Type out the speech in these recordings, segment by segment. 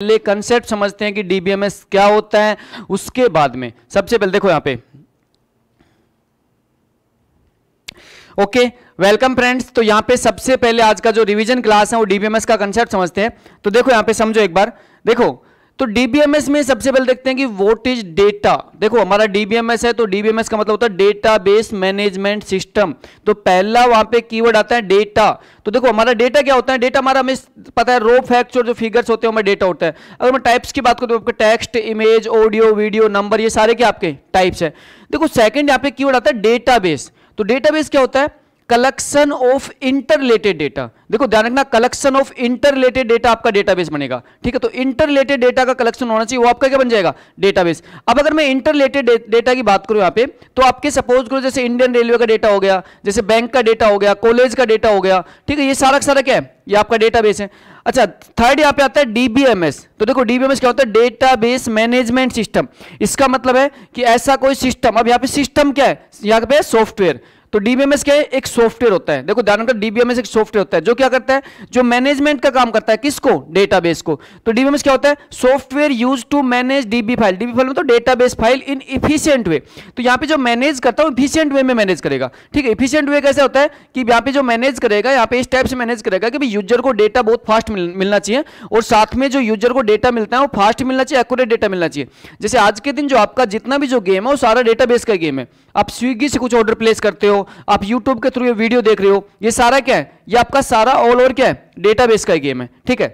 पहले कंसेप्ट समझते हैं कि डीबीएमएस क्या होता है उसके बाद में सबसे पहले देखो यहां पे ओके वेलकम फ्रेंड्स तो यहां पे सबसे पहले आज का जो रिवीजन क्लास है वो डीबीएमएस का कंसेप्ट समझते हैं तो देखो यहां पे समझो एक बार देखो तो डीबीएमएस में सबसे पहले देखते हैं कि वोट इज डेटा देखो हमारा डीबीएमएस है तो डीबीएमएस का मतलब होता है डेटा बेस मैनेजमेंट सिस्टम तो पहला वहां पे कीवर्ड आता है डेटा तो देखो हमारा डेटा क्या होता है डेटा हमारा हमें पता है रो फैक्ट्स और जो फिगर्स होते हैं हमारे डेटा होता है अगर मैं टाइप्स की बात करूँ तो आपके text image audio video number ये सारे क्या आपके टाइप्स है देखो सेकेंड यहाँ पे की आता है डेटा तो डेटाबेस क्या होता है कलेक्शन ऑफ इंटरलेटेड डेटा देखो ध्यान रखना कलेक्शन ऑफ इंटरलेटेड डेटा आपका डेटाबेस बनेगा ठीक है तो इंटरलेटेड डेटा का कलेक्शन होना चाहिए वो आपका क्या बन जाएगा डेटाबेस अब अगर मैं इंटरलेटेड डेटा की बात करूं यहाँ पे तो आपके सपोज करो जैसे इंडियन रेलवे का डेटा हो गया जैसे बैंक का डेटा हो गया कॉलेज का डेटा हो गया ठीक है ये सारा सारा क्या है ये आपका डेटाबेस है अच्छा थर्ड यहाँ पे आता है डीबीएमएस तो देखो डीबीएमएस क्या होता है डेटाबेस मैनेजमेंट सिस्टम इसका मतलब है कि ऐसा कोई सिस्टम अब यहाँ पे सिस्टम क्या है यहाँ पे सॉफ्टवेयर तो डीबीएमएस क्या है एक सॉफ्टवेयर होता है देखो ध्यान रखना डीबीएमएस एक सॉफ्टवेयर होता है जो क्या करता है जो मैनेजमेंट का काम करता है किसको डेटाबेस को तो डीबीएमएस क्या होता है software use to manage DB file DB file में तो database file inefficient way तो यहाँ पे जो मैनेज करता है इफिशियंट वे में मैनेज करेगा ठीक है इफिशियंट वे कैसे होता है कि यहाँ पे जो मैनेज करेगा यहाँ पे इस टाइप से मैनेज करेगा कि यूजर को डेटा बहुत फास्ट मिलना चाहिए और साथ में जो यूजर को डेटा मिलता है वो फास्ट मिलना चाहिए एक्यूरेट डेटा मिलना चाहिए जैसे आज के दिन जो आपका जितना भी जो गेम है वो सारा डेटाबेस का गेम है आप स्विगी से कुछ ऑर्डर प्लेस करते हो हो आप यूट्यूब के थ्रू ये वीडियो देख रहे हो ये सारा क्या है ये आपका सारा ऑल ओवर क्या है डेटाबेस का गेम है ठीक है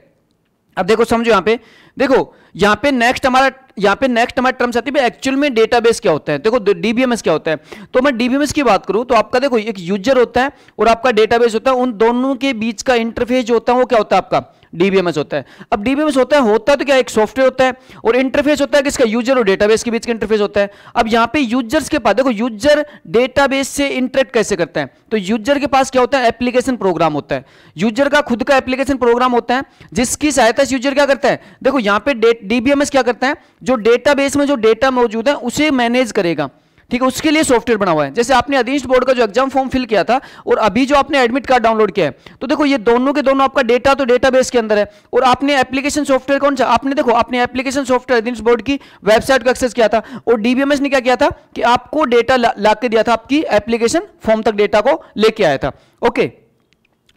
अब देखो समझो यहां पे देखो यहां पे नेक्स्ट हमारा यहां पे नेक्स्ट हमारे टर्म्स आती है एक्चुअल में डेटाबेस क्या होता है देखो डीबीएमएस क्या होता है तो मैं डीबीएमएस की बात करूं तो आपका देखो एक यूजर होता है और आपका डेटाबेस होता है उन दोनों के बीच का इंटरफेस जो होता है वो क्या होता है आपका डीबीएमएस होता है अब डीबीएमएस होता है होता तो क्या एक सॉफ्टवेयर होता है और इंटरफेस होता है किसका यूजर और डेटाबेस के बीच का इंटरफेस होता है अब यहां पे यूजर्स के पास देखो यूजर डेटाबेस से इंटरेक्ट कैसे करता है तो यूजर के पास क्या होता है एप्लीकेशन प्रोग्राम होता है यूजर का खुद का एप्लीकेशन प्रोग्राम होता है जिसकी सहायता से यूजर क्या करता है देखो यहां पर डीबीएमएस क्या करता है जो डेटाबेस में जो डेटा मौजूद है उसे मैनेज करेगा ठीक है उसके लिए सॉफ्टवेयर बना हुआ है जैसे आपने अधीश बोर्ड का जो एग्जाम फॉर्म फिल किया था और अभी जो आपने एडमिट कार्ड डाउनलोड किया है तो देखो ये दोनों के दोनों आपका डेटा तो डेटाबेस के अंदर है और आपने एप्लीकेशन सॉफ्टवेयर कौन सा आपने देखो आपने एप्लीकेशन सॉफ्टवेयर अधीश बोर्ड की वेबसाइट को एक्सेस किया था और डीबीएमएस ने क्या किया था कि आपको डेटा ला के दिया था आपकी एप्लीकेशन फॉर्म तक डेटा को लेके आया था ओके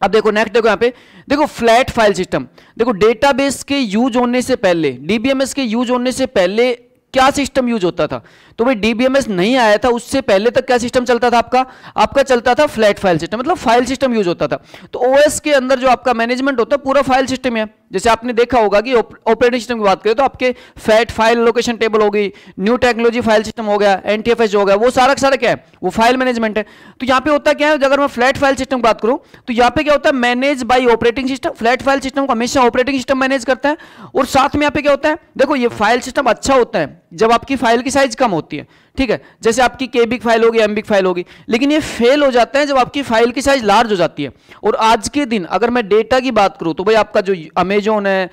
अब देखो नेक्स्ट देखो यहाँ पे देखो फ्लैट फाइल सिस्टम देखो डेटाबेस के यूज होने से पहले डीबीएमएस के यूज होने से पहले क्या सिस्टम यूज होता था तो भाई डीबीएमएस नहीं आया था उससे पहले तक क्या सिस्टम चलता था आपका आपका चलता था फ्लैट फाइल सिस्टम मतलब फाइल सिस्टम यूज होता था तो ओएस के अंदर जो आपका मैनेजमेंट होता है पूरा फाइल सिस्टम है जैसे आपने देखा होगा कि ऑपरेटिंग सिस्टम की बात करें तो आपके फैट फाइल लोकेशन टेबल हो गई न्यू टेक्नोलॉजी फाइल सिस्टम हो गया एनटीएफएस हो गया वो सारा सारा क्या है वो फाइल मैनेजमेंट है तो यहाँ पे होता क्या है अगर मैं फ्लैट फाइल सिस्टम बात करूँ तो यहाँ पे क्या होता है manage by operating system flat file system को हमेशा ऑपरेटिंग सिस्टम मैनेज करता है और साथ में यहाँ पे क्या होता है देखो ये फाइल सिस्टम अच्छा होता है जब आपकी फाइल की साइज कम होती है ठीक है जैसे आपकी के बिग फाइल होगी एम बिग फाइल होगी लेकिन ये फेल हो जाते हैं जब आपकी फाइल की साइज लार्ज हो जाती है और आज के दिन अगर मैं डेटा की बात करूं तो भाई आपका जो अमेजोन है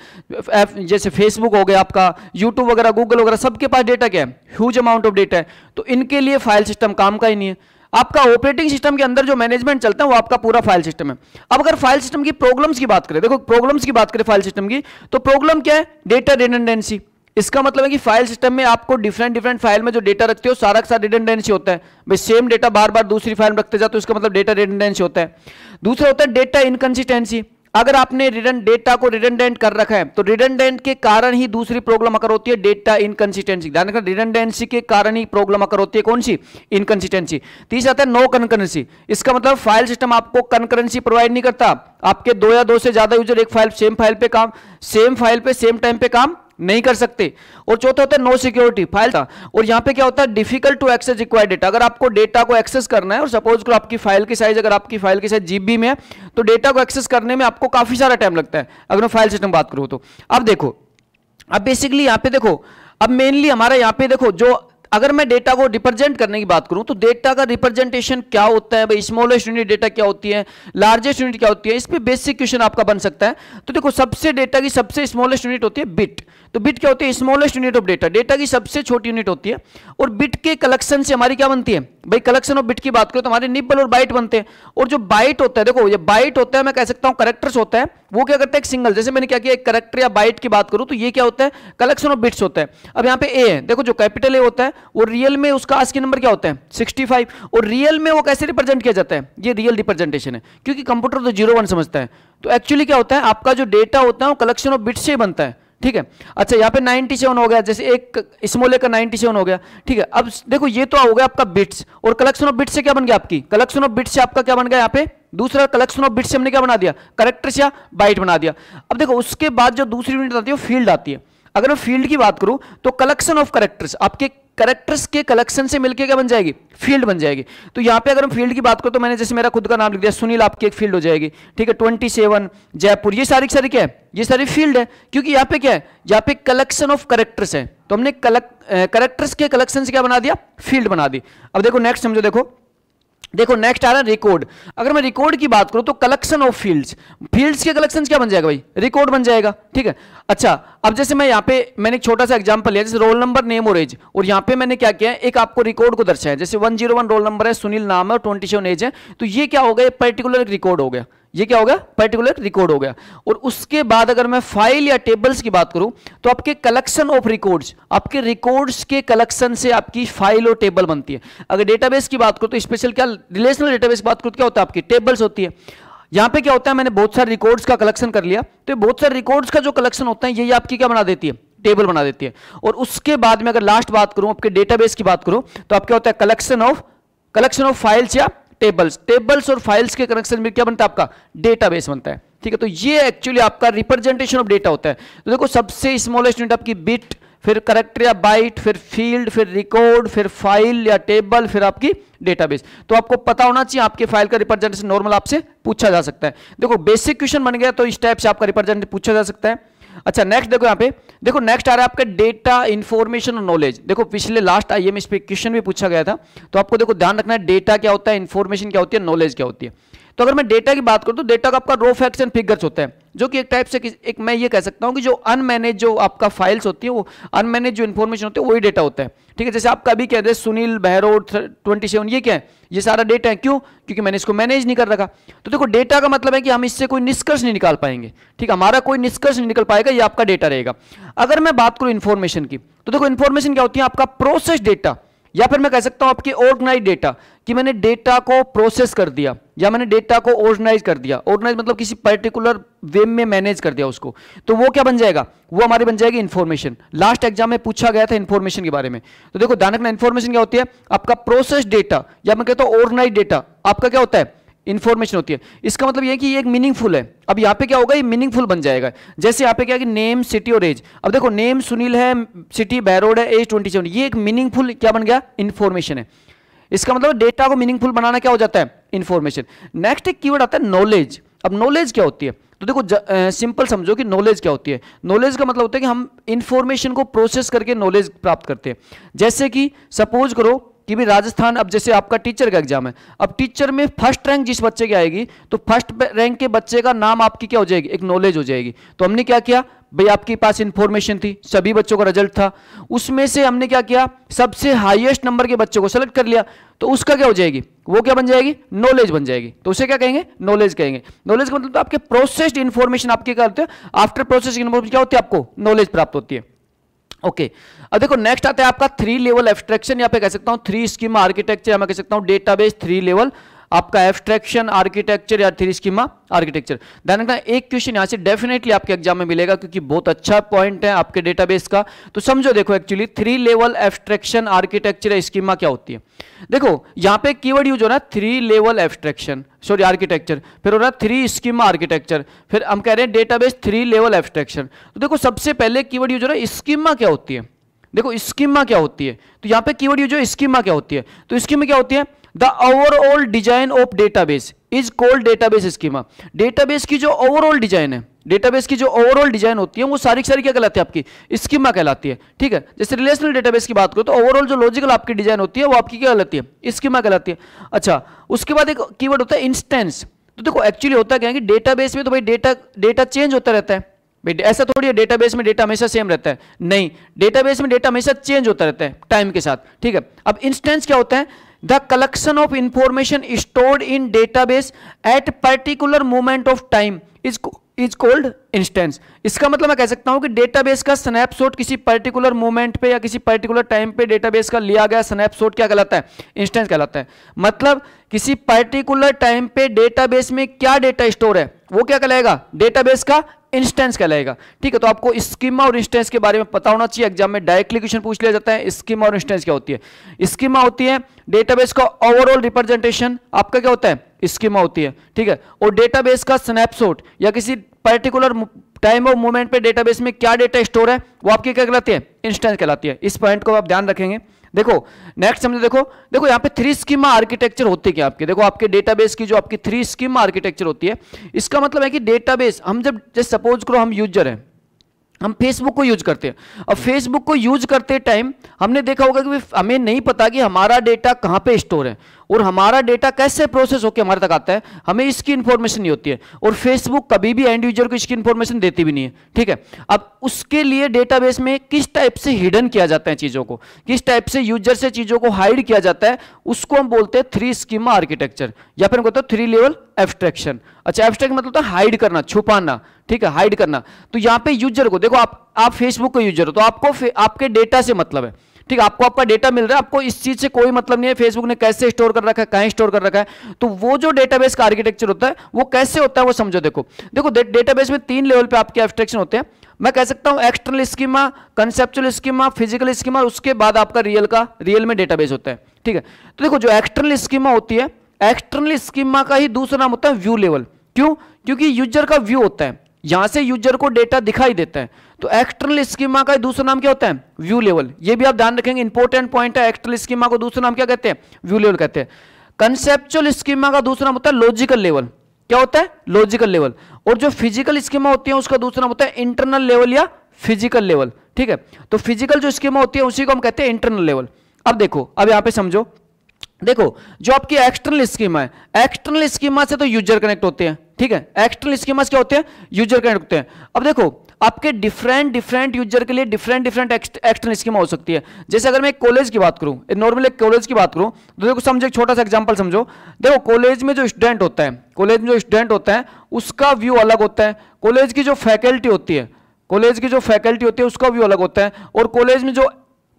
जैसे फेसबुक हो गया आपका यूट्यूब वगैरह गूगल वगैरह सबके पास डेटा क्या है ह्यूज अमाउंट ऑफ डेटा है तो इनके लिए फाइल सिस्टम काम का ही नहीं है आपका ऑपरेटिंग सिस्टम के अंदर जो मैनेजमेंट चलता है वो आपका पूरा फाइल सिस्टम है अब अगर फाइल सिस्टम की प्रॉब्लम्स की बात करें देखो प्रॉब्लम्स की बात करें फाइल सिस्टम की तो प्रॉब्लम क्या है डेटा रिडेंडेंसी इसका मतलब है कि फाइल सिस्टम में आपको डिफरेंट डिफरेंट फाइल में जो डेटा रखते हो सारा का सारा रिडेंडेंसी होता है भाई सेम डेटा बार बार दूसरी फाइल में रखते जाते तो इसका मतलब डेटा रिडेंडेंसी होता है दूसरा होता है डेटा इनकन्सिस्टेंसी अगर आपने रिडन डेटा को रिडेंडेंट कर रखा है तो रिडेंडेंट के कारण ही दूसरी प्रॉब्लम अकर होती है डेटा इनकन्सिस्टेंसी ध्यान रखना रिडेंडेंसी के कारण ही प्रॉब्लम अकर होती है कौन सी इनकन्सिस्टेंसी तीसरा आता है नो कनकरेंसी इसका मतलब फाइल सिस्टम आपको कनकरेंसी प्रोवाइड नहीं करता आपके दो या दो से ज्यादा यूजर एक फाइल सेम फाइल पे काम सेम फाइल पे सेम टाइम पे काम नहीं कर सकते और चौथा होता है नो सिक्योरिटी फाइल था और यहाँ पे क्या होता है difficult to access required data अगर आपको डेटा को एक्सेस करना है और सपोज करो आपकी फाइल की साइज अगर आपकी फाइल की साइज जीबी में है तो डेटा को एक्सेस करने में आपको काफी सारा टाइम लगता है अगर मैं फाइल सिस्टम बात करूँ तो अब देखो अब बेसिकली यहाँ पे देखो अब मेनली हमारा यहाँ पे देखो जो अगर मैं डेटा को रिप्रेजेंट करने की बात करूं तो डेटा का रिप्रेजेंटेशन क्या होता है भाई स्मॉलेस्ट यूनिट डेटा क्या होती है लार्जेस्ट यूनिट क्या होती है इस पर बेसिक क्वेश्चन आपका बन सकता है तो देखो सबसे डेटा की सबसे स्मॉलेस्ट यूनिट होती है बिट तो बिट क्या होती है smallest unit of data data की सबसे छोटी यूनिट होती है और बिट के कलेक्शन से हमारी क्या बनती है भाई कलेक्शन ऑफ बिट की बात करो तो हमारे निबल और बाइट बनते हैं और जो बाइट होता है देखो ये बाइट होता है मैं कह सकता हूं करेक्टर्स होता है वो क्या करता है एक सिंगल जैसे मैंने क्या किया एक करेक्टर या बाइट की बात करूं तो ये क्या होता है कलेक्शन ऑफ बिट्स होता है अब यहाँ पे ए है देखो जो कैपिटल ए होता है वो रियल में उसका आस्की नंबर क्या होता है सिक्सटी और रियल में वो कैसे रिप्रेजेंट किया जाता है ये रियल रिप्रेजेंटेशन है क्योंकि कंप्यूटर तो जीरो समझता है तो एक्चुअली क्या होता है आपका जो डेटा होता है वो कलेक्शन ऑफ बिट्स से बनता है ठीक है अच्छा यहाँ पे 97 हो गया जैसे एक स्मोले का 97 हो गया ठीक है अब देखो ये तो हो गया आपका बिट्स और कलेक्शन ऑफ बिट्स से क्या बन गया आपकी कलेक्शन ऑफ बिट्स से आपका क्या बन गया यहाँ पे दूसरा कलेक्शन ऑफ बिट्स से हमने क्या बना दिया करेक्टर्स या बाइट बना दिया अब देखो उसके बाद जो दूसरी यूनिट आती है फील्ड आती है अगर मैं फील्ड की बात करूं तो कलेक्शन ऑफ करेक्टर्स आपके करेक्टर्स के कलेक्शन से मिलकर क्या बन जाएगी फील्ड बन जाएगी तो यहां पे अगर हम फील्ड की बात करो तो मैंने जैसे मेरा खुद का नाम लिख दिया सुनील आपकी एक फील्ड हो जाएगी ठीक है ट्वेंटी सेवन जयपुर ये सारी सारी क्या है ये सारी फील्ड है क्योंकि यहां पे क्या है यहां पे कलेक्शन ऑफ करेक्टर्स है तो हमने करेक्टर्स के कलेक्शन से क्या बना दिया फील्ड बना दी अब देखो नेक्स्ट समझो देखो देखो नेक्स्ट आ रहा है रिकॉर्ड अगर मैं रिकॉर्ड की बात करूं तो कलेक्शन ऑफ फील्ड्स फील्ड्स के कलेक्शन क्या बन जाएगा भाई रिकॉर्ड बन जाएगा ठीक है अच्छा अब जैसे मैं यहाँ पे मैंने एक छोटा सा एग्जांपल लिया जैसे रोल नंबर नेम और एज और यहां पे मैंने क्या किया एक आपको रिकॉर्ड को दर्शाया जैसे one zero one roll number है सुनील नाम है और ट्वेंटी सेवन एज है तो ये क्या हो गया पर्टिकुलर रिकॉर्ड हो गया ये क्या हो गया पर्टिकुलर रिकॉर्ड हो गया और उसके बाद अगर मैं फाइल या टेबल्स की बात करूं तो आपके कलेक्शन ऑफ रिकॉर्ड्स आपके रिकॉर्ड्स के कलेक्शन से आपकी फाइल और टेबल बनती है अगर डेटाबेस की बात करूं तो स्पेशल क्या रिलेशनल डेटाबेस की बात करूं तो क्या होता है आपकी टेबल्स होती है यहां पे क्या होता है मैंने बहुत सारे रिकॉर्ड्स का कलेक्शन कर लिया तो बहुत सारे रिकॉर्ड्स का जो कलेक्शन होता है ये आपकी क्या बना देती है टेबल बना देती है और उसके बाद में अगर लास्ट बात करूं आपके डेटाबेस की बात करूं तो आप क्या होता है collection of collection of files या टेबल्स टेबल्स और फाइल्स के कनेक्शन में क्या बनता है आपका डेटाबेस बनता है ठीक है तो ये एक्चुअली आपका रिप्रेजेंटेशन ऑफ डेटा होता है तो देखो सबसे स्मॉलेस्ट यूनिट आपकी बिट फिर करेक्टर या बाइट फिर फील्ड फिर रिकॉर्ड फिर फाइल या टेबल फिर आपकी डेटाबेस तो आपको पता होना चाहिए आपके फाइल का रिप्रेजेंटेशन नॉर्मल आपसे पूछा जा सकता है देखो बेसिक क्वेश्चन बन गया तो इस टाइप से आपका रिप्रेजेंटेशन पूछा जा सकता है अच्छा नेक्स्ट देखो यहाँ पे देखो नेक्स्ट आ रहा है आपका डेटा इन्फॉर्मेशन और नॉलेज देखो पिछले लास्ट आई एम इस पर क्वेश्चन भी पूछा गया था तो आपको देखो ध्यान रखना है डेटा क्या होता है इन्फॉर्मेशन क्या होती है नॉलेज क्या होती है तो अगर मैं डेटा की बात करूं तो डेटा का आपका रो फैक्ट्स एंड फिगर्स होता है जो कि एक टाइप से एक मैं ये कह सकता हूं कि जो अनमैनेज जो आपका फाइल्स होती है वो अनमैनेज जो इन्फॉर्मेशन होती है वही डेटा होता है ठीक है जैसे आपका अभी कह रहे सुनील बहरो ट्वेंटी सेवन ये क्या है ये सारा डेटा है क्यों क्योंकि मैंने इसको मैनेज नहीं कर रखा तो देखो डेटा का मतलब है कि हम इससे कोई निष्कर्ष नहीं निकाल पाएंगे ठीक है हमारा कोई निष्कर्ष नहीं निकल पाएगा ये आपका डेटा रहेगा अगर मैं बात करूँ इन्फॉर्मेशन की तो देखो इन्फॉर्मेशन क्या होती है आपका प्रोसेस डेटा या फिर मैं कह सकता हूं आपके ऑर्गेनाइज डेटा कि मैंने डेटा को प्रोसेस कर दिया या मैंने डेटा को ऑर्गेनाइज कर दिया ऑर्गेनाइज मतलब किसी पर्टिकुलर वे में मैनेज कर दिया उसको तो वो क्या बन जाएगा वो हमारी बन जाएगी इन्फॉर्मेशन लास्ट एग्जाम में पूछा गया था इन्फॉर्मेशन के बारे में तो देखो दानक ना इन्फॉर्मेशन क्या होती है आपका प्रोसेस डेटा या मैं कहता हूँ ऑर्गेनाइज डेटा आपका क्या होता है इन्फॉर्मेशन होती है इसका मतलब यह है कि ये एक मीनिंगफुल है अब यहाँ पे क्या होगा ये मीनिंगफुल बन जाएगा जैसे यहाँ पे क्या है कि नेम सिटी और एज अब देखो नेम सुनील है सिटी बैरोड है एज ट्वेंटी सेवन ये एक मीनिंगफुल क्या बन गया इन्फॉर्मेशन है इसका मतलब डेटा को मीनिंगफुल बनाना क्या हो जाता है इन्फॉर्मेशन नेक्स्ट एक की आता है नॉलेज अब नॉलेज क्या होती है तो देखो सिंपल समझो कि नॉलेज क्या होती है नॉलेज का मतलब होता है कि हम इंफॉर्मेशन को प्रोसेस करके नॉलेज प्राप्त करते हैं जैसे कि सपोज करो कि भी राजस्थान अब जैसे आपका टीचर का एग्जाम है अब टीचर में फर्स्ट रैंक जिस बच्चे की आएगी तो फर्स्ट रैंक के बच्चे का नाम आपकी क्या हो जाएगी एक नॉलेज हो जाएगी तो हमने क्या किया भाई आपके पास इंफॉर्मेशन थी सभी बच्चों का रिजल्ट था उसमें से हमने क्या किया सबसे हाईएस्ट नंबर के बच्चों को सेलेक्ट कर लिया तो उसका क्या हो जाएगी वो क्या बन जाएगी नॉलेज बन जाएगी तो उसे क्या कहेंगे नॉलेज कहेंगे नॉलेज का मतलब तो आपके प्रोसेस्ड इन्फॉर्मेशन आपके क्या होते हैं आफ्टर प्रोसेस इन्फॉर्मेशन क्या होती है आपको नॉलेज प्राप्त होती है ओके okay. अब देखो नेक्स्ट आता है आपका थ्री लेवल एब्स्ट्रैक्शन या पे कह सकता हूं थ्री स्कीम आर्किटेक्चर मैं कह सकता हूं डेटाबेस थ्री लेवल आपका एब्स्ट्रैक्शन आर्किटेक्चर या थ्री स्कीमा आर्किटेक्चर ध्यान रखना एक क्वेश्चन यहां से डेफिनेटली आपके एग्जाम में मिलेगा क्योंकि बहुत अच्छा पॉइंट है आपके डेटाबेस का तो समझो देखो actually three level abstraction architecture या स्कीमा क्या होती है देखो यहां पे कीवर्ड यूज हो रहा है three level abstraction sorry architecture फिर हो रहा है थ्री स्कीमा आर्किटेक्चर फिर हम कह रहे हैं डेटाबेस थ्री लेवल एब्स्ट्रैक्शन तो देखो सबसे पहले कीवर्ड यूज हो रहा है स्कीमा क्या होती है देखो स्कीमा क्या होती है तो यहां पे कीवर्ड यूज हो स्कीमा क्या होती है तो स्कीमा क्या होती है the overall design of database is called database schema database की जो ओवरऑल डिजाइन है डेटाबेस की जो ओवरऑल डिजाइन होती है वो सारी की सारी क्या कहलाती है आपकी स्कीमा कहलाती है ठीक है जैसे रिलेशनल डेटाबेस की बात करो तो ओवरऑल जो लॉजिकल आपकी डिजाइन होती है वो आपकी क्या कहलाती है स्कीमा कहलाती है अच्छा उसके बाद एक कीवर्ड होता है इंस्टेंस तो देखो एक्चुअली होता क्या है कि डेटाबेस में तो भाई डेटा डेटा चेंज होता रहता है भाई ऐसा थोड़ी है डेटाबेस में डेटा हमेशा सेम रहता है नहीं डेटाबेस में डेटा हमेशा चेंज होता रहता है टाइम के साथ ठीक है अब इंस्टेंस क्या होता है the collection of information stored in database at particular moment of time is is called instance इसका मतलब मैं कह सकता हूं कि डेटाबेस का स्नैपशॉट किसी पर्टिकुलर मोमेंट पे या किसी पर्टिकुलर टाइम पे डेटाबेस का लिया गया स्नैपशॉट क्या कहलाता है इंस्टेंस कहलाता है मतलब किसी पर्टिकुलर टाइम पे डेटाबेस में क्या डेटा स्टोर है वो क्या कहलाएगा डेटाबेस का इंस्टेंस कहलाएगा ठीक है तो आपको स्कीमा और इंस्टेंस के बारे में पता होना चाहिए एग्जाम में डायरेक्टली क्वेश्चन पूछ लिया जाता है स्कीमा और इंस्टेंस क्या होती है स्कीमा होती है डेटाबेस का ओवरऑल रिप्रेजेंटेशन आपका क्या होता है स्कीमा होती है ठीक है और डेटाबेस का स्नैपशॉट या किसी पर्टिकुलर टाइम ऑफ मूवमेंट पे डेटाबेस में क्या डेटा स्टोर है वो आपकी क्या कहलाती है इंस्टेंस कहलाती है इस पॉइंट को आप ध्यान रखेंगे देखो नेक्स्ट समझो देखो देखो यहाँ पे थ्री स्कीमा आर्किटेक्चर होती है आपके देखो आपके डेटाबेस की जो आपकी थ्री स्कीमा आर्किटेक्चर होती है इसका मतलब है कि डेटाबेस हम जब जैसे सपोज करो हम यूजर हैं हम फेसबुक को यूज करते हैं अब फेसबुक को यूज करते टाइम हमने देखा होगा कि हमें नहीं पता कि हमारा डेटा कहाँ पे स्टोर है और हमारा डेटा कैसे प्रोसेस होकर हमारे तक आता है हमें इसकी इंफॉर्मेशन नहीं होती है और फेसबुक कभी भी एंड यूजर को इसकी इन्फॉर्मेशन देती भी नहीं है ठीक है अब उसके लिए डेटाबेस में किस टाइप से हिडन किया जाता है चीज़ों को किस टाइप से यूजर से चीज़ों को हाइड किया जाता है उसको हम बोलते हैं थ्री स्कीमा आर्किटेक्चर या फिर हम कहते हैं थ्री लेवल एब्स्ट्रेक्शन अच्छा एब्स्ट्रैक्ट मतलब हाइड करना छुपाना ठीक है हाइड करना तो यहां पर यूजर को देखो आप आप फेसबुक का यूजर हो तो आपको आपके डेटा से मतलब है ठीक है आपको आपका डेटा मिल रहा है आपको इस चीज से कोई मतलब नहीं है फेसबुक ने कैसे स्टोर कर रखा है कहीं स्टोर कर रखा है तो वो जो डेटाबेस का आर्किटेक्चर होता है वो कैसे होता है वो समझो देखो देखो डेटाबेस में तीन लेवल पे आपके एब्स्ट्रैक्शन होते हैं मैं कह सकता हूं external schema conceptual schema physical schema उसके बाद आपका रियल का रियल में डेटाबेस होता है ठीक है तो देखो जो एक्सटर्नल स्कीमा होती है एक्सटर्नल स्कीमा का ही दूसरा नाम होता है व्यू लेवल क्यों क्योंकि यूजर का व्यू होता है यहां से यूजर को डेटा दिखाई देता है तो एक्सटर्नल स्कीमा का दूसरा नाम क्या होता है व्यू लेवल ये भी आप ध्यान रखेंगे इंपॉर्टेंट पॉइंट है एक्सटर्नल स्कीमा को दूसरा नाम क्या कहते हैं व्यू लेवल कहते हैं कंसेप्चुअल स्कीमा का दूसरा नाम होता है लॉजिकल लेवल क्या होता है लॉजिकल लेवल और जो फिजिकल स्कीमा होती है उसका दूसरा नाम होता है इंटरनल लेवल या फिजिकल लेवल ठीक है तो फिजिकल जो स्कीमा होती है उसी को हम कहते हैं इंटरनल लेवल अब देखो अब यहां पे समझो देखो जो आपकी एक्सटर्नल स्कीमा है एक्सटर्नल स्कीमा से तो यूजर कनेक्ट होते हैं ठीक है एक्सटर्नल स्कीमा क्या होते हैं यूजर कनेक्ट होते हैं अब देखो आपके डिफरेंट डिफरेंट यूजर के लिए डिफरेंट डिफरेंट एक्सटर्नल स्कीम हो सकती है जैसे अगर मैं एक कॉलेज की बात करूँ नॉर्मल एक कॉलेज की बात करूँ तो देखो समझो एक छोटा सा एग्जाम्पल समझो देखो कॉलेज में जो स्टूडेंट होता है कॉलेज में जो स्टूडेंट होता है उसका व्यू अलग होता है कॉलेज की जो फैकल्टी होती है कॉलेज की जो फैकल्टी होती है उसका व्यू अलग होता है और कॉलेज में जो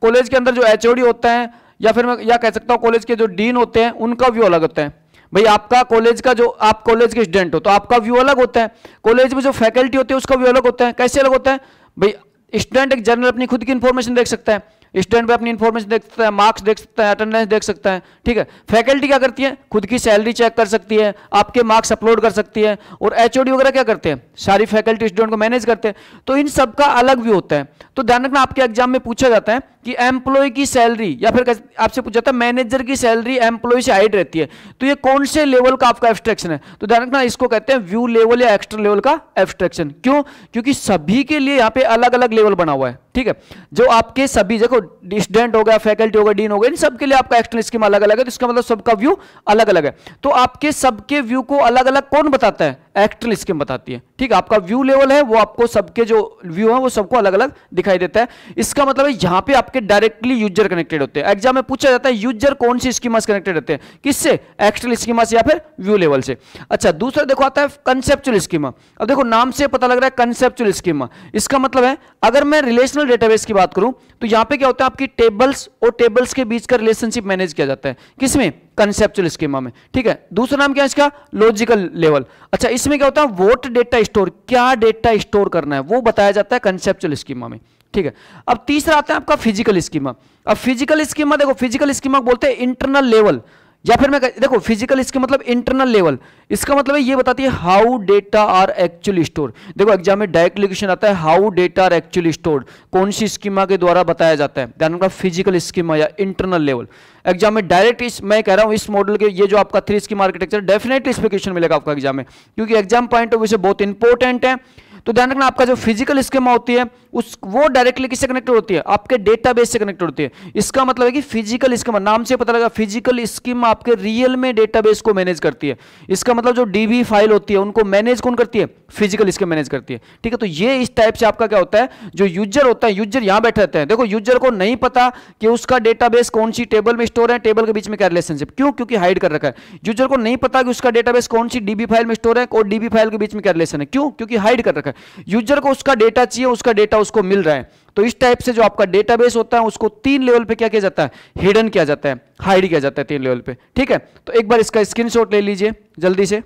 कॉलेज के अंदर जो एच होता है या फिर मैं या कह सकता हूँ कॉलेज के जो डीन होते हैं उनका व्यू अलग होता है भाई आपका कॉलेज का जो आप कॉलेज के स्टूडेंट हो तो आपका व्यू अलग होता है कॉलेज में जो फैकल्टी होती है उसका व्यू अलग होता है कैसे अलग होता है भाई स्टूडेंट एक जर्नल अपनी खुद की इंफॉर्मेशन देख सकता है स्टैंड पे अपनी इन्फॉर्मेशन देख सकता है मार्क्स देख सकता है अटेंडेंस देख सकता है ठीक है फैकल्टी क्या करती है खुद की सैलरी चेक कर सकती है आपके मार्क्स अपलोड कर सकती है और एच वगैरह क्या करते हैं सारी फैकल्टी स्टूडेंट को मैनेज करते हैं तो इन सब का अलग व्यू होता है तो ध्यान रखना आपके एग्जाम में पूछा जाता है कि एम्प्लॉय की सैलरी या फिर आपसे पूछा जाता है मैनेजर की सैलरी एम्प्लॉय से हाइड रहती है तो ये कौन से लेवल का आपका एब्स्ट्रेक्शन है तो ध्यान रखना इसको कहते हैं व्यू लेवल या एक्स्ट्रा लेवल का एब्स्ट्रेक्शन क्यों क्योंकि सभी के लिए यहाँ पे अलग अलग लेवल बना हुआ है ठीक है जो आपके सभी देखो स्टूडेंट हो गया फैकल्टी हो गया डीन हो गया इन सबके लिए आपका एक्सटर्नल स्कीम अलग अलग है तो इसका मतलब सबका व्यू अलग अलग है तो आपके सबके व्यू को अलग अलग कौन बताता है एक्सटर्नल स्कीम बताती है ठीक है आपका व्यू लेवल है वो आपको सबके जो व्यू है वो सबको अलग अलग दिखाई देता है इसका मतलब है यहां पे आपके डायरेक्टली यूजर कनेक्टेड होते हैं एग्जाम में पूछा जाता है यूजर कौन सी स्कीमा से कनेक्टेड रहते हैं किससे एक्सटर्नल स्कीमा से या फिर व्यू लेवल से अच्छा दूसरा देखो आता है कंसेप्चुअल स्कीमा अब देखो नाम से पता लग रहा है कंसेप्चुअल स्कीमा इसका मतलब है अगर मैं रिलेशनल रिलेशनल डेटाबेस की बात करूं तो यहां पे क्या होता है आपकी टेबल्स और टेबल्स के बीच का रिलेशनशिप मैनेज किया जाता है किसमें कंसेप्चुअल स्कीमा में ठीक है दूसरा नाम क्या है इसका लॉजिकल लेवल अच्छा इसमें क्या होता है वोट डेटा स्टोर क्या डेटा स्टोर करना है वो बताया जाता है कंसेप्चुअल स्कीमा में ठीक है अब तीसरा आता है आपका फिजिकल स्कीमा अब फिजिकल स्कीमा देखो फिजिकल स्कीमा बोलते हैं इंटरनल लेवल या फिर मैं कर, देखो फिजिकल इसके मतलब इंटरनल लेवल इसका मतलब ये बताती है how data are actually store देखो एग्जाम में डायरेक्टली क्वेश्चन आता है how data are actually store कौन सी स्कीमा के द्वारा बताया जाता है ध्यान रखना फिजिकल स्कीमा या इंटरनल लेवल एग्जाम में डायरेक्ट इस मैं कह रहा हूँ इस मॉडल के ये जो आपका थ्री स्कीम आर्किटेक्चर डेफिनेटली इस पर क्वेश्चन मिलेगा आपका एग्जाम में क्योंकि एग्जाम पॉइंट ऑफ व्यू से बहुत इंपॉर्टेंट है तो ध्यान रखना आपका जो फिजिकल स्कीमा होती है उस वो डायरेक्टली किससे कनेक्टेड होती है आपके डेटाबेस से कनेक्टेड होती है इसका मतलब है कि फिजिकल स्कीम नाम से पता लगा फिजिकल स्कीम आपके रियल में डेटाबेस को मैनेज करती है इसका मतलब जो डीबी फाइल होती है उनको मैनेज कौन करती है फिजिकल स्कीम मैनेज करती है ठीक है तो ये इस टाइप से आपका क्या होता है जो यूजर होता है यूजर यहां बैठे रहते हैं देखो यूजर को नहीं पता कि उसका डेटाबेस कौन सी टेबल में स्टोर है टेबल के बीच में क्या रिलेशनशिप क्यों क्योंकि हाइड कर रखा है यूजर को नहीं पता कि उसका डेटाबेस कौन सी डीबी फाइल में स्टोर है और डीबी फाइल के बीच में क्या रिलेशन है क्यों क्योंकि हाइड कर रखा है यूजर को उसका डेटा चाहिए उसका डेटा उसको मिल रहा है तो इस टाइप से जो आपका डेटाबेस होता है उसको तीन लेवल पे क्या किया जाता है हिडन किया जाता है हाइड किया जाता है तीन लेवल पे ठीक है तो एक बार इसका स्क्रीनशॉट ले लीजिए जल्दी से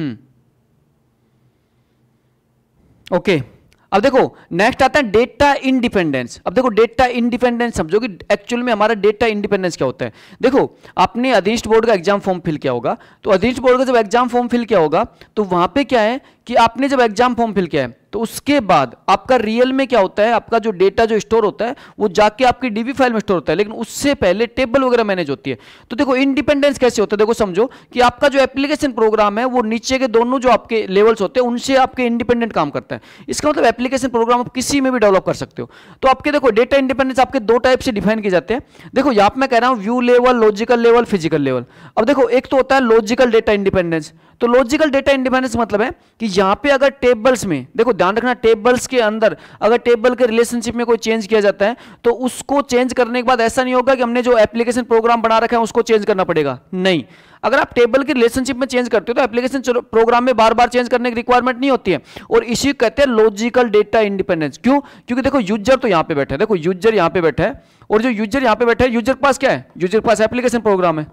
हम्म ओके अब देखो नेक्स्ट आता है डेटा इंडिपेंडेंस अब देखो डेटा इंडिपेंडेंस समझो कि एक्चुअल में हमारा डेटा इंडिपेंडेंस क्या होता है देखो आपने अधीष्ट बोर्ड का एग्जाम फॉर्म फिल किया होगा तो अधीष्ट बोर्ड का जब एग्जाम फॉर्म फिल किया होगा तो वहां पे क्या है कि आपने जब एग्जाम फॉर्म फिल किया है तो उसके बाद आपका रियल में क्या होता है आपका जो डेटा जो स्टोर होता है वो जाके आपकी डीबी फाइल में स्टोर होता है लेकिन उससे पहले टेबल वगैरह मैनेज होती है तो देखो इंडिपेंडेंस कैसे होता है देखो समझो कि आपका जो एप्लीकेशन प्रोग्राम है वो नीचे के दोनों जो आपके लेवल्स होते हैं उनसे आपके इंडिपेंडेंट काम करता है इसका मतलब एप्लीकेशन प्रोग्राम आप किसी में भी डेवलप कर सकते हो तो आपके देखो डेटा इंडिपेंडेंस आपके दो टाइप से डिफाइन किए जाते हैं देखो यहां मैं कह रहा हूं view level logical level physical level अब देखो एक तो होता है लॉजिकल डेटा इंडिपेंडेंस तो लॉजिकल डेटा इंडिपेंडेंस मतलब है कि यहाँ पे अगर टेबल्स में देखो ध्यान रखना टेबल्स के अंदर अगर टेबल के रिलेशनशिप में कोई चेंज किया जाता है तो उसको चेंज करने के बाद ऐसा नहीं होगा कि हमने जो एप्लीकेशन प्रोग्राम बना रखा है उसको चेंज करना पड़ेगा नहीं अगर आप टेबल के रिलेशनशिप में चेंज करते हो तो एप्लीकेशन प्रोग्राम में बार बार चेंज करने की रिक्वायरमेंट नहीं होती है और इसी कहते हैं लॉजिकल डेटा इंडिपेंडेंस क्यों क्योंकि देखो यूजर तो यहां पर बैठे देखो यूजर यहां पर बैठे और जो यूजर यहां पर बैठा है यूजर के पास क्या है यूजर के पास एप्लीकेशन प्रोग्राम है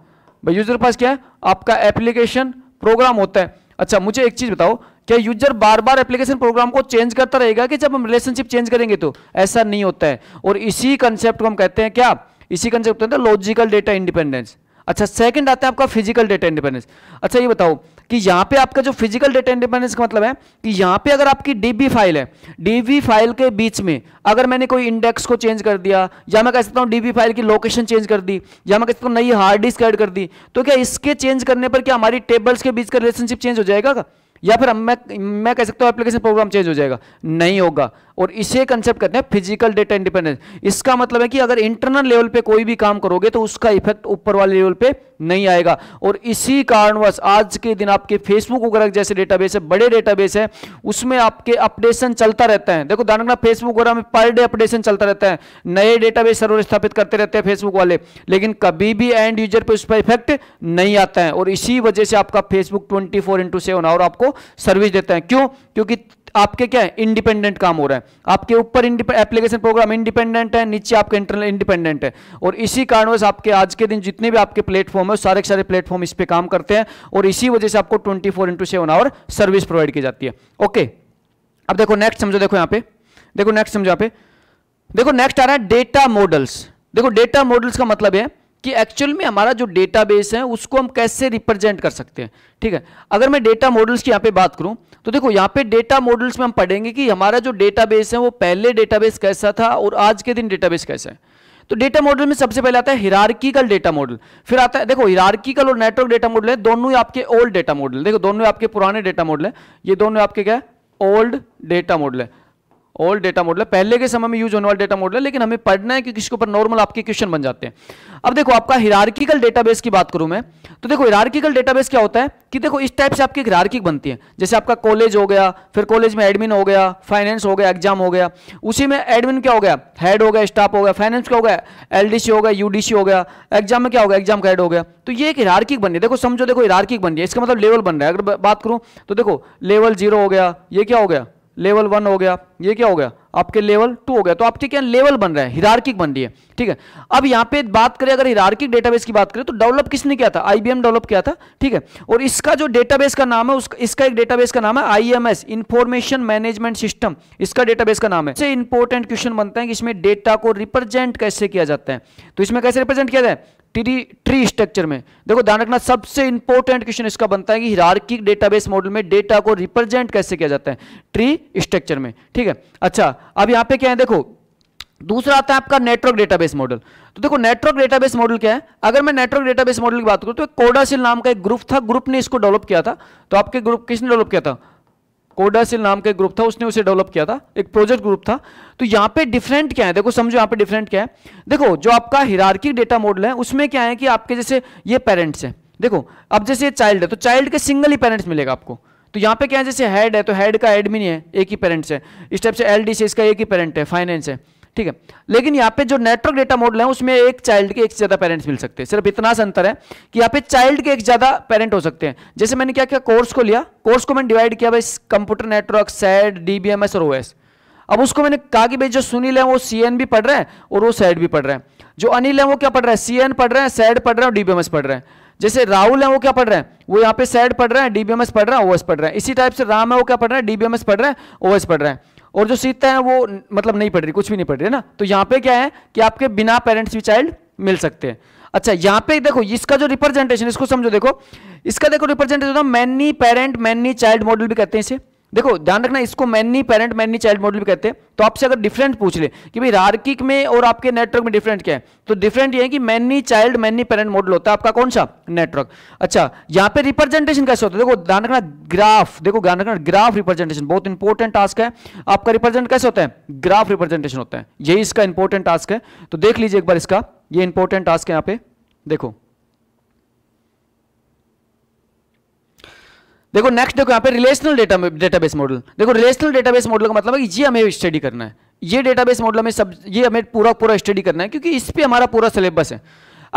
यूजर के पास क्या है आपका एप्लीकेशन प्रोग्राम होता है अच्छा मुझे एक चीज बताओ क्या यूजर बार बार एप्लीकेशन प्रोग्राम को चेंज करता रहेगा कि जब हम रिलेशनशिप चेंज करेंगे तो ऐसा नहीं होता है और इसी कंसेप्ट को हम कहते हैं क्या इसी कंसेप्ट होता है लॉजिकल डेटा इंडिपेंडेंस अच्छा सेकंड आता है आपका फिजिकल डेटा इंडिपेंडेंस अच्छा ये बताओ कि यहाँ पे आपका जो फिजिकल डेटा इंडिपेंडेंस का मतलब है कि यहाँ पे अगर आपकी डीबी फाइल है डीबी फाइल के बीच में अगर मैंने कोई इंडेक्स को चेंज कर दिया या मैं कह सकता हूँ डीबी फाइल की लोकेशन चेंज कर दी या मैं कह सकता हूँ नई हार्ड डिस्क एड कर दी तो क्या इसके चेंज करने पर क्या हमारी टेबल्स के बीच का रिलेशनशिप चेंज हो जाएगा का? या फिर मैं मैं कह सकता हूँ एप्लीकेशन प्रोग्राम चेंज हो जाएगा नहीं होगा और इसे कंसेप्ट कहते हैं फिजिकल डेटा इंडिपेंडेंस इसका मतलब है कि अगर इंटरनल लेवल पे कोई भी काम करोगे तो उसका इफेक्ट ऊपर वाले लेवल पे नहीं आएगा और इसी कारणवश आज के दिन आपके फेसबुक वगैरह जैसे डेटाबेस है बड़े डेटाबेस है उसमें आपके अपडेशन चलता रहता है देखो ध्यान रखना फेसबुक वगैरह में पर डे अपडेशन चलता रहता है नए डेटाबेस सर्वर स्थापित करते रहते हैं फेसबुक वाले लेकिन कभी भी एंड यूजर पर उस पर इफेक्ट नहीं आता है और इसी वजह से आपका फेसबुक ट्वेंटी फोर इंटू और आपको सर्विस देता है क्यों क्योंकि आपके क्या है इंडिपेंडेंट काम हो रहा है आपके ऊपर एप्लीकेशन प्रोग्राम इंडिपेंडेंट है नीचे आपके इंटरनल इंडिपेंडेंट है और इसी कारणवश आपके आज के दिन जितने भी आपके प्लेटफॉर्म है सारे सारे प्लेटफॉर्म इस पर काम करते हैं और इसी वजह से आपको twenty four into seven hour service provide की जाती है ओके अब देखो नेक्स्ट समझो देखो यहां पे देखो नेक्स्ट समझो यहां पे देखो नेक्स्ट आ रहा है डेटा मॉडल्स देखो डेटा मॉडल्स का मतलब है कि एक्चुअल में हमारा जो डेटाबेस है उसको हम कैसे रिप्रेजेंट कर सकते हैं ठीक है अगर मैं डेटा मॉडल्स की यहां पे बात करूं तो देखो यहां पे डेटा मॉडल्स में हम पढ़ेंगे कि हमारा जो डेटाबेस है वो पहले डेटाबेस कैसा था और आज के दिन डेटाबेस कैसा है तो डेटा मॉडल में सबसे पहले आता है हिरार्किकल डेटा मॉडल फिर आता है देखो हिरार्किकल और नेटवर्क डेटा मॉडल है दोनों ही आपके ओल्ड डेटा मॉडल देखो दोनों आपके पुराने डेटा मॉडल है ये दोनों आपके क्या ओल्ड डेटा मॉडल है ओल्ड डेटा मॉडल है पहले के समय में यूज होने वाला डेटा मॉडल है लेकिन हमें पढ़ना है क्योंकि इसके ऊपर नॉर्मल आपके क्वेश्चन बन जाते हैं अब देखो आपका हिरार्किकल डेटाबेस की बात करूं मैं तो देखो हिरार्किकल डेटाबेस क्या होता है कि देखो इस टाइप से आपकी एक हिरार्किक बनती है जैसे आपका कॉलेज हो गया फिर कॉलेज में एडमिन हो गया फाइनेंस हो गया एग्जाम हो गया उसी में एडमिन क्या हो गया हेड हो गया स्टाफ हो गया फाइनेंस क्या हो गया एलडीसी हो गया यूडीसी हो गया एग्जाम में क्या हो गया एग्जाम का हेड हो गया तो ये एक हिरार्किक बन गया देखो समझो देखो हिरार्किक बन गया इसका मतलब लेवल बन रहा है अगर बात करूं तो देखो लेवल जीरो हो गया ये क्या हो गया लेवल वन हो गया ये क्या हो गया आपके लेवल टू हो गया तो आपके क्या लेवल बन रहा है हिरार्किक बन रही है ठीक है अब यहाँ पे बात करें अगर हिरार्किक डेटाबेस की बात करें तो डेवलप किसने किया था आईबीएम डेवलप किया था ठीक है और इसका जो डेटाबेस का नाम है उसका इसका एक डेटाबेस का नाम है आईएमएस इंफॉर्मेशन मैनेजमेंट सिस्टम इसका डेटाबेस का नाम है इंपॉर्टेंट क्वेश्चन बनता है कि इसमें डेटा को रिप्रेजेंट कैसे किया जाता है तो इसमें कैसे रिप्रेजेंट किया जाए ट्री ट्री स्ट्रक्चर में देखो ध्यान रखना सबसे इंपॉर्टेंट क्वेश्चन इसका बनता है कि हिरार्किक डेटाबेस मॉडल में डेटा को रिप्रेजेंट कैसे किया जाता है ट्री स्ट्रक्चर में ठीक है अच्छा अब यहां पे क्या है देखो दूसरा आता है आपका नेटवर्क डेटाबेस मॉडल तो देखो नेटवर्क डेटाबेस मॉडल क्या है अगर मैं नेटवर्क डेटाबेस मॉडल की बात करूं तो कोडासिल नाम का एक ग्रुप था ग्रुप ने इसको डेवलप किया था तो आपके ग्रुप किसने डेवलप किया था कोडासिल नाम का ग्रुप था उसने उसे डेवलप किया था एक प्रोजेक्ट ग्रुप था तो यहाँ पे डिफरेंट क्या है देखो समझो यहाँ पे डिफरेंट क्या है देखो जो आपका हिरार्किक डेटा मॉडल है उसमें क्या है कि आपके जैसे ये पेरेंट्स हैं देखो अब जैसे ये चाइल्ड है तो चाइल्ड के सिंगल ही पेरेंट्स मिलेगा आपको तो यहाँ पे क्या है जैसे हेड है तो हेड का एडमिन है एक ही पेरेंट्स है इस टाइप से एल से इसका एक ही पेरेंट है फाइनेंस है ठीक है लेकिन यहाँ पे जो नेटवर्क डेटा मॉडल है उसमें एक चाइल्ड के एक से ज्यादा पेरेंट्स मिल सकते हैं सिर्फ इतना अंतर है कि यहाँ पे चाइल्ड के एक ज्यादा पेरेंट हो सकते हैं जैसे मैंने क्या किया कोर्स को लिया कोर्स को मैंने डिवाइड किया भाई कंप्यूटर नेटवर्क सैड डीबीएमएस और ओएस अब उसको मैंने कहा कि भाई जो सुनील है वो सीएन भी पढ़ रहे हैं और वो सैड भी पढ़ रहे हैं जो अनिल है वो क्या पढ़ रहा है सीएन पढ़ रहे हैं सैड पढ़ रहे हैं और डीबीएमएस पढ़ रहे हैं जैसे राहुल है वो क्या पढ़ रहे हैं वो यहाँ पे सैड पढ़ रहे हैं डीबीएमएस पढ़ रहे हैं ओएस पढ़ रहे हैं इसी टाइप से राम है वो क्या पढ़ रहे हैं डीबीएमएस पढ़ रहे हैं ओएस पढ़ रहे हैं और जो सीता है वो मतलब नहीं पढ़ रही कुछ भी नहीं पढ़ रही है ना तो यहाँ पे क्या है कि आपके बिना पेरेंट्स भी चाइल्ड मिल सकते हैं अच्छा यहाँ पे देखो इसका जो रिप्रेजेंटेशन इसको समझो देखो इसका देखो representation many parent many child model भी कहते हैं इसे देखो ध्यान रखना इसको many parent many child model भी कहते हैं तो आपसे अगर डिफरेंट पूछ ले कि भाई रार्किक में और आपके नेटवर्क में डिफरेंट क्या है तो डिफरेंट ये है कि many child many parent model होता है आपका कौन सा नेटवर्क अच्छा यहाँ पे रिप्रेजेंटेशन कैसे होता है देखो ध्यान रखना ग्राफ देखो ध्यान रखना ग्राफ रिप्रेजेंटेशन बहुत इंपॉर्टेंट टास्क है आपका रिप्रेजेंट कैसे होता है ग्राफ रिप्रेजेंटेशन होता है यही इसका इंपॉर्टेंट टास्क है तो देख लीजिए एक बार इसका ये इंपॉर्टेंट टास्क है यहाँ पे देखो देखो नेक्स्ट देखो यहाँ पे रिलेशनल डेटा डेटाबेस मॉडल देखो रिलेशनल डेटाबेस मॉडल का मतलब है ये हमें स्टडी करना है ये डेटाबेस मॉडल हमें सब ये हमें पूरा पूरा स्टडी करना है क्योंकि इस पर हमारा पूरा सिलेबस है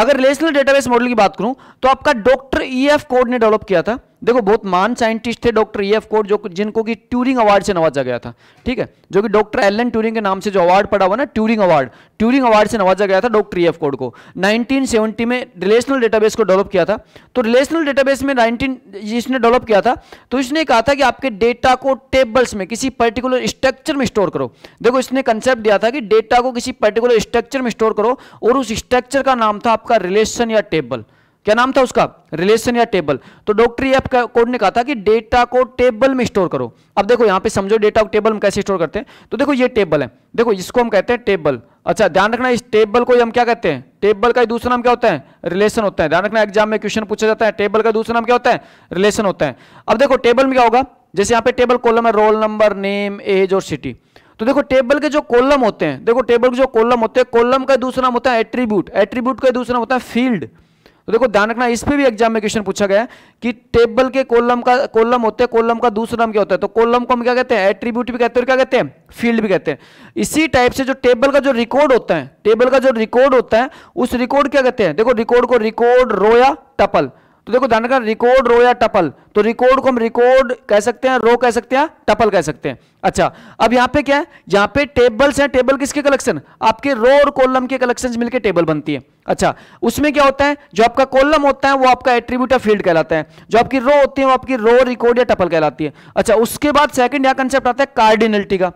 अगर रिलेशनल डेटाबेस मॉडल की बात करूं तो आपका डॉक्टर ई एफ कोड ने डेवलप किया था देखो बहुत मान साइंटिस्ट थे डॉक्टर ई एफ कोड जो जिनको कि ट्यूरिंग अवार्ड से नवाजा गया था ठीक है जो कि डॉक्टर एलन ट्यूरिंग के नाम से जो अवार्ड पड़ा हुआ ना ट्यूरिंग अवार्ड ट्यूरिंग अवार्ड से नवाजा गया था डॉक्टर ई एफ कोड को 1970 में रिलेशनल डेटाबेस को डेवलप किया था तो रिलेशनल डेटाबेस में नाइनटीन जिसने डेवलप किया था तो इसने कहा था कि आपके डेटा को टेबल्स में किसी पर्टिकुलर स्ट्रक्चर में स्टोर करो देखो इसने कंसेप्ट दिया था कि डेटा को किसी पर्टिकुलर स्ट्रक्चर में स्टोर करो और उस स्ट्रक्चर का नाम था आपका रिलेशन या टेबल क्या नाम था उसका रिलेशन या टेबल तो डॉक्टरी कोड ने कहा था कि डेटा को टेबल में स्टोर करो अब देखो यहाँ पे समझो डेटा को टेबल में कैसे स्टोर करते हैं तो देखो ये टेबल है देखो इसको हम कहते हैं टेबल अच्छा ध्यान रखना इस टेबल को हम क्या कहते हैं टेबल का दूसरा नाम क्या होता है रिलेशन होता है ध्यान रखना एग्जाम में क्वेश्चन पूछा जाता है टेबल का दूसरा नाम क्या होता है रिलेशन होता है अब देखो टेबल में क्या होगा जैसे यहाँ पे टेबल कॉलम है रोल नंबर नेम एज और सिटी तो देखो टेबल के जो कॉलम होते हैं देखो टेबल के जो कॉलम होते हैं कॉलम का दूसरा नाम होता है एट्रीब्यूट एट्रीब्यूट का दूसरा नाम होता है फील्ड तो देखो ध्यान रखना इस पे भी एग्जाम में क्वेश्चन पूछा गया कि टेबल के कोलम का कोलम होते हैं कोलम का दूसरा नाम क्या होता है तो कोलम को हम क्या कहते हैं एट्रीब्यूट भी कहते हैं और क्या कहते हैं फील्ड भी कहते हैं इसी टाइप से जो टेबल का जो रिकॉर्ड होता है टेबल का जो रिकॉर्ड होता है उस रिकॉर्ड क्या कहते हैं देखो रिकॉर्ड को रिकॉर्ड रो या टपल तो देखो ध्यान रखना रिकॉर्ड रो या टपल तो रिकॉर्ड को हम रिकॉर्ड कह सकते हैं रो कह सकते हैं टपल कह सकते हैं अच्छा अब यहां पे क्या है यहां पे टेबल्स हैं टेबल किसके कलेक्शन आपके रो और कॉलम के कलेक्शन मिलकर टेबल बनती है अच्छा उसमें क्या होता है जो आपका कॉलम होता है वो आपका एट्रीब्यूट या फील्ड कहलाता है जो आपकी रो होती है वो आपकी रो रिकॉर्ड या टपल कहलाती है अच्छा उसके बाद सेकंड यहां कंसेप्ट आता है कार्डिनलिटी का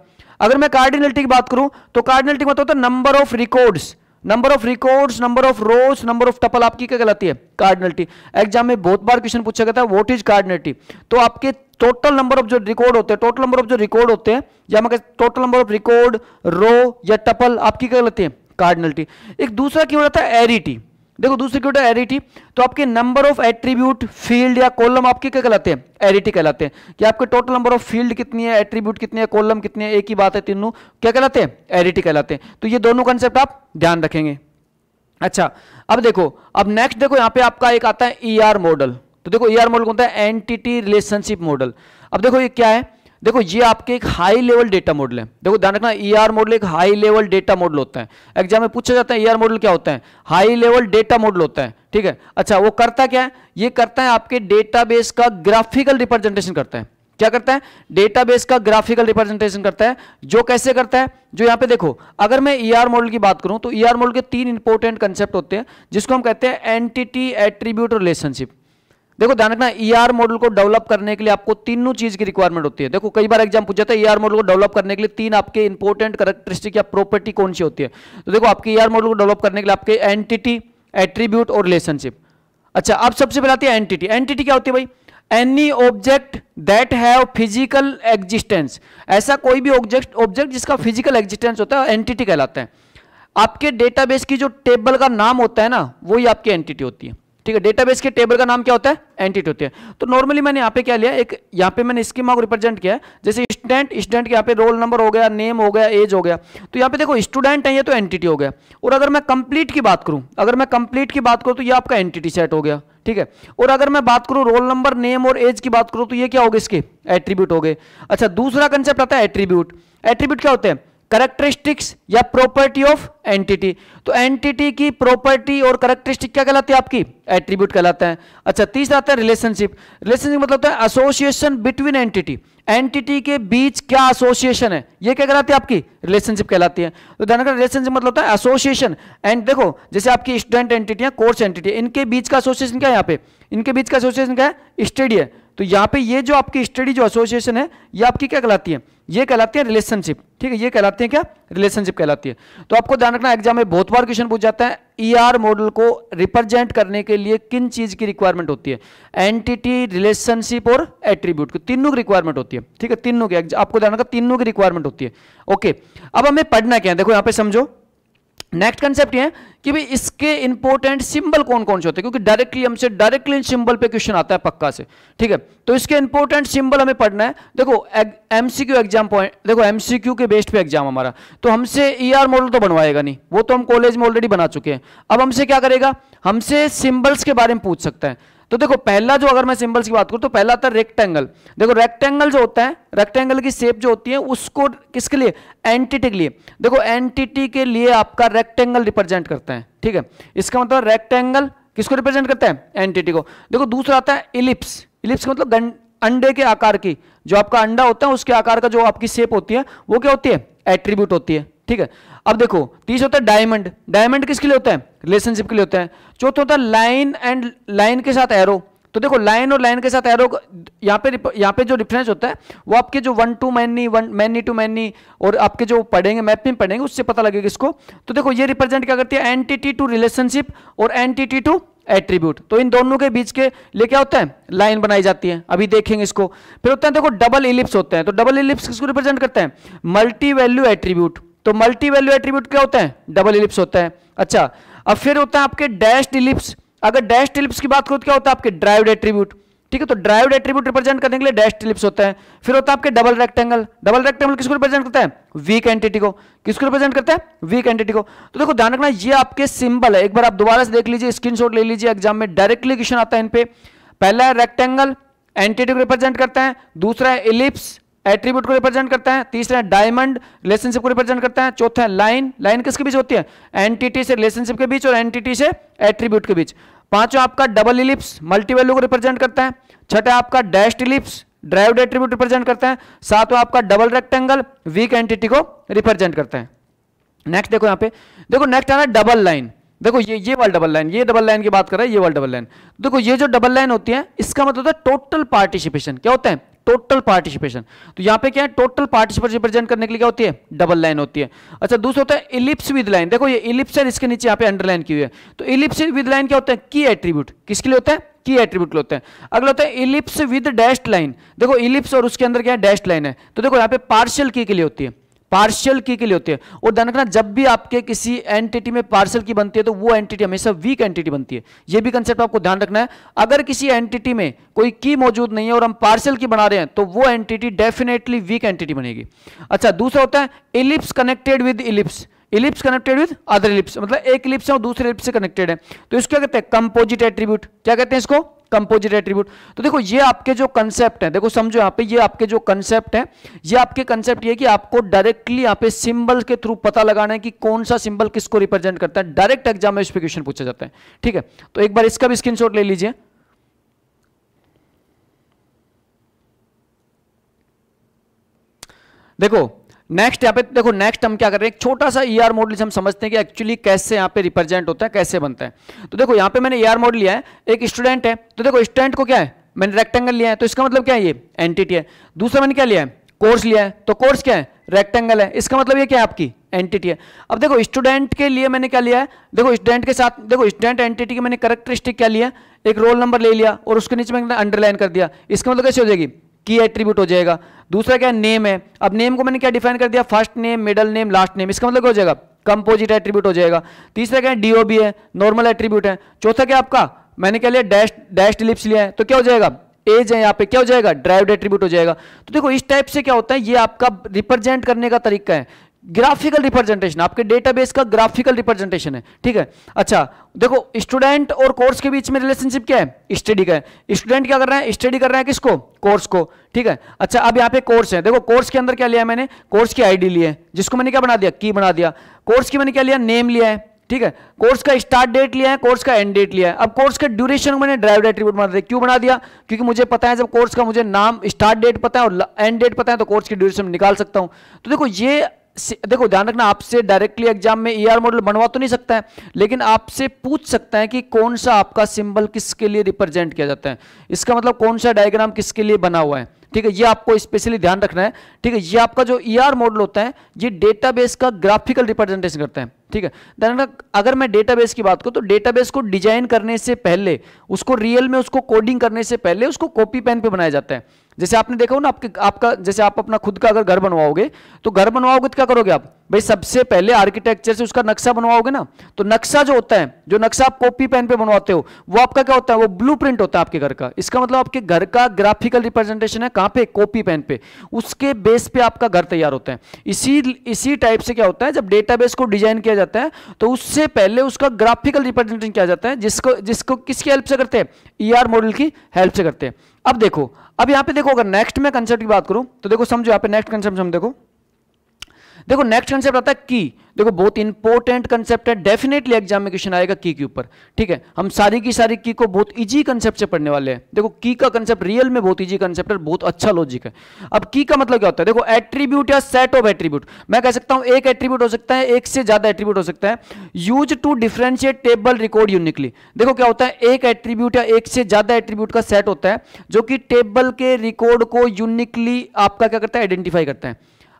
अगर मैं कार्डिनलिटी की बात करूं तो कार्डिनलिटी मतलब होता है number of records number of records number of rows number of tuple आपकी क्या कहलाती है कार्डनलिटी एग्जाम में बहुत बार क्वेश्चन पूछा गया था वॉट इज कार्डनलिटी तो आपके टोटल नंबर ऑफ जो रिकॉर्ड होते हैं टोटल नंबर ऑफ जो रिकॉर्ड होते हैं या मैं total number of record row या टपल आपकी क्या कहलाती है कार्डनलिटी एक दूसरा क्यों रहता है एरिटी देखो दूसरी क्यों एरिटी तो आपके नंबर ऑफ एट्रीब्यूट फील्ड या कॉलम आपके क्या कहलाते हैं एरिटी कहलाते हैं कि आपके टोटल नंबर ऑफ फील्ड कितनी है एट्रीब्यूट कितनी है कॉलम कितने एक ही बात है तीनों क्या कहलाते हैं एरिटी कहलाते हैं तो ये दोनों कंसेप्ट आप ध्यान रखेंगे अच्छा अब देखो अब नेक्स्ट देखो यहां पे आपका एक आता है ई ER मॉडल तो देखो ई ER मॉडल कौन है एंटिटी रिलेशनशिप मॉडल अब देखो ये क्या है देखो ये आपके एक हाई लेवल डेटा मॉडल है देखो ध्यान रखना ई आर मॉडल एक हाई लेवल डेटा मॉडल होता है एग्जाम में पूछा जाता है ई e आर मॉडल क्या होता है हाई लेवल डेटा मॉडल होता है ठीक है अच्छा वो करता क्या है ये करता है आपके डेटाबेस का ग्राफिकल रिप्रेजेंटेशन करता है क्या करता है डेटाबेस का ग्राफिकल रिप्रेजेंटेशन करता है जो कैसे करता है जो यहां पे देखो अगर मैं ईआर e मॉडल की बात करूं तो ईआर e मॉडल के तीन इंपॉर्टेंट कंसेप्ट होते हैं जिसको हम कहते हैं एंटिटी एट्रीब्यूट रिलेशनशिप देखो ध्यान रखना ईआर e मॉडल को डेवलप करने के लिए आपको तीनों चीज की रिक्वायरमेंट होती है देखो कई बार एग्जाम पूछा था ईआर मॉडल को डेवलप करने के लिए तीन आपके इंपोर्टेंट करेक्टरिस्टिक या प्रॉपर्टी कौन सी होती है तो देखो आपके ईआर e मॉडल को डेवलप करने के लिए आपके एंटिटी एट्रीब्यूट और रिलेशनशिप अच्छा अब सबसे पहले आती है एंटिटी एंटिटी क्या होती है भाई any object that have physical existence ऐसा कोई भी ऑब्जेक्ट ऑब्जेक्ट जिसका फिजिकल एग्जिस्टेंस होता है एंटिटी कहलाता है आपके डेटाबेस की जो टेबल का नाम होता है ना वही आपकी एंटिटी होती है ठीक है डेटाबेस के टेबल का नाम क्या होता है एंटिटी होती है तो नॉर्मली मैंने यहाँ पे क्या लिया एक यहाँ पे मैंने स्कीमा को रिप्रेजेंट किया है जैसे स्टूडेंट स्टूडेंट के यहाँ पे रोल नंबर हो गया नेम हो गया एज हो गया तो यहाँ पे देखो स्टूडेंट है ये तो एंटिटी हो गया और अगर मैं कंप्लीट की बात करूँ अगर मैं कंप्लीट की बात करूँ तो ये आपका एंटिटी सेट हो गया ठीक है और अगर मैं बात करूँ रोल नंबर नेम और एज की बात करूँ तो ये क्या हो गया इसके एट्रीब्यूट हो गए अच्छा दूसरा कंसेप्ट आता है एट्रीब्यूट एट्रीब्यूट क्या होते हैं करेक्टरिस्टिक्स या प्रॉपर्टी ऑफ एंटिटी तो एंटिटी की प्रॉपर्टी और करेक्टरिस्टिक क्या कहलाती है आपकी एट्रीब्यूट कहलाते हैं अच्छा तीसरा आता है रिलेशनशिप रिलेशनशिप मतलब होता तो है एसोसिएशन बिटवीन एंटिटी एंटिटी के बीच क्या एसोसिएशन है ये क्या कहलाती है आपकी रिलेशनशिप कहलाती है तो ध्यान रखना रिलेशनशिप मतलब होता है एसोसिएशन एंड देखो जैसे आपकी स्टूडेंट एंटिटी है कोर्स एंटिटी इनके बीच का एसोसिएशन क्या है यहाँ पे इनके बीच का एसोसिएशन क्या है स्टडी है तो यहाँ पे ये जो आपकी स्टडी जो एसोसिएशन है ये आपकी क्या कहलाती है ये कहलाती है रिलेशनशिप ठीक है ये कहलाती है क्या रिलेशनशिप कहलाती है तो आपको ध्यान रखना एग्जाम में बहुत बार क्वेश्चन पूछ जाता है ईआर e मॉडल को रिप्रेजेंट करने के लिए किन चीज की रिक्वायरमेंट होती है एंटिटी रिलेशनशिप और एट्रीब्यूट की तीनों की रिक्वायरमेंट होती है ठीक है तीनों की आपको ध्यान रखना तीनों की रिक्वायरमेंट होती है ओके अब हमें पढ़ना क्या है देखो यहां पे समझो नेक्स्ट कंसेप्ट है कि भाई इसके इंपॉर्टेंट सिंबल कौन कौन से होते हैं क्योंकि डायरेक्टली हमसे डायरेक्टली सिंबल पे क्वेश्चन आता है पक्का से ठीक है तो इसके इंपॉर्टेंट सिंबल हमें पढ़ना है देखो एमसीक्यू एग्जाम पॉइंट देखो एमसीक्यू के बेस्ड पे एग्जाम हमारा तो हमसे ईआर e मॉडल तो बनवाएगा नहीं वो तो हम कॉलेज में ऑलरेडी बना चुके हैं अब हमसे क्या करेगा हमसे सिंबल्स के बारे में पूछ सकता है तो देखो पहला जो अगर मैं सिंबल्स की बात करूं तो पहला था रेक्टेंगल देखो रेक्टेंगल जो होता है रेक्टेंगल की शेप जो होती है उसको किसके लिए एंटिटी के लिए देखो एंटिटी के लिए आपका रेक्टेंगल रिप्रेजेंट करता है ठीक है इसका मतलब रेक्टेंगल किसको रिप्रेजेंट करता है एंटिटी को देखो दूसरा आता है इलिप्स इलिप्स का मतलब अंडे के आकार की जो आपका अंडा होता है उसके आकार का जो आपकी शेप होती है वो क्या होती है एट्रीब्यूट होती है ठीक है अब देखो तीसरा होता है डायमंड डायमंड किसके लिए होता है रिलेशनशिप के लिए होता है चौथा होता है लाइन एंड लाइन के साथ एरो तो देखो लाइन और लाइन के साथ एरो यहाँ पे यहाँ पे जो डिफरेंस होता है वो आपके जो one to many one many to many और आपके जो पढ़ेंगे मैप में पढ़ेंगे उससे पता लगेगा इसको तो देखो ये रिप्रेजेंट क्या करती है एंटिटी टू रिलेशनशिप और एंटिटी टू एट्रीब्यूट तो इन दोनों के बीच के लिए क्या होता है लाइन बनाई जाती है अभी देखेंगे इसको फिर होता है देखो डबल इलिप्स होते हैं तो डबल इलिप्स किसको रिप्रेजेंट करते हैं मल्टी वैल्यू एट्रीब्यूट तो मल्टी वैल्यू एट्रीब्यूट क्या होते हैं डबल इलिप्स होते हैं अच्छा अब फिर होता है आपके डैश इलिप्स अगर डैश इलिप्स की बात करो तो क्या होता है आपके ड्राइव एट्रीब्यूट ठीक है तो ड्राइव एट्रीब्यूट रिप्रेजेंट करने के लिए डैश इलिप्स होते हैं फिर होता है आपके डबल रेक्टेंगल डबल रेक्टेंगल किसको रिप्रेजेंट करता है वीक एंटिटी को किसको रिप्रेजेंट करता है वीक एंटिटी को तो देखो ध्यान रखना ये आपके सिंबल है एक बार आप दोबारा से देख लीजिए स्क्रीन ले लीजिए एग्जाम में डायरेक्टली क्वेश्चन आता है इन पे पहला है रेक्टेंगल एंटिटी को रिप्रेजेंट करता है दूसरा है इलिप्स एट्रीब्यूट को रिप्रेजेंट करता है तीसरा है डायमंड रिलेशनशिप को रिप्रेजेंट करता है चौथा है लाइन लाइन किसके बीच होती है एंटिटी से रिलेशनशिप के बीच और एंटिटी से एट्रीब्यूट के बीच पांचवा आपका डबल इलिप्स मल्टी वैल्यू को रिप्रेजेंट करता है छठा आपका dash ellipse derived attribute represent करता है सातवा आपका डबल रेक्टेंगल वीक एंटिटी को रिप्रेजेंट करता है नेक्स्ट देखो यहाँ पे देखो नेक्स्ट आना डबल लाइन देखो ये ये वाल डबल लाइन ये डबल लाइन की बात कर रहा है ये वाल डबल लाइन देखो ये जो डबल लाइन होती है इसका मतलब होता है टोटल पार्टिसिपेशन क्या होता है टोटल पार्टिसिपेशन तो यहां पे क्या है टोटल पार्टिसिपेशन रिप्रेजेंट करने के लिए क्या होती है डबल लाइन होती है अच्छा दूसरा होता है इलिप्स विद लाइन देखो ये इलिप्स है इसके नीचे यहां पे अंडरलाइन की हुई है तो इलिप्स विद लाइन क्या होता है की एट्रीब्यूट किसके लिए होता है की एट्रीब्यूट होते हैं अगला होता है इलिप्स विद डैश लाइन देखो इलिप्स और उसके अंदर क्या है डैश लाइन है तो देखो यहां पे पार्शियल की के लिए होती है पार्शियल की के लिए होते हैं और ध्यान रखना जब भी आपके किसी एंटिटी में पार्शियल की बनती है तो वो एंटिटी हमेशा वीक एंटिटी बनती है ये भी कंसेप्ट आपको ध्यान रखना है अगर किसी एंटिटी में कोई की मौजूद नहीं है और हम पार्शियल की बना रहे हैं तो वो एंटिटी डेफिनेटली वीक एंटिटी बनेगी अच्छा दूसरा होता है ellipse connected with ellipse ellipse connected with other ellipse मतलब एक इलिप्स है और दूसरे इलिप्स से कनेक्टेड है तो इसको क्या कहते हैं कंपोजिट एट्रीब्यूट क्या कहते हैं इसको कंपोजिट एट्रीब्यूट तो देखो ये आपके जो कंसेप्ट है देखो समझो यहाँ पे ये आपके जो कंसेप्ट है ये आपके कंसेप्ट ये कि आपको डायरेक्टली यहाँ पे सिंबल के थ्रू पता लगाना है कि कौन सा सिंबल किसको रिप्रेजेंट करता है डायरेक्ट एग्जाम में क्वेश्चन पूछा जाता है ठीक है तो एक बार इसका भी स्क्रीन ले लीजिए देखो नेक्स्ट यहाँ पे देखो नेक्स्ट हम क्या कर रहे हैं एक छोटा सा ई आर मॉडल हम समझते हैं कि एक्चुअली कैसे यहाँ पे रिप्रेजेंट होता है कैसे बनता है तो देखो यहाँ पे मैंने ई आर मॉडल लिया है एक स्टूडेंट है तो देखो स्टूडेंट को क्या है मैंने रेक्टेंगल लिया है तो इसका मतलब क्या है ये एंटिटी है दूसरा मैंने क्या लिया है कोर्स लिया है तो कोर्स क्या है रेक्टेंगल है इसका मतलब ये क्या है आपकी एंटिटी है अब देखो स्टूडेंट के लिए मैंने क्या लिया है देखो स्टूडेंट के साथ देखो स्टूडेंट एंटिटी की मैंने करेक्टरिस्टिक क्या लिया एक रोल नंबर ले लिया और उसके नीचे मैंने अंडरलाइन कर दिया इसका मतलब कैसे हो जाएगी की एट्रीब्यूट हो जाएगा दूसरा क्या नेम है अब नेम को मैंने क्या डिफाइन कर दिया first name middle name last name इसका मतलब क्या हो जाएगा कंपोजिट एट्रीब्यूट हो जाएगा तीसरा क्या है डीओबी है नॉर्मल एट्रीब्यूट है चौथा क्या आपका मैंने क्या लिया डैश डैश डिलिप्स लिया है तो क्या हो जाएगा एज है यहाँ पे क्या हो जाएगा ड्राइव एट्रीब्यूट हो जाएगा तो देखो इस टाइप से क्या होता है ये आपका रिप्रेजेंट करने का तरीका है ग्राफिकल रिप्रेजेंटेशन आपके डेटाबेस का ग्राफिकल रिप्रेजेंटेशन है ठीक है अच्छा देखो स्टूडेंट और कोर्स के बीच में रिलेशनशिप क्या है स्टडी का है स्टूडेंट क्या कर रहे हैं स्टडी कर रहे हैं किसको कोर्स को ठीक है अच्छा अब यहाँ पे कोर्स है देखो कोर्स के अंदर क्या लिया मैंने कोर्स की आईडी ली है जिसको मैंने क्या बना दिया की बना दिया कोर्स की मैंने क्या लिया नेम लिया है ठीक है कोर्स का स्टार्ट डेट लिया है कोर्स का एंड डेट लिया है अब कोर्स का ड्यूरेशन मैंने ड्राइव डेट्रीब्यूट बना दिया क्यों बना दिया क्योंकि मुझे पता है जब कोर्स का मुझे नाम स्टार्ट डेट पता है और एंड डेट पता है तो कोर्स की ड्यूरेशन निकाल सकता हूं तो देखो ये देखो ध्यान रखना आपसे डायरेक्टली एग्जाम में ईआर e मॉडल बनवा तो नहीं सकता है लेकिन आपसे पूछ सकता है कि कौन सा आपका सिंबल किसके लिए रिप्रेजेंट किया जाता है इसका मतलब कौन सा डायग्राम किसके लिए बना हुआ है ठीक है ये आपको स्पेशली ध्यान रखना है ठीक है ये आपका जो ईआर e मॉडल होता है ये डेटाबेस का ग्राफिकल रिप्रेजेंटेशन करता है ठीक है ध्यान अगर मैं डेटाबेस की बात करूँ तो डेटाबेस को डिजाइन करने से पहले उसको रियल में उसको कोडिंग करने से पहले उसको कॉपी पेन पे बनाया जाता है जैसे आपने देखा हो ना आपके आपका जैसे आप अपना खुद का अगर घर बनवाओगे तो घर बनवाओगे तो क्या करोगे आप भाई सबसे पहले आर्किटेक्चर से उसका नक्शा बनवाओगे ना तो नक्शा जो होता है जो नक्शा आप कॉपी पेन पे बनवाते हो वो आपका क्या होता है वो ब्लूप्रिंट होता है आपके घर का इसका मतलब आपके घर का ग्राफिकल रिप्रेजेंटेशन है कहां पे कॉपी पेन पे उसके बेस पे आपका घर तैयार होता है इसी इसी टाइप से क्या होता है जब डेटा को डिजाइन किया जाता है तो उससे पहले उसका ग्राफिकल रिप्रेजेंटेशन किया जाता है जिसको जिसको किसकी हेल्प से करते हैं ई e मॉडल की हेल्प से करते हैं अब देखो अब यहां पर देखो अगर नेक्स्ट में कंसेप्ट की बात करूं तो देखो समझो यहाँ पे नेक्स्ट कंसेप्ट हम देखो देखो नेक्स्ट कंसेप्ट आता है की देखो बहुत इंपॉर्टेंट कंसेप्ट है डेफिनेटली एग्जाम में क्वेश्चन आएगा की के ऊपर ठीक है हम सारी की सारी की को बहुत इजी कंसेप्ट से पढ़ने वाले हैं देखो की का कंसेप्ट रियल में बहुत इजी कंसेप्ट है बहुत अच्छा लॉजिक है अब की का मतलब क्या होता है देखो एट्रीब्यूट या सेट ऑफ एट्रीब्यूट मैं कह सकता हूं एक एट्रीब्यूट हो सकता है एक से ज्यादा एट्रीब्यूट हो सकता है use to differentiate table record uniquely देखो क्या होता है एक एट्रीब्यूट या एक से ज्यादा एट्रीब्यूट का सेट होता है जो कि टेबल के रिकॉर्ड को यूनिकली आपका क्या करता है आइडेंटिफाई करता है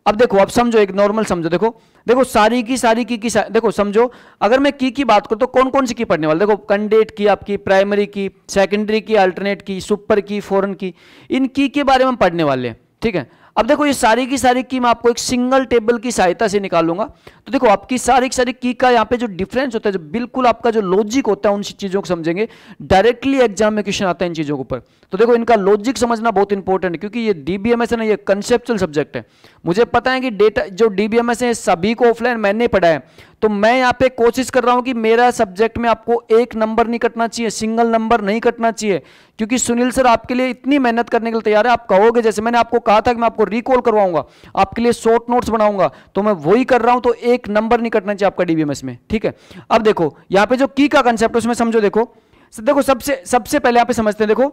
अब देखो अब समझो एक नॉर्मल समझो देखो देखो सारी की सारी की की सारी, देखो समझो अगर मैं की की बात करूं तो कौन कौन सी की पढ़ने वाले देखो कंडेट की आपकी प्राइमरी की सेकेंडरी की अल्टरनेट की सुपर की फॉरन की इन की के बारे में पढ़ने वाले हैं ठीक है अब देखो ये सारी की सारी की मैं आपको एक सिंगल टेबल की सहायता से निकालूंगा तो देखो आपकी सारी की सारी की का यहाँ पे जो डिफरेंस होता है जो बिल्कुल आपका जो लॉजिक होता है उन चीज़ों को समझेंगे डायरेक्टली एग्जाम में क्वेश्चन आता है इन चीज़ों के ऊपर तो देखो इनका लॉजिक समझना बहुत इंपॉर्टेंट है क्योंकि ये डीबीएमएस है ना ये कंसेप्चुअल सब्जेक्ट है मुझे पता है कि डेटा जो डीबीएमएस है सभी को ऑफलाइन मैंने पढ़ा है तो मैं यहाँ पे कोशिश कर रहा हूँ कि मेरा सब्जेक्ट में आपको एक नंबर नहीं कटना चाहिए सिंगल नंबर नहीं कटना चाहिए क्योंकि सुनील सर आपके लिए इतनी मेहनत करने के लिए तैयार है आप कहोगे जैसे मैंने आपको कहा था कि मैं आपको रिकॉल करवाऊंगा आपके लिए शॉर्ट नोट्स बनाऊंगा तो मैं वही कर रहा हूं तो एक नंबर नहीं कटना चाहिए आपका डीबीएमएस में ठीक है अब देखो यहाँ पे जो की का कंसेप्ट है उसमें समझो देखो देखो सबसे सबसे पहले यहाँ पे समझते हैं देखो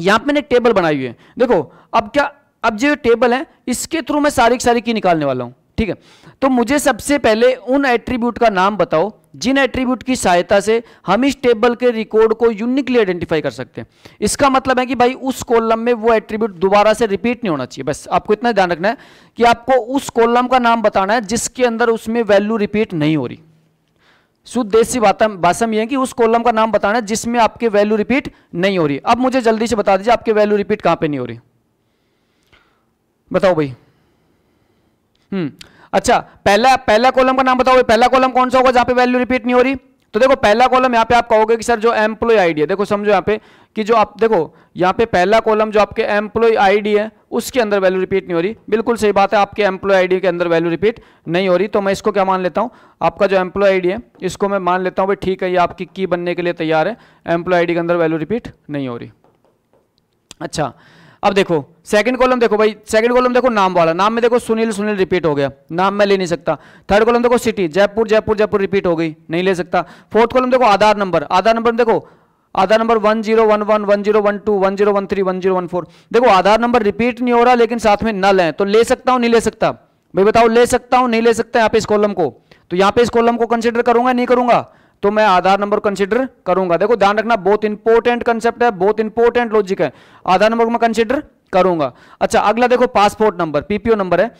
यहाँ पे मैंने टेबल बनाई हुई है देखो अब क्या अब जो टेबल है इसके थ्रू मैं सारी सारी की निकालने वाला हूं ठीक है तो मुझे सबसे पहले उन एट्रीब्यूट का नाम बताओ जिन एट्रीब्यूट की सहायता से हम इस टेबल के रिकॉर्ड को यूनिकली आइडेंटिफाई कर सकते हैं इसका मतलब है कि भाई उस कॉलम में वो एट्रीब्यूट दोबारा से रिपीट नहीं होना चाहिए बस आपको इतना ध्यान रखना है कि आपको उस कॉलम का नाम बताना है जिसके अंदर उसमें वैल्यू रिपीट नहीं हो रही शुद्ध देसी भाषा यह है कि उस कॉलम का नाम बताना है जिसमें आपके वैल्यू रिपीट नहीं हो रही अब मुझे जल्दी से बता दीजिए आपके वैल्यू रिपीट कहां पर नहीं हो रही बताओ भाई हम्म अच्छा पहला पहला कॉलम का नाम बताओ पहला कॉलम कौन सा होगा जहां पे वैल्यू रिपीट नहीं हो रही तो देखो पहला कॉलम यहाँ पे आप कहोगे कि सर जो एम्प्लॉय आईडी है देखो समझो यहाँ पे कि जो आप देखो यहाँ पे पहला कॉलम जो आपके एम्प्लॉय आईडी है उसके अंदर वैल्यू रिपीट नहीं हो रही बिल्कुल सही बात है आपके एम्प्लॉय आईडी के अंदर वैल्यू रिपीट नहीं हो रही तो मैं इसको क्या मान लेता हूँ आपका जो एम्प्लॉय आईडी है इसको मैं मान लेता हूँ भाई ठीक है ये आपकी की बनने के लिए तैयार है एम्प्लॉय आईडी के अंदर वैल्यू रिपीट नहीं हो रही अच्छा अब देखो सेकंड कॉलम देखो भाई सेकंड कॉलम देखो नाम वाला नाम में देखो सुनील सुनील रिपीट हो गया नाम मैं ले नहीं सकता थर्ड कॉलम देखो सिटी जयपुर जयपुर जयपुर रिपीट हो गई नहीं ले सकता फोर्थ कॉलम देखो आधार नंबर आधार नंबर देखो Aadhaar number one zero one one one zero one two one zero one three one zero one four देखो आधार नंबर रिपीट नहीं हो रहा लेकिन साथ में नल है तो ले सकता हूँ नहीं ले सकता भाई बताओ ले सकता हूँ नहीं ले सकता यहाँ पे इस कॉलम को तो यहाँ पे इस कॉलम को कंसिडर करूंगा नहीं करूंगा तो मैं आधार नंबर कंसिडर करूंगा देखो ध्यान रखना बहुत इंपॉर्टेंट कंसेप्ट है बहुत इंपॉर्टेंट लॉजिक है आधार नंबर को मैं कंसिडर करूंगा अच्छा अगला देखो पासपोर्ट नंबर पीपीओ नंबर है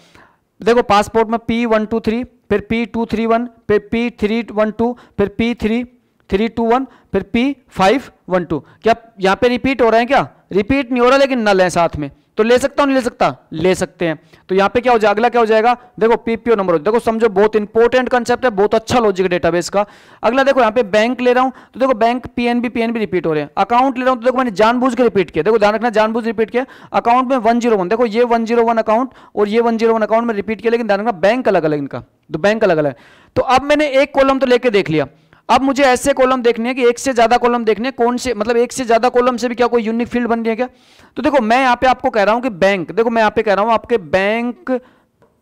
देखो पासपोर्ट में पी वन टू थ्री फिर पी टू थ्री वन फिर पी थ्री वन टू फिर P three three two one फिर पी फाइव वन टू क्या यहाँ पे रिपीट हो रहे हैं क्या रिपीट नहीं हो रहा लेकिन नल है साथ में तो ले सकता हूं नहीं ले सकता ले सकते हैं तो यहां पे क्या हो जाएगा अगला क्या हो जाएगा देखो पीपीओ नंबर देखो समझो बहुत इंपॉर्टेंट कंसेप्ट है बहुत अच्छा लॉजिक डेटाबेस का अगला देखो यहां पे बैंक ले रहा हूं तो देखो बैंक पीएनबी पीएनबी रिपीट हो रहे हैं अकाउंट ले रहा हूं तो देखो मैंने जानबूझ के रिपीट किया देखो ध्यान रखना जानबूझ रिपीट किया अकाउंट में वन देखो ये वन अकाउंट और ये वन अकाउंट में रिपीट किया लेकिन ध्यान रखना बैंक अलग अलग इनका तो बैंक अलग अलग तो अब मैंने एक कॉलम तो लेकर देख लिया अब मुझे ऐसे कॉलम देखने हैं कि एक से ज़्यादा कॉलम देखने कौन से मतलब एक से ज़्यादा कॉलम से भी क्या कोई यूनिक फील्ड बन रही है क्या तो देखो मैं यहाँ पे आपको कह रहा हूँ कि बैंक देखो मैं यहाँ पे कह रहा हूँ आपके बैंक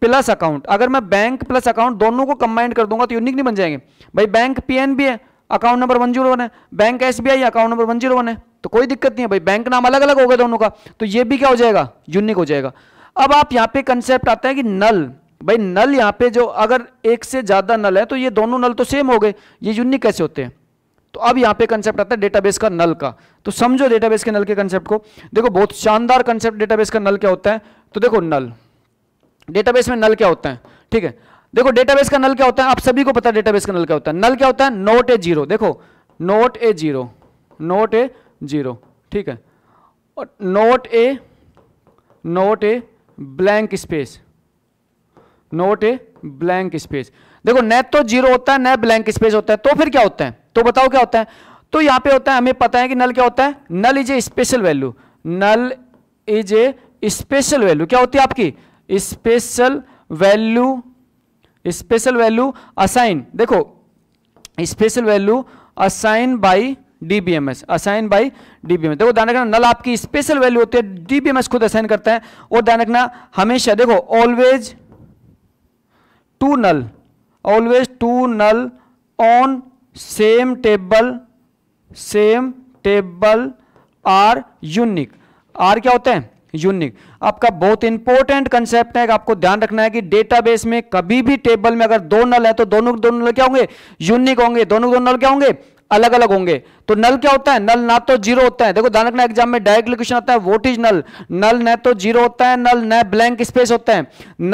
प्लस अकाउंट अगर मैं बैंक प्लस अकाउंट दोनों को कंबाइंड कर दूंगा तो यूनिक नहीं बन जाएंगे भाई बैंक पी है account number one zero one है bank S account number one zero one है तो कोई दिक्कत नहीं है भाई बैंक नाम अलग अलग हो गया दोनों का तो ये भी क्या हो जाएगा यूनिक हो जाएगा अब आप यहाँ पे कंसेप्ट आता है कि नल भाई नल यहाँ पे जो अगर एक से ज़्यादा नल है तो ये दोनों नल तो सेम हो गए ये यूनिक कैसे होते हैं तो अब यहाँ पे कंसेप्ट आता है डेटाबेस का नल का तो समझो डेटाबेस के नल के कंसेप्ट को देखो बहुत शानदार कंसेप्ट डेटाबेस का नल क्या होता है तो देखो नल डेटाबेस में नल क्या होता है ठीक है देखो डेटाबेस का नल क्या होता है आप सभी को पता है डेटाबेस का नल क्या होता है नल क्या होता है नोट ए जीरो देखो not a zero not a zero ठीक है और not a not a blank space not a blank space देखो नेट तो जीरो होता है न ब्लैंक स्पेस होता है तो फिर क्या होता है तो बताओ क्या होता है तो यहां पे होता है हमें पता है कि नल क्या होता है null is a special value null is a special value क्या होती है आपकी special value special value assign देखो special value assign by DBMS assign by DBMS देखो ध्यान रखना नल आपकी स्पेशल वैल्यू होती है डीबीएमएस खुद असाइन करता है और ध्यान रखना हमेशा देखो always to null always to null on same table same table are unique are क्या होते हैं यूनिक आपका बहुत इंपॉर्टेंट कंसेप्ट है आपको ध्यान रखना है कि डेटाबेस में कभी भी टेबल में अगर दो नल है तो दोनों दोनों नल क्या होंगे यूनिक होंगे दोनों दोनों नल क्या होंगे अलग अलग होंगे तो नल क्या होता है नल ना तो जीरो होता है देखो धानक ना एग्जाम में डायरेक्ट क्वेश्चन आता है वोट इज नल नल न तो जीरो होता है नल न ब्लैंक स्पेस होता है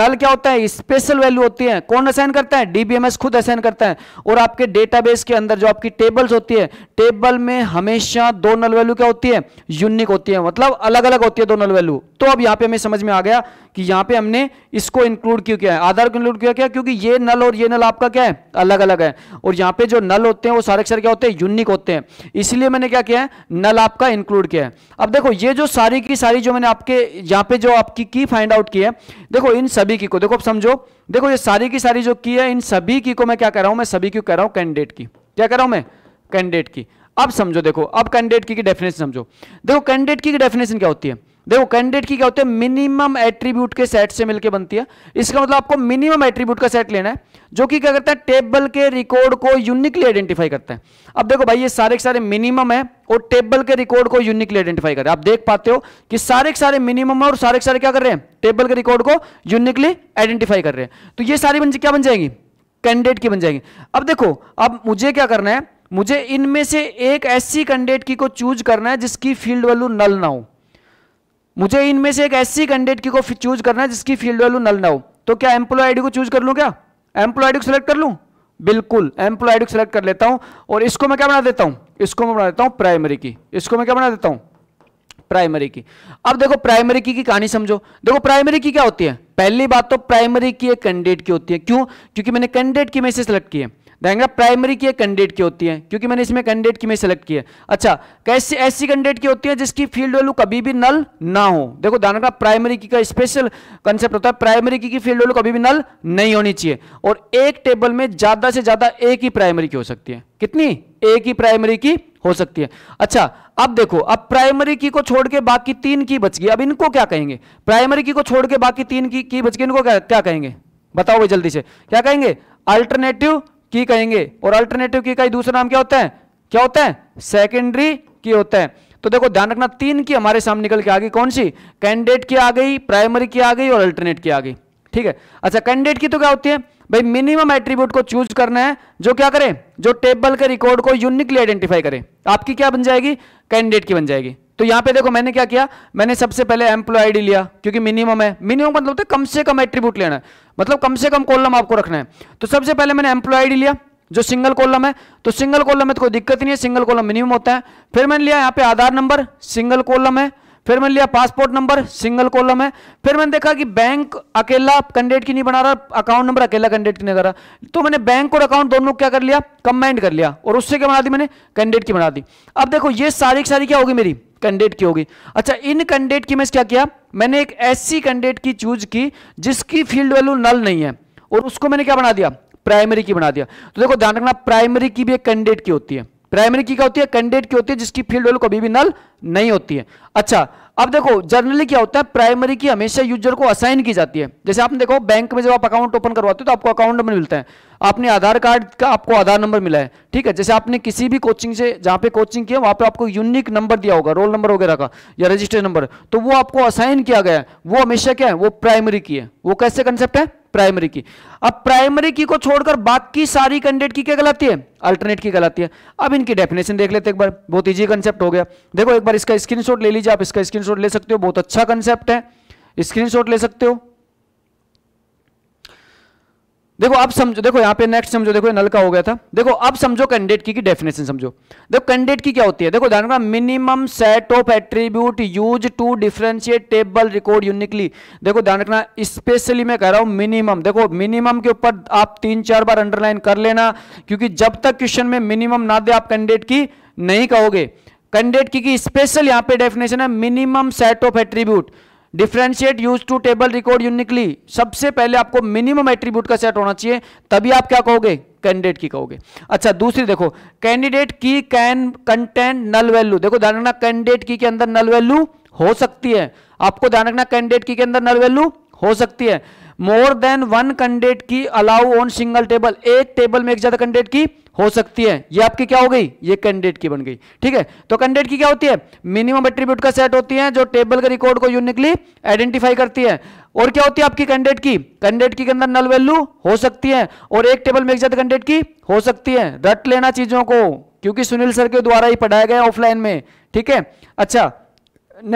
नल क्या होता है स्पेशल वैल्यू होती है कौन असाइन करता है डीबीएमएस खुद असाइन करता है और आपके डेटाबेस के अंदर जो आपकी टेबल्स होती है टेबल में हमेशा दो नल वैल्यू क्या होती है यूनिक होती है मतलब अलग अलग होती है दो नल वैल्यू तो अब यहां पे हमें समझ में आ गया कि यहां पे हमने इसको इंक्लूड क्यों किया है आधार को इंक्लूड किया क्या क्योंकि ये नल और ये नल आपका क्या है अलग अलग है और यहां पे जो नल होते हैं वो सारे अक्षर क्या होते हैं यूनिक होते हैं इसलिए मैंने क्या किया है नल आपका इंक्लूड किया है अब देखो ये जो सारी की सारी जो मैंने आपके यहाँ पे जो आपकी की फाइंड आउट की है देखो इन सभी की को देखो अब समझो देखो ये सारी की सारी जो की है इन सभी की को मैं क्या कर रहा हूँ मैं सभी की कह रहा हूँ कैंडिडेट की क्या कह रहा हूँ मैं कैंडिडेट की अब समझो देखो अब कैंडिडेट की डेफिनेशन समझो देखो कैंडिडेट की डेफिनेशन क्या होती है देखो कैंडिडेट की क्या होते हैं मिनिमम एट्रीब्यूट के सेट से मिलकर बनती है इसका मतलब आपको मिनिमम एट्रीब्यूट का सेट लेना है जो कि क्या करता है टेबल के रिकॉर्ड को यूनिकली आइडेंटिफाई करता है अब देखो भाई ये सारे के सारे मिनिमम है और टेबल के रिकॉर्ड को यूनिकली आइडेंटिफाई कर रहे हैं आप देख पाते हो कि सारे के सारे मिनिमम है और सारे के सारे क्या कर रहे हैं टेबल के रिकॉर्ड को यूनिकली आइडेंटिफाई कर रहे हैं तो ये सारी बन क्या बन जाएगी कैंडिडेट की बन जाएगी अब देखो अब मुझे क्या करना है मुझे इनमें से एक ऐसी कैंडिडेट की को चूज करना है जिसकी फील्ड वैल्यू नल ना हो मुझे इनमें से एक ऐसी कैंडिडेट की को चूज करना है जिसकी फील्ड वैल्यू नल ना हो तो क्या एम्प्लॉय आईडी को चूज कर लूँ क्या एम्प्लॉय आईडी को सिलेक्ट कर लूँ बिल्कुल एम्प्लॉय आईडी को सिलेक्ट कर लेता हूँ और इसको मैं क्या बना देता हूँ इसको मैं बना देता हूँ प्राइमरी की इसको मैं क्या बना देता हूँ प्राइमरी की अब देखो प्राइमरी की की कहानी समझो देखो प्राइमरी की क्या होती है पहली बात तो प्राइमरी की एक कैंडिडेट की होती है क्यों क्योंकि मैंने कैंडिडेट की मैसेज सेलेक्ट की है डायग्राम प्राइमरी की कैंडिडेट की होती है क्योंकि मैंने इसमें कैंडिडेट की में सेलेक्ट किया अच्छा कैसे ऐसी कैंडिडेट की होती है जिसकी फील्ड वैल्यू कभी भी नल ना हो देखो डायग्राम प्राइमरी की का स्पेशल कंसेप्ट होता है प्राइमरी की, की फील्ड वैल्यू कभी भी नल नहीं होनी चाहिए और एक टेबल में ज्यादा से ज्यादा एक ही प्राइमरी की हो सकती है कितनी एक ही प्राइमरी की हो सकती है अच्छा अब देखो अब प्राइमरी की को छोड़ के बाकी तीन की बच गई अब इनको क्या कहेंगे प्राइमरी की को छोड़ के बाकी तीन की की बच गई इनको क्या, क्या कहेंगे बताओ भाई जल्दी से क्या कहेंगे अल्टरनेटिव की कहेंगे और अल्टरनेटिव की का दूसरा नाम क्या होता है क्या होता है सेकेंडरी की होता है तो देखो ध्यान रखना तीन की हमारे सामने निकल के आ गई कौन सी कैंडिडेट की आ गई प्राइमरी की आ गई और अल्टरनेट की आ गई ठीक है अच्छा कैंडिडेट की तो क्या होती है भाई मिनिमम एट्रीब्यूट को चूज करना है जो क्या करे जो टेबल के रिकॉर्ड को यूनिकली आइडेंटिफाई करे आपकी क्या बन जाएगी कैंडिडेट की बन जाएगी तो यहां पे देखो मैंने क्या किया मैंने सबसे पहले एम्प्लॉय आईडी लिया क्योंकि मिनिमम है मिनिमम मतलब होता है कम से कम एट्रीब्यूट लेना है मतलब कम से कम कॉलम आपको रखना है तो सबसे पहले मैंने एम्प्लॉय एम्प्लॉयड लिया जो सिंगल कॉलम है तो सिंगल कॉलम में तो कोई दिक्कत नहीं है सिंगल कॉलम मिनिमम होता है फिर मैंने लिया यहाँ पे आधार नंबर सिंगल कॉलम है फिर मैंने लिया पासपोर्ट नंबर सिंगल कॉलम है फिर मैंने देखा कि बैंक अकेला कैंडिडेट की नहीं बना रहा अकाउंट नंबर अकेला कैंडिडेट की नहीं कर रहा तो मैंने बैंक और अकाउंट दोनों क्या कर लिया कंबाइंड कर लिया और उससे क्या बना दी मैंने कैंडिडेट की बना दी अब देखो ये सारी सारी क्या होगी मेरी कैंडिडेट की होगी अच्छा इन कैंडिडेट की मैं क्या किया मैंने एक ऐसी कैंडिडेट की चूज की जिसकी फील्ड वैल्यू नल नहीं है और उसको मैंने क्या बना दिया प्राइमरी की बना दिया तो देखो ध्यान रखना प्राइमरी की भी एक कैंडिडेट की होती है प्राइमरी की क्या होती है कैंडिडेट की होती है जिसकी फील्ड वैल्यू कभी भी नल नहीं होती है अच्छा अब देखो जनरली क्या होता है प्राइमरी की हमेशा यूजर को असाइन की जाती है जैसे आपने देखो बैंक में जब आप अकाउंट ओपन करवाते हो तो आपको अकाउंट नंबर मिलता है आपने आधार कार्ड का आपको आधार नंबर मिला है ठीक है जैसे आपने किसी भी कोचिंग से जहां पे कोचिंग किया वहां पे आपको यूनिक नंबर दिया होगा रोल नंबर वगैरह का या रजिस्टर नंबर तो वो आपको असाइन किया गया है वो हमेशा क्या है वो प्राइमरी की है वो कैसे कंसेप्ट है प्राइमरी की अब प्राइमरी की को छोड़कर बाकी सारी कैंडिडेट की क्या कहलाती है अल्टरनेट की कहलाती है अब इनकी डेफिनेशन देख लेते एक बार बहुत ईजी कंसेप्ट हो गया देखो एक बार इसका स्क्रीनशॉट ले लीजिए आप इसका स्क्रीनशॉट ले सकते हो बहुत अच्छा कंसेप्ट है स्क्रीनशॉट ले सकते हो देखो अब समझो देखो यहाँ पे नेक्स्ट समझो देखो नल का हो गया था देखो अब समझो कैंडिडेट की, की डेफिनेशन समझो देखो कैंडिडेट की क्या होती है देखो ध्यान रखना minimum set of attribute use to differentiate table record uniquely देखो ध्यान रखना स्पेशली मैं कह रहा हूं मिनिमम देखो मिनिमम के ऊपर आप तीन चार बार अंडरलाइन कर लेना क्योंकि जब तक क्वेश्चन में मिनिमम ना दे आप कैंडिडेट की नहीं कहोगे कैंडिडेट की, की स्पेशल यहां पे डेफिनेशन है minimum set of attribute differentiate use to table record uniquely सबसे पहले आपको मिनिमम एट्रीब्यूट का सेट होना चाहिए तभी आप क्या कहोगे कैंडिडेट की कहोगे अच्छा दूसरी देखो कैंडिडेट की कैन कंटेन नल वैल्यू देखो ध्यान रखना कैंडिडेट की के अंदर नल वैल्यू हो सकती है आपको ध्यान रखना कैंडिडेट की के अंदर नल वैल्यू हो सकती है more than one candidate key allow on single table एक टेबल में एक ज्यादा कैंडिडेट की हो सकती है ये आपकी क्या हो गई ये कैंडिडेट की बन गई ठीक है तो कैंडिडेट की क्या होती है मिनिमम एट्रीब्यूट का सेट होती है जो टेबल के रिकॉर्ड को यूनिकली आइडेंटिफाई करती है और क्या होती है आपकी कैंडिडेट की कैंडिडेट की के अंदर नल वैल्यू हो सकती है और एक टेबल में एक ज्यादा कैंडिडेट की हो सकती है रट लेना चीजों को क्योंकि सुनील सर के द्वारा ही पढ़ाया गया ऑफलाइन में ठीक है अच्छा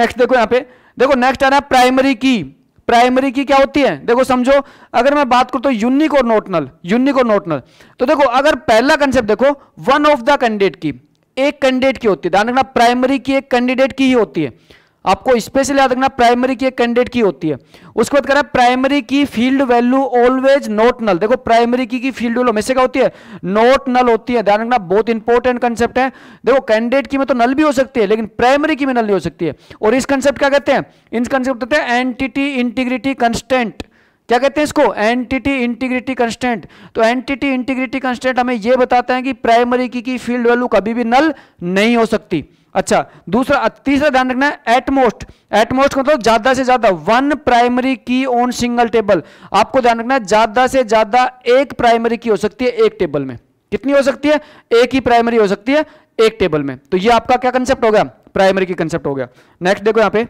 नेक्स्ट देखो यहाँ पे देखो नेक्स्ट आ रहा है प्राइमरी की प्राइमरी की क्या होती है देखो समझो अगर मैं बात करूं तो यूनिक और नोटनल यूनिक और नोटनल तो देखो अगर पहला कंसेप्ट देखो वन ऑफ द कैंडिडेट की एक कैंडिडेट की होती है ध्यान रखना प्राइमरी की एक कैंडिडेट की ही होती है आपको स्पेशल याद रखना प्राइमरी की एक कैंडिडेट की होती है उसके बाद कह रहा है primary key field value always not null देखो प्राइमरी की की फील्ड वैल्यू हमेशा क्या होती है नोट नल होती है ध्यान रखना बहुत इंपॉर्टेंट कंसेप्ट है देखो कैंडिडेट की में तो नल भी हो सकती है लेकिन प्राइमरी की में नल नहीं हो सकती है और इस कंसेप्ट क्या कहते हैं इस कंसेप्ट कहते हैं एंटिटी इंटीग्रिटी कंस्टेंट क्या कहते हैं इसको एंटिटी इंटीग्रिटी कंस्टेंट तो एंटिटी इंटीग्रिटी कंस्टेंट हमें यह बताते हैं कि प्राइमरी की, की फील्ड वैल्यू कभी भी नल नहीं हो सकती अच्छा दूसरा तीसरा ध्यान रखना है एटमोस्ट एटमोस्ट मतलब ज्यादा से ज्यादा one primary key on single table आपको ध्यान रखना है ज्यादा से ज्यादा एक प्राइमरी की हो सकती है एक टेबल में कितनी हो सकती है एक ही प्राइमरी हो सकती है एक टेबल में तो ये आपका क्या कंसेप्ट हो गया प्राइमरी की कंसेप्ट हो गया नेक्स्ट देखो यहां पे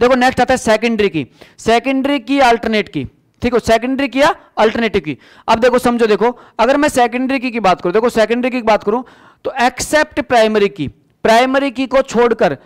देखो नेक्स्ट आता है सेकेंडरी की सेकेंडरी की अल्टरनेट की ठीक है सेकेंडरी की या अल्टरनेटिव की अब देखो समझो देखो अगर मैं सेकेंडरी की, की बात करूं देखो सेकेंडरी की बात करूं तो एक्सेप्ट प्राइमरी की प्राइमरी की को छोड़कर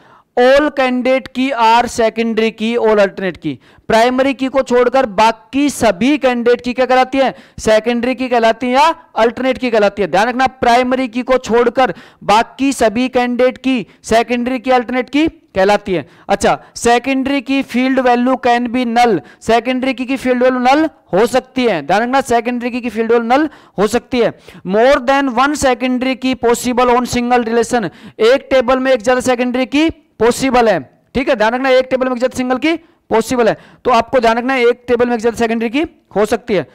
all candidate key are secondary key all alternate key primary key को छोड़कर बाकी सभी कैंडिडेट की क्या कहलाती है सेकेंडरी की कहलाती है या अल्टरनेट की कहलाती है ध्यान रखना प्राइमरी की को छोड़कर बाकी सभी कैंडिडेट की सेकेंडरी की अल्टरनेट की कहलाती है अच्छा secondary key field value can be null secondary key, key field value नल हो सकती है ध्यान रखना secondary key, key field value नल हो सकती है more than one secondary key possible on single relation एक टेबल में एक ज्यादा सेकेंडरी की पॉसिबल है ठीक है ध्यान रखना एक टेबल में एक ज्यादा सिंगल की पॉसिबल है तो आपको ध्यान रखना एक टेबल में एक ज्यादा सेकेंडरी की हो सकती है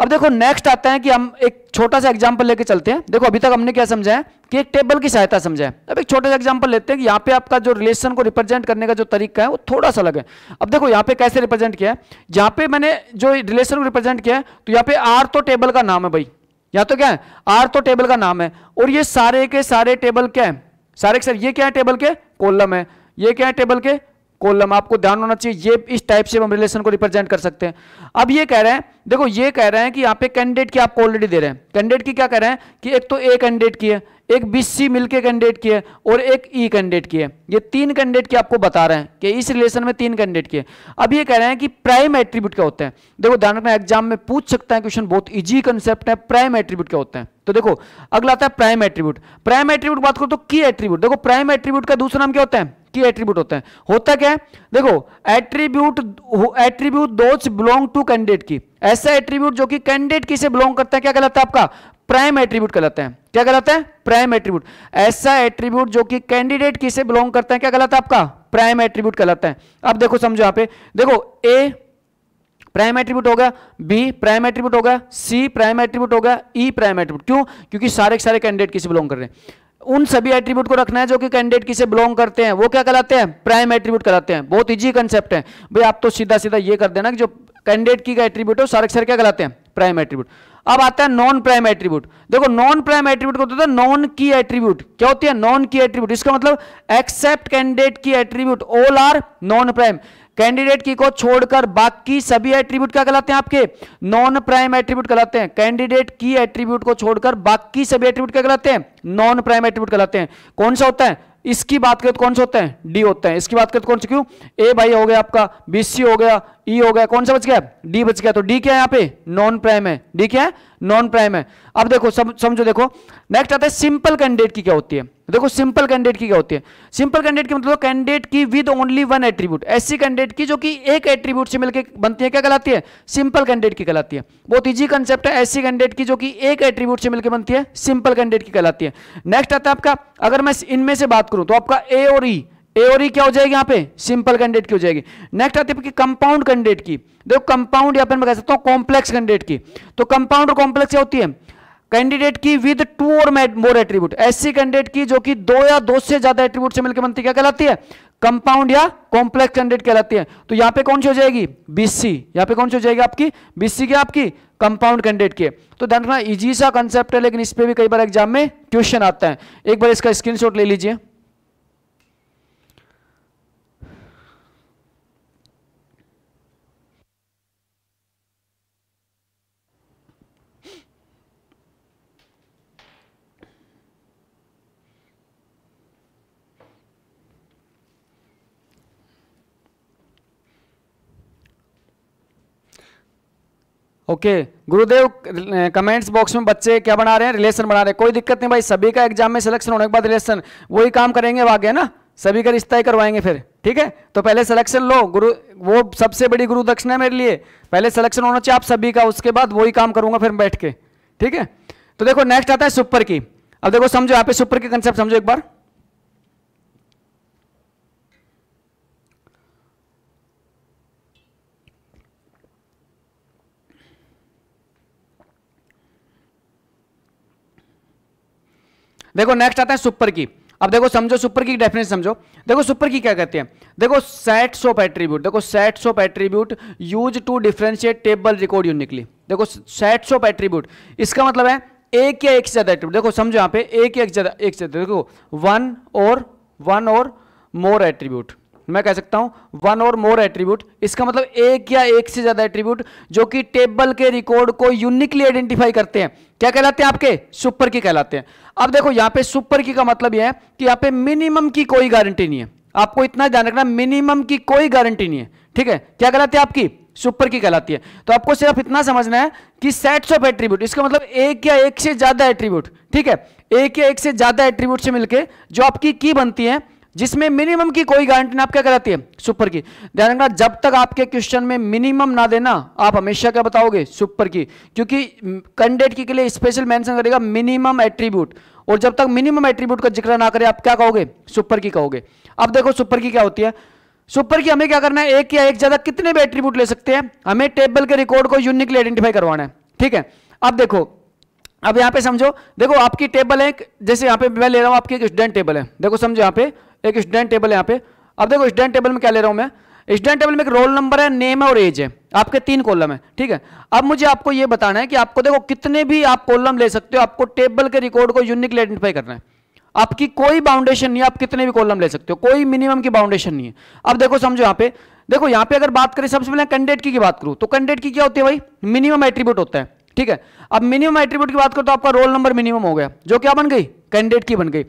अब देखो नेक्स्ट आता है कि हम एक छोटा सा एग्जाम्पल लेके चलते हैं देखो अभी तक हमने क्या समझा है कि एक टेबल की सहायता समझा है अब एक छोटा सा एग्जाम्पल लेते हैं कि यहाँ पे आपका जो रिलेशन को रिप्रेजेंट करने का जो तरीका है वो थोड़ा सा अलग है अब देखो यहाँ पे कैसे रिप्रेजेंट किया है यहाँ पे मैंने जो रिलेशन को रिप्रेजेंट किया है तो यहाँ पे आर तो टेबल का नाम है भाई यहाँ तो क्या है आर तो टेबल का नाम है और ये सारे के सारे टेबल क्या है सारे के ये क्या है टेबल के कोलम है ये क्या है टेबल के कॉलम आपको ध्यान होना चाहिए ये इस टाइप से हम रिलेशन को रिप्रेजेंट कर सकते हैं अब ये कह रहे हैं देखो ये कह रहे हैं कि यहाँ पे कैंडिडेट की आपको ऑलरेडी दे रहे हैं कैंडिडेट की क्या कह रहे हैं कि एक तो ए कैंडिडेट की है एक बी सी मिलकर कैंडिडेट की है और एक ई e कैंडिडेट की है ये तीन कैंडिडेट की आपको बता रहे हैं कि इस रिलेशन में तीन कैंडिडेट की है अब ये कह रहे हैं कि प्राइम एट्रीब्यूट क्या होते हैं देखो ध्यान रखना एग्जाम में पूछ सकता है क्वेश्चन बहुत ईजी कंसेप्ट है प्राइम एट्रीब्यूट क्या होते हैं तो देखो अगला आता है प्राइम एट्रीब्यूट प्राइम एट्रीब्यूट बात करो तो की एट्रीब्यूट देखो प्राइम एट्रीब्यूट का दूसरा नाम क्या होता है की एट्रीब्यूट होते हैं होता क्या है देखो एट्रीब्यूट एट्रीब्यूट दो बिलोंग टू कैंडिडेट की ऐसा एट्रीब्यूट जो कि कैंडिडेट की से बिलोंग करता है क्या कहलाता है आपका प्राइम एट्रीब्यूट कहलाता है क्या कहलाता है प्राइम एट्रीब्यूट ऐसा एट्रीब्यूट जो कि कैंडिडेट की से बिलोंग करता है क्या कहलाता है आपका प्राइम एट्रीब्यूट कहलाता है अब देखो समझो यहां पे देखो ए प्राइम एट्रीब्यूट हो गया बी प्राइम एट्रीब्यूट हो गया सी प्राइम एट्रीब्यूट हो गया ई प्राइम एट्रीब्यूट क्यों क्योंकि सारे सारे कैंडिडेट किसी बिलोंग कर रहे हैं उन सभी एट्रीब्यूट को रखना है जो कि कैंडिडेट किसे बिलोंग करते हैं वो क्या कहलाते हैं प्राइम एट्रीब्यूट कहलाते हैं बहुत इजी कंसेप्ट है भाई आप तो सीधा सीधा ये कर देना कि जो कैंडिडेट की एट्रीब्यूट है सारे सारे क्या कहलाते हैं प्राइम एट्रीब्यूट अब आता है नॉन प्राइम एट्रीब्यूट देखो नॉन प्राइम एट्रीब्यूट को तो होता है नॉन की एट्रीब्यूट क्या होती है नॉन की एट्रीब्यूट इसका मतलब except candidate key attribute all are non prime candidate key को छोड़कर बाकी सभी एट्रीब्यूट क्या कहलाते हैं आपके नॉन प्राइम एट्रीब्यूट कहलाते हैं कैंडिडेट की एट्रीब्यूट को छोड़कर बाकी सभी एट्रीब्यूट क्या कहलाते हैं नॉन प्राइम एट्रीब्यूट कहलाते हैं कौन सा होता है इसकी बात करें तो कौन से होते हैं डी होते हैं इसकी बात करें तो कौन से क्यों ए भाई हो गया आपका बी सी हो गया ई e हो गया कौन सा बच गया डी बच गया तो डी क्या है यहाँ पे नॉन प्राइम है डी क्या है नॉन प्राइम है अब देखो सब समझो देखो नेक्स्ट आता है सिंपल कैंडिडेट की क्या होती है देखो सिंपल कैंडिडेट की क्या होती है सिंपल कैंडिडेट की मतलब candidate key with only one attribute ऐसी कैंडिडेट की जो कि एक एट्रीब्यूट से मिलकर बनती है क्या कहलाती है सिंपल कैंडिडेट की कहलाती है बहुत ईजी कंसेप्ट है ऐसी कैंडिडेट की जो कि एक एट्रीब्यूट से मिलकर बनती है सिंपल कैंडिडेट की कहलाती है नेक्स्ट आता है आपका अगर मैं इनमें से बात करूं तो आपका ए और ई e, एओरी e क्या हो जाएगी यहां पे सिंपल कैंडिडेट की हो जाएगी नेक्स्ट आते हैं कंपाउंड कैंडिडेट की देखो कंपाउंड या फिर मैं कह सकता हूं कॉम्प्लेक्स कैंडिडेट की तो कंपाउंड और कॉम्प्लेक्स क्या होती है कैंडिडेट की विद टू और मोर एट्रीब्यूट ऐसी कैंडिडेट की जो कि दो या दो से ज्यादा एट्रीब्यूट से मिलकर बनती क्या कहलाती है कंपाउंड या कॉम्प्लेक्स कैंडिडेट कहलाती है तो यहां पे कौन सी हो जाएगी बीसी यहां पे कौन सी हो जाएगी आपकी बीसी की आपकी कंपाउंड कैंडिडेट की तो ध्यान रखना इजी सा कंसेप्ट है लेकिन इस पर भी कई बार एग्जाम में क्वेश्चन आता है एक बार इसका स्क्रीनशॉट ले लीजिए ओके गुरुदेव कमेंट्स बॉक्स में बच्चे क्या बना रहे हैं रिलेशन बना रहे हैं कोई दिक्कत नहीं भाई सभी का एग्जाम में सिलेक्शन होने के बाद रिलेशन वही काम करेंगे आगे ना सभी का रिश्ता ही करवाएंगे फिर ठीक है तो पहले सिलेक्शन लो गुरु वो सबसे बड़ी गुरु दक्षिणा है मेरे लिए पहले सिलेक्शन होना चाहिए आप सभी का उसके बाद वही काम करूंगा फिर बैठ के ठीक है तो देखो नेक्स्ट आता है सुपर की अब देखो समझो यहाँ पे सुपर की कंसेप्ट समझो एक बार देखो नेक्स्ट आता है सुपर की अब देखो समझो सुपर की डेफिनेशन समझो देखो सुपर की क्या कहते हैं देखो सेट्स ऑफ एट्रीब्यूट देखो sets of attribute use to differentiate table record uniquely देखो सेट्स ऑफ एट्रीब्यूट इसका मतलब है एक या एक से ज्यादा एट्रीब्यूट देखो समझो यहाँ पे एक या एक ज्यादा एक से देखो वन और वन और मोर एट्रीब्यूट मैं कह सकता हूं वन और मोर एट्रीब्यूट इसका मतलब एक या एक से ज्यादा एट्रीब्यूट जो कि टेबल के रिकॉर्ड को यूनिकली आइडेंटिफाई करते हैं क्या कहलाते हैं आपके सुपर की कहलाते हैं अब देखो यहां पे सुपर की का मतलब यह है कि यहां पे मिनिमम की कोई गारंटी नहीं है आपको इतना ध्यान रखना मिनिमम की कोई गारंटी नहीं है ठीक है क्या कहलाते हैं आपकी सुपर की कहलाती है तो आपको सिर्फ इतना समझना है कि सेट्स ऑफ एट्रीब्यूट इसका मतलब एक या एक से ज्यादा एट्रीब्यूट ठीक है एक या एक से ज्यादा एट्रीब्यूट से मिलकर जो आपकी की बनती है जिसमें मिनिमम की कोई गारंटी ना आप क्या कराती है सुपर की ध्यान रखना जब तक आपके क्वेश्चन में मिनिमम ना देना आप हमेशा क्या बताओगे सुपर की क्योंकि कैंडिडेट की के लिए स्पेशल मेंशन करेगा मिनिमम एट्रीब्यूट और जब तक मिनिमम एट्रीब्यूट का जिक्र ना करे आप क्या कहोगे सुपर की कहोगे अब देखो सुपर की क्या होती है सुपर की हमें क्या करना है एक या एक ज्यादा कितने भी एट्रीब्यूट ले सकते हैं हमें टेबल के रिकॉर्ड को यूनिकली आइडेंटिफाई करवाना है ठीक है अब देखो अब यहाँ पे समझो देखो आपकी टेबल है जैसे यहाँ पे मैं ले रहा हूँ आपकी एक स्टूडेंट टेबल है देखो समझो यहाँ पे एक स्टूडेंट टेबल है यहाँ पे अब देखो स्टूडेंट टेबल में क्या ले रहा हूँ मैं स्टूडेंट टेबल में एक रोल नंबर है नेम है और एज है आपके तीन कॉलम है ठीक है अब मुझे आपको ये बताना है कि आपको देखो कितने भी आप कॉलम ले सकते हो आपको टेबल के रिकॉर्ड को यूनिकली आइडेंटिफाई करना है आपकी कोई बाउंडेशन नहीं है आप कितने भी कॉलम ले सकते हो कोई मिनिमम की बाउंडेशन नहीं है अब देखो समझो यहाँ पे देखो यहाँ पे अगर बात करें सबसे पहले कैंडिडेट की, की बात करूँ तो कैंडिडेट की क्या होती है भाई मिनिमम एट्रीब्यूट होता है ठीक है अब मिनिमम एट्रीब्यूट की बात करो तो आपका रोल नंबर मिनिमम हो गया जो क्या बन गई कैंडिडेट की बन गई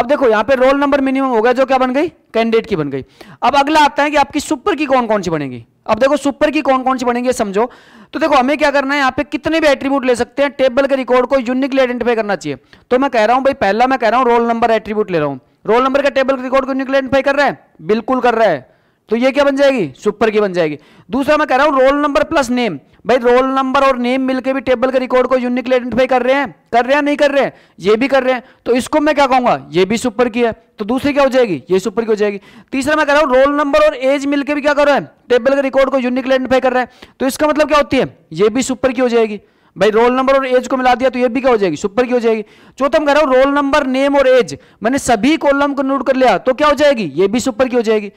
अब देखो यहां पे रोल नंबर मिनिमम हो गया जो क्या बन गई कैंडिडेट की बन गई अब अगला आता है कि आपकी सुपर की कौन कौन सी बनेगी अब देखो सुपर की कौन कौन सी बनेगी समझो तो देखो हमें क्या करना है यहाँ पे कितने भी एट्रीब्यूट ले सकते हैं टेबल के रिकॉर्ड को यूनिकली आइडेंटिफाई करना चाहिए तो मैं कह रहा हूं भाई पहला मैं कह रहा हूं रोल नंबर एट्रीब्यूट ले रहा हूं रोल नंबर का टेबल रिकॉर्ड को यूनिकली आइडेंटिफाई कर रहा है बिल्कुल कर रहा है तो ये क्या बन जाएगी सुपर की बन जाएगी दूसरा मैं कह रहा हूं रोल नंबर प्लस नेम भाई रोल नंबर और नेम मिलकर भी टेबल के रिकॉर्ड को यूनिकली आइडेंटिफाई कर रहे हैं कर रहे हैं नहीं कर रहे हैं ये भी कर रहे हैं तो इसको मैं क्या कहूंगा ये भी सुपर की है तो दूसरी क्या हो जाएगी ये सुपर की हो जाएगी तीसरा मैं कह रहा हूं रोल नंबर और एज मिलकर भी क्या कर रहा है टेबल के रिकॉर्ड को यूनिकली आइडेंटिफाई कर रहे हैं तो इसका मतलब क्या होती है ये भी सुपर की हो जाएगी भाई रोल नंबर और एज को मिला दिया तो ये भी क्या हो जाएगी सुपर की हो जाएगी चौथा मैं कह रहा हूं रोल नंबर नेम और एज मैंने सभी कॉलम को नोट कर लिया तो क्या हो जाएगी ये भी सुपर की हो जाएगी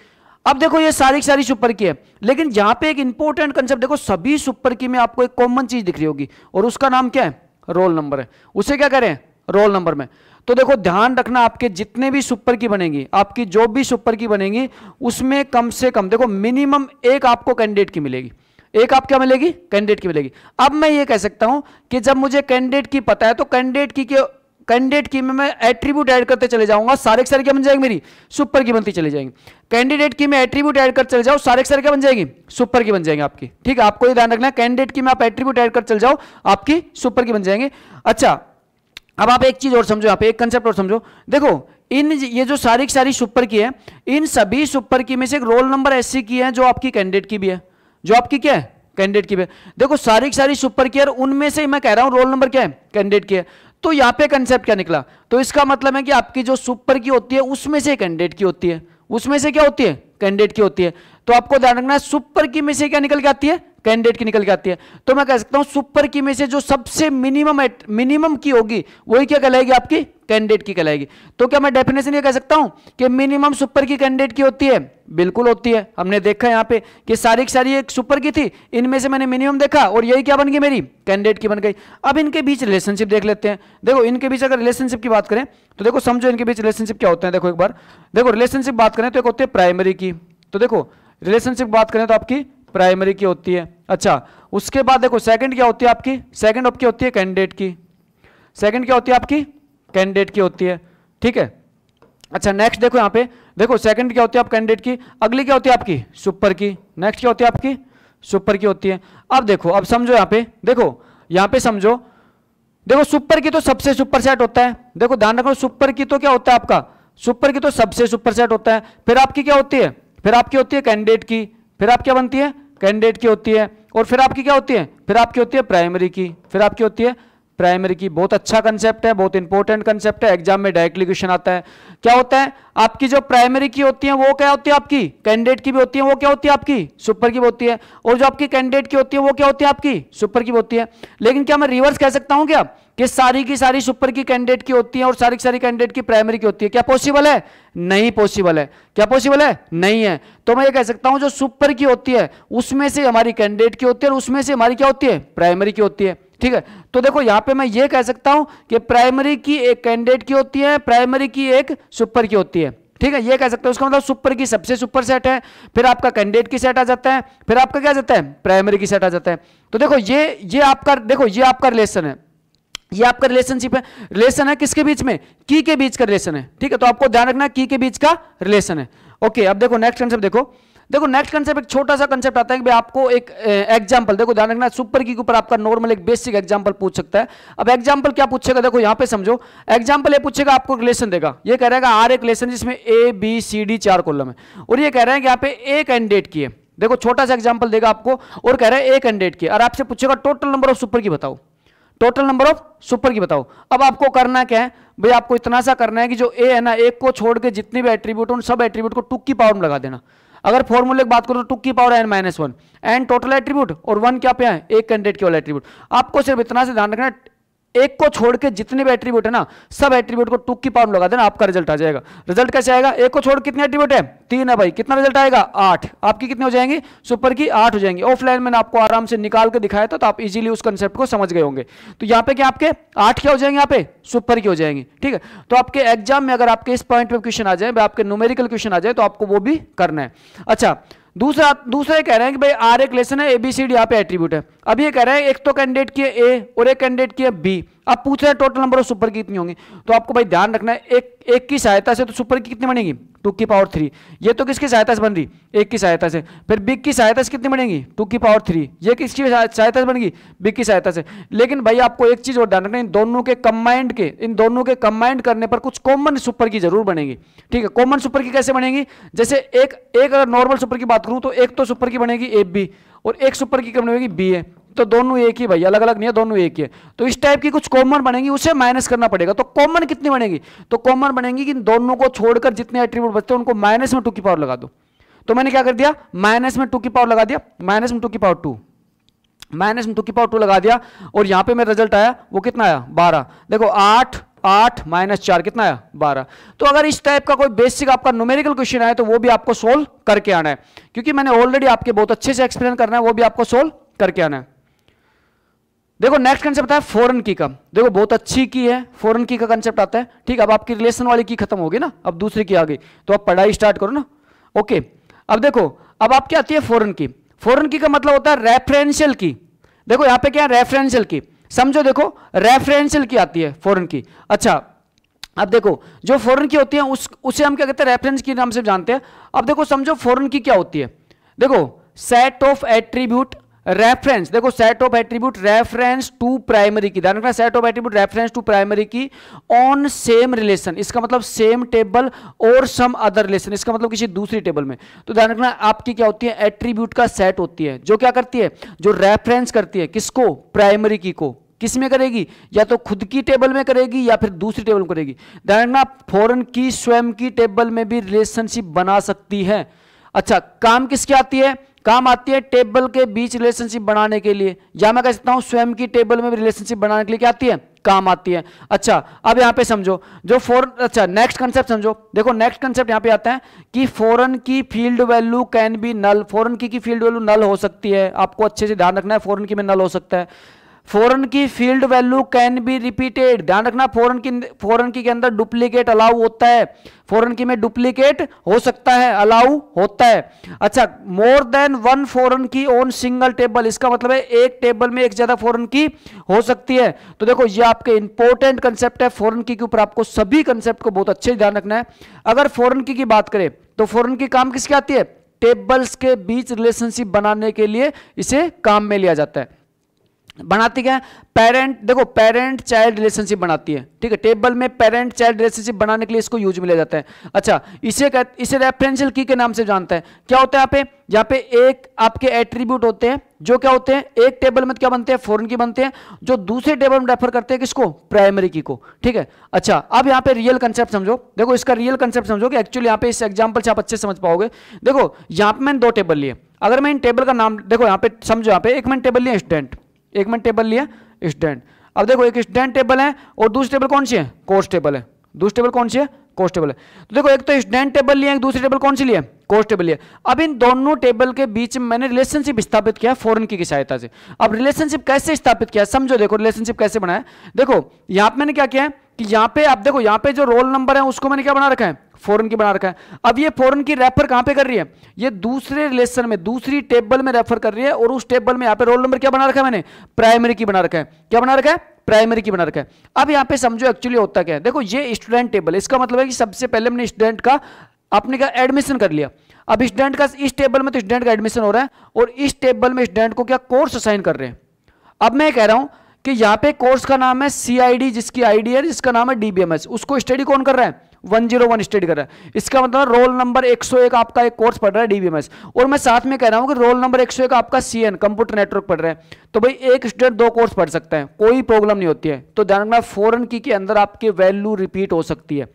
अब देखो ये सारी सारी सुपर की है लेकिन जहां पे एक इंपॉर्टेंट कंसेप्ट देखो सभी सुपर की में आपको एक कॉमन चीज दिख रही होगी और उसका नाम क्या है रोल नंबर है उसे क्या करें रोल नंबर में तो देखो ध्यान रखना आपके जितने भी सुपर की बनेगी आपकी जो भी सुपर की बनेगी उसमें कम से कम देखो मिनिमम एक आपको कैंडिडेट की मिलेगी एक आप क्या मिलेगी कैंडिडेट की मिलेगी अब मैं ये कह सकता हूं कि जब मुझे कैंडिडेट की पता है तो कैंडिडेट की के कैंडिडेट की में मैं एट्रीब्यूट ऐड करते चले जाऊंगा सारे सारे क्या बन जाएगी मेरी सुपर की बनती चली जाएंगी कैंडिडेट की में एट्रीब्यूट ऐड कर चले जाओ सारे सारे क्या बन जाएगी सुपर की बन जाएंगे आपकी ठीक है आपको ये ध्यान रखना कैंडिडेट की में आप एट्रीब्यूट ऐड कर चले जाओ आपकी सुपर की बन जाएंगे अच्छा अब आप एक चीज और समझो आप एक कंसेप्ट और समझो देखो इन ये जो सारी सारी सुपर की है इन सभी सुपर की में से एक रोल नंबर ऐसी की है जो आपकी कैंडिडेट की भी है जो आपकी क्या है कैंडिडेट की भी है देखो सारी सारी सुपर की है उनमें से मैं कह रहा हूं रोल नंबर क्या है कैंडिडेट की है तो यहां पे कंसेप्ट क्या निकला तो इसका मतलब है कि आपकी जो सुपर की होती है उसमें से कैंडिडेट की होती है उसमें से क्या होती है कैंडिडेट की होती है तो आपको ध्यान रखना है सुपर की में से क्या निकल के आती है कैंडिडेट की निकल के आती है तो मैं कह सकता हूं सुपर की में से जो सबसे मिनिमम मिनिमम की होगी वही क्या कहलाएगी आपकी कैंडिडेट की कहलाएगी तो क्या मैं डेफिनेशन ये कह सकता हूं कि मिनिमम सुपर की कैंडिडेट की होती है बिल्कुल होती है हमने देखा यहां पे कि सारी की सारी एक सुपर की थी इनमें से मैंने मिनिमम देखा और यही क्या बन गई मेरी कैंडिडेट की बन गई अब इनके बीच रिलेशनशिप देख लेते हैं देखो इनके बीच अगर रिलेशनशिप की बात करें तो देखो समझो इनके बीच रिलेशनशिप क्या होते हैं देखो एक बार देखो रिलेशनशिप बात करें तो एक होती है प्राइमरी की तो देखो रिलेशनशिप बात करें तो आपकी प्राइमरी की होती है अच्छा उसके बाद देखो सेकंड क्या होती है आपकी सेकंड की होती है कैंडिडेट की सेकंड क्या होती है आपकी कैंडिडेट की होती है ठीक है अच्छा नेक्स्ट देखो यहाँ पे देखो सेकंड क्या होती है आप कैंडिडेट की अगली क्या होती है आपकी सुपर की नेक्स्ट क्या होती है आपकी सुपर की होती है अब देखो अब समझो यहाँ पे देखो यहाँ पे समझो देखो सुपर की तो सबसे सुपर सेट होता है देखो ध्यान रखो सुपर की तो क्या होता है आपका सुपर की तो सबसे सुपर सेट होता है फिर आपकी क्या होती है फिर आपकी होती है कैंडिडेट की फिर आप क्या बनती है कैंडिडेट की होती है और फिर आपकी क्या होती है फिर आपकी होती है प्राइमरी की फिर आपकी होती है प्राइमरी की बहुत अच्छा कंसेप्ट है बहुत इंपॉर्टेंट कंसेप्ट है एग्जाम में डायरेक्टली क्वेश्चन आता है क्या होता है आपकी जो प्राइमरी की होती है वो क्या होती है आपकी कैंडिडेट की भी होती है वो क्या होती है आपकी सुपर की होती है और जो आपकी कैंडिडेट की होती है वो क्या होती है आपकी सुपर की होती है लेकिन क्या मैं रिवर्स कह सकता हूं क्या कि सारी की सारी सुपर की कैंडिडेट की होती है और सारी की सारी कैंडिडेट की प्राइमरी की होती है क्या पॉसिबल है नहीं पॉसिबल है क्या पॉसिबल है नहीं है तो मैं ये कह सकता हूं जो सुपर की होती है उसमें से हमारी कैंडिडेट की होती है और उसमें से हमारी क्या होती है प्राइमरी की होती है ठीक है तो देखो यहां पे मैं ये कह सकता हूं कि प्राइमरी की एक कैंडिडेट की होती है प्राइमरी की एक सुपर की होती है ठीक है ये कह सकते हैं उसका मतलब सुपर की सबसे सुपर सेट है फिर आपका कैंडिडेट की सेट आ जाता है फिर आपका क्या जाता है प्राइमरी की सेट आ जाता है तो देखो ये ये आपका देखो ये आपका रिलेशन है ये आपका रिलेशनशिप है रिलेशन है किसके बीच में की के बीच का रिलेशन है ठीक है तो आपको ध्यान रखना की के बीच का रिलेशन है ओके अब देखो नेक्स्ट कंसेप्ट देखो देखो नेक्स्ट कंसेप्ट एक छोटा सा कंसेप्ट आता है कि आपको एक एग्जांपल देखो ध्यान रखना सुपर की के ऊपर आपका नॉर्मल एक बेसिक एग्जांपल पूछ सकता है अब एग्जांपल क्या पूछेगा देखो यहां पे समझो एग्जांपल ये पूछेगा आपको रिलेशन देगा ये कह रहेगा आर एक रिलेशन जिसमें ए बी सी डी चार कोलम है और ये कह रहे हैं कि यहाँ पे ए कैंडिडेट की है देखो छोटा सा एग्जाम्पल देगा आपको और कह रहे हैं ए कैंडिडेट की और आपसे पूछेगा टोटल नंबर ऑफ सुपर की बताओ टोटल नंबर ऑफ सुपर की बताओ अब आपको करना क्या है भाई आपको इतना सा करना है कि जो ए है ना एक को छोड़ के जितने भी एट्रीब्यूट उन सब एट्रीब्यूट को टुक की पावर में लगा देना अगर फॉर्मूले की बात करो तो टुक की power N minus one N total attribute और वन क्या पे है एक कैंडिडेट केवल एट्रीब्यूट आपको सिर्फ इतना से ध्यान रखना एक को छोड़ के जितने भी एट्रीब्यूट है ना सब एट्रीब्यूट को टुक की पावर लगा देना आपका रिजल्ट आ जाएगा रिजल्ट कैसे आएगा एक को छोड़ कितने एट्रीब्यूट है तीन है भाई कितना रिजल्ट आएगा आठ आपकी कितनी हो जाएंगी सुपर की आठ हो जाएंगी ऑफलाइन मैंने आपको आराम से निकाल के दिखाया था तो आप इजीली उस कंसेप्ट को समझ गए होंगे तो यहाँ पे क्या आपके आठ क्या हो जाएंगे यहाँ पे सुपर की हो जाएंगी ठीक है तो आपके एग्जाम में अगर आपके इस पॉइंट पर क्वेश्चन आ जाए आपके न्यूमेरिकल क्वेश्चन आ जाए तो आपको वो भी करना है अच्छा दूसरा दूसरे कह रहे हैं कि भाई आर एक लेसन है ए बी सी डी यहाँ पे एट्रीब्यूट है अब ये कह रहे हैं एक तो कैंडिडेट की ए और एक कैंडिडेट की बी अब पूछ रहे हैं टोटल नंबर ऑफ सुपर की कितनी होंगी तो आपको भाई ध्यान रखना है एक एक की सहायता से तो सुपर की कितनी बनेगी टू की पावर थ्री ये तो किसकी सहायता से बन रही एक की सहायता से फिर बिग की सहायता से कितनी बनेगी टू की पावर थ्री ये किसकी सहायता से बनेगी बिग की सहायता से लेकिन भाई आपको एक चीज़ और ध्यान रखना इन दोनों के कंबाइंड के इन दोनों के कंबाइंड करने पर कुछ कॉमन सुपर की जरूर बनेगी ठीक है कॉमन सुपर की कैसे बनेगी जैसे एक एक अगर नॉर्मल सुपर की बात करूं तो एक तो सुपर की बनेगी ए बी और एक सुपर की कम बनेगी बी ए तो दोनों एक ही भाई अलग अलग नहीं है दोनों एक ही है तो इस टाइप की कुछ कॉमन बनेगी उसे माइनस करना पड़ेगा तो कॉमन कितनी बनेगी तो कॉमन बनेगी कि दोनों को छोड़कर जितने एट्रीब्यूट बचते हैं उनको माइनस में टू की पावर लगा दो तो मैंने क्या कर दिया माइनस में टू की पावर लगा दिया माइनस में टू की पावर टू माइनस में टू की पावर टू लगा दिया और यहां पर मेरा रिजल्ट आया वो कितना आया बारह देखो आठ आठ माइनस चार कितना है बारह तो अगर इस टाइप का कोई बेसिक आपका न्यूमेरिकल क्वेश्चन आए तो वो भी आपको सोल्व करके आना है क्योंकि मैंने ऑलरेडी आपके बहुत अच्छे से एक्सप्लेन करना है वो भी आपको सोल्व करके आना है देखो नेक्स्ट कंसेप्ट है फॉरन की का देखो बहुत अच्छी की है फॉरन की का कंसेप्ट आता है ठीक अब आपकी रिलेशन वाली की खत्म होगी ना अब दूसरी की आ गई तो आप पढ़ाई स्टार्ट करो ना ओके अब देखो अब आपकी आती है फॉरन की फॉरन की का मतलब होता है रेफरेंशियल की देखो यहाँ पे क्या है रेफरेंशियल की समझो देखो रेफरेंशियल की आती है फॉरन की अच्छा अब देखो जो फॉरन की होती है उस उसे हम क्या कहते हैं रेफरेंस की नाम से जानते हैं अब देखो समझो फॉरन की क्या होती है देखो सेट ऑफ एट्रीब्यूट रेफरेंस देखो set of attribute reference to primary key ध्यान रखना set of attribute reference to primary key on same relation इसका मतलब सेम टेबल और सम अदर रिलेशन इसका मतलब किसी दूसरी टेबल में तो ध्यान रखना आपकी क्या होती है एट्रीब्यूट का सेट होती है जो क्या करती है जो रेफरेंस करती है किसको प्राइमरी की को किस में करेगी या तो खुद की टेबल में करेगी या फिर दूसरी टेबल में करेगी ध्यान रखना फॉरन की स्वयं की टेबल में भी रिलेशनशिप बना सकती है अच्छा काम किसकी आती है काम आती है टेबल के बीच रिलेशनशिप बनाने के लिए या मैं कह सकता हूं स्वयं की टेबल में रिलेशनशिप बनाने के लिए क्या आती है काम आती है अच्छा अब यहां पे समझो जो फॉरन अच्छा नेक्स्ट कंसेप्ट समझो देखो नेक्स्ट कंसेप्ट यहां पे आता है कि foreign key field value can be null foreign key field value नल हो सकती है आपको अच्छे से ध्यान रखना है फॉरन की में नल हो सकता है foreign key field value can be repeated ध्यान रखना फॉरन की फॉरन की के अंदर डुप्लीकेट अलाउ होता है फॉरन की में डुप्लीकेट हो सकता है अलाउ होता है अच्छा मोर देन वन फॉरन की ऑन सिंगल टेबल इसका मतलब है एक टेबल में एक ज्यादा फॉरन की हो सकती है तो देखो ये आपके इंपॉर्टेंट कंसेप्ट है फॉरन की के ऊपर आपको सभी कंसेप्ट को बहुत अच्छे ध्यान रखना है अगर फॉरन की की बात करें तो फॉरन की काम किसकी आती है टेबल्स के बीच रिलेशनशिप बनाने के लिए इसे काम में लिया जाता है बनाती क्या है पेरेंट देखो पेरेंट चाइल्ड रिलेशनशिप बनाती है ठीक है टेबल में पेरेंट चाइल्ड रिलेशनशिप बनाने के लिए इसको यूज में लिया जाता है अच्छा इसे कह, इसे रेफरेंशियल की के नाम से जानता है क्या होता है यहाँ पे यहाँ पे एक आपके एट्रीब्यूट होते हैं जो क्या होते हैं एक टेबल में क्या बनते हैं फॉरन की बनते हैं जो दूसरे टेबल में रेफर करते हैं किसको प्राइमरी की को ठीक है अच्छा अब यहाँ पे रियल कंसेप्ट समझो देखो इसका रियल कंसेप्ट समझो कि एक्चुअली यहाँ पे इस एग्जाम्पल से आप अच्छे समझ पाओगे देखो यहाँ पे मैंने दो टेबल लिए अगर मैं इन टेबल का नाम देखो यहाँ पे समझो यहाँ पे एक मैंने टेबल लिया स्टूडेंट एक मैंने टेबल लिया स्टैंड अब देखो एक स्टैंड टेबल है और दूसरी टेबल कौन सी है कोर्स टेबल है दूसरी टेबल कौन सी है कोर्स टेबल है तो देखो एक तो स्टैंड टेबल लिया एक दूसरी टेबल कौन सी लिया कोर्स टेबल लिया अब इन दोनों टेबल के बीच में मैंने रिलेशनशिप स्थापित किया फॉरन की सहायता से अब रिलेशनशिप कैसे स्थापित किया समझो देखो रिलेशनशिप कैसे बनाया देखो यहाँ पर मैंने क्या किया कि यहाँ पे आप देखो यहाँ पे जो रोल नंबर है उसको मैंने क्या बना रखा है फॉरन की बना रखा है अब ये फॉरन की रेफर कहां पे कर रही है ये दूसरे रिलेशन में दूसरी टेबल में रेफर कर रही है और उस टेबल में यहां पे रोल नंबर क्या बना रखा है मैंने प्राइमरी की बना रखा है क्या बना रखा है प्राइमरी की बना रखा है अब यहां पे समझो एक्चुअली होता क्या है देखो ये स्टूडेंट टेबल इसका मतलब है कि सबसे पहले हमने स्टूडेंट का अपने का एडमिशन कर लिया अब स्टूडेंट का इस टेबल में तो स्टूडेंट का एडमिशन हो रहा है और इस टेबल में स्टूडेंट को क्या कोर्स असाइन कर रहे हैं अब मैं कह रहा हूं कि यहां पे कोर्स का नाम है सीआईडी जिसकी आईडी है जिसका नाम है डीबीएमएस उसको स्टडी कौन कर रहा है 101 स्टडी कर रहा है इसका मतलब रोल नंबर 101 आपका एक कोर्स पढ़ रहा है डीबीएमएस और मैं साथ में कह रहा हूं कि रोल नंबर 101 आपका सीएन कंप्यूटर नेटवर्क पढ़ रहा है तो भाई एक स्टूडेंट दो कोर्स पढ़ सकता है कोई प्रॉब्लम नहीं होती है तो ध्यान रखना फॉरन की के अंदर आपकी वैल्यू रिपीट हो सकती है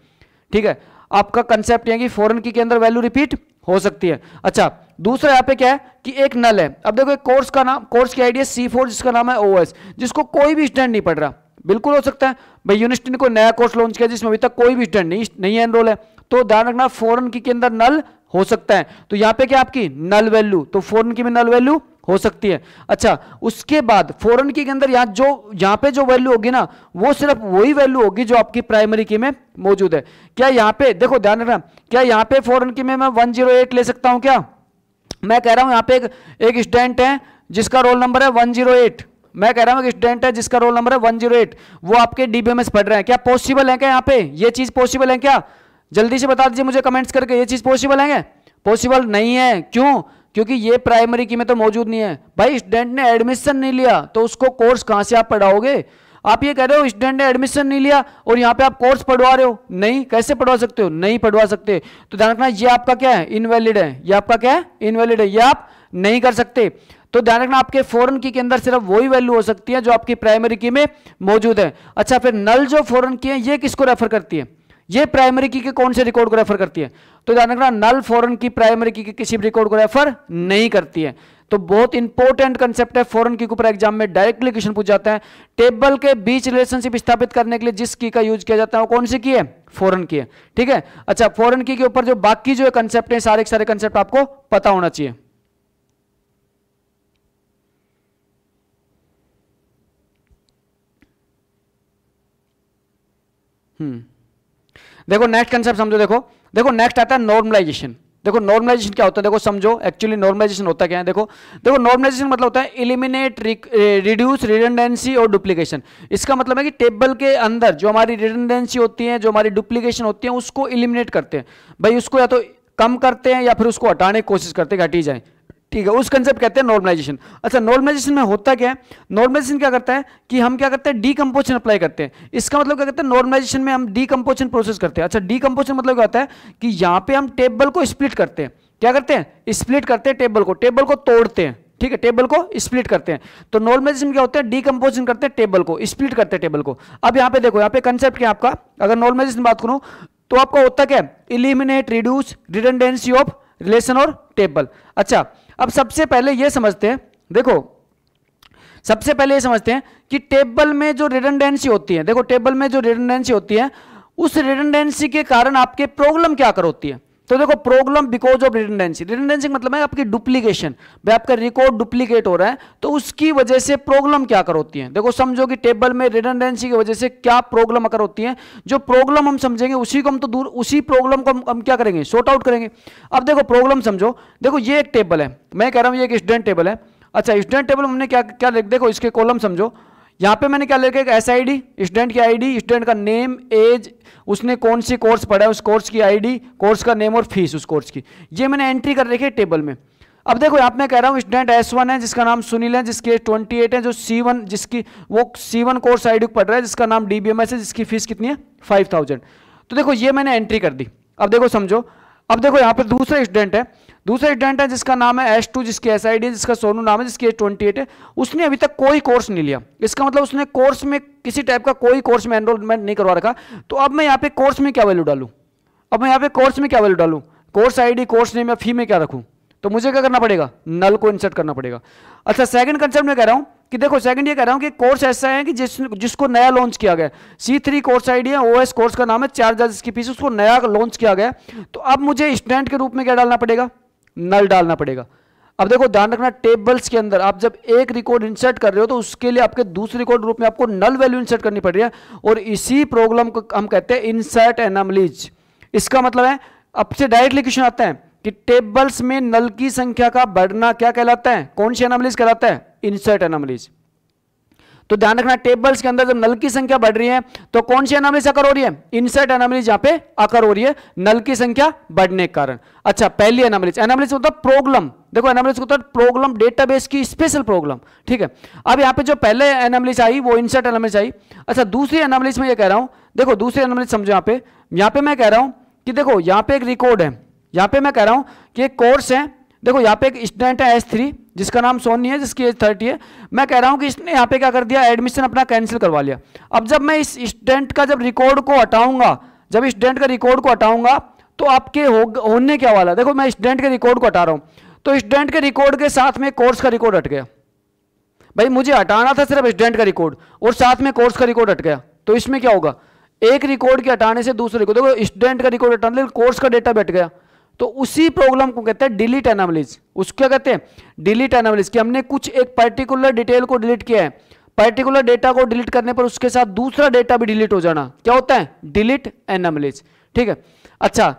ठीक है आपका कंसेप्ट यह कि फॉरन की के अंदर वैल्यू रिपीट हो सकती है अच्छा दूसरा यहाँ पे क्या है कि एक नल है अब देखो एक कोर्स का नाम कोर्स की आइडिया सी फोर जिसका नाम है ओ जिसको कोई भी स्टैंड नहीं पढ़ रहा बिल्कुल हो सकता है भाई यूनिवर्सिटी ने कोई नया कोर्स लॉन्च किया जिसमें अभी तक कोई भी स्टैंड नहीं नहीं एनरोल है तो ध्यान रखना फोरन की के अंदर नल हो सकता है तो यहाँ पे क्या आपकी नल वैल्यू तो फोरन की भी नल वैल्यू हो सकती है अच्छा उसके बाद फोरन की के अंदर यहाँ जो यहाँ पे जो वैल्यू होगी ना वो सिर्फ वही वैल्यू होगी जो आपकी प्राइमरी की में मौजूद है क्या यहाँ पे देखो ध्यान रखना क्या यहाँ पे फोरन की में मैं 108 ले सकता हूँ क्या मैं कह रहा हूँ यहाँ पे एक एक स्टूडेंट है जिसका रोल नंबर है वन जीरो एट मैं कह रहा हूँ एक स्टूडेंट है जिसका रोल नंबर है वन जीरो एट वो आपके डीबीएमएस पढ़ रहे हैं क्या पॉसिबल है क्या यहाँ पे ये चीज़ पॉसिबल है क्या जल्दी से बता दीजिए मुझे कमेंट्स करके ये चीज़ पॉसिबल है पॉसिबल नहीं है क्यों क्योंकि ये प्राइमरी की में तो मौजूद नहीं है भाई स्टूडेंट ने एडमिशन नहीं लिया तो उसको कोर्स कहाँ से आप पढ़ाओगे आप ये कह रहे हो स्टूडेंट ने एडमिशन नहीं लिया और यहाँ पे आप कोर्स पढ़वा रहे हो नहीं कैसे पढ़वा सकते हो नहीं पढ़वा सकते तो ध्यान रखना ये आपका क्या है इनवैलिड है ये आपका क्या है इनवैलिड है ये आप नहीं कर सकते तो ध्यान रखना आपके फॉरन की के अंदर सिर्फ वही वैल्यू हो सकती है जो आपकी प्राइमरी की में मौजूद है अच्छा फिर नल जो फॉरन की है ये किसको रेफर करती है ये प्राइमरी की के कौन से रिकॉर्ड को रेफर करती है तो ध्यान रखना नल फॉरन की प्राइमरी की के किसी भी रिकॉर्ड को रेफर नहीं करती है तो बहुत इंपॉर्टेंट कंसेप्ट है फॉरन की ऊपर एग्जाम में डायरेक्टली क्वेश्चन पूछ जाता है टेबल के बीच रिलेशनशिप स्थापित करने के लिए जिस की का यूज किया जाता है वो कौन सी की है फॉरन की है ठीक है अच्छा फॉरन की के ऊपर जो बाकी जो कंसेप्ट है सारे सारे कंसेप्ट आपको पता होना चाहिए हम्म। देखो नेक्स्ट कंसेप्ट समझो देखो देखो नेक्स्ट आता है नॉर्मलाइजेशन देखो नॉर्मलाइजेशन क्या होता है देखो समझो एक्चुअली नॉर्मलाइजेशन होता क्या है देखो देखो नॉर्मलाइजेशन मतलब होता है इलिमिनेट रिड्यूस रिडेंडेंसी और डुप्लीकेशन इसका मतलब है कि टेबल के अंदर जो हमारी रिडेंडेंसी होती है जो हमारी डुप्लीकेशन होती है उसको इलिमिनेट करते हैं भाई उसको या तो कम करते हैं या फिर उसको हटाने की कोशिश करते हैं हटी जाए ठीक है उस कंसेप्ट कहते हैं नॉर्मलाइजेशन अच्छा नॉर्मलाइजेशन में होता क्या है नॉर्मलाइजेशन क्या करता है कि हम क्या करते हैं डीकम्पोजन अप्लाई करते हैं इसका मतलब क्या करते हैं नॉर्मलाइजेशन में हम डीकम्पोजन प्रोसेस करते हैं अच्छा डीकम्पोजन मतलब क्या होता है कि यहाँ पे हम टेबल को स्प्लिट करते हैं क्या करते हैं स्प्लिट करते हैं टेबल को टेबल को तोड़ते हैं ठीक है टेबल को स्प्लिट करते हैं तो नॉर्मलाइजेशन क्या होता है डीकम्पोजन करते हैं टेबल को स्प्लिट करते हैं टेबल को अब यहाँ पे देखो यहाँ पे कंसेप्ट क्या आपका अगर नॉर्मलाइजेशन बात करूँ तो आपका होता क्या eliminate reduce redundancy of relation और टेबल अच्छा अब सबसे पहले यह समझते हैं देखो सबसे पहले ये समझते हैं कि टेबल में जो रिडंडेंसी होती है देखो टेबल में जो रिडंडेंसी होती है उस रिडंडेंसी के कारण आपके प्रॉब्लम क्या कर होती है तो देखो problem because of redundancy redundancy मतलब है आपकी डुप्लीकेशन भाई आपका रिकॉर्ड डुप्लीकेट हो रहा है तो उसकी वजह से प्रॉब्लम क्या कर होती है देखो समझो कि टेबल में रिटेंडेंसी की वजह से क्या प्रॉब्लम अकर होती है जो प्रॉब्लम हम समझेंगे उसी को हम तो दूर उसी प्रॉब्लम को हम, हम क्या करेंगे शॉर्ट आउट करेंगे अब देखो प्रॉब्लम समझो देखो ये एक टेबल है मैं कह रहा हूँ ये एक स्टूडेंट टेबल है अच्छा स्टूडेंट टेबल हमने क्या क्या देखो इसके कॉलम समझो यहाँ पे मैंने क्या लिखा एक एस आई डी स्टूडेंट की आईडी स्टूडेंट का नेम एज उसने कौन सी कोर्स पढ़ा है उस कोर्स की आईडी कोर्स का नेम और फीस उस कोर्स की ये मैंने एंट्री कर रखी है टेबल में अब देखो यहाँ मैं कह रहा हूँ स्टूडेंट एस वन है जिसका नाम सुनील है जिसके ट्वेंटी एट है जो सी वन जिसकी वो C one course I D पढ़ रहा है जिसका नाम डी बी एम एस है जिसकी फीस कितनी है फाइव थाउजेंड तो देखो ये मैंने एंट्री कर दी अब देखो समझो अब देखो यहाँ पर दूसरा स्टूडेंट है दूसरा स्टूडेंट है जिसका नाम है एस टू जिसकी एस है जिसका सोनू नाम है जिसकी एज ट्वेंटी एट है उसने अभी तक कोई कोर्स नहीं लिया इसका मतलब उसने कोर्स में किसी टाइप का कोई कोर्स में एनरोलमेंट नहीं करवा रखा तो अब मैं यहाँ पे कोर्स में क्या वैल्यू डालू अब मैं यहाँ पे कोर्स में क्या वैल्यू डालू कोर्स डी कोर्स नेम या फी में क्या रखूँ तो मुझे क्या करना पड़ेगा नल को इंसर्ट करना पड़ेगा अच्छा सेकंड कंसेप्ट में कह रहा हूँ कि देखो सेकंड ये कह रहा हूँ कि कोर्स ऐसा है कि जिस जिसको नया लॉन्च किया गया सी थ्री कोर्स आईडी है ओएस कोर्स का नाम है चार हजार जिसकी फीस उसको नया लॉन्च किया गया तो अब मुझे स्टूडेंट के रूप में क्या डालना पड़ेगा नल डालना पड़ेगा अब देखो ध्यान रखना टेबल्स के अंदर आप जब एक रिकॉर्ड इंसर्ट कर रहे हो तो उसके लिए आपके दूसरे रिकॉर्ड रूप में आपको नल वैल्यू इंसर्ट करनी पड़ रही है और इसी प्रॉब्लम को हम कहते हैं इंसर्ट एनामलीज इसका मतलब है अब से डायरेक्टली क्वेश्चन आता है कि टेबल्स में नल की संख्या का बढ़ना क्या कहलाता है कौन सी एनामलीज कहलाता है इंसर्ट एनामलीज तो ध्यान रखना टेबल्स के अंदर जब नल की संख्या बढ़ रही है तो कौन सी एनामलीस अकर हो रही है इनसेट एनामलीस जहां पे अकर हो रही है नल की संख्या बढ़ने के कारण अच्छा पहली एनामलीस एनामलीस होता है प्रोग्लम देखो एनामलिस होता है प्रोग्लम डेटाबेस की स्पेशल प्रोग्लम ठीक है अब यहाँ पे जो पहले एनामलिस आई वो इनसेट एनामलिस आई अच्छा दूसरी एनामलिस में यह कह रहा हूँ देखो दूसरी एनामलिस समझो यहाँ पे यहाँ पे मैं कह रहा हूँ कि देखो यहाँ पे एक रिकॉर्ड है यहाँ पे मैं कह रहा हूँ कि एक कोर्स है देखो यहाँ पे एक स्टूडेंट है एस थ्री जिसका नाम सोनी है जिसकी एज थर्टी है मैं कह रहा हूँ कि इसने यहाँ पे क्या कर दिया एडमिशन अपना कैंसिल करवा लिया अब जब मैं इस स्टूडेंट का जब रिकॉर्ड को हटाऊंगा जब स्टूडेंट का रिकॉर्ड को हटाऊंगा तो आपके हो, होने क्या वाला देखो मैं स्टूडेंट के रिकॉर्ड को हटा रहा हूँ तो स्टूडेंट के रिकॉर्ड के साथ में कोर्स का रिकॉर्ड हट गया भाई मुझे हटाना था सिर्फ स्टूडेंट का रिकॉर्ड और साथ में कोर्स का रिकॉर्ड हट गया तो इसमें क्या होगा एक रिकॉर्ड के हटाने से दूसरे को देखो स्टूडेंट का रिकॉर्ड हटाने कोर्स का डेटा बैठ गया तो उसी प्रॉब्लम को कहते हैं डिलीट एनालिस उसको कहते हैं डिलीट एनालिस कि हमने कुछ एक पर्टिकुलर डिटेल को डिलीट किया है पर्टिकुलर डेटा को डिलीट करने पर उसके साथ दूसरा डेटा भी डिलीट हो जाना क्या होता है डिलीट एनालिस ठीक है अच्छा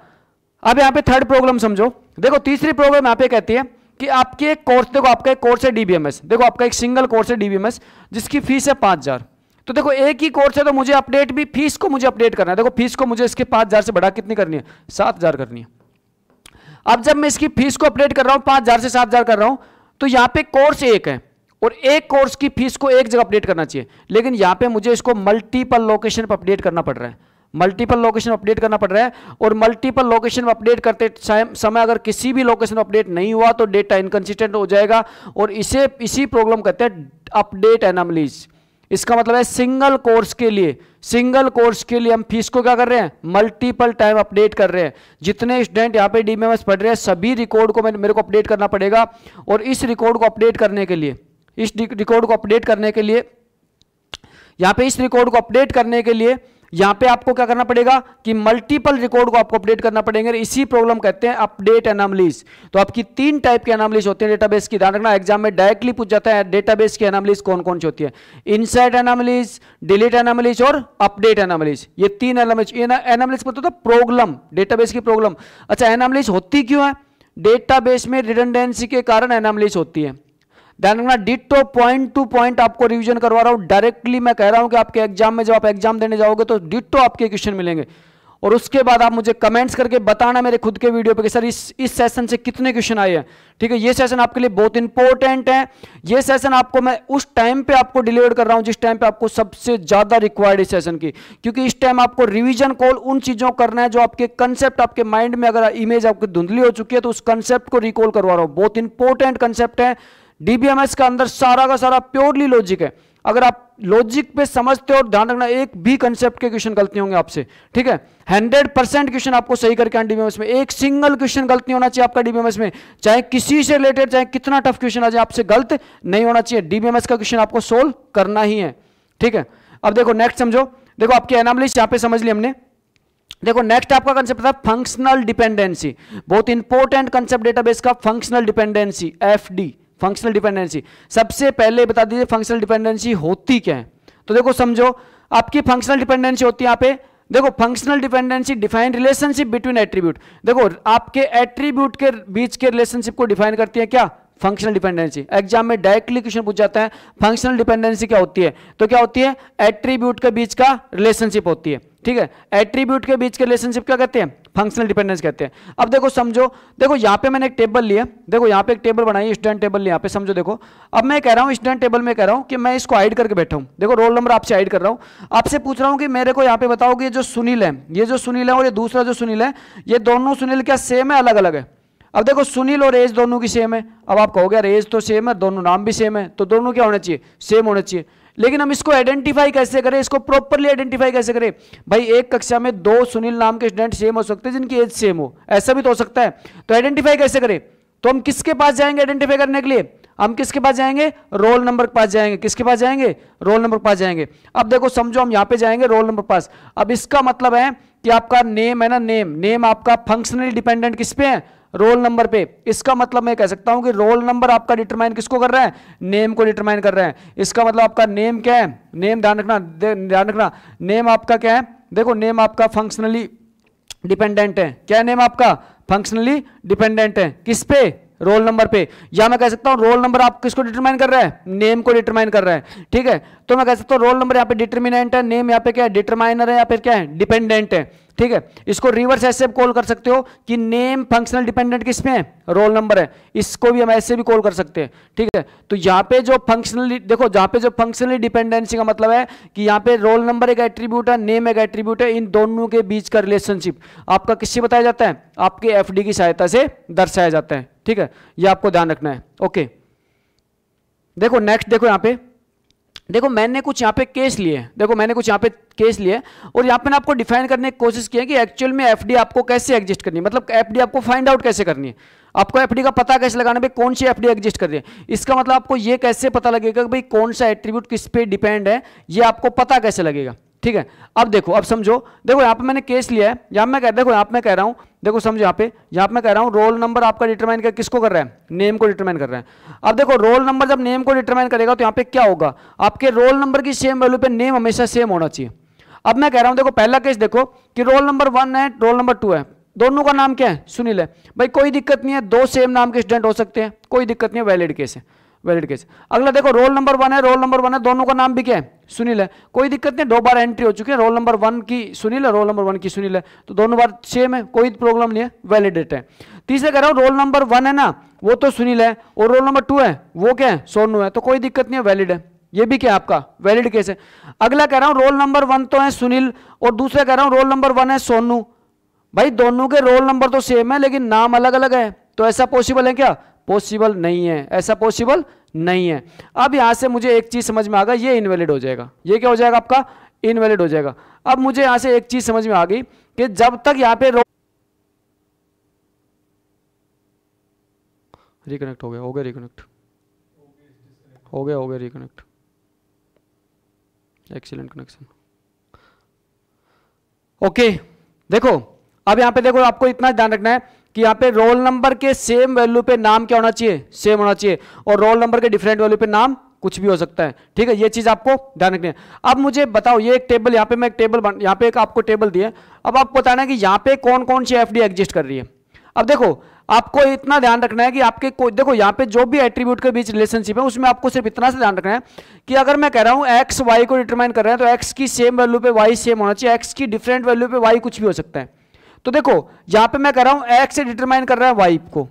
अब यहां पे थर्ड प्रॉब्लम समझो देखो तीसरी प्रॉब्लम यहां पे कहती है कि आपके एक कोर्स देखो आपका एक कोर्स है डीबीएमएस देखो आपका एक सिंगल कोर्स है डीबीएमएस जिसकी फीस है पांच हज़ार तो देखो एक ही कोर्स है तो मुझे अपडेट भी फीस को मुझे अपडेट करना है देखो फीस को मुझे इसके पांच हज़ार से बढ़ा कितनी करनी है सात हज़ार करनी है अब जब मैं इसकी फीस को अपडेट कर रहा हूं पांच हजार से सात हजार कर रहा हूं तो यहां पे कोर्स एक है और एक कोर्स की फीस को एक जगह अपडेट करना चाहिए लेकिन यहां पे मुझे इसको मल्टीपल लोकेशन पर अपडेट करना पड़ रहा है मल्टीपल लोकेशन अपडेट करना पड़ रहा है और मल्टीपल लोकेशन अपडेट करते समय अगर किसी भी लोकेशन अपडेट नहीं हुआ तो डेटा इनकन्सिस्टेंट हो जाएगा और इसे इसी प्रॉब्लम कहते हैं अपडेट एनामलीज़ इसका मतलब है सिंगल कोर्स के लिए सिंगल कोर्स के लिए हम फीस को क्या कर रहे हैं मल्टीपल टाइम अपडेट कर रहे हैं जितने स्टूडेंट यहाँ पे डी पढ़ रहे हैं सभी रिकॉर्ड को मेरे को अपडेट करना पड़ेगा और इस रिकॉर्ड को अपडेट करने के लिए इस रिकॉर्ड को अपडेट करने के लिए यहाँ पे इस रिकॉर्ड को अपडेट करने के लिए यहां पे आपको क्या करना पड़ेगा कि मल्टीपल रिकॉर्ड को आपको अपडेट करना पड़ेगा इसी प्रॉब्लम कहते हैं अपडेट एनामलीज तो आपकी तीन टाइप के एनामलीज होते हैं डेटाबेस की ध्यान रखना एग्जाम में डायरेक्टली पूछ जाता है डेटाबेस की एनामलीज कौन कौन सी होती है इनसाइड एनामलीज डिलीट एनामलीज और अपडेट एनामलीज ये तीन एनामलीज एनामलीज मतलब प्रॉब्लम डेटाबेस की प्रॉब्लम अच्छा एनामलीज होती क्यों है डेटाबेस में रिडेंडेंसी के कारण एनामलीज होती है ध्यान रखना डिटो पॉइंट टू पॉइंट आपको रिवीजन करवा रहा हूं डायरेक्टली मैं कह रहा हूं कि आपके एग्जाम में जब आप एग्जाम देने जाओगे तो डिटो आपके क्वेश्चन मिलेंगे और उसके बाद आप मुझे कमेंट्स करके बताना मेरे खुद के वीडियो पे कि सर इस इस सेशन से कितने क्वेश्चन आए हैं ठीक है ये सेशन आपके लिए बहुत इंपॉर्टेंट है ये सेशन आपको मैं उस टाइम पे आपको डिलीवर कर रहा हूं जिस टाइम पे आपको सबसे ज्यादा रिक्वायर्ड इस सेशन की क्योंकि इस टाइम आपको रिविजन कॉल उन चीजों करना है जो आपके कंसेप्ट आपके माइंड में अगर इमेज आपकी धुंधली हो चुकी है तो उस कंसेप्ट को रिकॉल करवा रहा हूं बहुत इंपॉर्टेंट कंसेप्ट है डीबीएमएस का अंदर सारा का सारा प्योरली लॉजिक है अगर आप लॉजिक पे समझते हो और ध्यान रखना एक भी कंसेप्ट के क्वेश्चन गलती होंगे आपसे ठीक है हंड्रेड परसेंट क्वेश्चन आपको सही करके आना डीबीएमएस में एक सिंगल क्वेश्चन गलत नहीं होना चाहिए आपका डीबीएमएस में चाहे किसी से रिलेटेड चाहे कितना टफ क्वेश्चन आ जाए आपसे गलत नहीं होना चाहिए डीबीएमएस का क्वेश्चन आपको सोल्व करना ही है ठीक है अब देखो नेक्स्ट समझो देखो आपकी एनामलिस्ट यहां पर समझ ली हमने देखो नेक्स्ट आपका कंसेप्ट था फंक्शनल डिपेंडेंसी बहुत इंपॉर्टेंट कंसेप्ट डेटाबेस का functional dependency F D functional dependency सबसे पहले बता दीजिए फंक्शनल डिपेंडेंसी होती क्या है तो देखो समझो आपकी फंक्शनल डिपेंडेंसी होती है यहाँ पे देखो functional dependency define relationship between attribute देखो आपके एट्रीब्यूट के बीच के रिलेशनशिप को डिफाइन करती है क्या फंक्शनल डिपेंडेंसी एग्जाम में डायरेक्टली क्वेश्चन पूछ जाता है फंक्शनल डिपेंडेंसी क्या होती है तो क्या होती है एट्रीब्यूट के बीच का रिलेशनशिप होती है ठीक है एट्रीब्यूट के बीच के रिलेशनशिप क्या कहते हैं फंक्शनल डिपेंडेंस कहते हैं अब देखो समझो देखो यहाँ पे मैंने एक टेबल लिया देखो यहाँ पे एक टेबल बनाई स्टूडेंट टेबल यहाँ पे समझो देखो अब मैं कह रहा हूँ स्टूडेंट टेबल में कह रहा हूँ कि मैं इसको ऐड करके बैठा हूँ देखो रोल नंबर आपसे ऐड कर रहा हूँ आपसे पूछ रहा हूँ कि मेरे को यहाँ पे बताओ कि ये जो सुनील है ये जो सुनील है और ये दूसरा जो सुनील है ये दोनों सुनील क्या सेम है अलग अलग है अब देखो सुनील और एज दोनों की सेम है अब आप कहोगे यार एज तो सेम है दोनों नाम भी सेम है तो दोनों क्या होना चाहिए सेम होना चाहिए लेकिन हम इसको आइडेंटिफाई कैसे करें इसको प्रॉपरली आइडेंटिफाई कैसे करें भाई एक कक्षा में दो सुनील नाम के स्टूडेंट सेम हो सकते हैं जिनकी एज सेम हो ऐसा भी तो हो सकता है तो आइडेंटिफाई कैसे करें तो हम किसके पास जाएंगे आइडेंटिफाई करने के लिए हम किसके पास जाएंगे रोल नंबर के पास जाएंगे किसके पास जाएंगे रोल नंबर के पास जाएंगे अब देखो समझो हम यहां पे जाएंगे रोल नंबर पास अब इसका मतलब है कि आपका नेम है ना नेम नेम आपका फंक्शनली डिपेंडेंट किस पे है रोल नंबर पे इसका मतलब मैं कह सकता हूं कि रोल नंबर आपका डिटरमाइन किसको कर रहा है नेम को डिटरमाइन कर रहा है इसका मतलब आपका नेम क्या है नेम ध्यान रखना ध्यान रखना नेम आपका क्या है देखो नेम आपका फंक्शनली डिपेंडेंट है क्या नेम आपका फंक्शनली डिपेंडेंट है किस पे रोल नंबर पे या मैं कह सकता हूं रोल नंबर आप किसको डिटरमाइन कर रहा है नेम को डिटरमाइन कर रहा है ठीक है तो मैं कह सकता हूं रोल नंबर यहाँ पे डिटरमिनेंट है नेम यहां पे क्या है डिटरमाइनर है या फिर क्या है डिपेंडेंट है ठीक है इसको रिवर्स ऐसे कॉल कर सकते हो कि नेम फंक्शनल डिपेंडेंट किस पे है रोल नंबर है इसको भी हम ऐसे भी कॉल कर सकते हैं ठीक है तो यहां पे जो फंक्शनली देखो जहां पे जो फंक्शनली डिपेंडेंसी का मतलब है कि यहां पे रोल नंबर एक एट्रीब्यूट है नेम एक एट्रीब्यूट है इन दोनों के बीच का रिलेशनशिप आपका किससे बताया जाता है आपके एफ की सहायता से दर्शाया जाता है ठीक है यह आपको ध्यान रखना है ओके देखो नेक्स्ट देखो यहां पर देखो मैंने कुछ यहाँ पे केस लिए देखो मैंने कुछ यहाँ पे केस लिए और यहाँ पे ना आपको डिफाइन करने की कोशिश की है कि एक्चुअल में एफडी आपको कैसे एग्जिस्ट करनी है मतलब एफडी आपको फाइंड आउट कैसे करनी है आपको एफडी का पता कैसे लगाना भाई कौन सी एफडी एग्जिस्ट कर रही है इसका मतलब आपको ये कैसे पता लगेगा कि भाई कौन सा एट्रीब्यूट किस पे डिपेंड है ये आपको पता कैसे लगेगा ठीक है अब देखो अब समझो देखो यहाँ पे मैंने केस लिया है यहाँ मैं कह देखो यहाँ पे कह रहा हूँ देखो समझो यहाँ पे यहाँ पे कह रहा हूँ रोल नंबर आपका डिटरमाइन कर किसको कर रहा है नेम को डिटरमाइन कर रहा है अब देखो रोल नंबर जब नेम को डिटरमाइन करेगा तो यहाँ पे क्या होगा आपके रोल नंबर की सेम वैल्यू पे नेम हमेशा सेम होना चाहिए अब मैं कह रहा हूँ देखो पहला केस देखो कि रोल नंबर वन है रोल नंबर टू है दोनों का नाम क्या है सुनील है भाई कोई दिक्कत नहीं है दो सेम नाम के स्टूडेंट हो सकते हैं कोई दिक्कत नहीं है वैलिड केस है वैलिड केस अगला देखो रोल नंबर वन है रोल नंबर वन है दोनों का नाम भी क्या है सुनील है कोई दिक्कत नहीं दो बार एंट्री हो चुकी है रोल नंबर वन की सुनील है रोल नंबर वन की सुनील है तो दोनों बार सेम है कोई प्रॉब्लम नहीं है वैलिडेट है तीसरे कह रहा हूँ रोल नंबर वन है ना वो तो सुनील है और रोल नंबर टू है वो क्या है सोनू है तो कोई दिक्कत नहीं है वैलिड है ये भी क्या आपका वैलिड केस है अगला कह रहा हूँ रोल नंबर वन तो है सुनील और दूसरा कह रहा हूँ रोल नंबर वन है सोनू भाई दोनों के रोल नंबर तो सेम है लेकिन नाम अलग अलग है तो ऐसा पॉसिबल है क्या पॉसिबल नहीं है ऐसा पॉसिबल नहीं है अब यहां से मुझे एक चीज़ समझ में आ गई ये इनवैलिड हो जाएगा ये क्या हो जाएगा आपका इनवैलिड हो जाएगा अब मुझे यहां से एक चीज़ समझ में आ गई कि जब तक यहां पे रिकनेक्ट हो गया हो गया रिकनेक्ट हो गया हो गया रिकनेक्ट एक्सीलेंट कनेक्शन ओके देखो अब यहां पे देखो आपको इतना ध्यान रखना है कि यहाँ पे रोल नंबर के सेम वैल्यू पे नाम क्या होना चाहिए सेम होना चाहिए और रोल नंबर के डिफरेंट वैल्यू पे नाम कुछ भी हो सकता है ठीक है ये चीज आपको ध्यान रखनी है अब मुझे बताओ ये एक टेबल यहाँ पे मैं एक टेबल बन यहाँ पे एक आपको टेबल दिया अब आपको बताना है कि यहाँ पे कौन कौन सी एफ एग्जिस्ट कर रही है अब देखो आपको इतना ध्यान रखना है कि आपके कोई देखो यहाँ पे जो भी एट्रीब्यूट के बीच रिलेशनशिप है उसमें आपको सिर्फ इतना से ध्यान रखना है कि अगर मैं कह रहा हूँ एक्स वाई को डिटरमाइन कर रहे हैं तो एक्स की सेम वैल्यू पे वाई सेम होना चाहिए एक्स की डिफरेंट वैल्यू पे वाई कुछ भी हो सकता है तो देखो यहां पे मैं कह रहा हूं एक्स से डिटरमाइन कर रहा है वाई को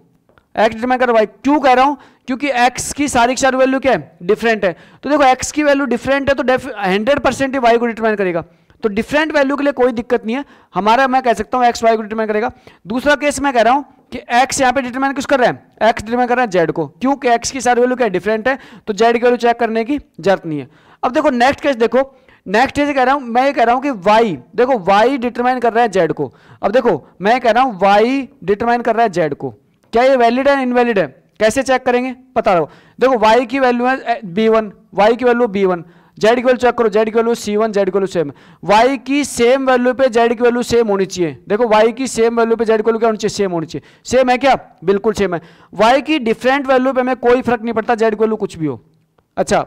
एक्स डिटरमाइन कर रहा है क्यों कह रहा हूं क्योंकि एक्स की सारी चार वैल्यू क्या है डिफरेंट है तो देखो एक्स की वैल्यू डिफरेंट है तो हंड्रेड परसेंट वाई को डिटरमाइन करेगा तो डिफरेंट वैल्यू के लिए कोई दिक्कत नहीं है हमारा मैं कह सकता हूं एक्स वाई को डिटरमाइन करेगा दूसरा केस मैं कह रहा हूं कि एक्स यहां पे डिटरमाइन किस कर रहा है एक्स डिटरमाइन कर रहा है जेड को क्योंकि एक्स की सारी वैल्यू क्या डिफरेंट है तो जेड की वैल्यू चेक करने की जरूरत नहीं है अब देखो नेक्स्ट केस देखो नेक्स्ट ये कह रहा हूं मैं ये कह रहा हूं कि वाई देखो वाई डिटरमाइन कर रहा है जेड को अब देखो मैं कह रहा हूं वाई डिटरमाइन कर रहा है जेड को क्या ये वैलिड है इनवैलिड है कैसे चेक करेंगे पता रहो देखो वाई की वैल्यू है बी वन वाई की वैल्यू बी वन जेड की वैल्यू चेक करो जेड की वैल्यू सी वन जेड की वैल्यू सेम वाई की सेम वैल्यू पे जेड की वैल्यू सेम होनी चाहिए देखो वाई की सेम वैल्यू पे जेड की वैल्यू क्या होनी चाहिए सेम होनी चाहिए सेम है क्या बिल्कुल सेम है वाई की डिफरेंट वैल्यू पे हमें कोई फर्क नहीं पड़ता जेड की वैल्यू कुछ भी हो अच्छा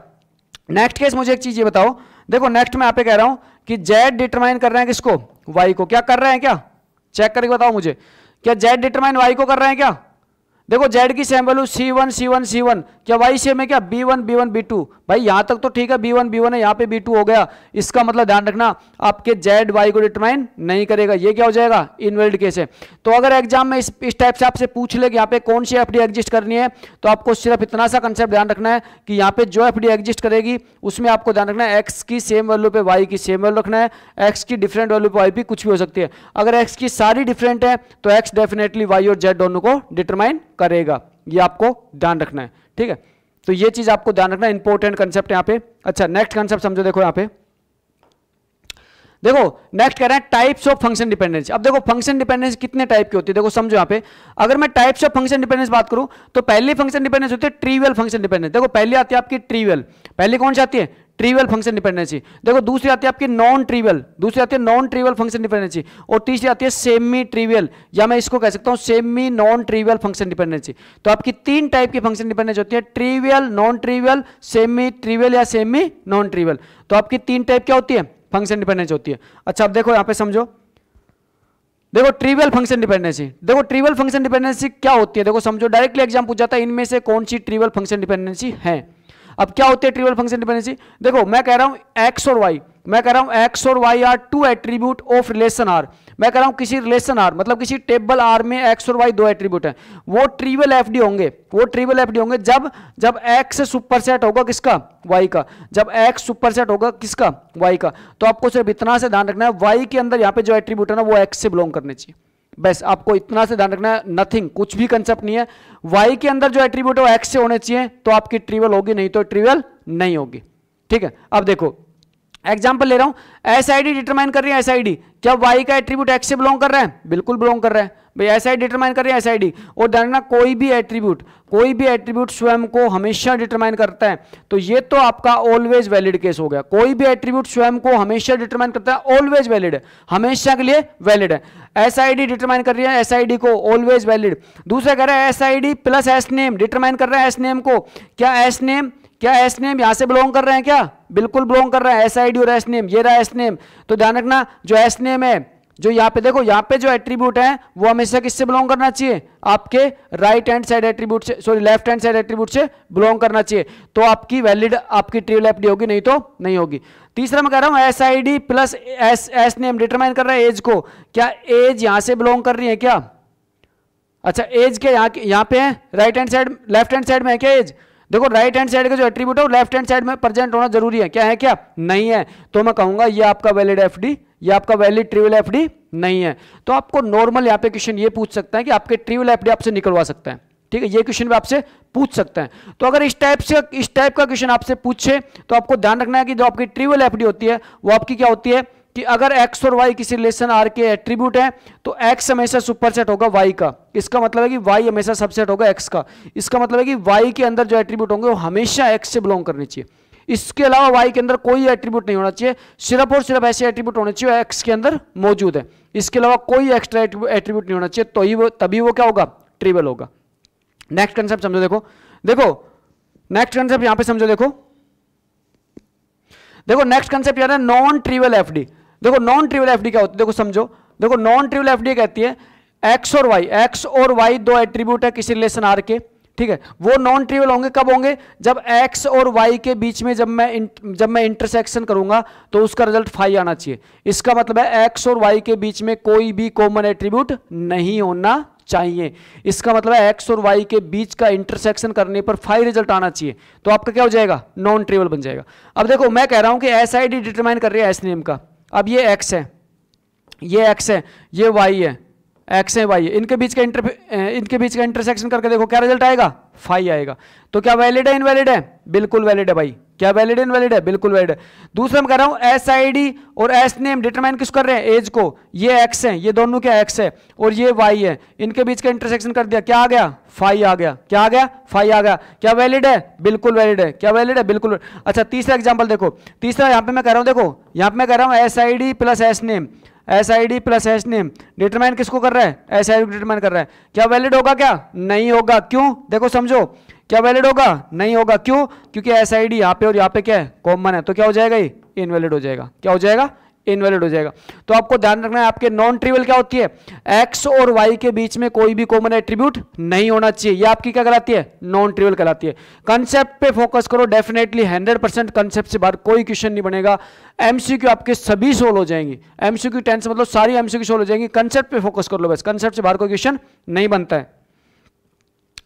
नेक्स्ट केस मुझे एक चीज़ ये बताओ देखो नेक्स्ट मैं आप कह रहा हूं कि जेड डिटरमाइन कर रहे हैं किसको वाई को क्या कर रहे हैं क्या चेक करके बताओ मुझे क्या जेड डिटरमाइन वाई को कर रहे हैं क्या देखो जेड की same value C one C one C one क्या वाई सेम है क्या B one B one B two भाई यहां तक तो ठीक है बी वन बी वन है यहां पे बी टू हो गया इसका मतलब ध्यान रखना आपके जेड वाई को डिटरमाइन नहीं करेगा ये क्या हो जाएगा इनवेल्ड केस है तो अगर एग्जाम में इस इस टाइप से आपसे पूछ ले कि यहाँ पे कौन सी एफ एग्जिस्ट करनी है तो आपको सिर्फ इतना सा कंसेप्ट ध्यान रखना है कि यहाँ पे जो एफ एग्जिस्ट करेगी उसमें आपको ध्यान रखना है एक्स की सेम वैल्यू पे वाई की सेम वैल्यू रखना है एक्स की डिफरेंट वैल्यू पे वाई भी कुछ भी हो सकती है अगर एक्स की सारी डिफरेंट है तो एक्स डेफिनेटली वाई और जेड दोनों को डिटरमाइन करेगा ये आपको ध्यान रखना है ठीक है तो ये चीज आपको ध्यान रखना है इंपॉर्टेंट कंसेप्ट यहां पे अच्छा नेक्स्ट कंसेप्ट समझो देखो यहां पे देखो नेक्स्ट कह रहे हैं टाइप्स ऑफ फंक्शन डिपेंडेंस अब देखो फंक्शन डिपेंडेंस कितने टाइप की होती है देखो समझो यहां पे अगर मैं टाइप्स ऑफ फंक्शन डिपेंडेंस बात करूं तो पहली फंक्शन डिपेंडेंस होती है ट्रीवियल फंक्शन डिपेंडेंस देखो पहली आती है आपकी ट्रीवियल पहली कौन सी आती है ट्रिवियल फंक्शन डिपेंडेंसी देखो दूसरी आती है आपकी नॉन ट्रिवियल दूसरी आती है नॉन ट्रिवल फंक्शन डिपेंडेंसी और तीसरी आती है सेमी ट्रिवियल या मैं इसको कह सकता हूं semi non trivial function dependency तो आपकी तीन टाइप की फंक्शन डिपेंडेंसी होती है trivial non trivial semi trivial या सेमी नॉन ट्रिवियल तो आपकी तीन टाइप क्या होती है फंक्शन डिपेंडेंसी होती है अच्छा आप देखो यहां पे समझो देखो ट्रिवियल फंक्शन डिपेंडेंसी देखो ट्रिवियल फंक्शन डिपेंडेंसी क्या होती है देखो समझो डायरेक्टली एग्जाम पूछ जाता है इनमें से कौन सी ट्रिवियल फंक्शन डिपेंडेंसी है अब क्या होते हैं ट्रिवल फंक्शन डिपेंडेंसी देखो मैं कह रहा हूं एक्स और वाई मैं कह रहा हूं एक्स और Y R two attribute of relation R मैं कह रहा हूं किसी रिलेशन आर मतलब किसी टेबल आर में एक्स और वाई दो एट्रीब्यूट है वो ट्रिवल एफ होंगे वो ट्रिवल एफ होंगे जब जब एक्स सुपरसेट होगा किसका वाई का जब एक्स सुपरसेट होगा किसका वाई का तो आपको सिर्फ इतना से ध्यान रखना है वाई के अंदर यहाँ पे जो एट्रीब्यूट है ना वो एक्स से बिलोंग करने चाहिए बस आपको इतना से ध्यान रखना है नथिंग कुछ भी कंसेप्ट नहीं है वाई के अंदर जो एट्रीब्यूट है वो एक्स से होने चाहिए तो आपकी ट्रिवल होगी नहीं तो ट्रिवल नहीं होगी ठीक है अब देखो एग्जाम्पल ले रहा हूं एस आई डी डिटरमाइन कर रही है एस आई डी क्या वाई का एट्रीब्यूट एक्स से बिलोंग कर रहा है बिल्कुल बिलोंग कर रहा है भाई एस आई डिटरमाइन कर रही है एस आई डी और ध्यान कोई भी एट्रीब्यूट कोई भी एट्रीब्यूट स्वयं को हमेशा डिटरमाइन करता है तो ये तो आपका ऑलवेज वैलिड केस हो गया कोई भी एट्रीब्यूट स्वयं को हमेशा डिटरमाइन करता है ऑलवेज वैलिड हमेशा के लिए वैलिड है एस आई डी डिटरमाइन कर रही है एस आई डी को ऑलवेज वैलिड दूसरा कह रहा है S I D plus S name determine कर रहा है एस नेम को क्या एस नेम क्या एस नेम यहां से बिलोंग कर रहे हैं क्या बिल्कुल बिलोंग कर रहा है एस आई डी और एस नेम ये रहा एस नेम तो ध्यान रखना जो एस नेम है जो यहाँ पे देखो यहाँ पे जो एट्रीब्यूट है वो हमेशा किससे बिलोंग करना चाहिए आपके राइट हैंड साइड एट्रीब्यूट से sorry left hand side attribute से बिलोंग करना चाहिए तो आपकी वैलिड आपकी एफ डी होगी नहीं तो नहीं होगी तीसरा मैं कह रहा हूँ S I D plus S S name determine कर रहा है एज को क्या एज यहाँ से बिलोंग कर रही है क्या अच्छा एज क्या यहाँ यहाँ पे है right hand side left hand side में है क्या एज देखो राइट हैंड साइड का जो एट्रीब्यूट है वो लेफ्ट हैंड साइड में प्रेजेंट होना जरूरी है क्या है क्या नहीं है तो मैं कहूंगा ये आपका वैलिड एफ ये आपका वैलिड ट्रिवल एफ नहीं है तो आपको नॉर्मल यहाँ पे क्वेश्चन ये पूछ सकता है कि आपके ट्रिवल एफ आपसे निकलवा सकता है ठीक है ये क्वेश्चन भी आपसे पूछ सकते हैं तो अगर इस टाइप से इस टाइप का क्वेश्चन आपसे पूछे तो आपको ध्यान रखना है कि जो आपकी ट्रिवल एफ होती है वो आपकी क्या होती है कि अगर x और y किसी रिलेशन R के एट्रीब्यूट हैं तो x हमेशा सुपरसेट होगा y का इसका मतलब है कि y हमेशा सबसेट होगा x का इसका मतलब है कि y के अंदर जो एट्रीब्यूट होंगे वो हमेशा x से बिलोंग करने चाहिए इसके अलावा y के अंदर कोई एट्रीब्यूट नहीं होना चाहिए सिर्फ और सिर्फ ऐसे एट्रीब्यूट होने चाहिए एक्स के अंदर मौजूद है इसके अलावा कोई एक्स्ट्रा एट्रीब्यूट नहीं होना चाहिए तो ही वो तभी वो क्या होगा ट्रिबल होगा नेक्स्ट कंसेप्ट समझो देखो देखो नेक्स्ट कंसेप्ट यहां पे समझो देखो देखो नेक्स्ट कंसेप्ट याद है नॉन ट्रिवल एफडी देखो नॉन ट्रिवल एफ क्या होती है देखो समझो देखो नॉन ट्रिवल एफ कहती है एक्स और वाई एक्स और वाई दो एट्रीब्यूट है किसी रिलेशन आर के ठीक है वो नॉन ट्रिवल होंगे कब होंगे जब एक्स और वाई के बीच में जब मैं जब मैं इंटरसेक्शन करूंगा तो उसका रिजल्ट फाइव आना चाहिए इसका मतलब है एक्स और वाई के बीच में कोई भी कॉमन एट्रीब्यूट नहीं होना चाहिए इसका मतलब है एक्स और वाई के बीच का इंटरसेक्शन करने पर फाइव रिजल्ट आना चाहिए तो आपका क्या हो जाएगा नॉन ट्रिवल बन जाएगा अब देखो मैं कह रहा हूं कि एस आई डी डिटरमाइन कर रही है एस नेम का अब ये एक्स है ये एक्स है ये वाई है एक्स है वाई इनके बीच का इंटर इनके बीच का इंटरसेक्शन करके देखो क्या रिजल्ट आएगा फाइव आएगा तो क्या वैलिड है इनवैलिड है बिल्कुल वैलिड है भाई क्या वैलिड है इनवैलिड है बिल्कुल वैलिड है दूसरा मैं कह रहा हूँ एस आई डी और एस नेम डिटरमाइन किस कर रहे हैं एज को ये एक्स है ये दोनों क्या एक्स है और ये वाई है इनके बीच का इंटरसेक्शन कर दिया क्या आ गया फाइव आ गया क्या आ गया फाइव आ गया क्या वैलिड है बिल्कुल वैलिड है क्या वैलिड है बिल्कुल अच्छा तीसरा एग्जाम्पल देखो तीसरा यहाँ पे मैं कह रहा हूँ देखो यहाँ पे मैं कह रहा हूँ S I D plus S name S I D plus S name determine किसको कर रहा है एस आई डी डिटरमाइन कर रहा है क्या वैलिड होगा क्या नहीं होगा क्यों देखो समझो क्या वैलिड होगा नहीं होगा क्यों क्योंकि एस आई डी यहाँ पे और यहाँ पे क्या है कॉमन है तो क्या हो जाएगा ये इनवैलिड हो जाएगा क्या हो जाएगा इनवैलिड हो जाएगा तो आपको ध्यान रखना है आपके नॉन ट्रिवल क्या होती है एक्स और वाई के बीच में कोई भी कॉमन एट्रीब्यूट नहीं होना चाहिए यह आपकी क्या कहलाती है नॉन ट्रिवल कहलाती है कंसेप्ट पे फोकस करो डेफिनेटली हंड्रेड परसेंट कंसेप्ट से बाहर कोई क्वेश्चन नहीं बनेगा एमसीक्यू आपके सभी सोल्व हो जाएंगे एमसीक्यू टेंस मतलब सारी एमसीक्यू सोल्व हो जाएंगी कंसेप्ट पे फोकस कर लो बस कंसेप्ट से बाहर कोई क्वेश्चन नहीं बनता है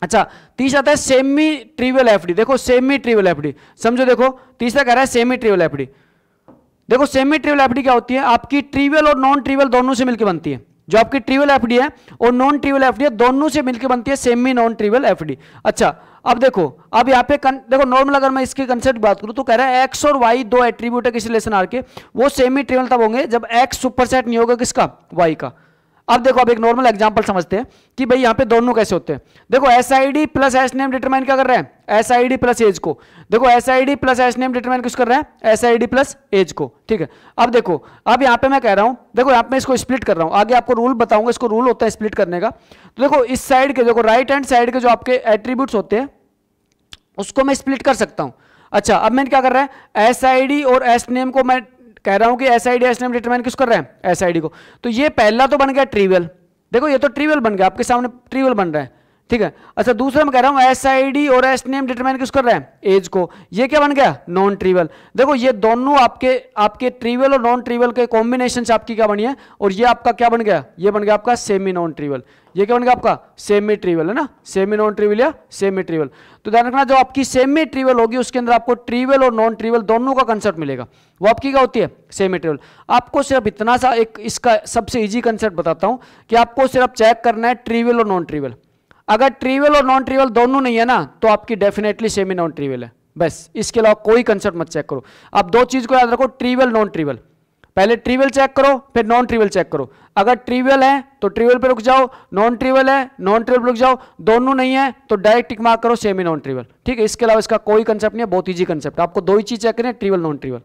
अच्छा तीसरा आता है सेमी ट्रिवल एफडी देखो सेमी ट्रिवल एफडी समझो देखो तीसरा कह रहा है सेमी ट्रिवल एफडी देखो सेमी ट्रिवल एफडी क्या होती है आपकी ट्रिवल और नॉन ट्रिवल दोनों से मिलकर बनती है जो आपकी ट्रिवल एफडी है और नॉन ट्रिवल एफडी है दोनों से मिलकर बनती है सेमी नॉन ट्रिवल एफडी अच्छा अब देखो अब यहाँ पे कन, देखो नॉर्मल अगर मैं इसके कंसेप्ट बात करूं तो कह रहा है एक्स और वाई दो एट्रीब्यूट है किसी लेसन आर के वो सेमी ट्रिवल तब होंगे जब एक्स सुपरसेट नहीं होगा किसका वाई का अब देखो अब एक नॉर्मल एग्जांपल समझते हैं कि भाई यहाँ पे दोनों कैसे होते हैं देखो S I D plus S name determine क्या कर रहे हैं S I D plus age को देखो S I D plus S name determine कुछ कर रहे हैं S I D plus age को ठीक है अब देखो अब यहाँ पे मैं कह रहा हूँ देखो यहाँ पे इसको स्प्लिट कर रहा हूँ आगे आपको रूल बताऊंगा इसको रूल होता है स्प्लिट करने का तो देखो इस साइड के देखो राइट हैंड साइड के जो आपके एट्रीब्यूट होते हैं उसको मैं स्प्लिट कर सकता हूँ अच्छा अब मैंने क्या कर रहा है एस आई डी और एस नेम को मैं कह रहा हूं कि S I D S name determine किस कर रहे हैं एस आई डी को तो ये पहला तो बन गया ट्रिवियल देखो ये तो ट्रिवियल बन गया आपके सामने ट्रिवियल बन रहा है ठीक है अच्छा दूसरा मैं कह रहा हूं एस आई डी और एस नेम डिटरमाइन किस कर रहे हैं एज को ये क्या बन गया नॉन ट्रीवल देखो ये दोनों आपके आपके ट्रीवल और नॉन ट्रीवल के कॉम्बिनेशन आपकी क्या बनी है और ये आपका क्या बन गया ये बन गया आपका सेमी नॉन ट्रीवल ये क्या बन गया आपका सेमी ट्रीवल है ना सेमी नॉन ट्रीवल या सेमी ट्रिवल तो ध्यान रखना जो आपकी सेमी ट्रीवल होगी उसके अंदर आपको ट्रीवल और नॉन ट्रीवल दोनों का कंसेप्ट मिलेगा वो आपकी क्या होती है सेमी ट्रिवल आपको सिर्फ इतना सा एक इसका सबसे ईजी कंसेप्ट बताता हूं कि आपको सिर्फ चेक करना है ट्रिवल और नॉन ट्रीवल अगर ट्रिवल और नॉन ट्रिवल दोनों नहीं है ना तो आपकी डेफिनेटली सेमी नॉन ट्रिवल है बस इसके अलावा कोई कंसेप्ट मत चेक करो आप दो चीज को याद रखो ट्रिवल नॉन ट्रिवल पहले ट्रिवल चेक करो फिर नॉन ट्रिवल चेक करो अगर ट्रिवल है तो ट्रिवल पे रुक जाओ नॉन ट्रिवल है नॉन ट्रिवल रुक जाओ दोनों नहीं है तो डायरेक्ट टिक मार्क करो सेमी नॉन ट्रिवल ठीक है इसके अलावा इसका कोई कंसेप्ट नहीं है बहुत ईजी कंसेप्ट आपको दो ही चीज चेक करें ट्रिवल नॉन ट्रिवल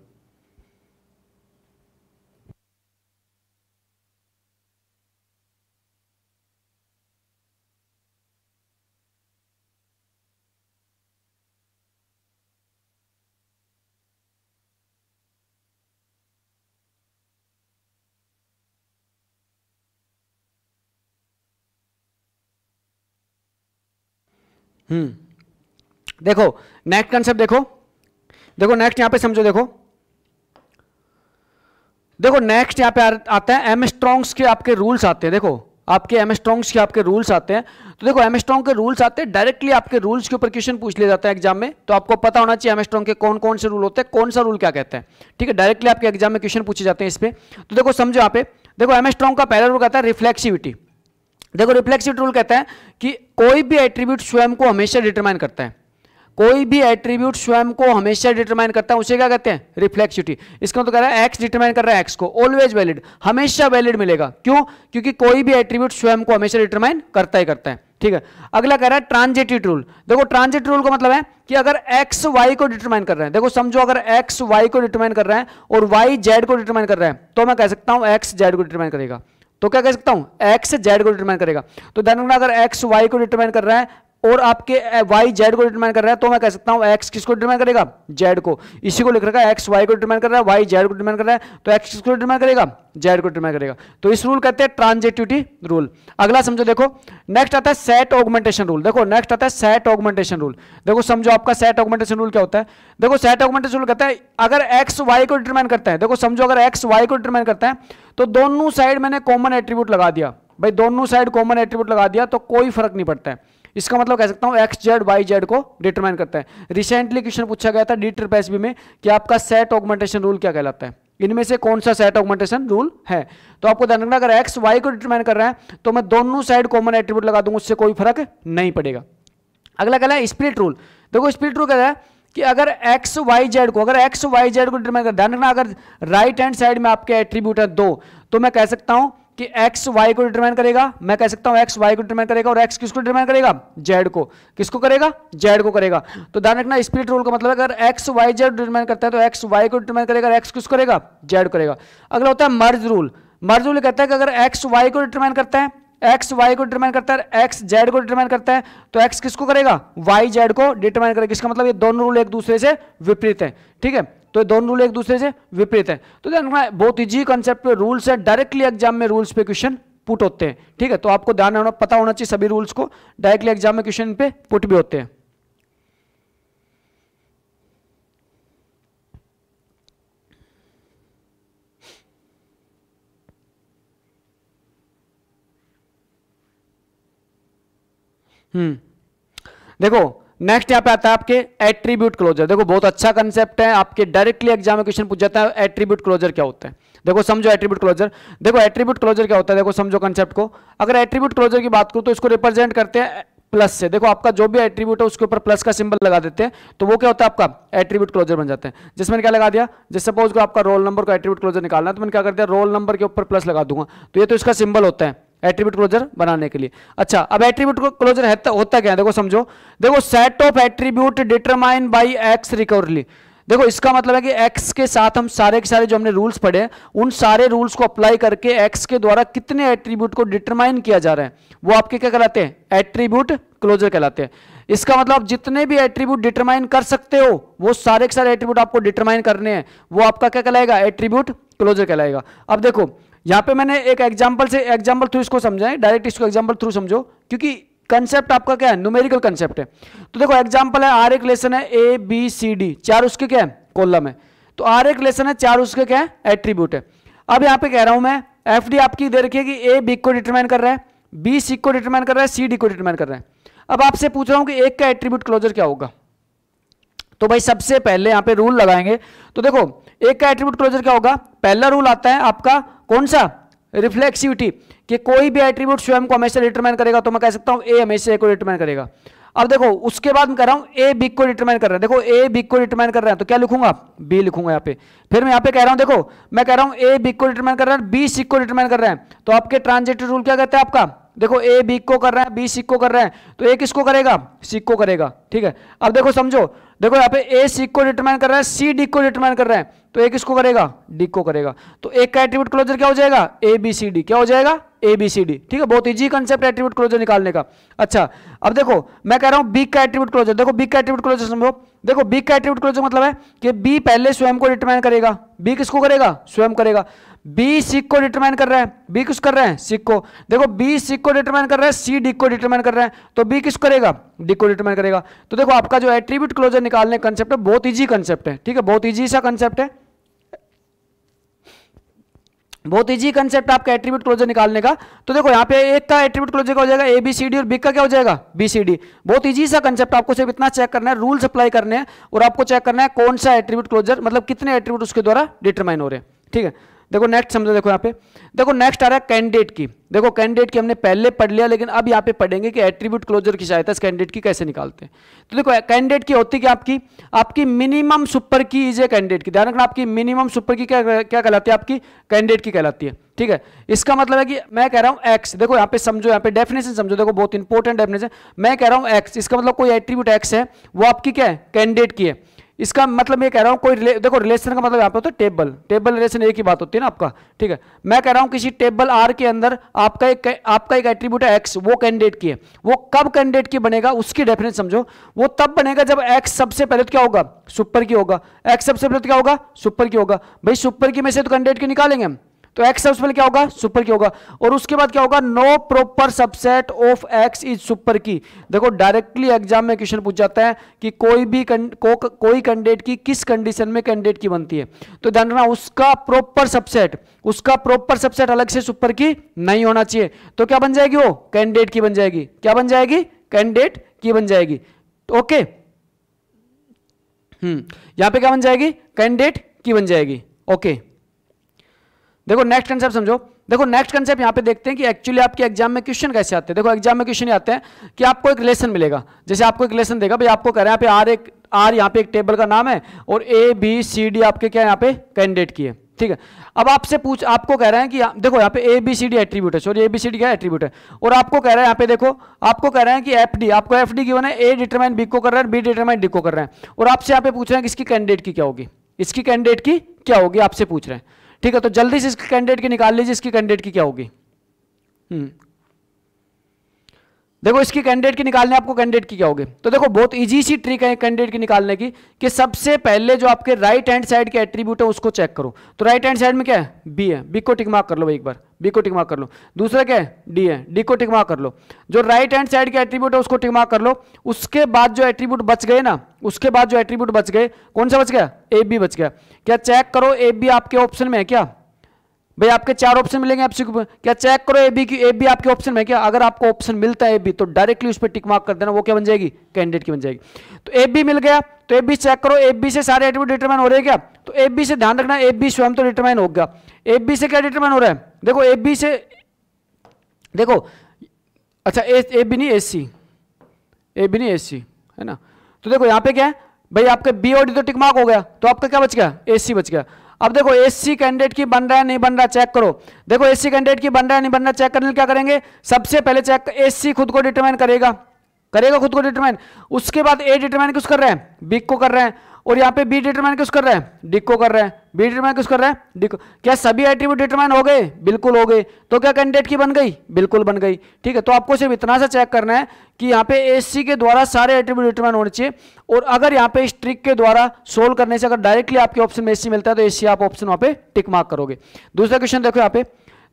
हम्म देखो नेक्स्ट कंसेप्ट देखो देखो नेक्स्ट यहां पे समझो देखो देखो नेक्स्ट यहां पे आ, आता है एम स्ट्रॉन्ग्स के आपके रूल्स आते हैं देखो आपके एम स्ट्रॉन्ग्स के आपके रूल्स आते हैं तो देखो एम स्ट्रॉन्ग के रूल्स आते हैं डायरेक्टली आपके रूल्स के ऊपर क्वेश्चन पूछ लिया जाता है एग्जाम में तो आपको पता होना चाहिए एम स्ट्रॉन्ग के कौन कौन से रूल होते हैं कौन सा रूल क्या कहते हैं ठीक है डायरेक्टली आपके एग्जाम में क्वेश्चन पूछे जाते हैं इस पर तो देखो समझो यहाँ पे देखो एम स्ट्रॉन्ग का पहला रूल कहता है रिफ्लेक्सिविटी देखो रिफ्लेक्सिव रूल कहता है कि कोई भी एट्रीब्यूट स्वयं को हमेशा डिटरमाइन करता है कोई भी एट्रीब्यूट स्वयं को हमेशा डिटरमाइन करता है उसे क्या कहते हैं रिफ्लेक्सिटी इसका तो कह रहा है एक्स डिटरमाइन कर रहा है एक्स को ऑलवेज वैलिड हमेशा वैलिड मिलेगा क्यों क्योंकि कोई भी एट्रीब्यूट स्वयं को हमेशा डिटरमाइन करता ही करता है ठीक है अगला कह रहा है ट्रांजिटिव रूल देखो ट्रांजिट रूल का मतलब है कि अगर एक्स वाई को डिटरमाइन कर रहे हैं देखो समझो अगर एक्स वाई को डिटरमाइन कर रहे हैं और वाई जेड को डिटरमाइन कर रहे हैं तो मैं कह सकता हूं एक्स जेड को डिटरमाइन करेगा तो क्या कह सकता हूं एक्स जेड को डिटरमाइन करेगा तो ध्यान रखना अगर एक्स वाई को डिटरमाइन कर रहा है और आपके वाई जेड को डिटरमाइन कर रहा है तो मैं कह सकता हूं एक्स किसको डिटरमाइन करेगा जेड को इसी को लिख रखा है एक्स वाई को डिटरमाइन कर रहा है वाई जेड को डिटरमाइन कर रहा है तो एक्स किसको डिटरमाइन करेगा जेड को डिटरमाइन करेगा तो इस रूल कहते हैं ट्रांजेटिविटी रूल अगला समझो देखो नेक्स्ट आता है सेट ऑगमेंटेशन रूल देखो नेक्स्ट आता है सेट ऑगमेंटेशन रूल देखो समझो आपका सेट ऑगमेंटेशन रूल क्या होता है देखो सेट ऑगमेंटेशन रूल कहता है अगर एक्स वाई को डिटरमाइन करता है देखो समझो अगर एक्स वाई को डिटरमाइन करता है तो दोनों साइड मैंने कॉमन एट्रीब्यूट लगा दिया भाई दोनों साइड कॉमन एट्रीब्यूट लगा दिया तो कोई फर्क नहीं पड़ता है इसका मतलब कह सकता हूँ एक्स जेड वाई जेड को डिटरमाइन करता है रिसेंटली क्वेश्चन पूछा गया था डी में कि आपका सेट ऑगमेंटेशन रूल क्या कहलाता है इनमें से कौन सा सेट ऑगमेंटेशन रूल है तो आपको ध्यान रखना अगर एक्स वाई को डिटरमाइन कर रहा है तो मैं दोनों साइड कॉमन एट्रीब्यूट लगा दूंगा उससे कोई फर्क नहीं पड़ेगा अगला कहला है स्प्लिट रूल देखो स्प्लिट रूल कह रहा है कि अगर एक्स वाई जेड को अगर एक्स वाई जेड को डिटरमाइन कर ध्यान रखना अगर राइट हैंड साइड में आपके एट्रीब्यूट है दो तो मैं कह सकता हूं कि x y को डिटरमाइन करेगा मैं कह सकता हूं x y को डिटरमाइन करेगा और x किसको डिटरमाइन करेगा z को किसको करेगा z को करेगा तो ध्यान रखना स्प्लिट रूल का मतलब अगर x y z डिटरमाइन करता है तो x y को डिटरमाइन करेगा और x किसको करेगा z करेगा अगला होता है मर्ज रूल मर्ज रूल कहता है कि अगर एक्स वाई को डिटरमाइन करता है एक्स वाई को डिटरमाइन करता है एक्स जेड को डिटरमाइन करता है तो एक्स किसको करेगा वाई जेड को डिटरमाइन करेगा इसका मतलब ये दोनों रूल एक दूसरे से विपरीत है ठीक है तो ये दोनों रूल एक दूसरे से विपरीत तो है तो ध्यान रखना बहुत इजी कॉन्सेप्ट रूल्स है डायरेक्टली एग्जाम में रूल्स पे क्वेश्चन पुट होते हैं ठीक है तो आपको ध्यान होना पता होना चाहिए सभी रूल्स को डायरेक्टली एग्जाम में क्वेश्चन पे पुट भी होते हैं हम्म देखो नेक्स्ट यहाँ पे आता है आपके एट्रीब्यूट क्लोजर देखो बहुत अच्छा कंसेप्ट है आपके डायरेक्टली एग्जाम में क्वेश्चन पूछ जाता है एट्रीब्यूट क्लोजर क्या होता है देखो समझो एट्रीब्यूट क्लोजर देखो एट्रीब्यूट क्लोजर क्या होता है देखो समझो कंसेप्ट को अगर एट्रीब्यूट क्लोजर की बात करूँ तो इसको रिप्रेजेंट करते हैं प्लस से देखो आपका जो भी एट्रीब्यूट है उसके ऊपर प्लस का सिंबल लगा देते हैं तो वो क्या होता है आपका एट्रीब्यूट क्लोजर बन जाता है जिसमें क्या लगा दिया जैसे सपोज को आपका रोल नंबर का एट्रीब्यूट क्लोजर निकालना है तो मैंने क्या कर दिया रोल नंबर के ऊपर प्लस लगा दूंगा तो ये तो इसका सिंबल होता है एट्रीब्यूट क्लोजर बनाने के लिए अच्छा अब एट्रीब्यूट क्लोजर है, तो होता क्या है देखो समझो देखो set of attribute determine by X recursively देखो इसका मतलब है कि x के साथ हम सारे के सारे जो हमने रूल्स पढ़े उन सारे रूल्स को अप्लाई करके x के द्वारा कितने एट्रीब्यूट को डिटरमाइन किया जा रहा है वो आपके क्या कहलाते हैं एट्रीब्यूट क्लोजर कहलाते हैं इसका मतलब आप जितने भी एट्रीब्यूट डिटरमाइन कर सकते हो वो सारे के सारे एट्रीब्यूट आपको डिटरमाइन करने हैं वो आपका क्या कहलाएगा एट्रीब्यूट क्लोजर कहलाएगा अब देखो यहाँ पे मैंने एक एग्जाम्पल से एग्जाम्पल थ्रू इसको समझाएं डायरेक्ट इसको एग्जाम्पल थ्रू समझो क्योंकि कंसेप्ट आपका क्या है न्यूमेरिकल कंसेप्ट है तो देखो एग्जाम्पल है आर एक लेसन है ए बी सी डी चार उसके क्या है कोलम है तो आर एक लेसन है चार उसके क्या है एट्रीब्यूट है अब यहाँ पे कह रहा हूं मैं एफ डी आपकी दे रखी है कि ए बी को डिटरमाइन कर रहा है बी सी को डिटरमाइन कर रहा है सी डी को डिटरमाइन कर रहा है अब आपसे पूछ रहा हूं कि एक का एट्रीब्यूट क्लोजर क्या होगा तो भाई सबसे पहले यहां पे रूल लगाएंगे तो देखो एक का एट्रीब्यूट क्लोजर क्या होगा पहला रूल आता है आपका कौन सा रिफ्लेक्सिविटी कि कोई भी एट्रीब्यूट स्वयं को हमेशा डिटरमाइन करेगा तो मैं कह सकता हूं ए हमेशा ए को डिटरमाइन करेगा अब देखो उसके बाद मैं कह रहा हूं ए बिग को डिटरमाइन कर रहा है देखो ए बिग को डिटरमाइन कर रहा है तो क्या लिखूंगा बी लिखूंगा यहाँ पे फिर मैं यहाँ पे कह रहा हूं देखो मैं कह रहा हूं ए बिग को डिटरमाइन कर रहा है बी सिक को डिटरमाइन कर रहा है तो आपके ट्रांजेक्टिव रूल क्या कहते हैं आपका देखो ए बिग को कर रहा है बी सिक को कर रहा है तो ए किसको करेगा सिक को करेगा ठीक है अब देखो समझो देखो यहाँ पे ए सी को डिटरमाइन कर रहा है सी डी को डिटरमाइन कर रहा है तो ए किसको करेगा डी को करेगा तो एक का एट्रीब्यूट क्लोजर क्या हो जाएगा ए बी सी डी क्या हो जाएगा ए बी सी डी ठीक है बहुत ईजी कंसेप्ट एट्रीब्यूट क्लोजर निकालने का अच्छा अब देखो मैं कह रहा हूं बी का एट्रीब्यूट क्लोजर देखो बी का एट्रीब्यूट क्लोजर संभव देखो बी का एट्रीब्यूट क्लोजर मतलब है कि बी पहले स्वयं को डिटरमाइन करेगा बी किसको करेगा स्वयं करेगा बी सिक को डिटरमाइन कर रहा है बी किस कर रहा है सिक को देखो बी सिक को डिटरमाइन कर रहा है सी डी को डिटरमाइन कर रहा है तो बी किस करेगा डी को डिटरमाइन करेगा तो देखो आपका जो एट्रीब्यूट क्लोजर निकालने कंसेप्ट है बहुत ईजी कंसेप्ट है ठीक है बहुत ईजी सा कंसेप्ट है बहुत इजी कंसेप्ट आपका एट्रीब्यूट क्लोजर निकालने का तो देखो यहाँ पे एक का एट्रीब्यूट क्लोजर का हो जाएगा ए बी सी डी और बिग का क्या हो जाएगा बी सी डी बहुत इजी सा कंसेप्ट आपको सिर्फ इतना चेक करना है रूल्स अप्लाई करने हैं और आपको चेक करना है कौन सा एट्रीब्यूट क्लोजर मतलब कितने एट्रीब्यूट उसके द्वारा डिटरमाइन हो रहे हैं ठीक है देखो नेक्स्ट समझो देखो यहाँ पे देखो नेक्स्ट आ रहा है कैंडिडेट की देखो कैंडिडेट की हमने पहले पढ़ लिया लेकिन अब यहाँ पे पढ़ेंगे कि एट्रीब्यूट क्लोजर की सहायता इस कैंडिडेट की कैसे निकालते हैं तो देखो कैंडिडेट की होती क्या आपकी आपकी minimum super key is a candidate key ध्यान रखना आपकी मिनिमम सुपर की क्या क्या कहलाती है आपकी कैंडिडेट की कहलाती है ठीक है इसका मतलब है कि मैं कह रहा हूँ एक्स देखो यहाँ पे समझो यहाँ पे डेफिनेशन समझो देखो बहुत इंपॉर्टेंट डेफिनेशन मैं कह रहा हूँ एक्स इसका मतलब कोई एट्रीब्यूट एक्स है वो आपकी क्या है कैंडिडेट की है इसका मतलब मैं कह रहा हूँ कोई रिले, देखो रिलेशन का मतलब यहाँ पे होता है टेबल टेबल रिलेशन एक ही बात होती है ना आपका ठीक है मैं कह रहा हूँ किसी टेबल आर के अंदर आपका एक आपका एक एट्रीब्यूट है एक्स वो कैंडिडेट की है वो कब कैंडिडेट की बनेगा उसकी डेफिनेट समझो वो तब बनेगा जब एक्स सबसे पहले तो क्या होगा सुपर की होगा एक्स सबसे पहले तो क्या होगा सुपर की होगा भाई सुपर की में से तो कैंडिडेट की निकालेंगे हम तो एक्स पहले क्या होगा सुपर की होगा और उसके बाद क्या होगा no proper subset of X is super key देखो डायरेक्टली एग्जाम में क्वेश्चन पूछ जाता है कि कोई भी कं, को, कोई कैंडिडेट की किस कंडीशन में कैंडिडेट की बनती है तो ध्यान रखना उसका प्रॉपर सबसेट उसका प्रॉपर सबसेट अलग से सुपर की नहीं होना चाहिए तो क्या बन जाएगी वो कैंडिडेट की बन जाएगी क्या बन जाएगी कैंडिडेट की बन जाएगी ओके हम्म यहां पे क्या बन जाएगी कैंडिडेट की बन जाएगी ओके okay. देखो नेक्स्ट कंसेप्ट समझो देखो नेक्स्ट कंसेप्ट यहाँ पे देखते हैं कि एक्चुअली आपके एग्जाम में क्वेश्चन कैसे आते हैं देखो एग्जाम में क्वेश्चन आते हैं कि आपको एक लेसन मिलेगा जैसे आपको एक लेसन देगा भाई आपको कह रहे हैं यहाँ पे आर एक आर यहाँ पे एक टेबल का नाम है और ए बी सी डी आपके क्या यहाँ पे कैंडिडेट की है ठीक है अब आपसे पूछ आपको कह रहे हैं कि आ, देखो यहाँ पे A B C D attribute है sorry A B C D क्या एट्रीब्यूट है और आपको कह रहे हैं यहाँ पे देखो आपको कह रहे हैं कि एफ डी आपको एफ डी क्यों है ए डिटरमाइन बी को कर रहा है बी डिटरमाइन डी को कर रहे हैं और आपसे यहाँ पे पूछ रहे हैं कि इसकी कैंडिडेट की क्या होगी इसकी कैंडिडेट की क्या होगी आपसे पूछ रहे हैं ठीक है तो जल्दी से इसकी कैंडिडेट की निकाल लीजिए इसकी कैंडिडेट की क्या होगी हम्म। देखो इसकी कैंडिडेट की निकालने आपको कैंडिडेट की क्या होगी तो देखो बहुत इजी सी ट्रिक है कैंडिडेट की निकालने की कि सबसे पहले जो आपके राइट हैंड साइड के एट्रीब्यूट है उसको चेक करो तो राइट हैंड साइड में क्या है बी है बी को टिक मार्क कर लो एक बार बी को टिक मार्क कर लो दूसरा क्या है डी है डी को टिक मार्क कर लो जो राइट हैंड साइड के एट्रीब्यूट है उसको टिक मार्क कर लो उसके बाद जो एट्रीब्यूट बच गए ना उसके बाद जो एट्रीब्यूट बच गए कौन सा बच गया ए बी बच गया क्या चेक करो ए बी आपके ऑप्शन में है क्या भाई आपके चार ऑप्शन मिलेंगे आपसे क्या चेक करो ए बी की ए बी आपके ऑप्शन में क्या अगर आपको ऑप्शन मिलता है ए बी तो डायरेक्टली उस पर टिक मार्क कर देना वो क्या बन जाएगी कैंडिडेट की बन जाएगी तो ए बी मिल गया तो ए बी चेक करो ए बी से सारे एट्रीब्यूट डिटरमाइन हो रहे हैं क्या तो ए बी से ध्यान रखना ए बी स्वयं तो डिटरमाइन गया ए बी से क्या डिटरमाइन हो रहा है देखो ए बी से देखो अच्छा ए बी नहीं एस सी ए बी नहीं एस सी है ना तो देखो यहाँ पे क्या है भाई आपका बी और डी तो टिक मार्क हो गया तो आपका क्या बच गया ए सी बच गया अब देखो एससी कैंडिडेट की बन रहा है नहीं बन रहा चेक करो देखो एससी कैंडिडेट की बन रहा है नहीं बन रहा चेक करने क्या करेंगे सबसे पहले चेक एससी खुद को डिटरमाइन करेगा करेगा खुद को डिटरमाइन उसके बाद ए डिटरमाइन किस कर रहे हैं बिक को कर रहे हैं और यहाँ पे बी डिटरमाइन किस कर रहे हैं डिक को कर रहे हैं बी डिटरमाइन किस कर रहा है क्या सभी एट्रीब्यूट डिटरमाइन हो गए बिल्कुल हो गए तो क्या कैंडिडेट की बन गई बिल्कुल बन गई ठीक है तो आपको सिर्फ इतना सा चेक करना है कि यहाँ पे एससी के द्वारा सारे एट्रीब्यूट डिटरमाइन होने चाहिए और अगर यहाँ पे स्ट्रिक के द्वारा सोल्व करने से अगर डायरेक्टली आपके ऑप्शन में सी मिलता है तो सी आप ऑप्शन वहाँ पे टिक मार्क करोगे दूसरा क्वेश्चन देखो यहाँ पे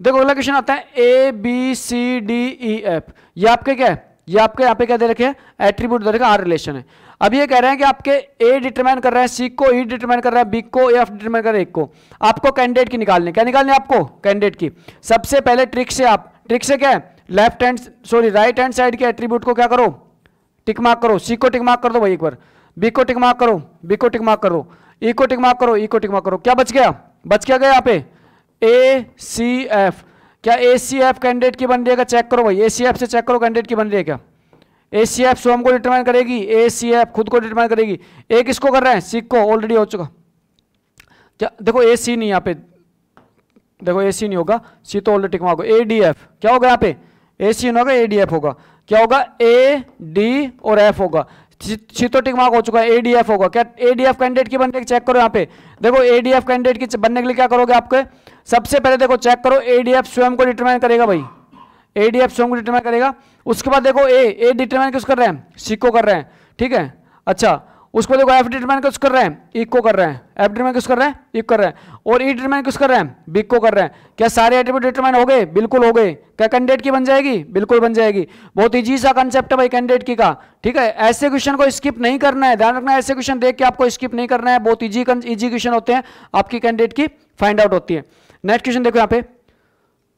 देखो अगला क्वेश्चन आता है A B C D E F ये आपके क्या है ये आपके यहाँ पे क्या दे रखे हैं एट्रीब्यूट दे रखे आर रिलेशन है अब ये कह रहे हैं कि आपके ए डिटरमाइन कर रहे हैं सी को ई e डिटरमाइन कर रहे हैं बी को एफ e, डिटरमाइन कर रहे हैं एक को आपको कैंडिडेट की निकालनी क्या निकालनी आपको कैंडिडेट की सबसे पहले ट्रिक से आप ट्रिक से क्या है left hand sorry right hand side के एट्रीब्यूट को क्या करो टिक मार्क करो सी को टिक मार्क कर दो भाई एक बार बी को टिक मार्क करो बी को टिक मार्क करो ई e को टिक मार्क करो ई को टिक मार्क करो क्या बच गया बच क्या गया यहाँ पे ए सी एफ क्या ए सी एफ कैंडिडेट की बन रही है क्या चेक करो भाई ए सी एफ से चेक करो कैंडिडेट की बन रही है क्या ए सी एफ स्वयं को डिटरमाइन करेगी ए सी एफ खुद को डिटरमाइन करेगी ए किसको कर रहे हैं सिक को ऑलरेडी हो चुका देखो ए सी नहीं यहाँ पे देखो ए सी नहीं होगा सी तो ऑलरेडी टिकमा होगा ए डी एफ क्या होगा यहाँ पे ए सी नहीं होगा ए डी एफ होगा क्या होगा ए डी और एफ होगा सी तो टिकमार्क हो चुका है ए डी एफ होगा क्या ए डी एफ कैंडिडेट की बनने की चेक करो यहाँ पे देखो ए डी एफ कैंडिडेट की बनने के लिए क्या करोगे आपके सबसे पहले देखो चेक करो ए डी एफ स्वयं को डिटरमाइन करेगा भाई ए डी एफ सॉन्ग डिटरमाइन करेगा उसके बाद देखो ए ए डिटरमाइन किस कर रहे हैं सी को कर रहे हैं ठीक है अच्छा उसको देखो एफ डिटरमाइन किस कर रहे हैं ई e को कर रहे हैं एफ डिटरमाइन किस कर रहे हैं ई e कर रहे हैं और ई e डिटरमाइन किस कर रहे हैं बिग को कर रहे हैं क्या सारे एट्रीब्यूट डिटरमाइन हो गए बिल्कुल हो गए क्या कैंडिडेट की बन जाएगी बिल्कुल बन जाएगी बहुत ईजी सा कंसेप्ट है भाई कैंडिडेट की का ठीक है ऐसे क्वेश्चन को स्किप नहीं करना है ध्यान रखना ऐसे क्वेश्चन देख के आपको स्किप नहीं करना है बहुत ईजी ईजी क्वेश्चन होते हैं आपकी कैंडिडेट की फाइंड आउट होती है नेक्स्ट क्वेश्चन देखो यहाँ पे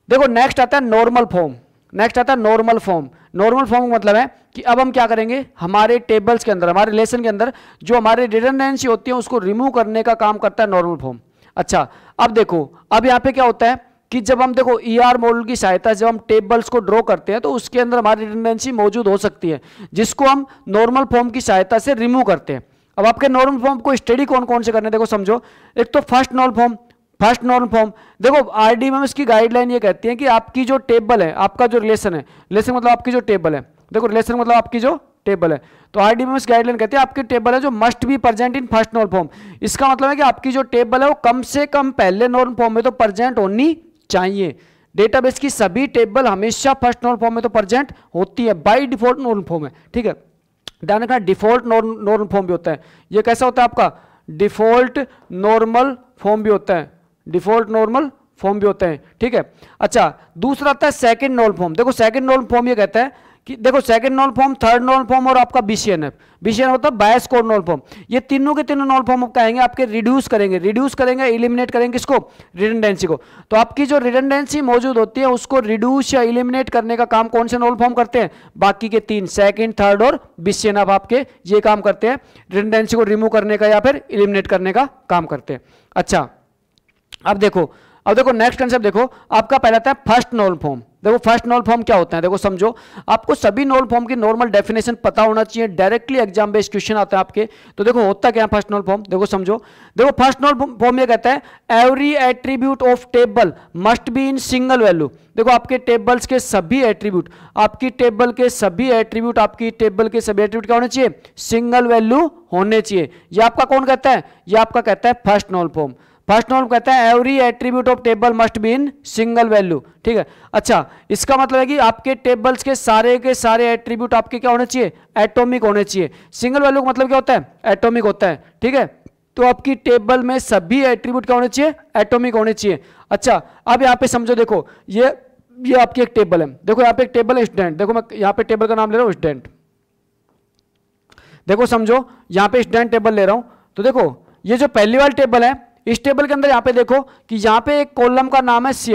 देखो नेक्स्ट आता है नॉर्मल फॉर्म नेक्स्ट आता है नॉर्मल फॉर्म नॉर्मल फॉर्म का मतलब है कि अब हम क्या करेंगे हमारे टेबल्स के अंदर हमारे रिलेशन के अंदर जो हमारे रिटर्डेंसी होती है उसको रिमूव करने का काम करता है नॉर्मल फॉर्म अच्छा अब देखो अब यहाँ पे क्या होता है कि जब हम देखो ई आर मॉडल की सहायता जब हम टेबल्स को ड्रॉ करते हैं तो उसके अंदर हमारी रिटेंडेंसी मौजूद हो सकती है जिसको हम नॉर्मल फॉर्म की सहायता से रिमूव करते हैं अब आपके नॉर्मल फॉर्म को स्टडी कौन कौन से करने देखो समझो एक तो first normal form first norm form देखो आर डी मैम इसकी गाइडलाइन ये कहती है कि आपकी जो टेबल है आपका जो रिलेशन है रिलेशन मतलब आपकी जो टेबल है देखो रिलेशन मतलब आपकी जो टेबल है तो आर डी मैम इस गाइडलाइन कहती है आपकी टेबल है जो must be present in first norm form इसका मतलब है कि आपकी जो टेबल है वो कम से कम पहले नॉर्म फॉर्म में तो प्रजेंट होनी चाहिए डेटाबेस की सभी टेबल हमेशा फर्स्ट नॉर्म फॉर्म में तो प्रजेंट होती है बाई डिफॉल्ट नॉर्म फॉर्म है ठीक है ध्यान रखना डिफॉल्ट नॉर्म फॉर्म भी होता है ये कैसा होता है आपका डिफॉल्ट नॉर्मल फॉर्म भी होता है डिफॉल्ट नॉर्मल फॉर्म भी होते हैं ठीक है अच्छा दूसरा आता है सेकेंड नॉर्मल फॉर्म देखो सेकेंड नॉर्मल फॉर्म ये कहता है कि देखो second normal form third normal form और आपका सी एन एफ होता है बायस कोड नॉल फॉर्म ये तीनों के तीनों नॉल फॉर्म आप कहेंगे आपके रिड्यूस करेंगे रिड्यूस करेंगे इलिमिनेट करेंगे किसको रिडेंडेंसी को तो आपकी जो रिडेंडेंसी मौजूद होती है उसको रिड्यूस या इलिमिनेट करने का काम कौन से नॉल फॉर्म करते हैं बाकी के तीन सेकेंड थर्ड और बीसीएनएफ आपके ये काम करते हैं रिडेंडेंसी को रिमूव करने का या फिर इलिमिनेट करने का काम करते हैं अच्छा अब देखो अब देखो नेक्स्ट कंसेप्ट देखो आपका पहला था फर्स्ट नॉल फॉर्म देखो फर्स्ट नॉल फॉर्म क्या होता है देखो समझो आपको सभी नॉल फॉर्म की नॉर्मल डेफिनेशन पता होना चाहिए डायरेक्टली एग्जाम बेस्ड क्वेश्चन आता है आपके तो देखो होता क्या फर्स्ट नॉल फॉर्म देखो समझो देखो फर्स्ट नॉल फॉर्म यह कहता है every attribute of table must be in single value देखो आपके टेबल्स के सभी एट्रीब्यूट आपकी टेबल के सभी एट्रीब्यूट आपकी टेबल के सभी एट्रीब्यूट क्या होने चाहिए सिंगल वैल्यू होने चाहिए यह आपका कौन कहता है यह आपका कहता है first normal form first norm कहता है every attribute of table must be in single value ठीक है अच्छा इसका मतलब है कि आपके टेबल्स के सारे के सारे एट्रीब्यूट आपके क्या होने चाहिए एटॉमिक होने चाहिए सिंगल वैल्यू का मतलब क्या होता है एटॉमिक होता है ठीक है तो आपकी टेबल में सभी एट्रीब्यूट क्या होने चाहिए एटोमिक होने चाहिए अच्छा अब यहाँ पे समझो देखो ये ये आपकी एक टेबल है देखो यहाँ पे एक टेबल है स्टूडेंट देखो मैं यहाँ पे टेबल का नाम ले रहा हूँ स्टूडेंट देखो समझो यहाँ पे स्टूडेंट टेबल ले रहा हूँ तो देखो ये जो पहली वाली टेबल है इस टेबल के अंदर यहाँ पे देखो कि यहाँ पे एक कॉलम का नाम है सी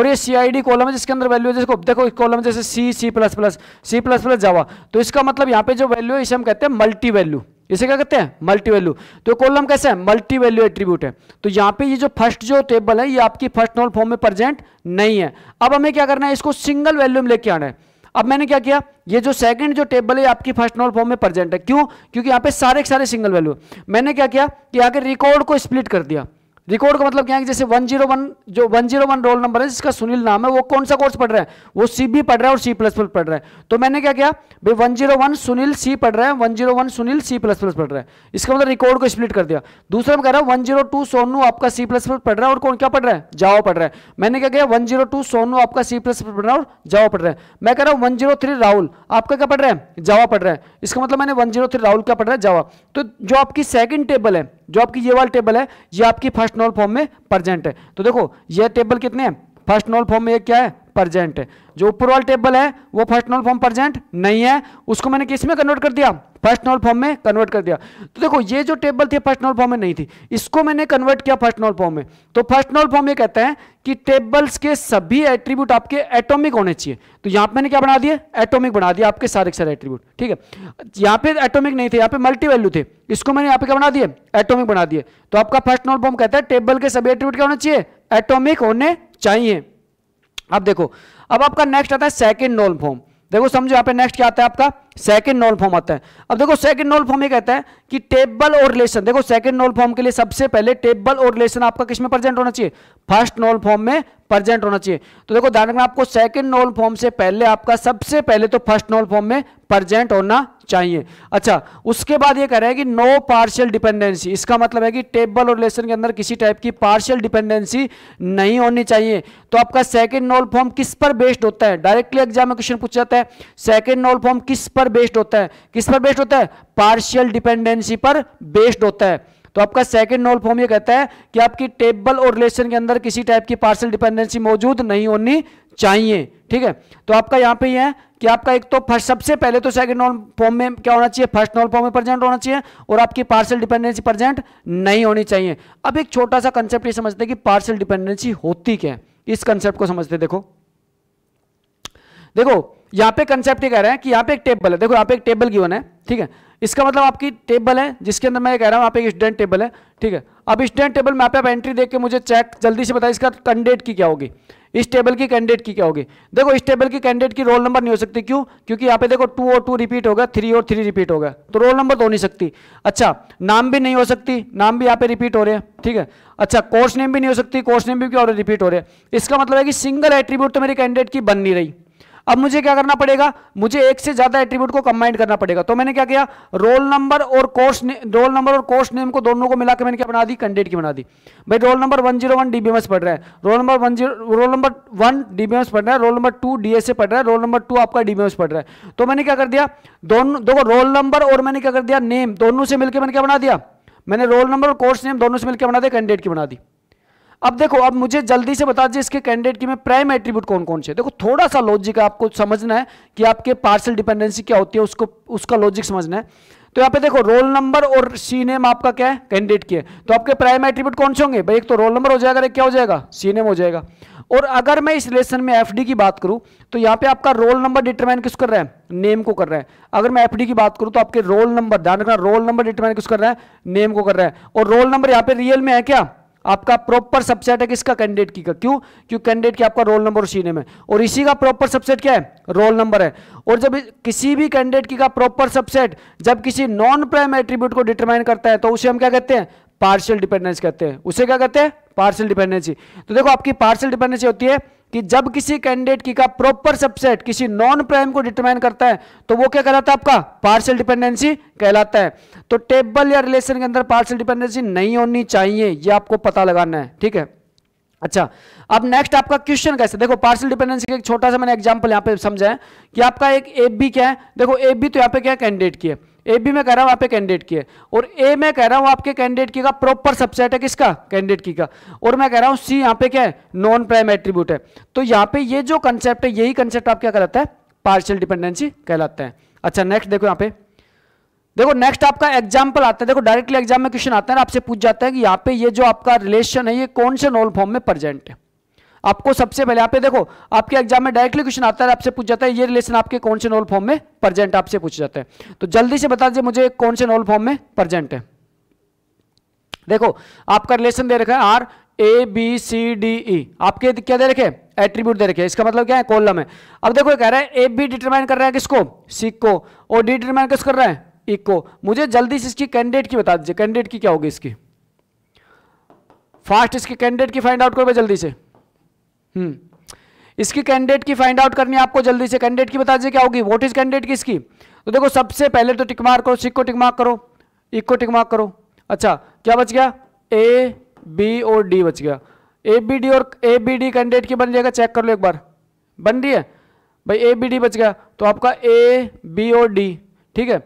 और ये सी कॉलम है जिसके अंदर वैल्यू है जिसको देखो इस कॉलम जैसे C C plus plus C plus plus Java तो इसका मतलब यहाँ पे जो वैल्यू है इसे हम कहते हैं मल्टी वैल्यू इसे क्या कहते हैं मल्टी वैल्यू तो कॉलम कैसे है मल्टी वैल्यू एट्रीब्यूट है तो यहाँ पे ये जो फर्स्ट जो टेबल है ये आपकी फर्स्ट नॉल फॉर्म में प्रेजेंट नहीं है अब हमें क्या करना है इसको सिंगल वैल्यू में लेके आना है अब मैंने क्या किया ये जो सेकंड जो टेबल है आपकी फर्स्ट नॉल फॉर्म में प्रेजेंट है क्यों क्योंकि यहाँ पे सारे सारे सिंगल वैल्यू मैंने क्या किया कि आगे रिकॉर्ड को स्प्लिट कर दिया रिकॉर्ड का मतलब क्या है जैसे 101 जो 101 रोल नंबर है जिसका सुनील नाम है वो कौन सा कोर्स पढ़ रहा है वो सी बी पढ़ रहा है और सी प्लस प्लस पढ़ रहा है तो मैंने क्या किया भाई 101 सुनील सी पढ़ रहा है 101 सुनील सी प्लस प्लस पढ़ रहा है इसका मतलब रिकॉर्ड को स्प्लिट कर दिया दूसरा मैं कह रहा हूँ टू सोनू आपका सी प्लस प्लस पढ़ रहा है और कौन क्या पढ़ रहा है जाओ पढ़ रहा है मैंने क्या किया वन सोनू आपका सी प्लस पढ़ रहा है और जाओ पढ़ रहा है मैं कह रहा हूँ वन राहुल आपका क्या पढ़ रहा है जावा पढ़ रहा है इसका मतलब मैंने वन राहुल क्या पढ़ रहा है जावा तो जो आपकी सेकेंड टेबल है जो आपकी ये वाली टेबल है ये आपकी फर्स्ट नॉल फॉर्म में प्रेजेंट है तो देखो ये टेबल कितने हैं फर्स्ट नॉल फॉर्म में ये क्या है प्रजेंट जो ऊपर वाला टेबल है वो फर्स्ट नॉल फॉर्म प्रजेंट नहीं है उसको मैंने किस में कन्वर्ट कर दिया फर्स्ट नॉल फॉर्म में कन्वर्ट कर दिया तो देखो ये जो टेबल थी फर्स्ट नॉल फॉर्म में नहीं थी इसको मैंने कन्वर्ट किया फर्स्ट नॉल फॉर्म में तो फर्स्ट नॉल फॉर्म ये कहते हैं कि टेबल्स के सभी एट्रीब्यूट आपके एटोमिक होने चाहिए तो यहां पर मैंने क्या बना दिया एटोमिक बना दिया आपके सारे सारे एट्रीब्यूट ठीक है यहाँ पे एटोमिक नहीं थे यहाँ पे मल्टी वैल्यू थे इसको मैंने यहाँ पे क्या बना दिए एटोमिक बना दिए तो आपका फर्स्ट नॉल फॉर्म कहता है टेबल के सभी एट्रीब्यूट क्या होना चाहिए एटोमिक होने चाहिए अब देखो अब आपका नेक्स्ट आता है सेकेंड नॉर्म फॉर्म देखो समझो यहाँ पे नेक्स्ट क्या आता है आपका सेकेंड नॉल फॉर्म आता है अब देखो सेकेंड नॉल फॉर्म ये कहता है कि टेबल और रिलेशन देखो सेकेंड नॉल फॉर्म के लिए सबसे पहले टेबल और रिलेशन आपका किस में प्रेजेंट होना चाहिए फर्स्ट नॉल फॉर्म में प्रेजेंट होना चाहिए तो देखो ध्यान रखना आपको सेकेंड नॉल फॉर्म से पहले आपका सबसे पहले तो फर्स्ट नॉल फॉर्म में प्रेजेंट होना चाहिए अच्छा उसके बाद ये कह रहे हैं कि नो पार्शियल डिपेंडेंसी इसका मतलब है कि टेबल और रिलेशन के अंदर किसी टाइप की पार्शियल डिपेंडेंसी नहीं होनी चाहिए तो आपका सेकेंड नॉल फॉर्म किस पर बेस्ड होता है डायरेक्टली एग्जाम में क्वेश्चन पूछ जाता है सेकेंड नॉल फॉर्म किस पर पर बेस्ड होता है किस पर बेस्ड होता है पार्शियल डिपेंडेंसी पर बेस्ड होता है तो आपका सेकंड नॉल फॉर्म ये कहता है कि आपकी टेबल और रिलेशन के अंदर किसी टाइप की पार्शियल डिपेंडेंसी मौजूद नहीं होनी चाहिए ठीक है तो आपका यहां पे ये है कि आपका एक तो फर्स्ट सबसे पहले तो सेकंड नॉल फॉर्म में क्या होना चाहिए फर्स्ट नॉल फॉर्म में प्रेजेंट होना चाहिए और आपकी पार्सल डिपेंडेंसी प्रेजेंट नहीं होनी चाहिए अब एक छोटा सा कंसेप्ट ये समझते हैं कि पार्सल डिपेंडेंसी होती क्या है इस कंसेप्ट को समझते देखो देखो यहाँ पे कंसेप्ट कह रहे हैं कि यहाँ पे एक टेबल है देखो यहाँ पे एक टेबल गिवन है ठीक है इसका मतलब आपकी टेबल है जिसके अंदर मैं कह रहा हूँ आप एक स्टूडेंट टेबल है ठीक है अब स्टूडेंट टेबल में आप एंट्री देख के मुझे चेक जल्दी से बताए इसका कैंडिडेट की क्या होगी इस टेबल की कैंडिडेट की क्या होगी देखो इस टेबल की कैंडिडेट की रोल नंबर नहीं हो सकती क्यों क्योंकि यहाँ पे देखो टू और टू रिपीट होगा थ्री और थ्री रिपीट होगा तो रोल नंबर तो नहीं सकती अच्छा नाम भी नहीं हो सकती नाम भी यहाँ पे रिपीट हो रहे हैं ठीक है अच्छा कोर्स नेम भी नहीं हो सकती कोर्स नेम भी क्या हो रिपीट हो रहे हैं इसका मतलब है कि सिंगल एट्रीब्यूट तो मेरी कैंडिडेट की बन नहीं रही अब मुझे क्या करना पड़ेगा मुझे एक से ज्यादा एट्रीब्यूट को कंबाइंड करना पड़ेगा तो मैंने क्या किया रोल नंबर और कोर्स रोल नंबर और कोर्स नेम को दोनों को मिलाकर मैंने क्या बना दी कैंडिडेट की बना दी भाई roll number one zero one DBMS पढ़ रहा है roll number one zero roll number one DBMS पढ़ रहा है रोल नंबर टू डीएसए पढ़ रहा है रोल नंबर टू आपका डीबीएमएस पढ़ रहा है तो मैंने क्या कर दिया दोनों देखो रोल नंबर और मैंने क्या कर दिया नेम दोनों से मिलकर मैंने क्या बना दिया मैंने रोल नंबर और कोर्स नेम दोनों से मिलकर बना दिया कैंडिडेट की बना दी अब देखो अब मुझे जल्दी से बता दीजिए इसके कैंडिडेट की मैं प्राइम एट्रीब्यूट कौन कौन से देखो थोड़ा सा लॉजिक आपको समझना है कि आपके पार्सल डिपेंडेंसी क्या होती है उसको उसका लॉजिक समझना है तो यहाँ पे देखो रोल नंबर और सी नेम आपका क्या है कैंडिडेट की है तो आपके प्राइम एट्रीब्यूट कौन से होंगे भाई एक तो रोल नंबर हो जाएगा एक क्या हो जाएगा सी नेम हो जाएगा और अगर मैं इस रिलेशन में एफ की बात करूं तो यहाँ पे आपका रोल नंबर डिटरमाइन किस कर रहा है नेम को कर रहा है अगर मैं एफ की बात करूं तो आपके रोल नंबर ध्यान रखना रोल नंबर डिटरमाइन किस कर रहा है नेम को कर रहा है और रोल नंबर यहाँ पे रियल में है क्या आपका प्रॉपर सबसेट है किसका कैंडिडेट की का क्यों क्यों कैंडिडेट की आपका रोल नंबर उसी सीने में और इसी का प्रॉपर सबसेट क्या है रोल नंबर है और जब किसी भी कैंडिडेट की का प्रॉपर सबसेट जब किसी नॉन प्राइम एट्रीब्यूट को डिटरमाइन करता है तो उसे हम क्या कहते हैं पार्शियल डिपेंडेंस कहते हैं उसे क्या कहते हैं पार्शियल डिपेंडेंसी तो देखो आपकी पार्शियल डिपेंडेंसी होती है कि जब किसी कैंडिडेट की का प्रॉपर सबसेट किसी नॉन प्राइम को डिटरमाइन करता है तो वो क्या कहलाता है आपका पार्शियल डिपेंडेंसी कहलाता है तो टेबल या रिलेशन के अंदर पार्सल डिपेंडेंसी नहीं होनी चाहिए ये आपको पता लगाना है ठीक है अच्छा अब नेक्स्ट आपका क्वेश्चन कैसे देखो पार्सल डिपेंडेंसी का एक छोटा सा मैंने एग्जांपल यहाँ पे समझा है कि आपका एक ए बी क्या है देखो ए बी तो यहाँ पे क्या कैंडिडेट की है ए बी में कह रहा हूँ आपके कैंडिडेट की है और ए में कह रहा हूँ आपके कैंडिडेट की का प्रॉपर सबसेट है किसका कैंडिडेट की का और मैं कह रहा हूँ सी यहाँ पे क्या है नॉन प्राइम एट्रीब्यूट है तो यहाँ पे ये जो कंसेप्ट है यही कंसेप्ट आप क्या कहलाता है पार्शियल डिपेंडेंसी कहलाता है अच्छा नेक्स्ट देखो यहाँ पे देखो नेक्स्ट आपका एग्जाम्पल आता है देखो डायरेक्टली एग्जाम में क्वेश्चन आता है आपसे पूछ जाता है कि यहाँ पे ये जो आपका रिलेशन है ये कौन से नॉल फॉर्म में प्रेजेंट है आपको सबसे पहले यहाँ पे देखो आपके एग्जाम में डायरेक्टली क्वेश्चन आता है आपसे पूछ जाता है ये रिलेशन आपके कौन से नॉल फॉर्म में प्रेजेंट आपसे पूछ जाता है तो जल्दी से बता दीजिए मुझे कौन से नॉल फॉर्म में प्रेजेंट है देखो आपका रिलेशन दे रखा है R A B C D E आपके क्या दे रखे एट्रीब्यूट दे रखे इसका मतलब क्या है कॉलम है अब देखो कह रहा है ए बी डिटरमाइन कर रहा है किसको सी को और डी डिटरमाइन किस कर रहा है इको मुझे जल्दी से इसकी कैंडिडेट की बता दीजिए कैंडिडेट की क्या होगी इसकी फास्ट इसकी कैंडिडेट की फाइंड आउट करो जल्दी से हम्म इसकी कैंडिडेट की फाइंड आउट करनी है आपको जल्दी से कैंडिडेट की बता दीजिए क्या होगी वोट इज कैंडिडेट की इसकी तो देखो सबसे पहले तो टिकमार करो सिक को टिकमार करो इक को टिकमार करो अच्छा क्या बच गया ए बी और डी बच गया ए बी डी और ए बी डी कैंडिडेट की बन जाएगा चेक कर लो एक बार बन रही है भाई ए बी डी बच गया तो आपका ए बी और डी ठीक है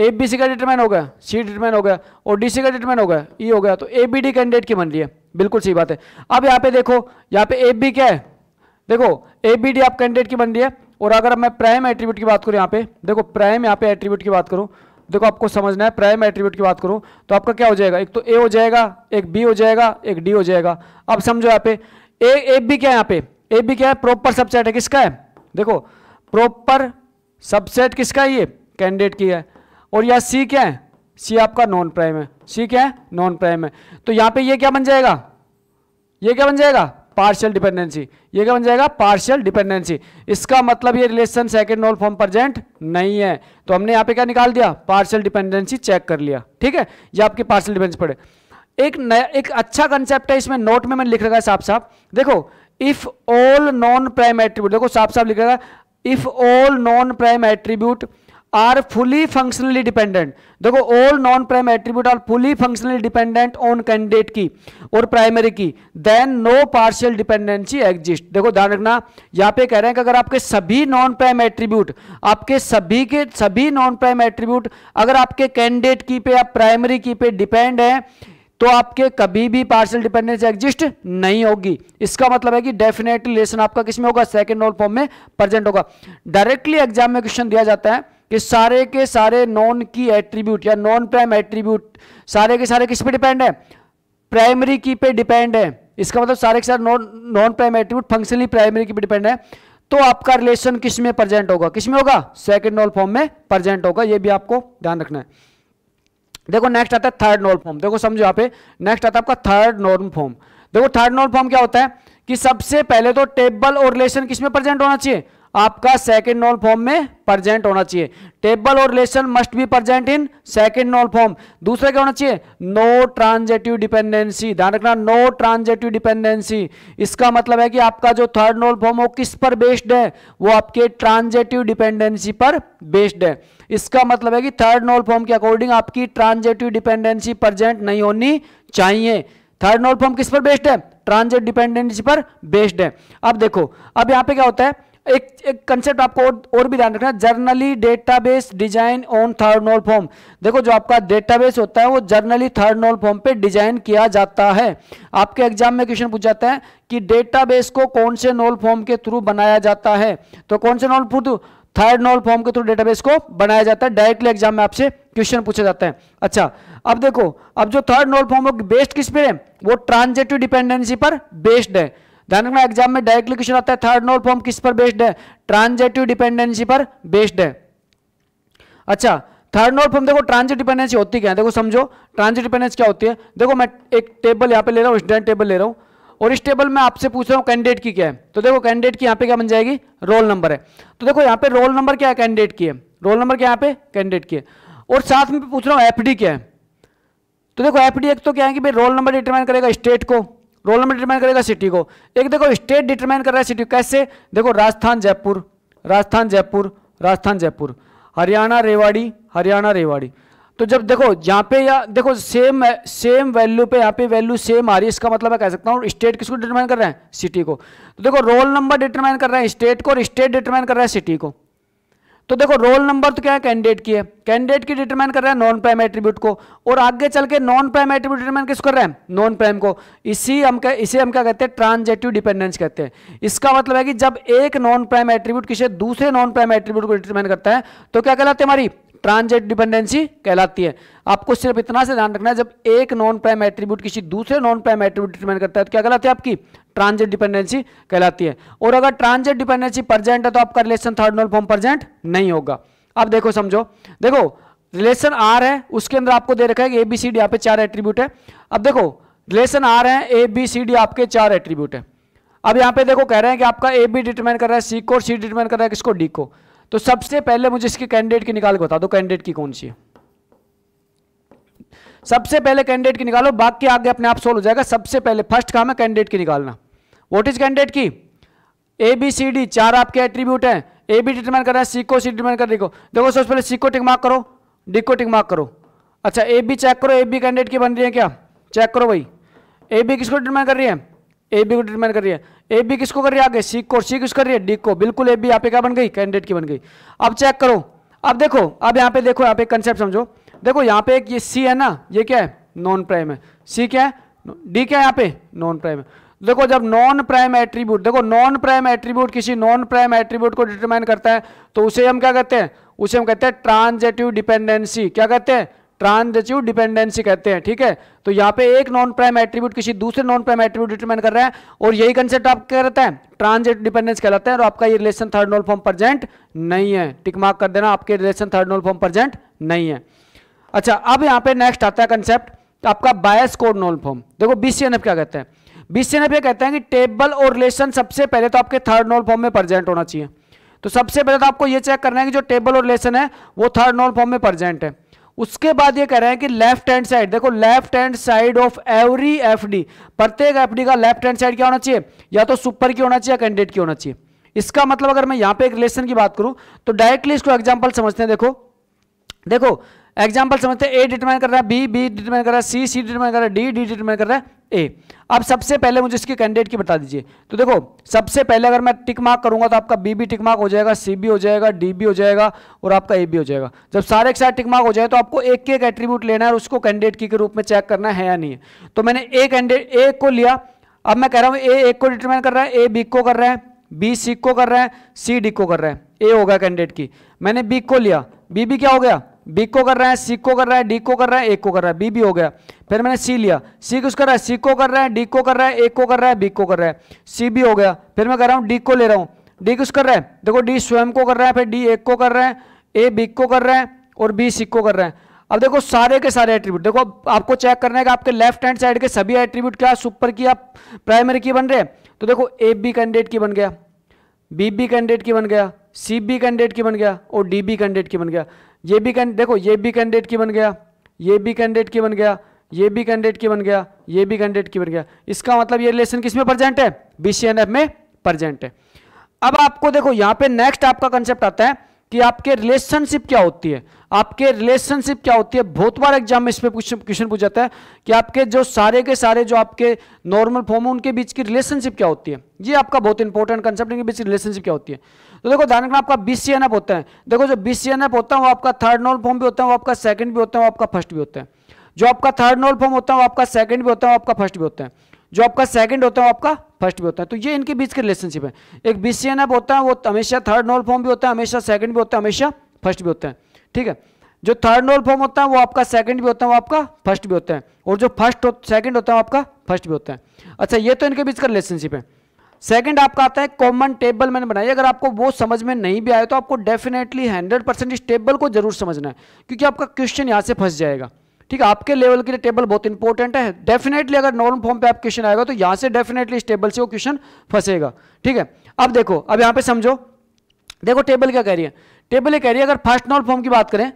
ए बी सी का डिटरमाइन हो गया सी डिटरमाइन हो गया और डी सी का डिटरमाइन हो गया ई e हो गया तो ए बी डी कैंडिडेट की बन रही है बिल्कुल सही बात है अब यहाँ पे देखो यहाँ पे ए बी क्या है देखो ए बी डी आप कैंडिडेट की बन रही है और अगर अब मैं प्राइम एट्रीब्यूट की बात करूँ यहाँ पे देखो प्राइम यहाँ पे एट्रीब्यूट की बात करूँ देखो आपको समझना है प्राइम एट्रीब्यूट की बात करूँ तो आपका क्या हो जाएगा एक तो ए हो जाएगा एक बी हो जाएगा एक डी हो जाएगा अब समझो यहाँ पे ए ए बी क्या है यहाँ पे ए बी क्या है प्रॉपर सबसेट है किसका है देखो प्रॉपर सबसेट किसका है ये कैंडिडेट की है और यह सी क्या है सी आपका नॉन प्राइम है सी क्या है नॉन प्राइम है तो यहाँ पे ये क्या बन जाएगा ये क्या बन जाएगा पार्शियल डिपेंडेंसी ये क्या बन जाएगा पार्शियल डिपेंडेंसी इसका मतलब ये relation second normal form present नहीं है तो हमने यहाँ पे क्या निकाल दिया पार्शियल डिपेंडेंसी चेक कर लिया ठीक है ये आपकी पार्शियल डिपेंडेंसी पड़े एक नया एक अच्छा कंसेप्ट है इसमें नोट में मैंने लिख रखा है साफ साफ देखो if all non prime attribute देखो साफ साफ लिख रखा है if all non prime attribute are fully functionally dependent देखो all non prime attribute are fully functionally dependent on candidate key और primary key then no partial dependency exist देखो ध्यान रखना यहां पे कह रहे हैं कि अगर आपके सभी नॉन प्राइम एट्रीब्यूट आपके सभी के सभी नॉन प्राइम एट्रीब्यूट अगर आपके कैंडिडेट की पे या प्राइमरी की पे डिपेंड है तो आपके कभी भी पार्शियल डिपेंडेंस एग्जिस्ट नहीं होगी इसका मतलब है कि डेफिनेटली रिलेशन आपका किसमें होगा सेकेंड ऑल फॉर्म में प्रेजेंट होगा डायरेक्टली एग्जाम में क्वेश्चन दिया जाता है कि सारे के सारे नॉन की एट्रीब्यूट या नॉन प्राइम एट्रीब्यूट सारे के सारे किस पे डिपेंड है प्राइमरी की पे डिपेंड है इसका मतलब सारे के सारे non non prime attribute functionally primary key पे डिपेंड है तो आपका रिलेशन किस में प्रजेंट होगा किस में होगा सेकेंड नॉल फॉर्म में प्रजेंट होगा ये भी आपको ध्यान रखना है देखो नेक्स्ट आता है थर्ड नॉल फॉर्म देखो समझो यहाँ पे नेक्स्ट आता है आपका थर्ड नॉर्म फॉर्म देखो थर्ड नॉर्म फॉर्म क्या होता है कि सबसे पहले तो टेबल और रिलेशन किसमें प्रेजेंट होना चाहिए आपका सेकेंड नॉन फॉर्म में प्रजेंट होना चाहिए टेबल और relation must be present in second नॉन फॉर्म दूसरा क्या होना चाहिए नो ट्रांजेटिव डिपेंडेंसी ध्यान रखना नो ट्रांजेटिव डिपेंडेंसी इसका मतलब है कि आपका जो थर्ड नॉन फॉर्म वो किस पर बेस्ड है वो आपके ट्रांजेटिव डिपेंडेंसी पर बेस्ड है इसका मतलब है कि थर्ड नॉल फॉर्म के अकॉर्डिंग आपकी ट्रांजेटिव डिपेंडेंसी प्रजेंट नहीं होनी चाहिए थर्ड नॉल फॉर्म किस पर बेस्ड है ट्रांजेट डिपेंडेंसी पर बेस्ड है अब देखो अब यहाँ पे क्या होता है एक एक कंसेप्ट आपको और, और भी ध्यान रखना generally database design on third normal form देखो जो आपका डेटाबेस होता है वो जर्नली थर्ड नॉल फॉर्म पे डिजाइन किया जाता है आपके एग्जाम में क्वेश्चन पूछ जाता है कि डेटाबेस को कौन से नॉल फॉर्म के थ्रू बनाया जाता है तो कौन से normal through third normal form के थ्रू डेटाबेस को बनाया जाता है डायरेक्टली एग्जाम में आपसे क्वेश्चन पूछा जाता है अच्छा अब देखो अब जो थर्ड नॉल फॉर्म बेस्ड किस पे है वो ट्रांजेटिव डिपेंडेंसी पर बेस्ड है ध्यान रखना एग्जाम में डायरेक्टली क्वेश्चन आता है थर्ड नोल फॉर्म किस पर बेस्ड है ट्रांजेटिव डिपेंडेंसी पर बेस्ड है अच्छा थर्ड नोल फॉर्म देखो ट्रांजिट डिपेंडेंसी होती क्या है देखो समझो ट्रांजिट डिपेंडेंस क्या होती है देखो मैं एक टेबल यहाँ पे ले रहा हूँ स्टैंड टेबल ले रहा हूँ और इस टेबल में आपसे पूछ रहा हूँ कैंडिडेट की क्या है तो देखो कैंडिडेट की यहाँ पे क्या बन जाएगी रोल नंबर है तो देखो यहाँ पे रोल नंबर क्या है कैंडिडेट की है रोल नंबर क्या यहाँ पे कैंडिडेट की है और साथ में पूछ रहा हूँ एफ क्या है तो देखो एफ एक तो क्या है कि भाई रोल नंबर डिटरमाइन करेगा स्टेट को रोल नंबर डिटरमाइन करेगा सिटी को एक देखो स्टेट डिटरमाइन कर रहा है सिटी कैसे देखो राजस्थान जयपुर राजस्थान जयपुर राजस्थान जयपुर हरियाणा रेवाड़ी हरियाणा रेवाड़ी तो जब देखो यहाँ पे या देखो सेम सेम वैल्यू पे यहाँ पे वैल्यू सेम आ रही है इसका मतलब मैं कह सकता हूँ स्टेट किसको डिटरमाइन कर रहे हैं सिटी को तो देखो रोल नंबर डिटरमाइन कर रहे हैं स्टेट को और स्टेट डिटरमाइन कर रहा है सिटी को तो देखो रोल नंबर तो क्या है कैंडिडेट की है कैंडिडेट की डिटरमाइन कर रहा है नॉन प्राइम एट्रीब्यूट को और आगे चल के नॉन प्राइम एट्रीब्यूट डिटरमाइन किस कर रहा हैं नॉन प्राइम को इसी हम क्या इसे हम क्या कहते हैं ट्रांजेटिव डिपेंडेंस कहते हैं इसका मतलब है कि जब एक नॉन प्राइम एट्रीब्यूट किसी दूसरे नॉन प्राइम एट्रीब्यूट को डिटरमाइन करता है तो क्या कहलाते हैं हमारी ट्रांजेट डिपेंडेंसी कहलाती है आपको सिर्फ इतना से ध्यान रखना है जब एक नॉन प्राइम एट्रीब्यूट किसी दूसरे नॉन प्राइम एट्रीब्यूट डिटरमाइन करता है तो क्या कहलाते है आपकी ट्रांजिट डिपेंडेंसी कहलाती है और अगर ट्रांजिट डिपेंडेंसी प्रजेंट है तो आपका रिलेशन थर्ड नॉन फॉर्म प्रजेंट नहीं होगा अब देखो समझो देखो रिलेशन आर है उसके अंदर आपको दे रखा है कि ए बी सी डी यहाँ पे चार एट्रीब्यूट है अब देखो रिलेशन आर है ए बी सी डी आपके चार एट्रीब्यूट है अब यहाँ पे देखो कह रहे हैं कि आपका ए बी डिटरमाइन कर रहा है सी को और सी डिटरमाइन कर रहा है किसको डी को तो सबसे पहले मुझे इसके कैंडिडेट की निकाल के बता दो कैंडिडेट की कौन सी है सबसे पहले कैंडिडेट की निकालो बाकी आगे अपने आप सोल्व हो जाएगा सबसे पहले फर्स्ट काम है कैंडिडेट की निकालना वॉट इज कैंडिडेट की ए बी सी डी चार आपके एट्रीब्यूट हैं ए बी डिटरमाइन कर रहे हैं सी को सी डिटरमाइन कर देखो देखो सबसे पहले सी को टिक मार्क करो डी को टिक मार्क करो अच्छा ए बी चेक करो ए बी कैंडिडेट की बन रही है क्या चेक करो भाई ए बी किसको डिटरमाइन कर रही है ए बी को डिटरमाइन कर रही है ए बी किसको कर रही है आगे सी को सी किस कर रही है डी को बिल्कुल ए बी आप क्या बन गई कैंडिडेट की बन गई अब चेक करो अब देखो अब यहाँ पे देखो यहाँ पे कंसेप्ट समझो देखो यहाँ पे एक ये सी है ना ये क्या है नॉन प्राइम है सी क्या है डी क्या है यहाँ पे नॉन प्राइम है देखो जब नॉन प्राइम एट्रीब्यूट देखो नॉन प्राइम एट्रीब्यूट किसी नॉन प्राइम एट्रीब्यूट को डिटरमाइन करता है तो उसे हम क्या कहते हैं उसे हम कहते हैं ट्रांजेटिव डिपेंडेंसी क्या कहते हैं ट्रांजेटिव डिपेंडेंसी कहते हैं ठीक है तो यहाँ पे एक नॉन प्राइम एट्रीब्यूट किसी दूसरे नॉन प्राइम एट्रीब्यूट डिटरमाइन कर रहा है और यही कंसेप्ट आप क्या रहता है ट्रांजेट डिपेंडेंस कहलाता है और आपका ये relation third normal form present नहीं है टिक मार्क कर देना आपके relation third normal form present नहीं है अच्छा अब यहाँ पे नेक्स्ट आता है कंसेप्ट आपका बायस कोड नॉल फॉर्म देखो बीसीएनएफ क्या कहते हैं बीस नब्बे कहते हैं कि टेबल और रिलेशन सबसे पहले तो आपके थर्ड नॉल फॉर्म में प्रेजेंट होना चाहिए तो सबसे पहले तो आपको ये चेक करना है कि जो टेबल और रिलेशन है वो थर्ड नॉल फॉर्म में प्रेजेंट है उसके बाद ये कह रहे हैं कि लेफ्ट हैंड साइड देखो left hand side of every FD प्रत्येक एफडी का लेफ्ट हैंड साइड क्या होना चाहिए या तो सुपर की होना चाहिए कैंडिडेट की होना चाहिए इसका मतलब अगर मैं यहां पे एक रिलेशन की बात करूं तो डायरेक्टली इसको एग्जांपल समझते हैं देखो देखो एग्जांपल समझते हैं ए डिटरमाइन कर रहा है बी बी डिटरमाइन कर रहा है सी सी डिटरमाइन कर रहा है डी डी डिटरमाइन कर रहा है ए अब सबसे पहले मुझे इसके कैंडिडेट की बता दीजिए तो देखो सबसे पहले अगर मैं टिक मार्क करूंगा तो आपका बी भी टिक मार्क हो जाएगा सी भी हो जाएगा डी भी हो जाएगा और आपका ए भी हो जाएगा जब सारे एक साथ टिक मार्क हो जाए तो आपको एक एक एट्रीब्यूट लेना है और उसको कैंडिडेट की के रूप में चेक करना है या नहीं है तो मैंने ए कैंडिडेट ए को लिया अब मैं कह रहा हूँ ए एक को डिटरमाइन कर रहा है ए बी को कर रहा है बी सी को कर रहा है सी डी को कर रहा है ए हो गया कैंडिडेट की मैंने बी को लिया बी भी क्या हो गया बी को कर रहा है सी को कर रहा है डी को कर रहा है ए को कर रहा है बी भी हो गया फिर मैंने सी लिया सी कुछ कर रहा है सी को कर रहा है डी को कर रहा है ए को कर रहा है बी को कर रहा है सी भी हो गया फिर मैं कर रहा हूँ डी को ले रहा हूँ डी कुछ कर रहा है देखो डी स्वयं को कर रहा है फिर डी एक को कर रहा है ए बी को कर रहा है और बी सी को कर रहा है अब देखो सारे के सारे एट्रीब्यूट देखो आपको चेक करना है कि आपके लेफ्ट हैंड साइड के सभी एट्रीब्यूट क्या सुपर की आप प्राइमरी की बन रहे तो देखो ए बी कैंडिडेट की बन गया बी बी कैंडिडेट की बन गया सी बी कैंडिडेट की बन गया और डी बी कैंडिडेट की बन गया ये भी कैंड देखो ये भी कैंडिडेट की बन गया ये भी कैंडिडेट की बन गया ये भी कैंडिडेट की बन गया ये भी कैंडिडेट की बन गया इसका मतलब ये रिलेशन किस में प्रजेंट है बीसीएनएफ में प्रजेंट है अब आपको देखो यहां पे नेक्स्ट आपका कंसेप्ट आता है कि आपके रिलेशनशिप क्या होती है आपके रिलेशनशिप क्या होती है बहुत बार एग्जाम में इस क्वेश्चन पूछ जाता है कि आपके जो सारे के सारे जो आपके नॉर्मल फॉर्म है उनके बीच की रिलेशनशिप क्या होती है ये आपका बहुत इंपॉर्टेंट कंसेप्ट इनके बीच रिलेशनशिप क्या होती है तो देखो ध्यान रखना आपका बी सी होता है देखो जो बी सी होता है वो आपका थर्ड नॉर्मल फॉर्म भी होता है वो आपका सेकंड भी होता है वो आपका फर्स्ट भी होता है जो आपका थर्ड नोल फॉर्म होता है वो आपका सेकंड भी होता है आपका फर्स्ट भी होता है जो आपका सेकंड होता है वो आपका फर्स्ट भी होता है तो ये इनके बीच की रिलेशनशिप है एक बी सी एन होता है वो हमेशा थर्ड नोल फॉर्म भी होता है हमेशा सेकंड भी होता है हमेशा फर्स्ट भी होता है ठीक है जो थर्ड नोल फॉर्म होता है वो आपका सेकंड भी होता है वो आपका फर्स्ट भी होता है और जो फर्स्ट सेकंड होता है वो आपका फर्स्ट भी होता है अच्छा ये तो इनके बीच का रिलेशनशिप है सेकंड आपका आता है कॉमन टेबल मैंने बनाई अगर आपको वो समझ में नहीं भी आया तो आपको डेफिनेटली हंड्रेड परसेंट इस टेबल को जरूर समझना है क्योंकि आपका क्वेश्चन यहाँ से फंस जाएगा ठीक है आपके लेवल के लिए टेबल बहुत इंपॉर्टेंट है डेफिनेटली अगर नॉर्मल फॉर्म पे आप क्वेश्चन आएगा तो यहां से डेफिनेटली इस टेबल से वो क्वेश्चन फंसेगा ठीक है अब देखो अब यहां पे समझो देखो टेबल क्या कह रही है टेबल ये कह रही है अगर फर्स्ट नॉर्मल फॉर्म की बात करें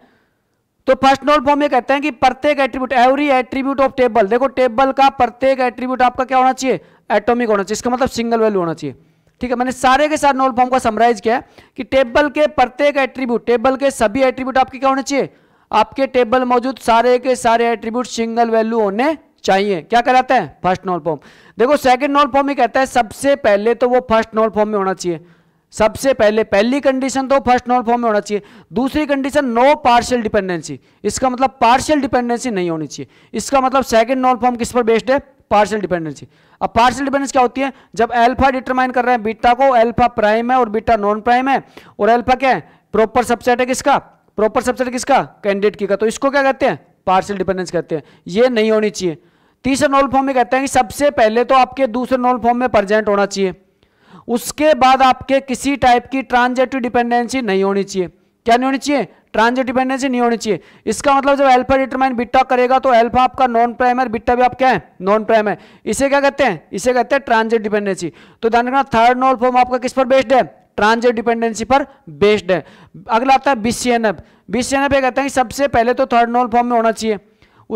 तो फर्स्ट नॉर्मल फॉर्म ये कहते हैं कि प्रत्येक attribute every attribute of table देखो टेबल का प्रत्येक एट्रीब्यूट आपका क्या होना चाहिए एटोमिक होना चाहिए इसका मतलब सिंगल वैल्यू होना चाहिए ठीक है मैंने सारे के सारे नॉर्मल फॉर्म का समराइज किया है कि टेबल के प्रत्येक एट्रीब्यूट टेबल के सभी एट्रीब्यूट आपके क्या होने चाहिए आपके टेबल मौजूद सारे के सारे एट्रीब्यूट सिंगल वैल्यू होने चाहिए क्या कराते हैं फर्स्ट नॉल फॉर्म देखो सेकंड नॉल फॉर्म ही कहता है सबसे पहले तो वो फर्स्ट नॉल फॉर्म में होना चाहिए सबसे पहले पहली कंडीशन तो फर्स्ट नॉल फॉर्म में होना चाहिए दूसरी कंडीशन नो पार्शियल डिपेंडेंसी इसका मतलब पार्शियल डिपेंडेंसी नहीं होनी चाहिए इसका मतलब सेकंड नॉल फॉर्म किस पर बेस्ड है पार्शियल डिपेंडेंसी अब पार्शियल डिपेंडेंस क्या होती है जब एल्फा डिटरमाइन कर रहे हैं बीटा को एल्फा प्राइम है और बीटा नॉन प्राइम है और एल्फा क्या है प्रॉपर सबसेट है किसका प्रॉपर सबसेट किसका कैंडिडेट की का तो इसको क्या कहते हैं पार्शियल डिपेंडेंस कहते हैं ये नहीं होनी चाहिए तीसरे नॉल फॉर्म में कहते हैं कि सबसे पहले तो आपके दूसरे नॉल फॉर्म में प्रजेंट होना चाहिए उसके बाद आपके किसी टाइप की ट्रांजेटिव डिपेंडेंसी नहीं होनी चाहिए क्या नहीं होनी चाहिए ट्रांजेट डिपेंडेंसी नहीं होनी चाहिए इसका मतलब जब एल्फा डिटरमाइन बिट्टा करेगा तो एल्फा आपका नॉन प्राइम है बिट्टा भी आप क्या है नॉन प्राइम है इसे क्या कहते हैं इसे कहते हैं ट्रांजेट डिपेंडेंसी तो ध्यान रखना थर्ड नॉल फॉर्म आपका किस पर बेस्ड है ट्रांजिट डिपेंडेंसी पर बेस्ड है अगला आता है BCNF BCNF B C N F ये कहते हैं कि सबसे पहले तो थर्ड नॉल फॉर्म में होना चाहिए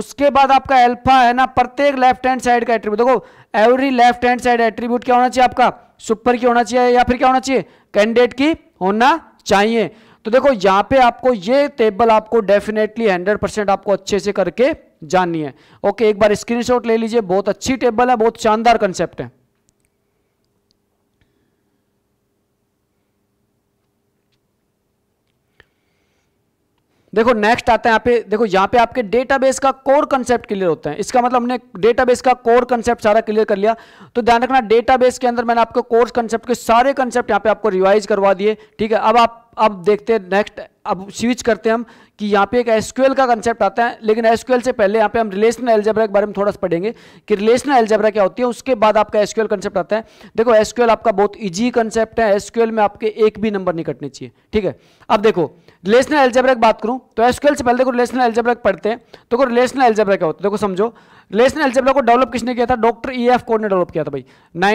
उसके बाद आपका एल्फा है ना प्रत्येक लेफ्ट हैंड साइड का एट्रीब्यूट देखो every left hand side attribute क्या होना चाहिए आपका सुपर की होना चाहिए या फिर क्या होना चाहिए कैंडिडेट की होना चाहिए तो देखो यहाँ पे आपको ये टेबल आपको डेफिनेटली 100 परसेंट आपको अच्छे से करके जाननी है ओके एक बार स्क्रीनशॉट ले लीजिए बहुत अच्छी टेबल है बहुत शानदार कंसेप्ट है देखो नेक्स्ट आता है यहाँ पे देखो यहाँ पे आपके डेटाबेस का कोर कंसेप्ट क्लियर होता है इसका मतलब हमने डेटाबेस का कोर कंसेप्ट सारा क्लियर कर लिया तो ध्यान रखना डेटाबेस के अंदर मैंने आपको कोर्स कंसेप्ट के सारे कंसेप्ट यहाँ पे आपको रिवाइज करवा दिए ठीक है अब आप अब देखते हैं नेक्स्ट अब स्विच करते हैं हम कि यहाँ पे एक एसक्यूएल का कंसेप्ट आता है लेकिन एसक्यूएल से पहले यहाँ पे हम रिलेशनल एल्जेब्रा के बारे में थोड़ा सा पढ़ेंगे कि रिलेशनल एल्जेब्रा क्या होती है उसके बाद आपका एसक्यूएल कंसेप्ट आता है देखो एसक्यूएल आपका बहुत इजी कंसेप्ट है एसक्यूएल में आपके एक भी नंबर नहीं कटने चाहिए ठीक है अब देखो रिलेशनल एल्जेब्रा की बात करूँ तो एसक्यूएल से पहले देखो रिलेशनल एल्जेब्रा पढ़ते हैं तो देखो रिलेशनल एल्जेब्रा क्या होता है देखो समझो रिलेशनल एल्जेब्रा को डेवलप किसने किया था डॉक्टर ई एफ कोड ने डेवलप किया था भाई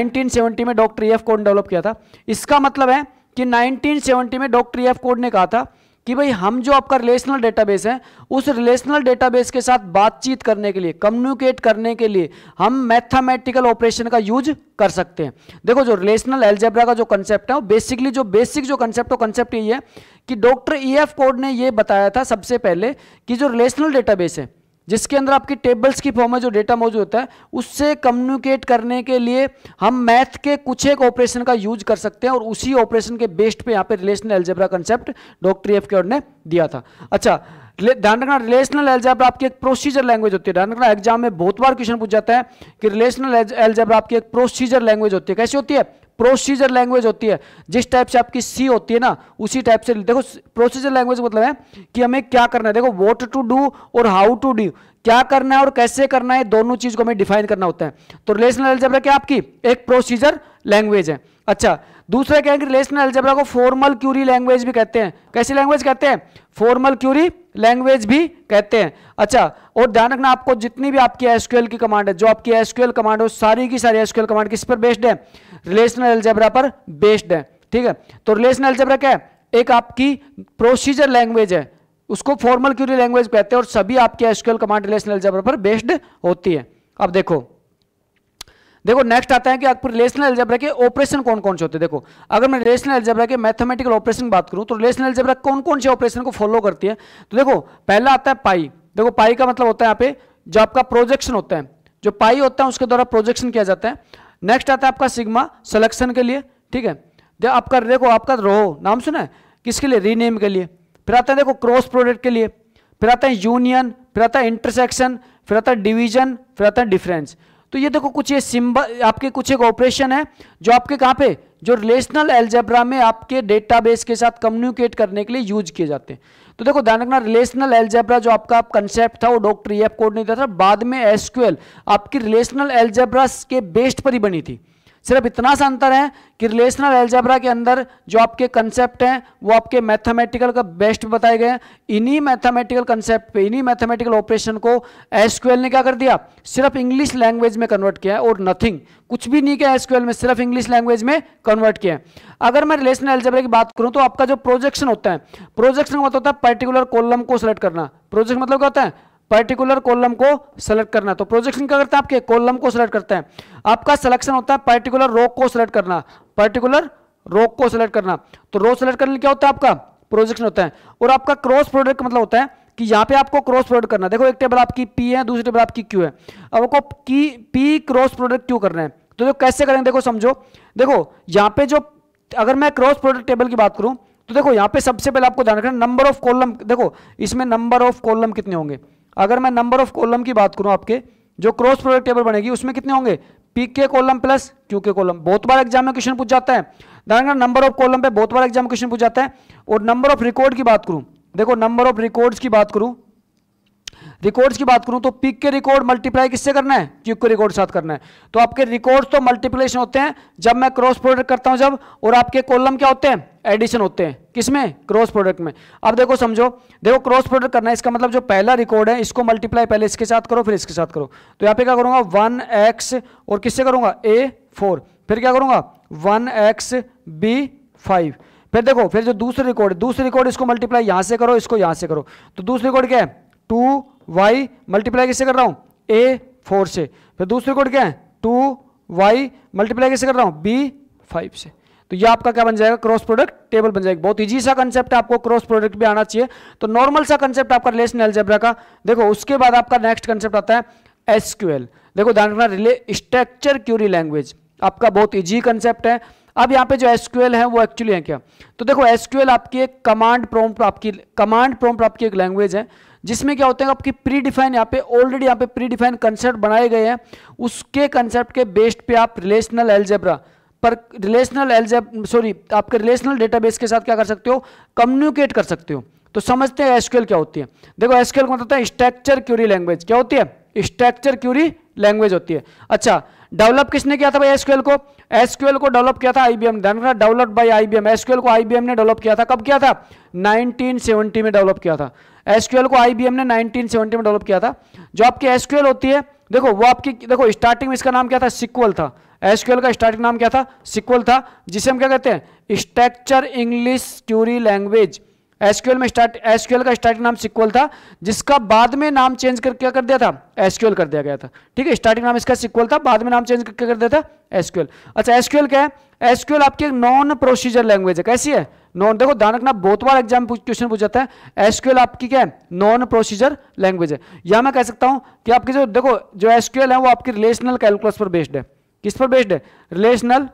1970 में डॉक्टर ई एफ कोड ने डेवलप किया था इसका मतलब है कि 1970 में डॉक्टर ई एफ कोड ने कहा था कि भाई हम जो आपका रिलेशनल डेटाबेस है उस रिलेशनल डेटाबेस के साथ बातचीत करने के लिए कम्युनिकेट करने के लिए हम मैथमेटिकल ऑपरेशन का यूज कर सकते हैं देखो जो रिलेशनल एल्जेब्रा का जो कंसेप्ट है वो बेसिकली जो बेसिक जो कंसेप्ट वो कंसेप्ट यही है कि डॉक्टर ई एफ कोड ने यह बताया था सबसे पहले कि जो रिलेशनल डेटाबेस है जिसके अंदर आपकी टेबल्स की फॉर्म में जो डेटा मौजूद होता है उससे कम्युनिकेट करने के लिए हम मैथ के कुछ एक ऑपरेशन का यूज कर सकते हैं और उसी ऑपरेशन के बेस्ड पे यहाँ पे relational algebra concept doctor F Codd ने दिया था अच्छा ध्यान रखना रिलेशनल एल्जेब्रा आपकी एक प्रोसीजर लैंग्वेज होती है ध्यान रखना एग्जाम में बहुत बार क्वेश्चन पूछ जाता है कि रिलेशनल एल्जेब्रा आपकी एक प्रोसीजर लैंग्वेज होती है कैसी होती है प्रोसीजर लैंग्वेज होती है जिस टाइप से आपकी सी होती है ना उसी टाइप से देखो प्रोसीजर लैंग्वेज मतलब है कि हमें क्या करना है देखो वॉट टू डू और हाउ टू डू क्या करना है और कैसे करना है दोनों चीज को हमें डिफाइन करना होता है तो रिलेशनल एल्जेब्रा क्या आपकी एक प्रोसीजर लैंग्वेज है अच्छा दूसरा क्या है कि रिलेशनल एल्जेब्रा को फॉर्मल क्यूरी लैंग्वेज भी कहते हैं कैसी लैंग्वेज कहते हैं फॉर्मल क्यूरी लैंग्वेज भी कहते हैं अच्छा और ध्यान रखना आपको जितनी भी आपकी एसक्यूएल की कमांड है जो आपकी एसक्यूएल कमांड हो सारी की सारी एसक्यूएल कमांड किस पर बेस्ड है रिलेशनल एल्जेब्रा पर बेस्ड है ठीक है तो रिलेशनल एल्जेब्रा क्या है एक आपकी प्रोसीजर लैंग्वेज है उसको फॉर्मल क्यूरी लैंग्वेज कहते हैं और सभी आपके एसक्यूएल कमांड रिलेशनल एल्जेब्रा पर बेस्ड होती है अब देखो देखो नेक्स्ट आता है कि आपको रिलेशनल एल्जेब्रा के ऑपरेशन कौन कौन से होते हैं देखो अगर मैं रिलेशनल एल्जेब्रा के मैथमेटिकल ऑपरेशन बात करूं तो रिलेशनल एल्जेब्रा कौन कौन से ऑपरेशन को फॉलो करती है तो देखो पहला आता है पाई देखो पाई का मतलब होता है यहाँ पे जो आपका प्रोजेक्शन होता है जो पाई होता है उसके द्वारा प्रोजेक्शन किया जाता है नेक्स्ट आता है आपका सिग्मा सिलेक्शन के लिए ठीक है दे आपका देखो आपका रो नाम सुना है किसके लिए रीनेम के लिए फिर आता है देखो क्रॉस प्रोडक्ट के लिए फिर आता है यूनियन फिर आता है इंटरसेक्शन फिर आता है डिवीजन फिर आता है डिफरेंस तो ये देखो कुछ ये सिंबल आपके कुछ एक ऑपरेशन है जो आपके कहाँ पे जो रिलेशनल एल्जेब्रा में आपके डेटाबेस के साथ कम्युनिकेट करने के लिए यूज किए जाते हैं तो देखो ध्यान रखना रिलेशनल एल्जेब्रा जो आपका कंसेप्ट था वो डॉक्टर ई कोड नहीं था बाद में एसक्यूएल आपकी रिलेशनल एल्जेब्रा के बेस्ट पर ही बनी थी सिर्फ इतना सा अंतर है कि रिलेशनल एल्जेब्रा के अंदर जो आपके कंसेप्ट हैं वो आपके मैथमेटिकल का बेस्ट बताए गए हैं इन्हीं मैथमेटिकल कंसेप्ट पे इन्हीं मैथमेटिकल ऑपरेशन को एसक्यूएल ने क्या कर दिया सिर्फ इंग्लिश लैंग्वेज में कन्वर्ट किया है और नथिंग कुछ भी नहीं किया एसक्यूएल में सिर्फ इंग्लिश लैंग्वेज में कन्वर्ट किया है अगर मैं रिलेशनल एल्जेब्रा की बात करूँ तो आपका जो प्रोजेक्शन होता है प्रोजेक्शन मतलब होता है पर्टिकुलर कॉलम को सेलेक्ट करना प्रोजेक्ट मतलब क्या होता है पर्टिकुलर कॉलम को सेलेक्ट करना तो प्रोजेक्शन क्या करते हैं आपके कॉलम को सेलेक्ट करते हैं आपका सिलेक्शन होता है पर्टिकुलर रोक को सिलेक्ट करना पर्टिकुलर रोक को सिलेक्ट करना तो रो सेलेक्ट करने क्या होता है आपका प्रोजेक्शन होता है और आपका क्रॉस प्रोडक्ट मतलब होता है कि यहाँ पे आपको क्रॉस प्रोडक्ट करना देखो एक टेबल आपकी पी है दूसरी टेबल आपकी क्यू है अब आपको की पी क्रॉस प्रोडक्ट क्यों करना है तो देखो कैसे करेंगे देखो समझो देखो यहाँ पे जो अगर मैं क्रॉस प्रोडक्ट टेबल की बात करूँ तो देखो यहाँ पे सबसे पहले आपको ध्यान रखना नंबर ऑफ कॉलम देखो इसमें नंबर ऑफ कॉलम कितने होंगे अगर मैं नंबर ऑफ कॉलम की बात करूँ आपके जो क्रॉस प्रोडक्ट टेबल बनेगी उसमें कितने होंगे पी के कॉलम प्लस क्यू के कॉलम बहुत बार एग्जाम में क्वेश्चन पूछ जाता है नंबर ऑफ कॉलम पे बहुत बार एग्जाम क्वेश्चन पूछ जाता है और नंबर ऑफ रिकॉर्ड की बात करूँ देखो नंबर ऑफ रिकॉर्ड्स की बात करूँ रिकॉर्ड्स की बात करूं तो पिक के रिकॉर्ड मल्टीप्लाई किससे करना है क्यूक के रिकॉर्ड के साथ करना है तो आपके रिकॉर्ड्स तो मल्टीप्लेशन होते हैं जब मैं क्रॉस प्रोडक्ट करता हूं जब और आपके कॉलम क्या होते हैं एडिशन होते हैं किसमें क्रॉस प्रोडक्ट में अब देखो समझो देखो क्रॉस प्रोडक्ट करना है इसका मतलब जो पहला रिकॉर्ड है इसको मल्टीप्लाई पहले इसके साथ करो फिर इसके साथ करो तो यहाँ पे क्या करूंगा वन एक्स और किससे करूंगा ए फोर फिर क्या करूंगा वन एक्स बी फाइव फिर देखो फिर जो दूसरे रिकॉर्ड दूसरे रिकॉर्ड इसको मल्टीप्लाई यहां से करो इसको यहां से करो तो दूसरे रिकॉर्ड क्या है टू वाई मल्टीप्लाई किससे कर रहा हूँ ए फोर से फिर दूसरे कोड क्या है टू वाई मल्टीप्लाई किससे कर रहा हूँ बी फाइव से तो ये आपका क्या बन जाएगा क्रॉस प्रोडक्ट टेबल बन जाएगा बहुत ईजी सा कंसेप्ट आपको क्रॉस प्रोडक्ट भी आना चाहिए तो नॉर्मल सा कंसेप्ट आपका रिलेशन एलजेब्रा का देखो उसके बाद आपका नेक्स्ट कंसेप्ट आता है एस देखो ध्यान रखना रिले स्ट्रक्चर क्यूरी लैंग्वेज आपका बहुत ईजी कंसेप्ट है अब यहाँ पे जो एस है वो एक्चुअली है क्या तो देखो एस आपकी एक कमांड प्रोम्प्ट आपकी कमांड प्रोम्प्ट आपकी एक लैंग्वेज है जिसमें क्या होता है आपकी प्री डिफाइन यहाँ पे ऑलरेडी यहाँ पे प्री डिफाइन कंसेप्ट बनाए गए हैं उसके कंसेप्ट के बेस्ड पे आप रिलेशनल एल्जेब्रा पर रिलेशनल एल्जेब सॉरी आपके रिलेशनल डेटाबेस के साथ क्या कर सकते हो कम्युनिकेट कर सकते हो तो समझते हैं एसक्यूएल क्या होती है देखो एसक्यूएल को होता है स्ट्रक्चर क्यूरी लैंग्वेज क्या होती है स्ट्रक्चर क्यूरी लैंग्वेज होती है अच्छा डेवलप किसने किया था भाई एसक्यूएल को एसक्यूएल को डेवलप किया था आईबीएम ध्यान रखना डेवलप बाय आईबीएम एसक्यूएल को आईबीएम ने डेवलप किया था कब किया था 1970 में डेवलप किया था एसक्यूएल को आईबीएम ने 1970 में डेवलप किया था जो आपकी एसक्यूएल होती है देखो वो आपकी देखो स्टार्टिंग में इसका नाम क्या था सिक्वल था एसक्यूएल का स्टार्टिंग नाम क्या था सिक्वल था जिसे हम क्या कहते हैं structure English query language SQL में स्टार्ट एसक्यूएल का स्टार्टिंग नाम सिक्वल था जिसका बाद में नाम चेंज कर क्या कर दिया था एसक्यूएल कर दिया गया था ठीक है स्टार्टिंग नाम इसका सिक्वल था बाद में नाम चेंज करके कर दिया था एसक्यूएल अच्छा एसक्यूएल क्या है एसक्यूएल आपकी एक नॉन प्रोसीजर लैंग्वेज है कैसी है नॉन देखो दानक ना बहुत बार एग्जाम क्वेश्चन पूछ जाता है एसक्यूएल आपकी क्या है नॉन प्रोसीजर लैंग्वेज है या मैं कह सकता हूं कि आपकी जो देखो जो एसक्यूएल है वो आपकी रिलेशनल कैलकुलस पर बेस्ड है किस पर बेस्ड है रिलेशनल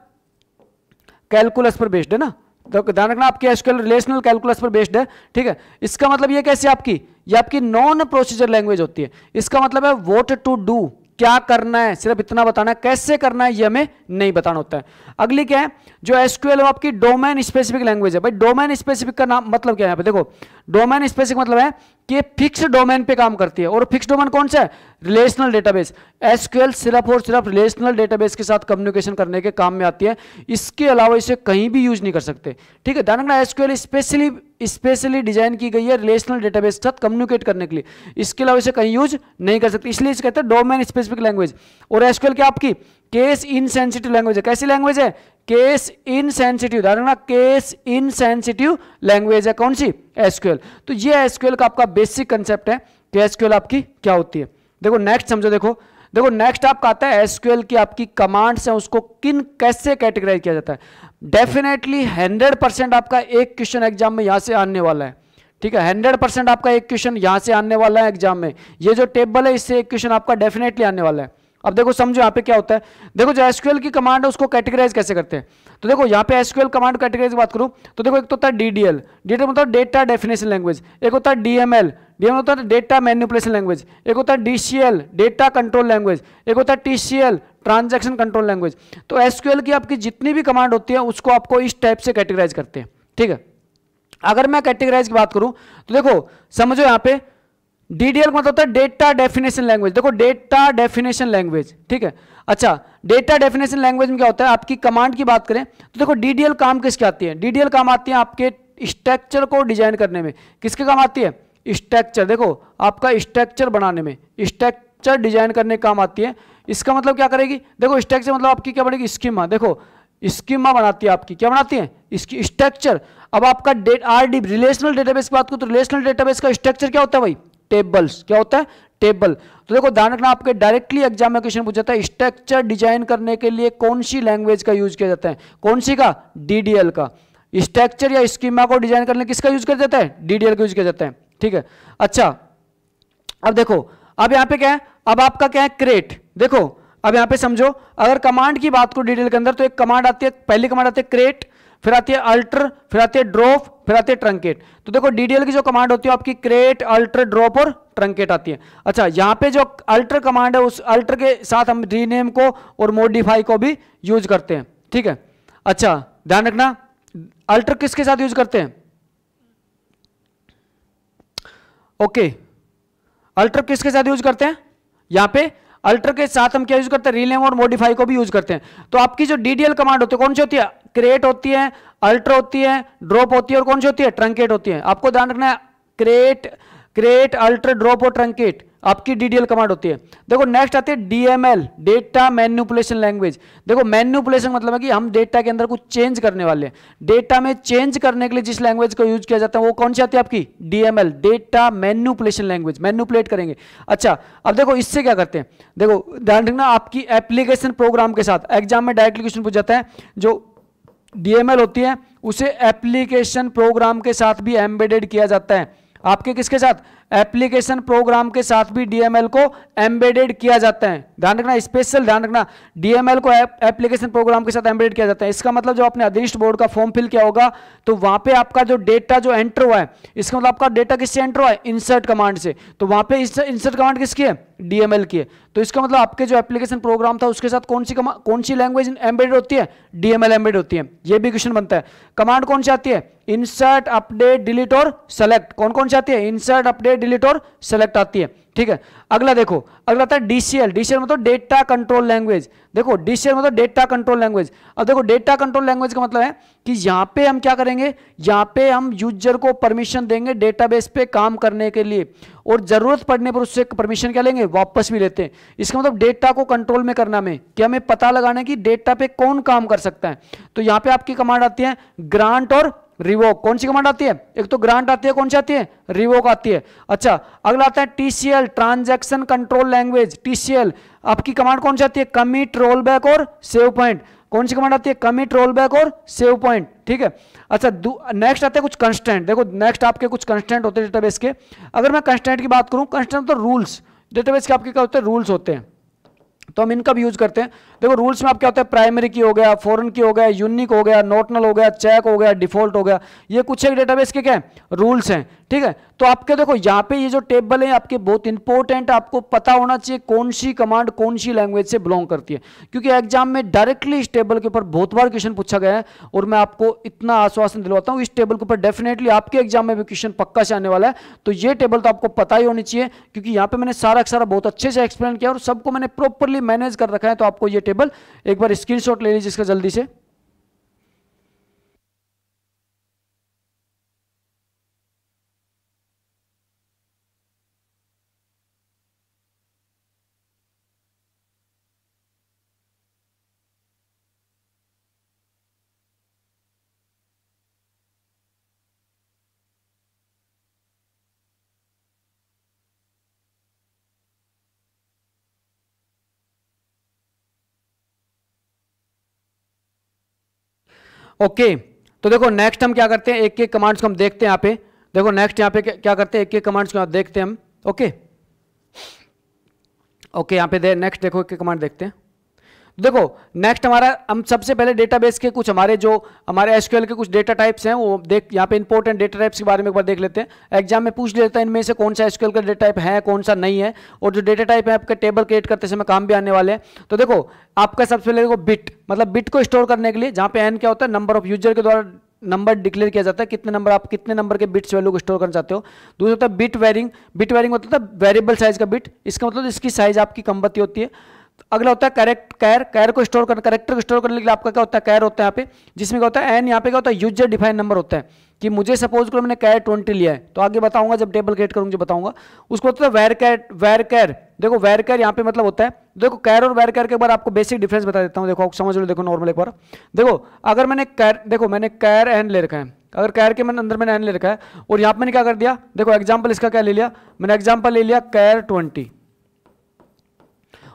कैलकुलस पर बेस्ड है ना तो ध्यान रखना आपकी एसक्यूएल रिलेशनल कैलकुलस पर बेस्ड है ठीक है इसका मतलब ये कैसे आपकी ये आपकी नॉन प्रोसीजर लैंग्वेज होती है इसका मतलब है वॉट टू डू क्या करना है सिर्फ इतना बताना है कैसे करना है ये हमें नहीं बताना होता है अगली क्या है जो एसक्यूएल आपकी डोमेन स्पेसिफिक लैंग्वेज है भाई डोमेन स्पेसिफिक का नाम मतलब क्या है यहाँ पे देखो डोमेन स्पेसिफिक मतलब है कि फिक्स डोमेन पे काम करती है और फिक्स डोमेन कौन सा है रिलेशनल डेटाबेस एसक्यूएल सिर्फ और सिर्फ रिलेशनल डेटाबेस के साथ कम्युनिकेशन करने के काम में आती है इसके अलावा इसे कहीं भी यूज नहीं कर सकते ठीक है ध्यान रखना एसक्यूएल स्पेशली स्पेशली डिजाइन की गई है रिलेशनल डेटाबेस के साथ कम्युनिकेट करने के लिए इसके अलावा इसे कहीं यूज नहीं कर सकते इसलिए इसे कहते हैं डोमेन स्पेसिफिक लैंग्वेज और एसक्यूएल क्या आपकी केस इनसेंसिटिव लैंग्वेज है कैसी लैंग्वेज है केस इनसेंसिटिव सेंसिटिव रखना केस इनसेंसिटिव लैंग्वेज है कौन सी एसक्यूएल तो ये एसक्यूएल का आपका बेसिक कंसेप्ट है कि एसक्यूएल आपकी क्या होती है देखो नेक्स्ट समझो देखो देखो नेक्स्ट आपका आता है एसक्यूएल की आपकी कमांड्स हैं उसको किन कैसे कैटेगराइज किया जाता है डेफिनेटली हंड्रेड परसेंट आपका एक क्वेश्चन एग्जाम में यहां से आने वाला है ठीक है हंड्रेड परसेंट आपका एक क्वेश्चन यहां से आने वाला है एग्जाम में ये जो टेबल है इससे एक क्वेश्चन आपका डेफिनेटली आने वाला है अब देखो समझो यहाँ पे क्या होता है देखो जो एसक्यूएल की कमांड है उसको कैटेगराइज कैसे करते हैं तो देखो यहाँ पे एसक्यूएल कमांड कैटेगराइज की बात करूँ तो देखो एक तो होता है डी डी डी डीडीएल मतलब डेटा डेफिनेशन लैंग्वेज एक होता है डीएमएल मतलब डीएमएल होता है डेटा मैन्युपुलेशन लैंग्वेज एक होता है एल डेटा कंट्रोल लैंग्वेज एक होता है टीसीएल ट्रांजेक्शन कंट्रोल लैंग्वेज तो एसक्यूएल की आपकी जितनी भी कमांड होती है उसको आपको इस टाइप से कैटेगराइज करते हैं ठीक है अगर मैं कैटेगराइज की बात करूँ तो देखो समझो यहाँ पे डीडीएल का मतलब होता है डेटा डेफिनेशन लैंग्वेज देखो डेटा डेफिनेशन लैंग्वेज ठीक है अच्छा डेटा डेफिनेशन लैंग्वेज में क्या होता है आपकी कमांड की बात करें तो देखो डीडीएल काम किसके आती है डीडीएल काम आती है आपके स्ट्रक्चर को डिजाइन करने में किसके काम आती है स्ट्रक्चर देखो आपका स्ट्रक्चर बनाने में स्ट्रक्चर डिजाइन करने काम आती है इसका मतलब क्या करेगी देखो स्ट्रक्चर मतलब आपकी क्या बनेगी स्कीमा देखो स्कीमा बनाती है आपकी क्या बनाती है इसकी स्ट्रक्चर अब आपका data R D relational database की बात करूँ तो रिलेशनल डेटाबेस का स्ट्रक्चर क्या होता है भाई टेबल्स क्या होता है टेबल तो देखो ध्यान रखना आपके डायरेक्टली एग्जाम में क्वेश्चन पूछा जाता है स्ट्रक्चर डिजाइन करने के लिए कौन सी लैंग्वेज का यूज किया जाता है कौन सी का डीडीएल का स्ट्रक्चर या स्कीमा को डिजाइन करने किसका यूज किया जाता है डीडीएल का यूज किया जाता है ठीक है अच्छा अब देखो अब यहां पे क्या है अब आपका क्या है क्रेट देखो अब यहां पे समझो अगर कमांड की बात को डिटेल के अंदर तो एक कमांड आती है पहली कमांड आती है क्रेट फिर आती है अल्टर फिर आती है ड्रॉप फिर आती है ट्रंकेट तो देखो डीडीएल की जो कमांड होती है आपकी क्रेट अल्टर ड्रॉप और ट्रंकेट आती है अच्छा यहां पे जो अल्टर कमांड है उस अल्टर के साथ हम रीनेम को और मोडिफाई को भी यूज करते हैं ठीक है अच्छा ध्यान रखना अल्टर किसके साथ यूज करते हैं ओके अल्टर किसके साथ यूज करते हैं यहां पे अल्टर के साथ हम क्या यूज करते हैं रीनेम और मॉडिफाई को भी यूज करते हैं तो आपकी जो डीडीएल कमांड होती है कौन सी होती है क्रिएट होती है अल्ट्रा होती है ड्रॉप होती है और कौन सी होती है ट्रंकेट होती है आपको ध्यान रखना है क्रिएट क्रिएट अल्ट्रा ड्रॉप और ट्रंकेट आपकी डीडीएल कमांड होती है देखो नेक्स्ट आती है डीएमएल डेटा मैन्युपुलेशन लैंग्वेज देखो मैन्युपुलेशन मतलब है कि हम डेटा के अंदर कुछ चेंज करने वाले हैं डेटा में चेंज करने के लिए जिस लैंग्वेज को यूज किया जाता है वो कौन सी आती है आपकी DML data manipulation language manipulate करेंगे अच्छा अब देखो इससे क्या करते हैं देखो ध्यान रखना आपकी एप्लीकेशन प्रोग्राम के साथ एग्जाम में डायरेक्टली क्वेश्चन पूछ जाता है जो डीएमएल होती है उसे एप्लीकेशन प्रोग्राम के साथ भी एम्बेडेड किया जाता है आपके किसके साथ एप्लीकेशन प्रोग्राम के साथ भी डीएमएल को एम्बेडेड किया जाता है ध्यान रखना स्पेशल ध्यान रखना डीएमएल को एप्लीकेशन प्रोग्राम के साथ एम्बेडेड किया जाता है इसका मतलब जो आपने अधीनस्थ बोर्ड का फॉर्म फिल किया होगा तो वहां पे आपका जो डेटा जो एंटर हुआ है इसका मतलब आपका डेटा किससे एंटर हुआ है इंसर्ट कमांड से तो वहां पर इंसर्ट कमांड किसकी है डीएमएल की है तो इसका मतलब आपके जो एप्लीकेशन प्रोग्राम था उसके साथ कौन सी कौन सी लैंग्वेज एम्बेडेड होती है डीएमएल एम्बेड होती है यह भी क्वेश्चन बनता है कमांड कौन सी आती है इंसर्ट अपडेट डिलीट और सेलेक्ट कौन कौन सी आती है इंसर्ट अपडेट डिलीट और सेलेक्ट आती है ठीक है अगला देखो अगला था डीसीएल डीसीएल मतलब डेटा कंट्रोल लैंग्वेज देखो डीसीएल मतलब डेटा कंट्रोल लैंग्वेज अब देखो डेटा कंट्रोल लैंग्वेज का मतलब है कि यहाँ पे हम क्या करेंगे यहाँ पे हम यूजर को परमिशन देंगे डेटाबेस पे काम करने के लिए और ज़रूरत पड़ने पर उससे परमिशन क्या लेंगे वापस भी लेते हैं इसका मतलब डेटा को कंट्रोल में करना में कि हमें पता लगाना है कि डेटा पे कौन काम कर सकता है तो यहाँ पे आपकी कमांड आती है ग्रांट और रिवोक कौन सी कमांड आती है एक तो ग्रांट आती है कौन सी आती है रिवोक आती है अच्छा अगला आता है TCL transaction control language TCL आपकी कमांड कौन सी आती है कमिट रोल बैक और सेव पॉइंट कौन सी कमांड आती है कमिट रोल बैक और सेव पॉइंट ठीक है अच्छा नेक्स्ट आते हैं कुछ कंस्टेंट देखो नेक्स्ट आपके कुछ कंस्टेंट होते हैं डेटाबेस के अगर मैं कंस्टेंट की बात करूं कंस्टेंट तो रूल्स डेटाबेस के आपके क्या होते हैं रूल्स होते हैं तो हम इनका भी यूज करते हैं देखो रूल्स में आप क्या होता है प्राइमरी की हो गया फॉरन की हो गया यूनिक हो गया नोटनल हो गया चेक हो गया डिफॉल्ट हो गया ये कुछ एक डेटाबेस के क्या रूल्स हैं ठीक है तो आपके देखो यहाँ पे ये जो टेबल है आपके बहुत इंपॉर्टेंट आपको पता होना चाहिए कौन सी कमांड कौन सी लैंग्वेज से बिलोंग करती है क्योंकि एग्जाम में डायरेक्टली इस टेबल के ऊपर बहुत बार क्वेश्चन पूछा गया है और मैं आपको इतना आश्वासन दिलवाता हूँ इस टेबल के ऊपर डेफिनेटली आपके एग्जाम में भी क्वेश्चन पक्का से आने वाला है तो ये टेबल तो आपको पता ही होनी चाहिए क्योंकि यहाँ पे मैंने सारा सारा बहुत अच्छे से एक्सप्लेन किया और सबको मैंने प्रॉपरली मैनेज कर रखा है तो आपको ये टेबल टेबल एक बार स्क्रीनशॉट ले लीजिए इसका जल्दी से ओके तो देखो नेक्स्ट हम क्या करते हैं एक एक कमांड्स को हम देखते हैं यहां पे देखो नेक्स्ट यहां पे क्या करते हैं एक एक कमांड्स को देखते हैं हम ओके ओके यहां पे दे, नेक्स्ट देखो एक एक कमांड देखते हैं देखो नेक्स्ट हमारा हम सबसे पहले डेटाबेस के कुछ हमारे जो हमारे एसक्यूएल के कुछ डेटा टाइप्स हैं वो देख यहाँ पे इंपॉर्टेंट डेटा टाइप्स के बारे में एक बार देख लेते हैं एग्जाम में पूछ लेता है इनमें से कौन सा एसक्यूएल का डेटा टाइप है कौन सा नहीं है और जो डेटा टाइप है आपके टेबल क्रिएट करते समय काम भी आने वाले हैं तो देखो आपका सबसे पहले देखो बिट मतलब बिट को स्टोर करने के लिए जहाँ पे एन क्या होता है नंबर ऑफ यूजर के द्वारा नंबर डिक्लेयर किया जाता है कितने नंबर आप कितने नंबर के बिट्स वैल्यू को स्टोर करना चाहते हो दूसरा होता है बिट वेरिंग बिट वेरिंग है वेरिएबल साइज का बिट इसका मतलब इसकी साइज आपकी कम होती है अगला होता है करेक्ट कैर कैर को स्टोर करना करेक्टर को स्टोर करने के लिए आपका क्या होता है कैर होता है यहाँ पे जिसमें क्या होता है एन यहाँ पे क्या होता है यूजर डिफाइन नंबर होता है कि मुझे सपोज करो मैंने कैर ट्वेंटी लिया है तो आगे बताऊंगा जब टेबल क्रिएट करूँगा बताऊंगा उसको होता है वैर कैर वैर कैर देखो वैर कैर यहाँ पे मतलब होता है देखो कैर और वैर कैर के बार आपको बेसिक डिफरेंस बता देता हूँ देखो समझ लो देखो नॉर्मल एक बार देखो अगर मैंने कैर देखो मैंने कैर एन ले रखा है अगर कैर के मैंने अंदर मैंने एन ले रखा है और यहाँ पर मैंने क्या कर दिया देखो एग्जाम्पल इसका क्या ले लिया मैंने एग्जाम्पल ले लिया कैर ट्वेंटी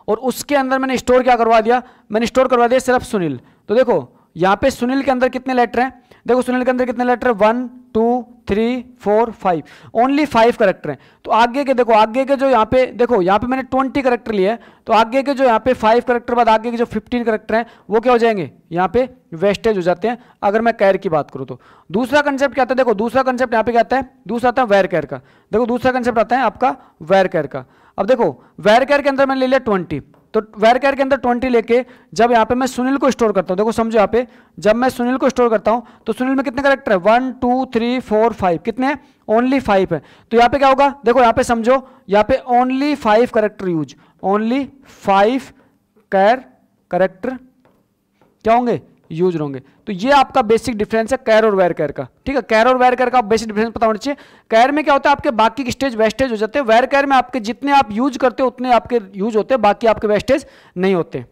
और उसके अंदर मैंने स्टोर क्या करवा दिया मैंने स्टोर करवा दिया सिर्फ सुनील तो देखो यहाँ पे सुनील के अंदर कितने लेटर हैं देखो सुनील के अंदर कितने लेटर हैं one two three four five only five character हैं तो आगे के देखो आगे के जो यहाँ पे देखो यहाँ पे मैंने ट्वेंटी करेक्टर लिए तो आगे के जो यहाँ पे फाइव करेक्टर बाद आगे के जो फिफ्टीन करेक्टर हैं वो क्या हो जाएंगे यहाँ पे वेस्टेज हो जाते हैं अगर मैं कैर की बात करूँ तो दूसरा कंसेप्ट क्या आता है देखो दूसरा कंसेप्ट यहाँ पे क्या आता है दूसरा आता है वैर कैर का देखो दूसरा कंसेप्ट आता है आपका वैर कैर का अब देखो वेर केयर के अंदर मैंने ले लिया ट्वेंटी तो वेर केयर के अंदर ट्वेंटी लेके जब यहाँ पे मैं सुनील को स्टोर करता हूँ देखो समझो यहाँ पे जब मैं सुनील को स्टोर करता हूँ तो सुनील में कितने करेक्टर है one two three four five कितने ओनली फाइव है तो यहाँ पे क्या होगा देखो यहाँ पे समझो यहाँ पे only five character use only five char character क्या होंगे यूज होंगे तो ये आपका बेसिक डिफरेंस है कैर और वेर कैर का ठीक है कैर और वेर कैर का बेसिक डिफरेंस पता होना चाहिए कैर में क्या होता है आपके बाकी के स्टेज वेस्टेज हो जाते हैं वेर कैर में आपके जितने आप यूज करते हो उतने आपके यूज होते हैं बाकी आपके वेस्टेज नहीं होते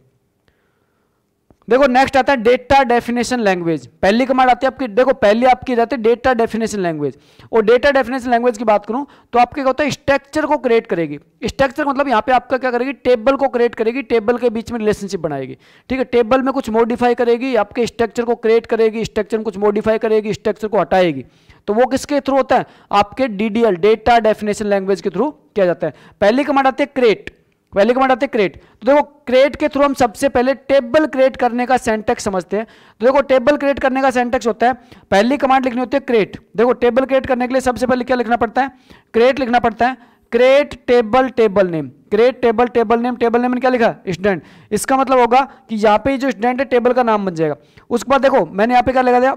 देखो नेक्स्ट आता है डेटा डेफिनेशन लैंग्वेज पहली कमांड आती है आपकी देखो पहली आपकी जाती है डेटा डेफिनेशन लैंग्वेज और डेटा डेफिनेशन लैंग्वेज की बात करूं तो आपके क्या होता है स्ट्रक्चर को क्रिएट करेगी स्ट्रक्चर मतलब यहाँ पे आपका क्या करेगी टेबल को क्रिएट करेगी टेबल के बीच में रिलेशनशिप बनाएगी ठीक है टेबल में कुछ मॉडिफाई करेगी आपके स्ट्रक्चर को क्रिएट करेगी स्ट्रक्चर में कुछ मॉडिफाई करेगी स्ट्रक्चर को हटाएगी तो वो किसके थ्रू होता है आपके एल डेटा डेफिनेशन लैंग्वेज के थ्रू किया जाता है पहली कमांड आती है क्रिएट पहले कमांड आते क्रेट तो देखो क्रेट के थ्रू हम सबसे पहले टेबल क्रिएट करने का सेंटेक्स समझते हैं तो देखो टेबल क्रिएट करने का सेंटेक्स होता है पहली कमांड लिखनी होती है क्रेट देखो टेबल क्रिएट करने के लिए सबसे पहले क्या लिखना पड़ता है क्रेट लिखना पड़ता है create table table name create table table name table name क्या लिखा स्टूडेंट इसका मतलब होगा कि यहाँ पे जो स्टूडेंट है टेबल का नाम बन जाएगा उसके बाद देखो मैंने यहाँ पे क्या लगा दिया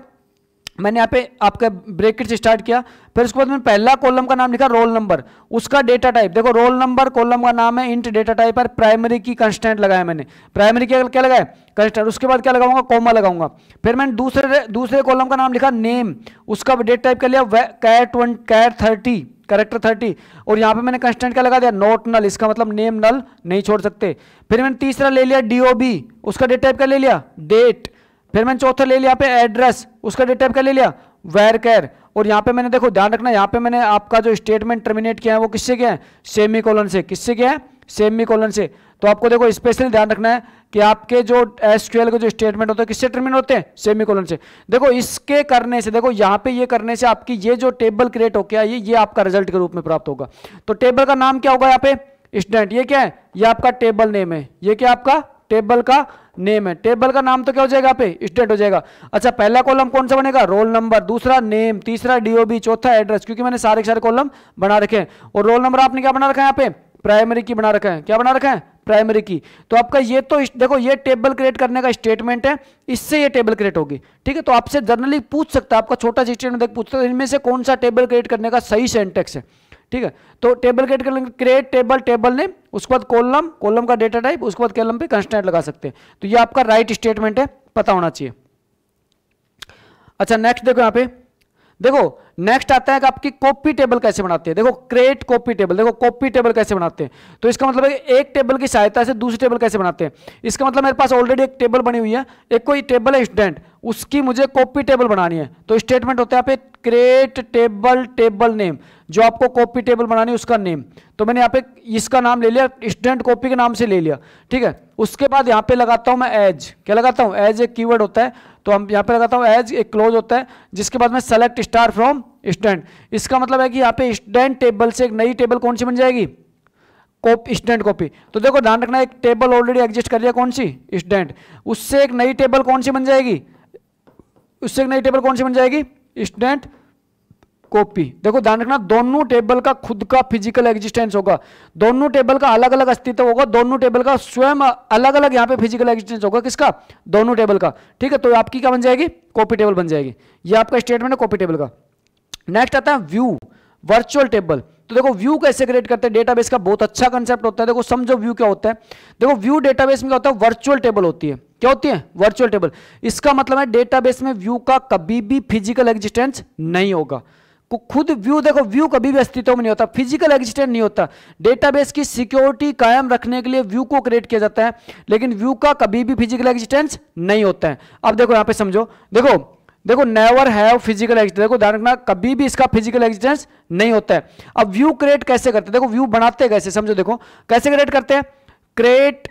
मैंने यहाँ पे आपका ब्रेकेट से स्टार्ट किया फिर उसके बाद मैंने पहला कॉलम का नाम लिखा रोल नंबर उसका डेटा टाइप देखो रोल नंबर कॉलम का नाम है इंट डेटा टाइप पर प्राइमरी की कंस्टेंट लगाया मैंने प्राइमरी क्या क्या लगाया कंस्टेंट उसके बाद क्या लगाऊंगा कॉमा लगाऊंगा फिर मैंने दूसरे दूसरे कॉलम का नाम लिखा नेम उसका डेट टाइप क्या लिया cat one cat thirty character thirty और यहाँ पर मैंने कंस्टेंट क्या लगा दिया नोट नल इसका मतलब नेम नल नहीं छोड़ सकते फिर मैंने तीसरा ले लिया डी उसका डेट टाइप क्या ले लिया डेट फिर मैंने चौथा ले लिया पे एड्रेस उसका डेटा का ले लिया वेर कैर और यहाँ पे मैंने देखो ध्यान रखना यहाँ पे मैंने आपका जो स्टेटमेंट टर्मिनेट किया है वो किससे किया है सेमी कॉलन से किससे किया है सेमी कॉलन से तो आपको देखो स्पेशली ध्यान रखना है कि आपके जो एस के जो स्टेटमेंट होते हैं किससे टर्मिनेट होते हैं सेमी कॉलन से देखो इसके करने से देखो यहाँ पे ये करने से आपकी ये जो टेबल क्रिएट गया ये ये आपका रिजल्ट के रूप में प्राप्त होगा तो टेबल का नाम क्या होगा यहाँ पे स्टूडेंट ये क्या है ये आपका टेबल नेम है ये क्या आपका टेबल का नेम है टेबल का नाम तो क्या हो जाएगा पे स्टूडेंट हो जाएगा अच्छा पहला कॉलम कौन सा बनेगा रोल नंबर दूसरा नेम तीसरा डीओबी चौथा एड्रेस क्योंकि मैंने सारे सारे कॉलम बना रखे हैं और रोल नंबर आपने क्या बना रखा है यहाँ पे प्राइमरी की बना रखा है क्या बना रखा है प्राइमरी की तो आपका ये तो देखो ये टेबल क्रिएट करने का स्टेटमेंट है इससे ये टेबल क्रिएट होगी ठीक है तो आपसे जनरली पूछ सकता है आपका छोटा स्टेटमेंट देख पूछता है इनमें से कौन सा टेबल क्रिएट करने का सही सेंटेक्स है ठीक है तो टेबल क्रिएट कर लेंगे क्रिएट टेबल टेबल नेम उसके बाद कॉलम कॉलम का डेटा टाइप उसके बाद कॉलम पे कंस्टेंट लगा सकते हैं तो ये आपका राइट स्टेटमेंट है पता होना चाहिए अच्छा नेक्स्ट देखो यहाँ पे देखो नेक्स्ट आता है कि आपकी कॉपी टेबल कैसे बनाते हैं देखो क्रिएट कॉपी टेबल देखो कॉपी टेबल कैसे बनाते हैं तो इसका मतलब है एक टेबल की सहायता से दूसरी टेबल कैसे बनाते हैं इसका मतलब मेरे पास ऑलरेडी एक टेबल बनी हुई है एक कोई टेबल है स्टूडेंट उसकी मुझे कॉपी टेबल बनानी है तो स्टेटमेंट होता है यहाँ पे क्रिएट टेबल टेबल नेम जो आपको कॉपी टेबल बनानी है उसका नेम तो मैंने यहाँ पे इसका नाम ले लिया स्टूडेंट कॉपी के नाम से ले लिया ठीक है उसके बाद यहाँ पे लगाता हूँ मैं एज क्या लगाता हूँ एज एक कीवर्ड होता है तो हम यहाँ पे लगाता हूँ एज एक क्लोज होता है जिसके बाद मैं सेलेक्ट स्टार फ्रॉम स्टूडेंट इसका मतलब है कि यहाँ पे स्टूडेंट टेबल से एक नई टेबल कौन सी बन जाएगी कॉपी स्टूडेंट कॉपी तो देखो ध्यान रखना एक टेबल ऑलरेडी एग्जिस्ट कर लिया कौन सी स्टूडेंट उससे एक नई टेबल कौन सी बन जाएगी उससे एक नई टेबल कौन सी बन जाएगी स्टूडेंट कॉपी देखो ध्यान रखना दोनों टेबल का खुद का फिजिकल एग्जिस्टेंस होगा दोनों टेबल का अलग अलग अस्तित्व होगा दोनों टेबल का स्वयं अलग अलग यहाँ पे फिजिकल एग्जिस्टेंस होगा किसका दोनों टेबल का ठीक है तो आपकी क्या बन जाएगी कॉपी टेबल बन जाएगी ये आपका स्टेटमेंट है कॉपी टेबल का नेक्स्ट आता है व्यू वर्चुअल टेबल तो देखो व्यू कैसे क्रिएट करते हैं डेटाबेस का बहुत अच्छा कंसेप्ट होता है देखो समझो व्यू क्या होता है देखो व्यू डेटाबेस में क्या होता है वर्चुअल टेबल होती है क्या होती है वर्चुअल टेबल इसका मतलब है डेटाबेस में व्यू का कभी भी फिजिकल एग्जिस्टेंस नहीं होगा खुद व्यू देखो व्यू कभी भी अस्तित्व में नहीं होता फिजिकल एग्जिस्टेंट नहीं होता डेटाबेस की सिक्योरिटी कायम रखने के लिए व्यू को क्रिएट किया जाता है लेकिन व्यू का कभी भी फिजिकल एग्जिस्टेंस नहीं होता है अब देखो यहां पे समझो देखो देखो नेवर हैव फिजिकल एग्जिस्टेंस देखो ध्यान रखना कभी भी इसका फिजिकल एग्जिस्टेंस नहीं होता है अब व्यू क्रिएट कैसे करते हैं देखो व्यू बनाते कैसे समझो देखो कैसे क्रिएट करते हैं create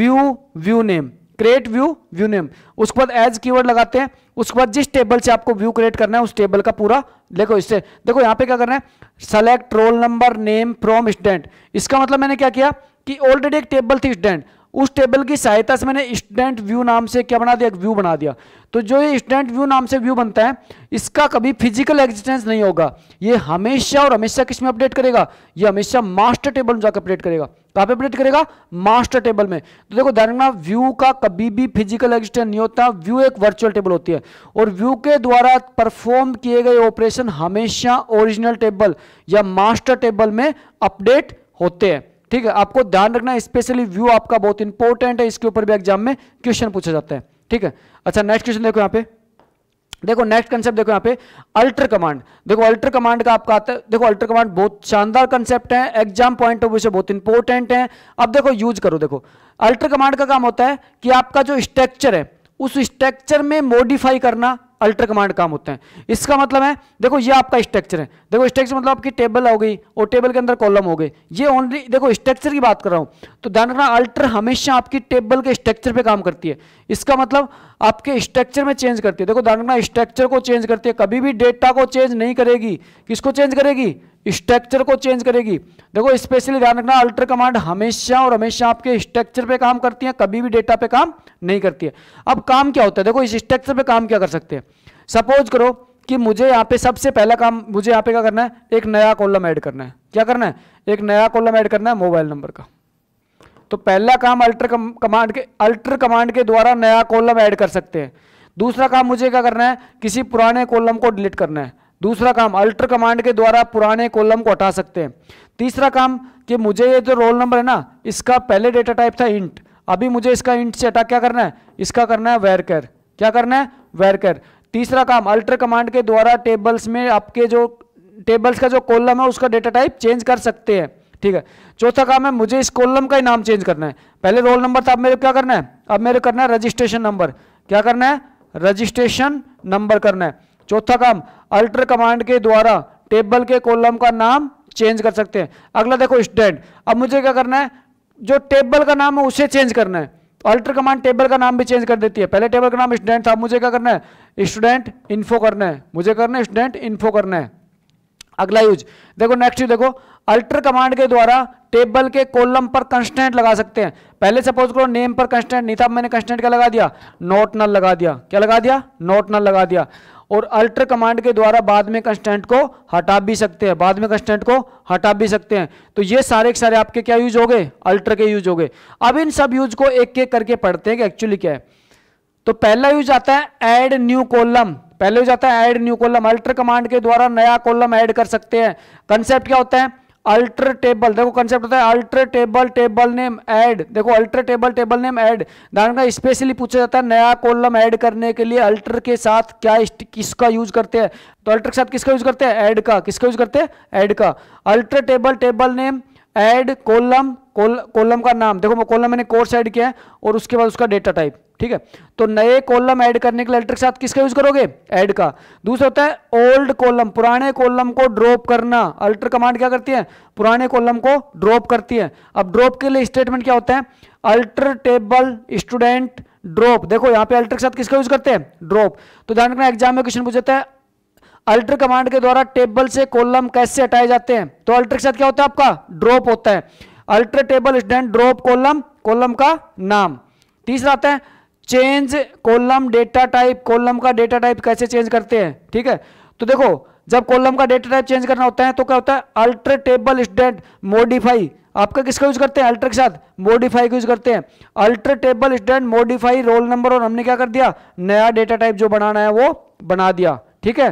view view name create view view name उसके बाद एज कीवर्ड लगाते हैं उसके बाद जिस टेबल से आपको व्यू क्रिएट करना है उस टेबल का पूरा देखो इससे देखो यहां पे क्या करना है select roll number name from student इसका मतलब मैंने क्या किया कि ऑलरेडी एक टेबल थी स्टूडेंट उस टेबल की सहायता से मैंने स्टूडेंट व्यू नाम से क्या बना दिया व्यू बना दिया तो जो ये स्टूडेंट व्यू नाम से व्यू बनता है इसका कभी फिजिकल एग्जिस्टेंस नहीं होगा ये हमेशा और हमेशा किस में अपडेट करेगा ये हमेशा मास्टर टेबल में जाकर अपडेट करेगा कहाँ पे अपडेट करेगा मास्टर टेबल में तो देखो ध्यान व्यू का कभी भी फिजिकल एग्जिस्टेंस नहीं होता व्यू एक वर्चुअल टेबल होती है और व्यू के द्वारा परफॉर्म किए गए ऑपरेशन हमेशा ओरिजिनल टेबल या मास्टर टेबल में अपडेट होते हैं ठीक है आपको ध्यान रखना स्पेशली व्यू आपका बहुत इंपॉर्टेंट है इसके ऊपर भी एग्जाम में क्वेश्चन पूछा जाता है ठीक है अच्छा नेक्स्ट क्वेश्चन देखो यहाँ पे देखो नेक्स्ट कंसेप्ट देखो यहाँ पे अल्टर कमांड देखो अल्टर कमांड का आपका आता है देखो अल्टर कमांड बहुत शानदार कंसेप्ट है एग्जाम पॉइंट ऑफ व्यू से बहुत इंपॉर्टेंट है अब देखो यूज करो देखो अल्टर कमांड का काम होता है कि आपका जो स्ट्रक्चर है उस स्ट्रक्चर में मॉडिफाई करना अल्टर कमांड काम होते हैं इसका मतलब है देखो ये आपका स्ट्रक्चर है देखो स्ट्रक्चर मतलब आपकी टेबल हो गई और टेबल के अंदर कॉलम हो गए ये ओनली देखो स्ट्रक्चर की बात कर रहा हूँ तो ध्यान रखना अल्टर हमेशा आपकी टेबल के स्ट्रक्चर पर काम करती है इसका मतलब आपके स्ट्रक्चर में चेंज करती है देखो ध्यान रखना स्ट्रक्चर को चेंज करती है कभी भी डेटा को चेंज नहीं करेगी किसको चेंज करेगी स्ट्रक्चर को चेंज करेगी देखो स्पेशली ध्यान रखना अल्टर कमांड हमेशा और हमेशा आपके स्ट्रक्चर पे काम करती है कभी भी डेटा पे काम नहीं करती है अब काम क्या होता है देखो इस स्ट्रक्चर पे काम क्या कर सकते हैं सपोज करो कि मुझे यहाँ पे सबसे पहला काम मुझे यहाँ पे क्या करना है एक नया कॉलम ऐड करना है क्या करना है एक नया कॉलम ऐड करना है मोबाइल नंबर का तो पहला काम अल्टर कमांड के अल्टर कमांड के द्वारा नया कॉलम ऐड कर सकते हैं दूसरा काम मुझे क्या करना है किसी पुराने कॉलम को डिलीट करना है दूसरा काम अल्टर कमांड के द्वारा पुराने कॉलम को हटा सकते हैं तीसरा काम कि मुझे ये जो रोल नंबर है ना इसका पहले डेटा टाइप था इंट अभी मुझे इसका इंट से हटा क्या करना है इसका करना है वेरकर क्या करना है वेरकर तीसरा काम अल्टर कमांड के द्वारा टेबल्स में आपके जो टेबल्स का जो कॉलम है उसका डेटा टाइप चेंज कर सकते हैं ठीक है चौथा काम है मुझे इस कॉलम का ही नाम चेंज करना है पहले रोल नंबर था अब मेरे क्या करना है अब मेरे करना है रजिस्ट्रेशन नंबर क्या करना है रजिस्ट्रेशन नंबर करना है चौथा काम अल्टर कमांड के द्वारा टेबल के कॉलम का नाम चेंज कर सकते हैं अगला देखो स्टैंड अब मुझे क्या करना है जो टेबल का नाम है उसे चेंज करना है तो अल्टर कमांड टेबल का नाम भी चेंज कर देती है पहले टेबल का नाम स्टूडेंट था मुझे क्या करना है स्टूडेंट इन्फो करना है मुझे करना है स्टूडेंट इन्फो करना है अगला यूज देखो नेक्स्ट यूज देखो अल्टर कमांड के द्वारा टेबल के कॉलम पर कंस्टेंट लगा सकते हैं पहले सपोज करो नेम पर कंस्टेंट नहीं था मैंने कंस्टेंट क्या लगा दिया नोट नल लगा दिया क्या लगा दिया नोट नल लगा दिया और अल्टर कमांड के द्वारा बाद में कंस्टेंट को हटा भी सकते हैं बाद में कंस्टेंट को हटा भी सकते हैं तो ये सारे के सारे आपके क्या यूज हो गए अल्टर के यूज हो गए अब इन सब यूज को एक एक करके पढ़ते हैं कि एक्चुअली क्या है तो पहला यूज आता है एड न्यू कोलम पहले यूज आता है add new column alter command के द्वारा नया कोलम एड कर सकते हैं कंसेप्ट क्या होता है अल्टर टेबल देखो कंसेप्ट होता है alter table table name add देखो alter table table name add धारण का स्पेशली पूछा जाता है नया कॉलम ऐड करने के लिए अल्टर के साथ क्या किसका यूज करते हैं तो अल्टर के साथ किसका यूज करते हैं ऐड का किसका यूज करते हैं ऐड का alter table table name add column column का नाम देखो कोलम मैंने कोर्स ऐड किया है और उसके बाद उसका डेटा टाइप ठीक है तो नए कॉलम ऐड करने के लिए अल्टर के साथ किसका यूज करोगे ऐड का दूसरा होता है ओल्ड कॉलम पुराने कॉलम को ड्रॉप करना अल्टर कमांड क्या करती है पुराने कॉलम को ड्रॉप करती है अब ड्रॉप के लिए स्टेटमेंट क्या होता है अल्टर टेबल स्टूडेंट ड्रॉप देखो यहां पे अल्टर के साथ किसका यूज करते हैं ड्रॉप तो ध्यान रखना एग्जाम में क्वेश्चन पूछता है अल्टर कमांड के द्वारा टेबल से कॉलम कैसे हटाए जाते हैं तो अल्टर के साथ क्या होता है आपका ड्रॉप होता है alter table stand drop column column का नाम तीसरा आता है change column data type column का डेटा टाइप कैसे चेंज करते हैं ठीक है तो देखो जब कॉलम का डेटा टाइप चेंज करना होता है तो क्या होता है अल्टर टेबल स्टैंड मोडिफाई आपका किसका यूज करते हैं अल्टर के साथ मोडिफाई का यूज करते हैं alter table stand modify roll number और हमने क्या कर दिया नया डेटा टाइप जो बनाना है वो बना दिया ठीक है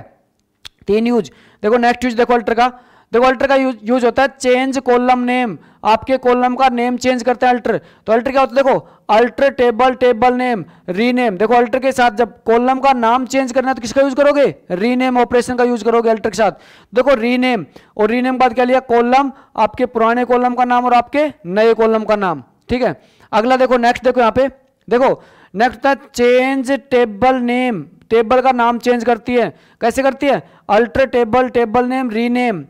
तीन यूज देखो नेक्स्ट यूज देखो अल्टर का देखो अल्टर का यूज यूज होता है चेंज कॉलम नेम आपके कॉलम का नेम चेंज करते हैं अल्टर तो अल्टर क्या होता है देखो alter table table name rename देखो अल्टर के साथ जब कॉलम का नाम चेंज करना है तो किसका यूज करोगे रीनेम ऑपरेशन का यूज करोगे अल्टर के साथ देखो रीनेम और रीनेम के बाद क्या लिया कॉलम आपके पुराने कॉलम का नाम और आपके नए कॉलम का नाम ठीक है अगला देखो नेक्स्ट देखो यहाँ पे देखो नेक्स्ट था चेंज टेबल नेम टेबल का नाम चेंज करती है कैसे करती है alter table table name rename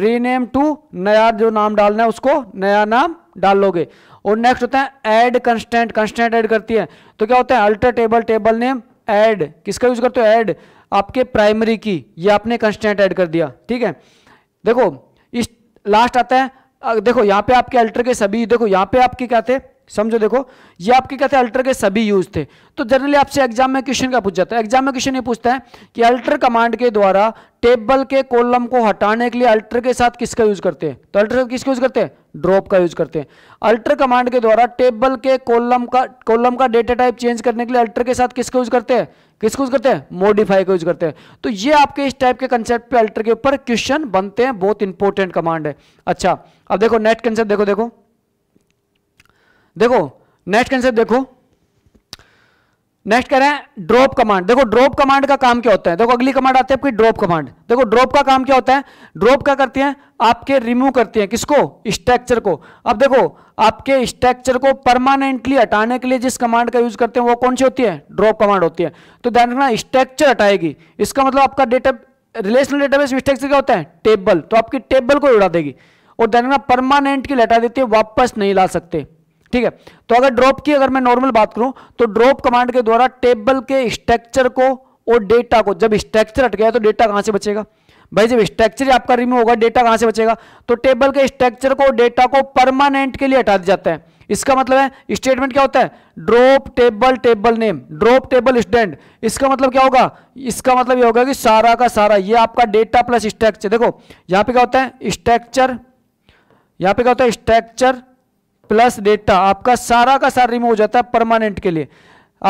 rename to नया जो नाम डालना है उसको नया नाम डालोगे और नेक्स्ट होता है ऐड कंस्टेंट कंस्टेंट ऐड करती है तो क्या होता है alter table table name add किसका यूज करते हो ऐड आपके प्राइमरी की ये आपने कंस्टेंट ऐड कर दिया ठीक है देखो इस लास्ट आता है देखो यहाँ पे आपके अल्टर के सभी देखो यहाँ पे आपके क्या थे समझो देखो ये आपके क्या थे अल्टर के सभी यूज थे तो जनरली आपसे एग्जाम में क्वेश्चन का पूछ जाता है एग्जाम में क्वेश्चन ये पूछता है कि अल्टर कमांड के द्वारा टेबल के कॉलम को हटाने के लिए अल्टर के साथ किसका यूज करते हैं तो अल्टर किसका यूज करते हैं ड्रॉप का यूज करते हैं अल्टर कमांड के द्वारा टेबल के कॉलम का कॉलम का डेटा टाइप चेंज करने के लिए अल्टर के साथ किसका यूज करते हैं किसको यूज करते हैं मॉडिफाई का यूज करते हैं तो ये आपके इस टाइप के कंसेप्ट पे अल्टर के ऊपर क्वेश्चन बनते हैं बहुत इंपॉर्टेंट कमांड है अच्छा अब देखो नेट कंसेप्ट देखो देखो देखो नेक्स्ट कंसेप्ट देखो नेक्स्ट कह रहे हैं ड्रॉप कमांड देखो ड्रॉप कमांड का काम क्या होता है देखो अगली कमांड आती है आपकी ड्रॉप कमांड देखो ड्रॉप का काम क्या होता है ड्रॉप क्या करती है आपके रिमूव करती है किसको स्ट्रक्चर को अब देखो आपके स्ट्रक्चर को परमानेंटली हटाने के लिए जिस कमांड का यूज करते हैं वो कौन सी होती है ड्रॉप कमांड होती है तो ध्यान रखना स्ट्रक्चर हटाएगी इसका मतलब आपका डेटा रिलेशनल डेटाबेस स्ट्रक्चर क्या होता है टेबल तो आपकी टेबल को उड़ा देगी और ध्यान रखना परमानेंटली हटा देती है वापस नहीं ला सकते ठीक है तो अगर ड्रॉप की अगर मैं नॉर्मल बात करूं तो ड्रॉप कमांड के द्वारा टेबल के स्ट्रक्चर को और डेटा को जब स्ट्रक्चर हट गया तो डेटा कहां से बचेगा भाई जब स्ट्रक्चर आपका रिमूव होगा डेटा कहां से बचेगा तो टेबल के स्ट्रक्चर को डेटा को परमानेंट के लिए हटा दिया जाता है इसका मतलब है स्टेटमेंट क्या होता है drop table table name drop table stand इसका मतलब क्या होगा इसका मतलब ये होगा कि सारा का सारा ये आपका डेटा प्लस स्ट्रक्चर देखो यहां पे क्या होता है स्ट्रक्चर यहां पे क्या होता है स्ट्रक्चर प्लस डेटा आपका सारा का सारा रिमूव हो जाता है परमानेंट के लिए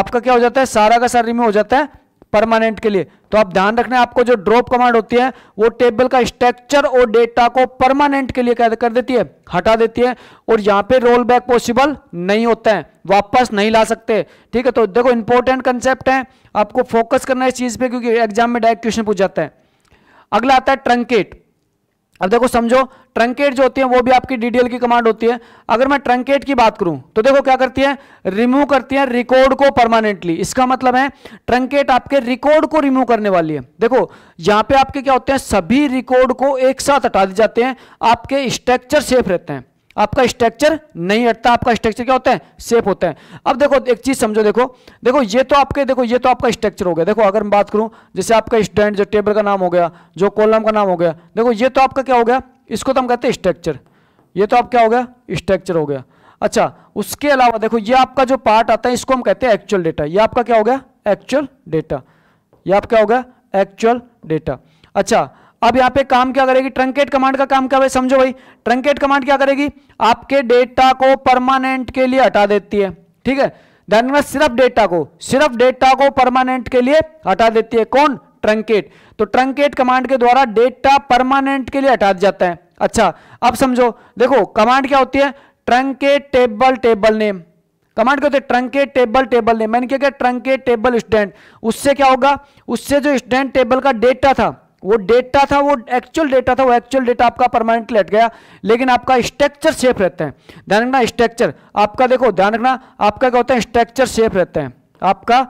आपका क्या हो जाता है सारा का सारा रिमूव हो जाता है परमानेंट के लिए तो आप ध्यान रखना आपको जो ड्रॉप कमांड होती है वो टेबल का स्ट्रक्चर और डेटा को परमानेंट के लिए क्या कर देती है हटा देती है और यहां पे रोल बैक पॉसिबल नहीं होता है वापस नहीं ला सकते ठीक है तो देखो इंपॉर्टेंट कंसेप्ट है आपको फोकस करना है इस चीज़ पे क्योंकि एग्जाम में डायरेक्ट क्वेश्चन पूछ जाता है अगला आता है ट्रंकेट अब देखो समझो ट्रंकेट जो होती है वो भी आपकी डीडीएल की कमांड होती है अगर मैं ट्रंकेट की बात करूं तो देखो क्या करती है रिमूव करती है रिकॉर्ड को परमानेंटली इसका मतलब है ट्रंकेट आपके रिकॉर्ड को रिमूव करने वाली है देखो यहां पे आपके क्या होते हैं सभी रिकॉर्ड को एक साथ हटा दिए जाते हैं आपके स्ट्रक्चर सेफ रहते हैं आपका स्ट्रक्चर नहीं हटता आपका स्ट्रक्चर क्या होता है सेफ होता है अब देखो एक चीज समझो देखो देखो ये तो आपके देखो ये तो आपका स्ट्रक्चर हो गया देखो अगर मैं बात करूं जैसे आपका स्टैंड जो टेबल का नाम हो गया जो कॉलम का नाम हो गया देखो ये तो आपका क्या हो गया इसको तो हम कहते हैं स्ट्रक्चर ये तो आप क्या हो गया स्ट्रक्चर हो गया अच्छा उसके अलावा देखो ये आपका जो पार्ट आता है इसको हम कहते हैं एक्चुअल डेटा ये आपका क्या हो गया एक्चुअल डेटा ये आप क्या हो गया एक्चुअल डेटा अच्छा अब यहाँ पे काम क्या करेगी ट्रंकेट कमांड का काम क्या भाई समझो भाई ट्रंकेट कमांड क्या करेगी आपके डेटा को परमानेंट के लिए हटा देती है ठीक है ध्यान में सिर्फ डेटा को सिर्फ डेटा को परमानेंट के लिए हटा देती है कौन ट्रंकेट तो ट्रंकेट कमांड के द्वारा डेटा परमानेंट के लिए हटा जाता है अच्छा अब समझो देखो कमांड क्या होती है truncate table table name command क्या होती है ट्रंकेट टेबल टेबल नेम मैंने क्या किया ट्रंकेट टेबल स्टैंड उससे क्या होगा उससे जो स्टैंड टेबल का डेटा था वो डेटा था वो एक्चुअल डेटा था वो एक्चुअल डेटा आपका परमानेंटली हट गया लेकिन आपका स्ट्रक्चर सेफ रहता है ध्यान रखना स्ट्रक्चर आपका देखो ध्यान रखना आपका क्या होता है स्ट्रक्चर सेफ रहता है आपका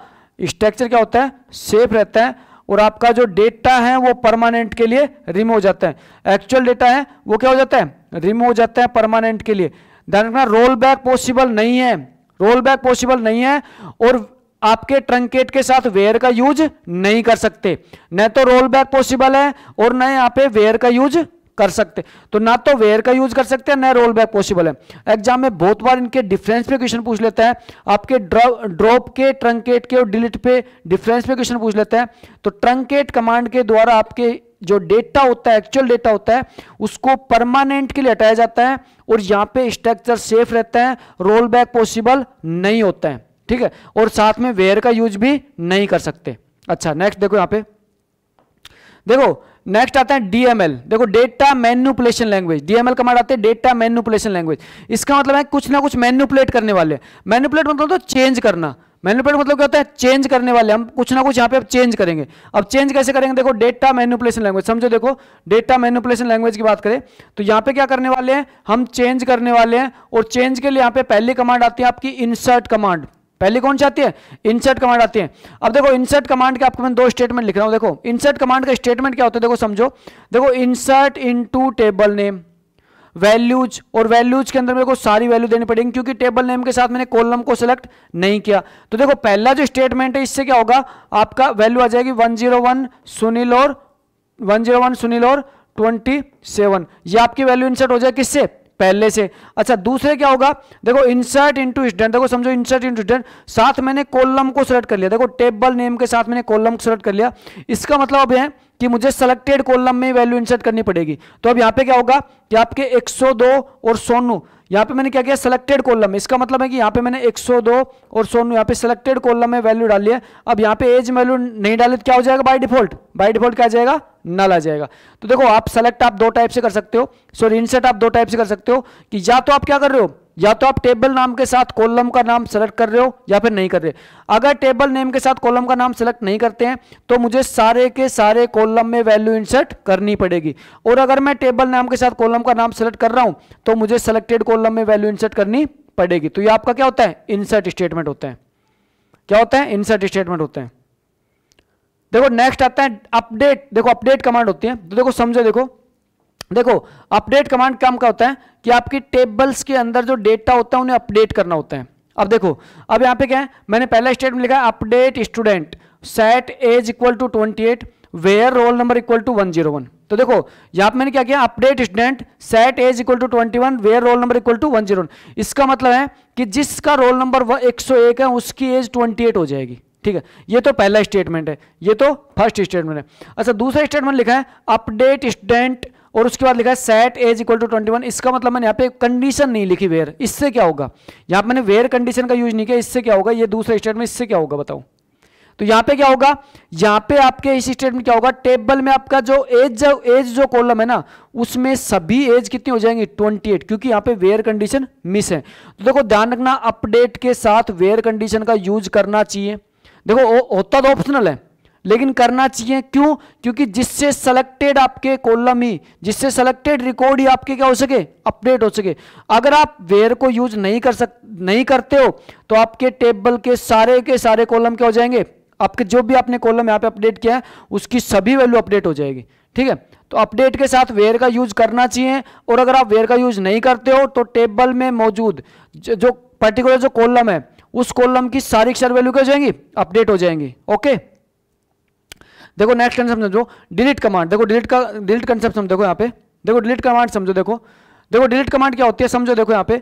स्ट्रक्चर क्या होता है सेफ रहता है और आपका जो डेटा है वो परमानेंट के लिए रिमूव हो जाता है एक्चुअल डेटा है वो क्या हो जाता है रिमूव हो जाता है परमानेंट के लिए ध्यान रखना रोल बैक पॉसिबल नहीं है रोल बैक पॉसिबल नहीं है और आपके ट्रंकेट के साथ वेयर का यूज नहीं कर सकते न तो रोल बैक पॉसिबल है और न यहाँ पे वेयर का यूज कर सकते तो ना तो वेयर का यूज कर सकते हैं न रोल बैक पॉसिबल है एग्जाम में बहुत बार इनके डिफरेंस पे क्वेश्चन पूछ लेते हैं आपके ड्रॉप के ट्रंकेट के और डिलीट पे डिफरेंस पे क्वेश्चन पूछ लेते हैं तो ट्रंकेट कमांड के द्वारा आपके जो डेटा होता है एक्चुअल डेटा होता है उसको परमानेंट के लिए हटाया जाता है और यहाँ पे स्ट्रक्चर सेफ रहता है रोल बैक पॉसिबल नहीं होता है ठीक है और साथ में वेयर का यूज भी नहीं कर सकते अच्छा नेक्स्ट देखो यहां पे देखो नेक्स्ट आता है डीएमएल देखो data manipulation language DML command आते हैं डेटा मैन्युपुलेशन लैंग्वेज इसका मतलब है कुछ ना कुछ मैन्युपुलेट करने वाले मैन्युपुलेट मतलब तो चेंज करना मैन्युपुलेट मतलब क्या होता है चेंज करने वाले हम कुछ ना कुछ यहाँ पे अब चेंज करेंगे अब चेंज कैसे करेंगे देखो डेटा मैन्युपुलेशन लैंग्वेज समझो देखो डेटा मैन्युपुलेशन लैंग्वेज की बात करें तो यहाँ पे क्या करने वाले हैं हम चेंज करने वाले हैं और चेंज के लिए यहाँ पे पहली कमांड आती है आपकी इंसर्ट कमांड पहली कौन सी आती है इंसर्ट कमांड आती है अब देखो इंसर्ट कमांड के आपको मैं दो स्टेटमेंट लिख रहा हूं देखो इंसर्ट कमांड का स्टेटमेंट क्या होता है देखो समझो देखो insert to table name values और वैल्यूज के अंदर मेरे को सारी वैल्यू देनी पड़ेगी क्योंकि टेबल नेम के साथ मैंने कॉलम को सिलेक्ट नहीं किया तो देखो पहला जो स्टेटमेंट है इससे क्या होगा आपका वैल्यू आ जाएगी 101 सुनील और 101 सुनील और 27 ये आपकी वैल्यू इंसर्ट हो जाए किससे पहले से अच्छा दूसरे क्या होगा देखो इंसर्ट इंटू स्टूडेंट देखो समझो इंसर्ट इंटू स्टूडेंट साथ मैंने कॉलम को सिलेक्ट कर लिया देखो टेबल नेम के साथ मैंने कॉलम को सिलेक्ट कर लिया इसका मतलब अब है कि मुझे सेलेक्टेड कॉलम में वैल्यू इंसर्ट करनी पड़ेगी तो अब यहाँ पे क्या होगा कि आपके 102 और सोनू यहाँ पे मैंने क्या किया सिलेक्टेड कॉलम इसका मतलब है कि यहाँ पे मैंने 102 और सोनू यहाँ पे सिलेक्टेड कॉलम में वैल्यू डाली है अब यहाँ पे एज वैल्यू नहीं डाले तो क्या हो जाएगा बाय डिफॉल्ट बाय डिफॉल्ट क्या जाएगा नल आ जाएगा तो देखो आप सेलेक्ट आप दो टाइप से कर सकते हो सॉरी इनसेट आप दो टाइप से कर सकते हो कि या तो आप क्या कर रहे हो या तो आप टेबल नाम के साथ कॉलम का नाम सेलेक्ट कर रहे हो या फिर नहीं कर रहे अगर टेबल नेम के साथ कॉलम का नाम सेलेक्ट नहीं करते हैं तो मुझे सारे के सारे कॉलम में वैल्यू इंसर्ट करनी पड़ेगी और अगर मैं टेबल नाम के साथ कॉलम का नाम सेलेक्ट कर रहा हूं तो मुझे सेलेक्टेड कॉलम में वैल्यू इंसर्ट करनी पड़ेगी तो ये आपका क्या होता है इंसर्ट स्टेटमेंट होता है क्या होता है इंसर्ट स्टेटमेंट होते हैं देखो नेक्स्ट आता है अपडेट देखो अपडेट कमांड होती है तो देखो समझो देखो देखो अपडेट कमांड काम का होता है कि आपकी टेबल्स के अंदर जो डेटा होता है उन्हें अपडेट करना होता है अब देखो अब यहां पे क्या है मैंने पहला स्टेटमेंट लिखा update student set age equal to twenty eight where roll number equal to one zero one तो देखो यहां पे मैंने क्या किया update student set age equal to twenty one where roll number equal to one zero one इसका मतलब है कि जिसका रोल नंबर एक सौ एक है उसकी एज ट्वेंटी एट हो जाएगी ठीक है ये तो पहला स्टेटमेंट है ये तो फर्स्ट स्टेटमेंट है अच्छा दूसरा स्टेटमेंट लिखा है अपडेट स्टूडेंट और उसके बाद लिखा है set age equal to twenty one इसका मतलब मैंने यहाँ पे कंडीशन नहीं लिखी वेयर इससे क्या होगा यहाँ पे मैंने वेयर कंडीशन का यूज नहीं किया इससे क्या होगा ये दूसरे स्टेट में इससे क्या होगा बताओ तो यहाँ पे क्या होगा यहाँ पे आपके इस स्टेट में क्या होगा टेबल में आपका जो एज जो एज जो कॉलम है ना उसमें सभी एज कितनी हो जाएंगी एट क्योंकि यहाँ पे वेयर कंडीशन मिस है तो देखो ध्यान रखना अपडेट के साथ वेयर कंडीशन का यूज करना चाहिए देखो होता तो ऑप्शनल है लेकिन करना चाहिए क्यों क्योंकि जिससे सेलेक्टेड आपके कॉलम ही जिससे सेलेक्टेड रिकॉर्ड ही आपके क्या हो सके अपडेट हो सके अगर आप वेयर को यूज नहीं कर सक नहीं करते हो तो आपके टेबल के सारे के सारे कॉलम क्या हो जाएंगे आपके जो भी आपने कॉलम यहाँ पे अपडेट किया है उसकी सभी वैल्यू अपडेट हो जाएगी ठीक है तो अपडेट के साथ वेयर का यूज करना चाहिए और अगर आप वेयर का यूज नहीं करते हो तो टेबल में मौजूद जो पर्टिकुलर जो कॉलम है उस कॉलम की सारी सर वैल्यू क्या हो जाएंगी अपडेट हो जाएंगी ओके देखो नेक्स्ट कंसेप्ट समझो डिलीट कमांड देखो डिलीट का डिलीट कंसेप्ट समझो यहाँ पे देखो डिलीट कमांड समझो देखो देखो डिलीट कमांड क्या होती है समझो देखो यहाँ पे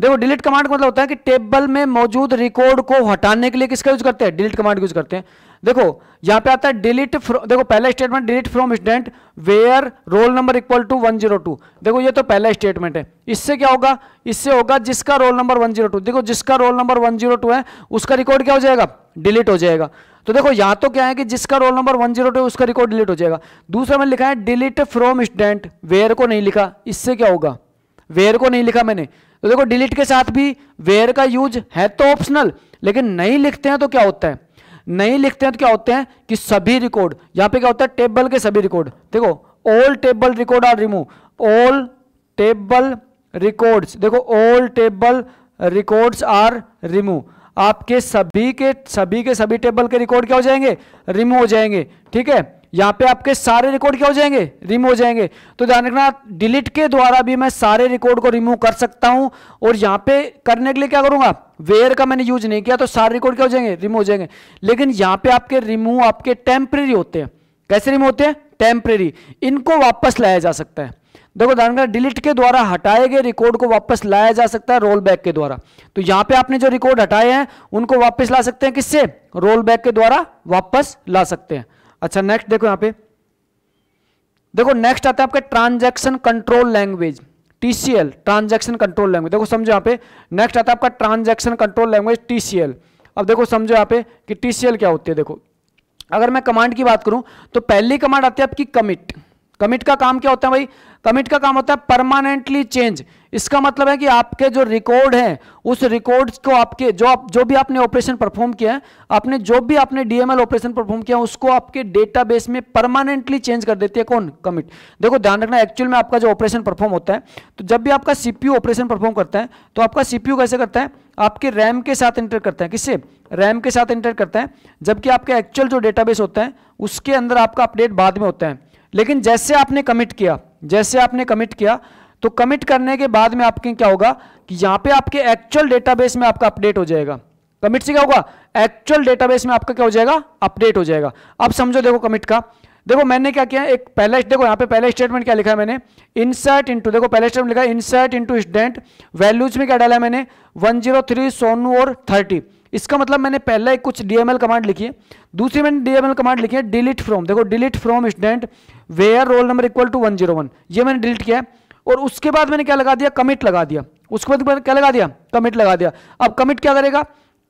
देखो डिलीट कमांड का मतलब होता है कि टेबल में मौजूद रिकॉर्ड को हटाने के लिए किसका यूज करते हैं डिलीट कमांड यूज करते हैं देखो यहां पे आता है डिलीट देखो पहला statement delete from student where roll number equal to one zero two देखो ये तो पहला स्टेटमेंट है इससे क्या होगा इससे होगा जिसका roll number one zero two देखो जिसका roll number one zero two है उसका रिकॉर्ड क्या हो जाएगा डिलीट हो जाएगा तो देखो यहां तो क्या है कि जिसका roll number one zero two उसका रिकॉर्ड डिलीट हो जाएगा दूसरा मैंने लिखा है डिलीट फ्रॉम स्टूडेंट वेयर को नहीं लिखा इससे क्या होगा वेयर को नहीं लिखा मैंने तो देखो डिलीट के साथ भी वेयर का यूज है तो ऑप्शनल लेकिन नहीं लिखते हैं तो क्या होता है नहीं लिखते हैं तो क्या होते हैं कि सभी रिकॉर्ड यहां पे क्या होता है टेबल के सभी रिकॉर्ड देखो all table record are remove all table records देखो all table records are remove आपके सभी के सभी के सभी टेबल के रिकॉर्ड क्या हो जाएंगे रिमूव हो जाएंगे ठीक है यहाँ पे आपके सारे रिकॉर्ड क्या हो जाएंगे रिमूव हो जाएंगे तो ध्यान रखना डिलीट के द्वारा भी मैं सारे रिकॉर्ड को रिमूव कर सकता हूँ और यहाँ पे करने के लिए क्या करूँगा वेयर का मैंने यूज नहीं किया तो सारे रिकॉर्ड क्या हो जाएंगे रिमूव हो जाएंगे लेकिन यहाँ पे आपके रिमूव आपके टेम्प्रेरी होते हैं कैसे रिमूव होते हैं टेम्प्रेरी इनको वापस लाया जा सकता है देखो ध्यान रखना डिलीट के द्वारा हटाए गए रिकॉर्ड को वापस लाया जा सकता है रोल बैक के द्वारा तो यहाँ पे आपने जो रिकॉर्ड हटाए हैं उनको वापस ला सकते हैं किससे रोल बैक के द्वारा वापस ला सकते हैं अच्छा नेक्स्ट देखो यहाँ पे देखो नेक्स्ट आता है आपका transaction control language TCL transaction control language देखो समझो यहाँ पे नेक्स्ट आता है आपका ट्रांजैक्शन कंट्रोल लैंग्वेज टीसीएल अब देखो समझो यहाँ पे कि टीसीएल क्या होती है देखो अगर मैं कमांड की बात करूं तो पहली कमांड आती है आपकी कमिट कमिट का काम क्या होता है भाई कमिट का काम होता है परमानेंटली चेंज इसका मतलब है कि आपके जो रिकॉर्ड हैं उस रिकॉर्ड को आपके जो आप जो भी आपने ऑपरेशन परफॉर्म किया है आपने जो भी आपने डीएमएल ऑपरेशन परफॉर्म किया उसको आपके डेटाबेस में परमानेंटली चेंज कर देती है कौन कमिट देखो ध्यान रखना एक्चुअल में आपका जो ऑपरेशन परफॉर्म होता है तो जब भी आपका सीपी ऑपरेशन परफॉर्म करता है तो आपका सीपी कैसे करता है आपके रैम के साथ इंटर करता है किससे रैम के साथ इंटर करता है जबकि आपका एक्चुअल जो डेटाबेस होता है उसके अंदर आपका अपडेट बाद में होता है लेकिन जैसे आपने कमिट किया जैसे आपने कमिट किया तो कमिट करने के बाद में आपके क्या होगा कि यहां पे आपके एक्चुअल डेटाबेस में आपका अपडेट हो जाएगा कमिट से क्या होगा एक्चुअल डेटाबेस में आपका क्या हो जाएगा अपडेट हो जाएगा अब समझो देखो कमिट का देखो मैंने क्या किया एक पहला देखो यहां पे पहला स्टेटमेंट क्या लिखा है मैंने इनसेट इंटू देखो पहला स्टेटमेंट लिखा है इनसर्ट इंटू स्टूडेंट वैल्यूज में क्या डाला है मैंने 103 सोनू और 30 इसका मतलब मैंने पहला एक कुछ डीएमएल कमांड लिखी है दूसरी मैंने डीएमएल कमांड लिखी है डिलीट फ्रॉम देखो delete from student where roll number equal to one zero one ये मैंने डिलीट किया है और उसके बाद मैंने क्या लगा दिया कमिट लगा दिया उसके बाद मैंने क्या लगा दिया कमिट लगा दिया अब कमिट क्या करेगा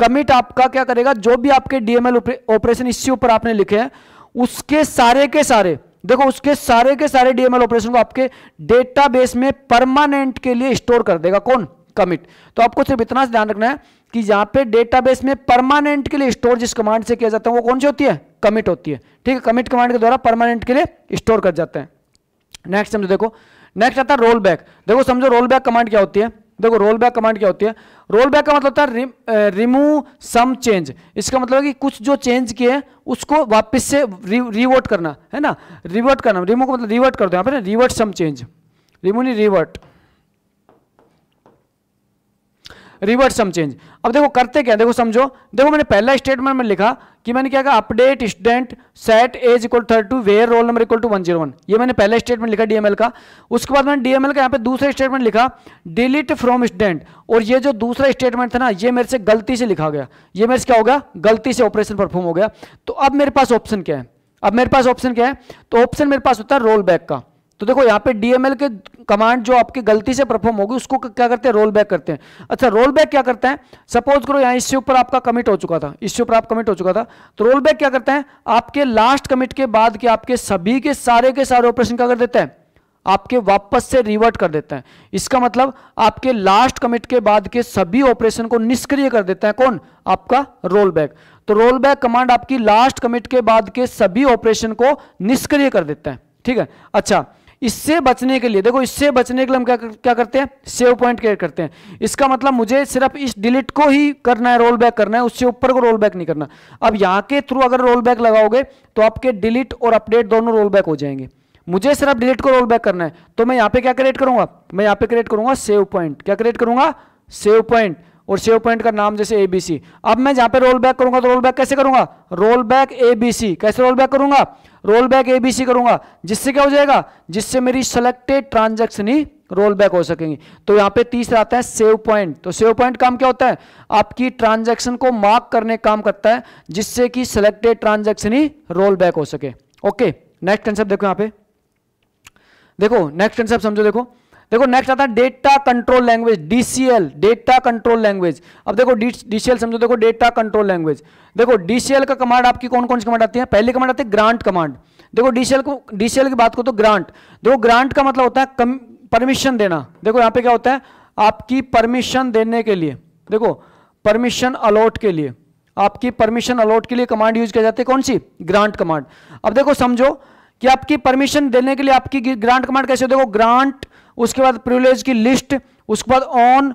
कमिट आपका क्या करेगा जो भी आपके डीएमएल ऑपरेशन इसी ऊपर आपने लिखे हैं उसके सारे के सारे देखो उसके सारे के सारे डीएमएल ऑपरेशन को आपके डेटाबेस में परमानेंट के लिए स्टोर कर देगा कौन कमिट तो आपको सिर्फ इतना ध्यान रखना है कि जहां पे डेटाबेस में परमानेंट के लिए स्टोर जिस कमांड से किया जाता है वो कौन सी होती है कमिट होती है ठीक है कमिट कमांड के द्वारा परमानेंट के लिए स्टोर कर जाते हैं नेक्स्ट समझो देखो नेक्स्ट आता है रोल बैक देखो समझो रोल बैक कमांड क्या होती है देखो रोल बैक कमांड क्या होती है रोल बैक का मतलब होता है रिमूव सम चेंज इसका मतलब है कि कुछ जो चेंज किए हैं उसको वापस से रिवर्ट करना है ना रिवर्ट करना रिमूव का मतलब रिवर्ट कर दो यहाँ पर रिवर्ट सम चेंज रिमूव नहीं रिवर्ट रिवर्ट सम चेंज अब देखो करते क्या देखो समझो देखो मैंने पहला स्टेटमेंट में लिखा कि मैंने क्या कहा update student set age equal thirty two where roll number equal to one zero one ये मैंने पहला स्टेटमेंट लिखा डीएमएल का उसके बाद मैंने डीएमएल का यहाँ पे दूसरा स्टेटमेंट लिखा डिलीट फ्रॉम स्टूडेंट और ये जो दूसरा स्टेटमेंट था ना ये मेरे से गलती से लिखा गया ये मेरे से क्या हो गया गलती से ऑपरेशन परफॉर्म हो गया तो अब मेरे पास ऑप्शन क्या है अब मेरे पास ऑप्शन क्या है तो ऑप्शन मेरे पास होता है रोल बैक का तो देखो यहाँ पे डीएमएल के कमांड जो आपकी गलती से परफॉर्म होगी उसको क्या करते हैं रोल बैक करते हैं अच्छा रोल बैक क्या करते हैं सपोज करो यहाँ इसके ऊपर आपका कमिट हो चुका था इसके ऊपर आप कमिट हो चुका था तो रोल बैक क्या करते हैं आपके लास्ट कमिट के बाद के आपके सभी के सारे के सारे ऑपरेशन क्या कर देते हैं आपके वापस से रिवर्ट कर देते हैं इसका मतलब आपके लास्ट कमिट के बाद के सभी ऑपरेशन को निष्क्रिय कर देता है कौन आपका रोल बैक तो रोल बैक कमांड आपकी लास्ट कमिट के बाद के सभी ऑपरेशन को निष्क्रिय कर देता है ठीक है अच्छा इससे बचने के लिए देखो इससे बचने के लिए हम क्या क्या करते हैं सेव पॉइंट क्रिएट करते हैं इसका मतलब मुझे सिर्फ इस डिलीट को ही करना है रोल बैक करना है उससे ऊपर को रोल बैक नहीं करना अब यहाँ के थ्रू अगर रोल बैक लगाओगे तो आपके डिलीट और अपडेट दोनों रोल बैक हो जाएंगे मुझे सिर्फ डिलीट को रोल बैक करना है तो मैं यहाँ पे क्या क्रिएट करूंगा मैं यहाँ पे क्रिएट करूंगा सेव पॉइंट क्या क्रिएट करूंगा सेव पॉइंट और सेव पॉइंट का नाम जैसे एबीसी अब मैं जहां पे रोल बैक करूंगा तो रोल बैक कैसे करूंगा रोल बैक एबीसी कैसे रोल बैक करूंगा रोल बैक एबीसी करूंगा जिससे क्या हो जाएगा जिससे मेरी सेलेक्टेड ट्रांजेक्शन ही रोल बैक हो सकेंगी तो यहाँ पे तीसरा आता है सेव पॉइंट तो सेव पॉइंट काम क्या होता है आपकी ट्रांजेक्शन को मार्क करने काम करता है जिससे कि सिलेक्टेड ट्रांजेक्शन ही रोल बैक हो सके ओके नेक्स्ट कंसेप्ट देखो यहाँ पे देखो नेक्स्ट कंसेप्ट समझो देखो देखो नेक्स्ट आता है data control language DCL data control language अब देखो डीसीएल समझो देखो डेटा कंट्रोल लैंग्वेज देखो डीसीएल का कमांड आपकी कौन कौन सी कमांड आती है पहली कमांड आती है ग्रांट कमांड देखो डीसीएल को डीसीएल की बात को तो ग्रांट देखो ग्रांट का मतलब होता है परमिशन देना देखो यहां पर क्या होता है आपकी परमिशन देने के लिए देखो परमिशन अलॉट के लिए आपकी परमिशन अलॉट के लिए कमांड यूज किया जाती है कौन सी ग्रांट कमांड अब देखो समझो कि आपकी परमिशन देने के लिए आपकी ग्रांट कमांड कैसे देखो ग्रांट उसके बाद प्रिविलेज की लिस्ट उसके बाद ऑन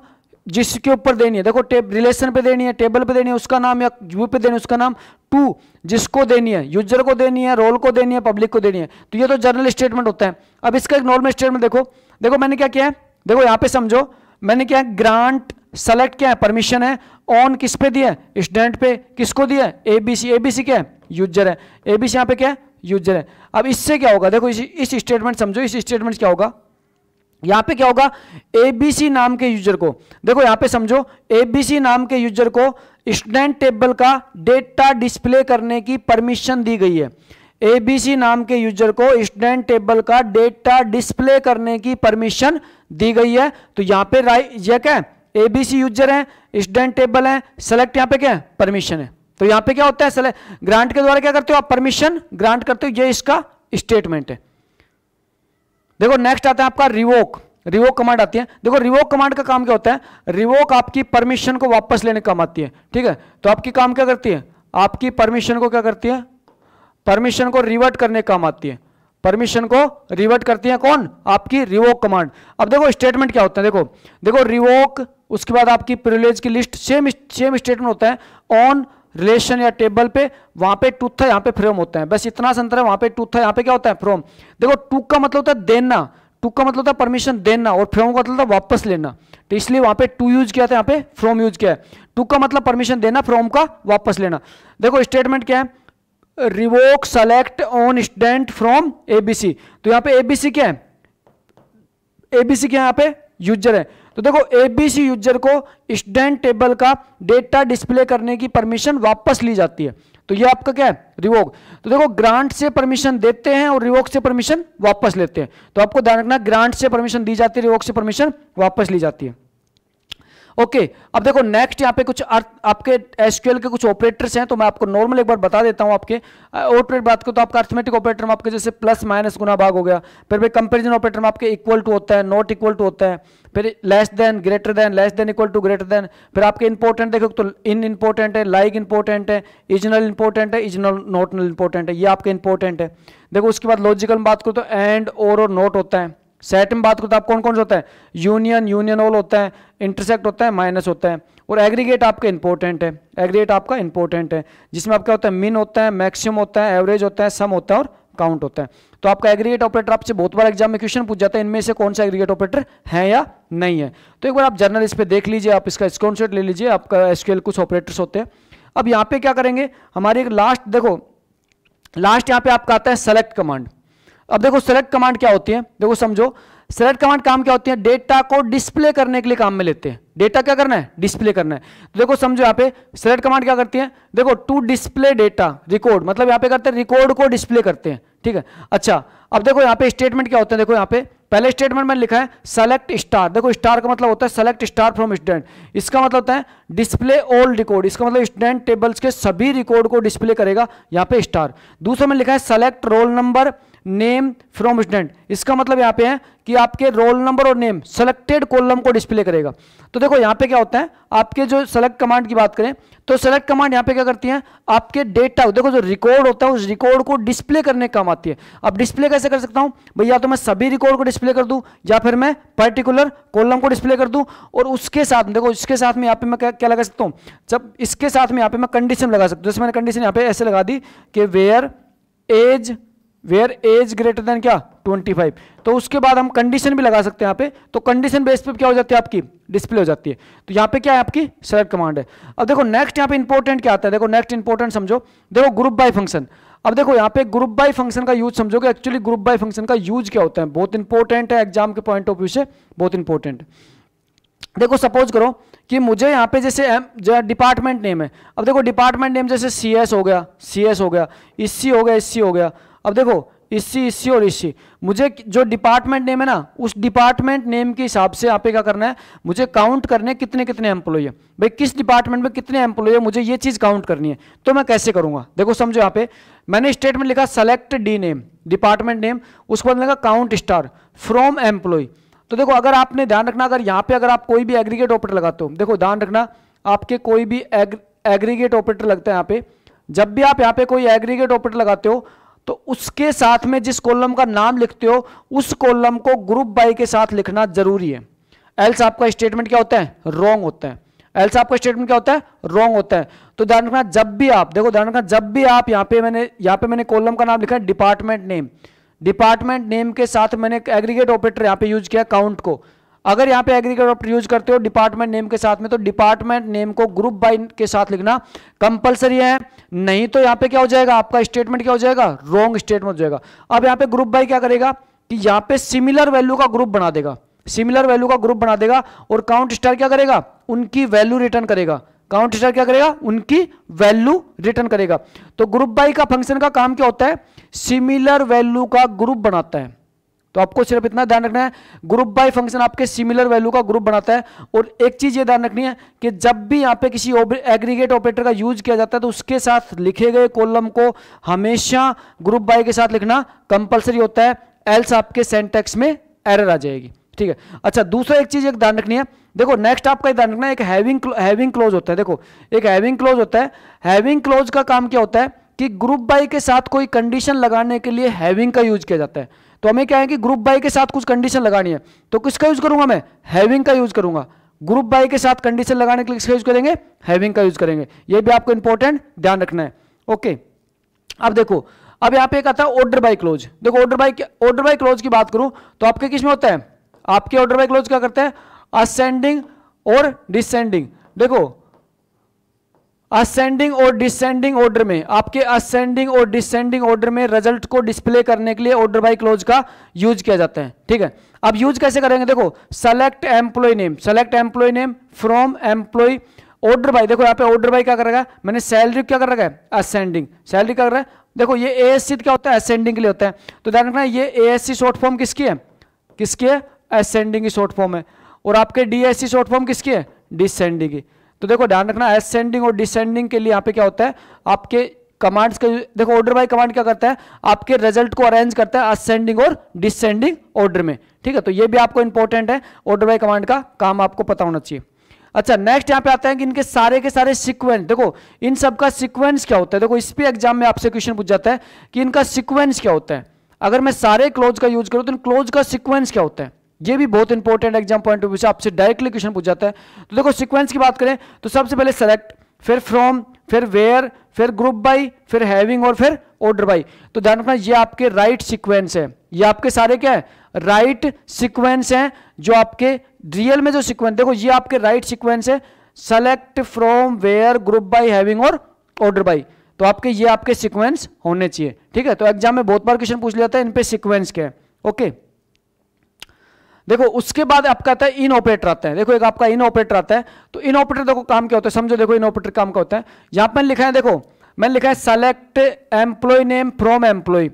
जिसके ऊपर देनी है देखो टेब रिलेशन पे देनी है टेबल पे देनी है उसका नाम या व्यू पे देनी है उसका नाम टू जिसको देनी है यूजर को देनी है रोल को देनी है पब्लिक को देनी है तो ये तो जर्नल स्टेटमेंट होता है अब इसका एक नॉर्मल स्टेटमेंट देखो देखो मैंने क्या किया है देखो यहाँ पे समझो मैंने क्या है ग्रांट सेलेक्ट क्या है परमिशन है ऑन किस पे दिया है स्टूडेंट पे किसको दिया है एबीसी एबीसी क्या है यूजर है एबीसी यहाँ पे क्या है यूजर है अब इससे क्या होगा देखो इस स्टेटमेंट समझो इस स्टेटमेंट क्या होगा यहां पे क्या होगा एबीसी नाम के यूजर को देखो यहां पे समझो एबीसी नाम के यूजर को स्टूडेंट टेबल का डेटा डिस्प्ले करने की परमिशन दी गई है एबीसी नाम के यूजर को स्टूडेंट टेबल का डेटा डिस्प्ले करने की परमिशन दी गई है तो यहां पे राइट यह क्या है एबीसी यूजर है स्टूडेंट टेबल है सेलेक्ट यहां पे क्या है परमिशन है तो यहां पे क्या होता है ग्रांट के द्वारा क्या करते हो आप परमिशन ग्रांट करते हो ये इसका स्टेटमेंट है देखो नेक्स्ट आता है आपका रिवोक रिवोक कमांड आती है देखो रिवोक कमांड का काम क्या होता है रिवोक आपकी परमिशन को वापस लेने काम आती है ठीक है तो आपकी काम क्या करती है आपकी परमिशन को क्या करती है परमिशन को रिवर्ट करने काम आती है परमिशन को रिवर्ट करती है कौन आपकी रिवोक कमांड अब देखो स्टेटमेंट क्या होता है देखो देखो रिवोक उसके बाद आपकी प्रिविलेज की लिस्ट सेम सेम स्टेटमेंट होता है ऑन रिलेशन या टेबल पे वहां पे टूथ है यहाँ पे फ्रोम होता है बस इतना अंतर है वहां पे टूथ है यहाँ पे क्या होता है फ्रोम देखो टू का मतलब होता है देना टू का मतलब था परमिशन देना और फ्रोम का मतलब था वापस लेना तो इसलिए वहां पे टू यूज किया था यहाँ पे फ्रोम यूज किया है टू का मतलब परमिशन देना फ्रोम का वापस लेना देखो स्टेटमेंट क्या है revoke select on student from ABC तो यहाँ पे एबीसी क्या है एबीसी क्या यहां यहाँ पे यूजर है तो देखो एबीसी यूजर को स्टैंड टेबल का डेटा डिस्प्ले करने की परमिशन वापस ली जाती है तो ये आपका क्या है रिवोक तो देखो ग्रांट से परमिशन देते हैं और रिवोक से परमिशन वापस लेते हैं तो आपको ध्यान रखना ग्रांट से परमिशन दी जाती है रिवोक से परमिशन वापस ली जाती है ओके okay, अब देखो नेक्स्ट यहाँ पे कुछ आपके एसक्यूएल के कुछ ऑपरेटर्स हैं तो मैं आपको नॉर्मल एक बार बता देता हूँ आपके ऑपरेट बात करो तो आपका अर्थमेटिक ऑपरेटर में आपके जैसे प्लस माइनस गुना भाग हो गया फिर भाई कंपेरिजन ऑपरेटर में आपके इक्वल टू होता है नॉट इक्वल टू होता है फिर less than greater than less than equal to greater than फिर आपके इंपॉर्टेंट देखो तो इन इंपॉर्टेंट है लाइक इंपॉर्टेंट है इजनल इंपॉर्टेंट है इजनल नॉट इंपॉर्टेंट है ये आपके इंपॉर्टेंट है देखो उसके बाद लॉजिकल में बात करो तो एंड और नॉट होता है सेट में बात करते हैं आप कौन कौन से होते हैं यूनियन यूनियन ऑल होते हैं इंटरसेक्ट होता है माइनस होता है और एग्रीगेट आपके इंपॉर्टेंट है एग्रीगेट आपका इंपॉर्टेंट है जिसमें आपका होता है मिन होता है मैक्सिमम होता है एवरेज होता है सम होता है और काउंट होता है तो आपका एग्रीगेट ऑपरेटर आपसे बहुत बार एग्जाम में क्वेश्चन पूछ जाता है इनमें से कौन सा एग्रीगेट ऑपरेटर है या नहीं है तो एक बार आप जर्नल इस पर देख लीजिए आप इसका स्कॉन्सेट ले लीजिए आपका एसक्यूएल कुछ ऑपरेटर्स होते हैं अब यहाँ पे क्या करेंगे हमारी एक लास्ट देखो लास्ट यहाँ पे आपका आता है सेलेक्ट कमांड अब देखो सेलेक्ट कमांड क्या होती है देखो समझो सेलेक्ट कमांड काम क्या होती है डेटा को डिस्प्ले करने के लिए काम में लेते हैं डेटा क्या करना है डिस्प्ले करना है तो देखो समझो यहाँ पे सेलेक्ट कमांड क्या करती है देखो टू डिस्प्ले डेटा रिकॉर्ड मतलब यहाँ पे करते हैं रिकॉर्ड को डिस्प्ले करते हैं ठीक है अच्छा अब देखो यहाँ पे स्टेटमेंट क्या होता है देखो यहाँ पे पहले स्टेटमेंट में लिखा है सेलेक्ट स्टार देखो स्टार का मतलब होता है सेलेक्ट स्टार फ्रॉम स्टूडेंट इसका मतलब होता है डिस्प्ले ऑल रिकॉर्ड इसका मतलब स्टूडेंट टेबल्स के सभी रिकॉर्ड को डिस्प्ले करेगा यहाँ पे स्टार दूसरा में लिखा है select roll number name from student इसका मतलब यहाँ पे है कि आपके रोल नंबर और नेम सेलेक्टेड कॉलम को डिस्प्ले करेगा तो देखो यहाँ पे क्या होता है आपके जो सेलेक्ट कमांड की बात करें तो सेलेक्ट कमांड यहाँ पे क्या करती है आपके डेटा देखो जो रिकॉर्ड होता है उस रिकॉर्ड को डिस्प्ले करने काम आती है अब डिस्प्ले कैसे कर सकता हूँ भाई या तो मैं सभी रिकॉर्ड को डिस्प्ले कर दूँ या फिर मैं पर्टिकुलर कॉलम को डिस्प्ले कर दूँ और उसके साथ देखो इसके साथ में यहाँ पे मैं क्या, क्या लगा सकता हूँ जब इसके साथ में यहाँ पे मैं कंडीशन लगा सकता हूँ जैसे मैंने कंडीशन यहाँ पे ऐसे लगा दी कि where age where age greater than क्या 25 तो उसके बाद हम कंडीशन भी लगा सकते हैं यहाँ पे तो कंडीशन बेस पे क्या हो जाती है आपकी डिस्प्ले हो जाती है तो यहाँ पे क्या है आपकी सेलेक्ट कमांड है अब देखो नेक्स्ट यहाँ पे इंपॉर्टेंट क्या आता है देखो नेक्स्ट इंपॉर्टेंट समझो देखो ग्रुप बाय फंक्शन अब देखो यहाँ पे ग्रुप बाय फंक्शन का यूज समझो कि एक्चुअली ग्रुप बाय फंक्शन का यूज क्या होता है बहुत इंपॉर्टेंट है एग्जाम के पॉइंट ऑफ व्यू से बहुत इंपॉर्टेंट देखो सपोज करो कि मुझे यहाँ पे जैसे एम जो डिपार्टमेंट नेम है अब देखो डिपार्टमेंट नेम जैसे सी हो गया सी हो गया इस हो गया इस हो गया अब देखो इसी इसी और इसी मुझे जो डिपार्टमेंट नेम है ना उस डिपार्टमेंट नेम के हिसाब से आप क्या करना है मुझे काउंट करने कितने कितने एम्प्लॉय है भाई किस डिपार्टमेंट में कितने एम्प्लॉय है मुझे ये चीज़ काउंट करनी है तो मैं कैसे करूंगा देखो समझो यहाँ पे मैंने स्टेटमेंट लिखा select D name department name उसके बाद लिखा काउंट स्टार फ्रॉम एम्प्लॉय तो देखो अगर आपने ध्यान रखना अगर यहाँ पे अगर आप कोई भी एग्रीगेट ऑपरेटर लगाते हो देखो ध्यान रखना आपके कोई भी एग्रीगेट ऑपरेटर लगता है यहाँ पे जब भी आप यहाँ पे कोई एग्रीगेट ऑपरेटर लगाते हो तो उसके साथ में जिस कॉलम का नाम लिखते हो उस कॉलम को ग्रुप बाई के साथ लिखना जरूरी है एल्स आपका स्टेटमेंट क्या होता है रॉन्ग होता है एल्स आपका स्टेटमेंट क्या होता है रॉन्ग होता है तो ध्यान रखना जब भी आप देखो ध्यान रखना जब भी आप यहाँ पे मैंने यहाँ पे मैंने कॉलम का नाम लिखा है डिपार्टमेंट नेम डिपार्टमेंट नेम के साथ मैंने एग्रीगेट ऑपरेटर यहाँ पे यूज किया काउंट को अगर यहाँ पे एग्रीकल्चर यूज करते हो डिपार्टमेंट नेम के साथ में तो डिपार्टमेंट नेम को ग्रुप बाय के साथ लिखना कंपलसरी है नहीं तो यहाँ पे क्या हो जाएगा आपका स्टेटमेंट क्या हो जाएगा रॉन्ग स्टेटमेंट हो जाएगा अब यहाँ पे ग्रुप बाय क्या करेगा कि यहाँ पे सिमिलर वैल्यू का ग्रुप बना देगा सिमिलर वैल्यू का ग्रुप बना देगा और काउंट स्टार क्या करेगा उनकी वैल्यू रिटर्न करेगा काउंट स्टार क्या करेगा उनकी वैल्यू रिटर्न करेगा तो ग्रुप बाई का फंक्शन का काम क्या होता है सिमिलर वैल्यू का ग्रुप बनाता है तो आपको सिर्फ इतना ध्यान रखना है ग्रुप बाय फंक्शन आपके सिमिलर वैल्यू का ग्रुप बनाता है और एक चीज़ ये ध्यान रखनी है कि जब भी यहाँ पे किसी एग्रीगेट ऑपरेटर का यूज किया जाता है तो उसके साथ लिखे गए कॉलम को हमेशा ग्रुप बाय के साथ लिखना कंपलसरी होता है एल्स आपके सेंटेक्स में एरर आ जाएगी ठीक है अच्छा दूसरा एक चीज़ एक ध्यान रखनी है देखो नेक्स्ट आपका ध्यान रखना है एक हैविंग हैविंग क्लोज होता है देखो एक हैविंग क्लोज होता है हैविंग क्लोज का काम क्या होता है कि ग्रुप बाई के साथ कोई कंडीशन लगाने के लिए हैविंग का यूज किया जाता है तो हमें क्या है कि ग्रुप बाई के साथ कुछ कंडीशन लगानी है तो किसका यूज करूंगा मैं हैविंग का यूज करूंगा ग्रुप बाई के साथ कंडीशन लगाने के लिए किसका यूज करेंगे हैविंग का यूज करेंगे ये भी आपको इंपॉर्टेंट ध्यान रखना है ओके अब देखो अब यहाँ पे एक आता है ऑर्डर बाई क्लोज देखो order by order by clause की बात करूं तो आपके किस में होता है आपके ऑर्डर बाई क्लोज क्या करते हैं असेंडिंग और डिसेंडिंग देखो असेंडिंग और डिसेंडिंग ऑर्डर में आपके असेंडिंग और डिसेंडिंग ऑर्डर में रिजल्ट को डिस्प्ले करने के लिए ऑर्डर बाई क्लोज का यूज किया जाता है ठीक है अब यूज कैसे करेंगे देखो select employee name select employee name from employee order by देखो यहाँ पे ऑर्डर बाई क्या कर रहा है मैंने सैलरी क्या कर रखा है असेंडिंग सैलरी क्या कर रहा है देखो ये ए एस सी क्या होता है असेंडिंग के लिए होता है तो ध्यान रखना ये A S C short form किसकी है किसकी है असेंडिंग की शॉर्ट फॉर्म है और आपके D S C short form किसकी है डिसेंडिंग की तो देखो ध्यान रखना एसेंडिंग और डिसेंडिंग के लिए यहाँ पे क्या होता है आपके कमांड्स का देखो ऑर्डर बाय कमांड क्या करता है आपके रिजल्ट को अरेंज करता है असेंडिंग और डिसेंडिंग ऑर्डर में ठीक है तो ये भी आपको इंपॉर्टेंट है ऑर्डर बाय कमांड का काम आपको पता होना चाहिए अच्छा नेक्स्ट यहाँ पे आता है कि इनके सारे के सारे सीक्वेंस देखो इन सब का सीक्वेंस क्या होता है देखो इस पर एग्जाम में आपसे क्वेश्चन पूछ जाता है कि इनका सिक्वेंस क्या होता है अगर मैं सारे क्लोज का यूज करूँ तो इन क्लोज का सिक्वेंस क्या होता है ये भी बहुत important exam point of view से आपसे डायरेक्टली क्वेश्चन पूछ जाता है तो देखो सिक्वेंस की बात करें तो सबसे पहले सेलेक्ट फिर फ्रॉम फिर वेयर फिर ग्रुप बाई फिर हैविंग और फिर ऑर्डर बाई तो ध्यान रखना ये आपके राइट right सीक्वेंस है ये आपके सारे क्या है राइट right सीक्वेंस हैं जो आपके रियल में जो सिक्वेंस देखो ये आपके राइट right सीक्वेंस है select from where group by having और ऑर्डर बाई तो आपके ये आपके सिक्वेंस होने चाहिए ठीक है तो एग्जाम में बहुत बार क्वेश्चन पूछ लिया जाता है इन पे सिक्वेंस क्या है ओके okay. देखो उसके बाद आपका आता है इन ऑपरेटर आते हैं देखो एक आपका इन ऑपरेटर आता है तो इन ऑपरेटर देखो काम क्या होता है समझो देखो इन ऑपरेटर काम क्या होता है यहां पर लिखा है देखो मैंने लिखा है select employee name from employee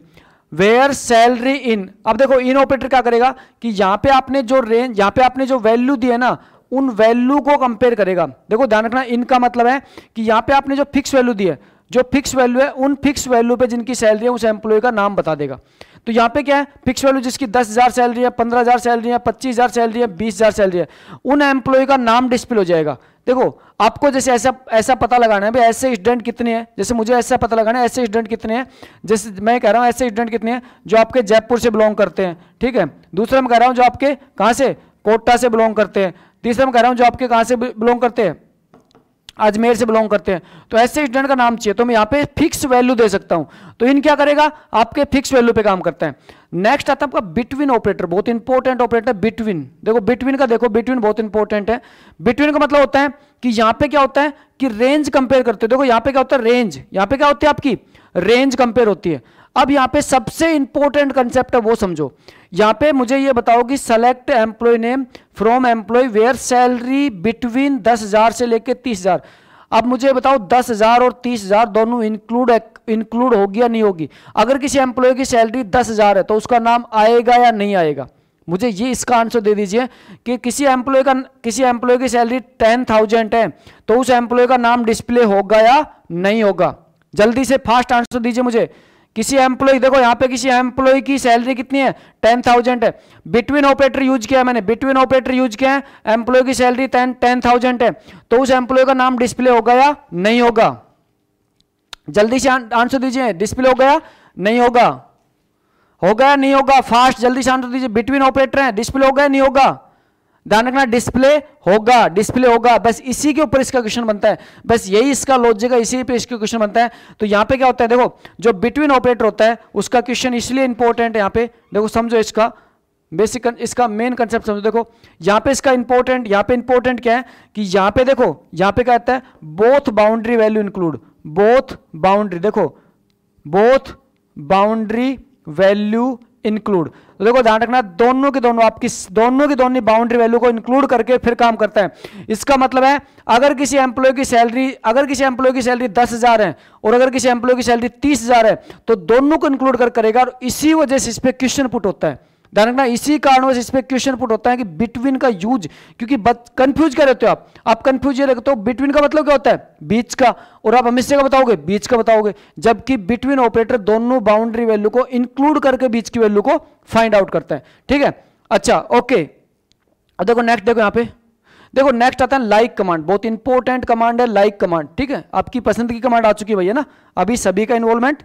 where salary in अब देखो इन ऑपरेटर क्या करेगा कि यहां पे आपने जो रेंज यहां पे आपने जो वैल्यू दी है ना उन वैल्यू को कंपेयर करेगा देखो ध्यान रखना इनका मतलब है कि यहां पे आपने जो फिक्स वैल्यू दी है जो फिक्स वैल्यू है उन फिक्स वैल्यू पे जिनकी सैलरी है उस एम्प्लॉय का नाम बता देगा तो यहाँ पे क्या है फिक्स वैल्यू जिसकी दस हज़ार सैलरी है पंद्रह हज़ार सैलरी है पच्चीस हज़ार सैलरी है बीस हज़ार सैलरी है उन एम्प्लॉय का नाम डिस्प्ले हो जाएगा देखो आपको जैसे ऐसा ऐसा पता लगाना है भाई ऐसे स्टूडेंट कितने हैं जैसे मुझे ऐसा पता लगाना है ऐसे स्टूडेंट कितने हैं जैसे मैं कह रहा हूँ ऐसे स्टूडेंट कितने हैं जो आपके जयपुर से बिलोंग करते हैं ठीक है दूसरा मैं कह रहा हूँ जो आपके कहाँ से कोटा से बिलोंग करते हैं तीसरा मैं कह रहा हूँ जो आपके कहाँ से बिलोंग करते हैं अजमेर से बिलोंग करते हैं तो ऐसे स्टूडेंट का नाम चाहिए तो मैं यहाँ पे फिक्स वैल्यू दे सकता हूँ तो इन क्या करेगा आपके फिक्स वैल्यू पे काम करते हैं नेक्स्ट आता है आपका बिटवीन ऑपरेटर बहुत इंपॉर्टेंट ऑपरेटर बिटवीन देखो बिटवीन का देखो बिटवीन बहुत इंपॉर्टेंट है बिटवीन का मतलब होता है कि यहाँ पे क्या होता है कि रेंज कंपेयर करते हो देखो यहाँ पे क्या होता है रेंज यहाँ पे क्या होती है आपकी रेंज कंपेयर होती है अब यहां पे सबसे इंपॉर्टेंट कंसेप्ट है वो समझो यहां पे मुझे ये बताओ कि select employee name from employee where salary between दस हजार से लेके तीस हजार अब मुझे बताओ दस हजार और तीस हजार दोनों इंक्लूड इंक्लूड होगी या नहीं होगी अगर किसी एम्प्लॉय की सैलरी दस हजार है तो उसका नाम आएगा या नहीं आएगा मुझे ये इसका आंसर दे दीजिए कि किसी एम्प्लॉय का किसी एम्प्लॉय की सैलरी टेन थाउजेंड है तो उस एम्प्लॉय का नाम डिस्प्ले होगा या नहीं होगा जल्दी से फास्ट आंसर दीजिए मुझे किसी एम्प्लॉय देखो यहां पे किसी एम्प्लॉय की सैलरी कितनी है टेन थाउजेंड है बिटवीन ऑपरेटर यूज किया है मैंने बिटवीन ऑपरेटर यूज किया है एम्प्लॉय की सैलरी टेन टेन थाउजेंड है तो उस एम्प्लॉय का नाम डिस्प्ले होगा या नहीं होगा जल्दी से आंसर दीजिए डिस्प्ले हो गया नहीं होगा होगा या नहीं होगा फास्ट जल्दी से आंसर दीजिए बिटवीन ऑपरेटर है डिस्प्ले होगा या नहीं होगा ध्यान रखना डिस्प्ले होगा डिस्प्ले होगा बस इसी के ऊपर इसका क्वेश्चन बनता है बस यही इसका लॉजिक है इसी पे इसका क्वेश्चन बनता है तो यहां पे क्या होता है देखो जो बिटवीन ऑपरेटर होता है उसका क्वेश्चन इसलिए इंपॉर्टेंट है यहां पे देखो समझो इसका बेसिक इसका मेन कंसेप्ट समझो देखो यहां पे इसका इंपॉर्टेंट यहां पे इंपॉर्टेंट क्या है कि यहां पे देखो यहां पे क्या है both boundary value include both boundary देखो बोथ बाउंड्री वैल्यू इंक्लूड तो देखो ध्यान रखना दोनों के दोनों आपकी दोनों की दोनों बाउंड्री वैल्यू को इंक्लूड करके फिर काम करता है इसका मतलब है अगर किसी एम्प्लॉय की सैलरी अगर किसी एम्प्लॉय की सैलरी दस हजार है और अगर किसी एम्प्लॉय की सैलरी तीस हजार है तो दोनों को इंक्लूड कर करेगा और इसी वजह से इस पर क्वेश्चन पुट होता है ध्यान रखना इसी कारणवश इस पर क्वेश्चन पुट होता है कि बिटवीन का यूज क्योंकि कंफ्यूज कर रहते हो आप आप कंफ्यूज ये रखते हो बिटवीन का मतलब क्या होता है बीच का और आप हमेशा का बताओगे बीच का बताओगे जबकि बिटवीन ऑपरेटर दोनों बाउंड्री वैल्यू को इंक्लूड करके बीच की वैल्यू को फाइंड आउट करता है ठीक है अच्छा ओके अब देखो नेक्स्ट देखो यहां पे देखो नेक्स्ट आता है लाइक कमांड बहुत इंपॉर्टेंट कमांड है लाइक कमांड ठीक है आपकी पसंद की कमांड आ चुकी है भैया ना अभी सभी का इन्वॉल्वमेंट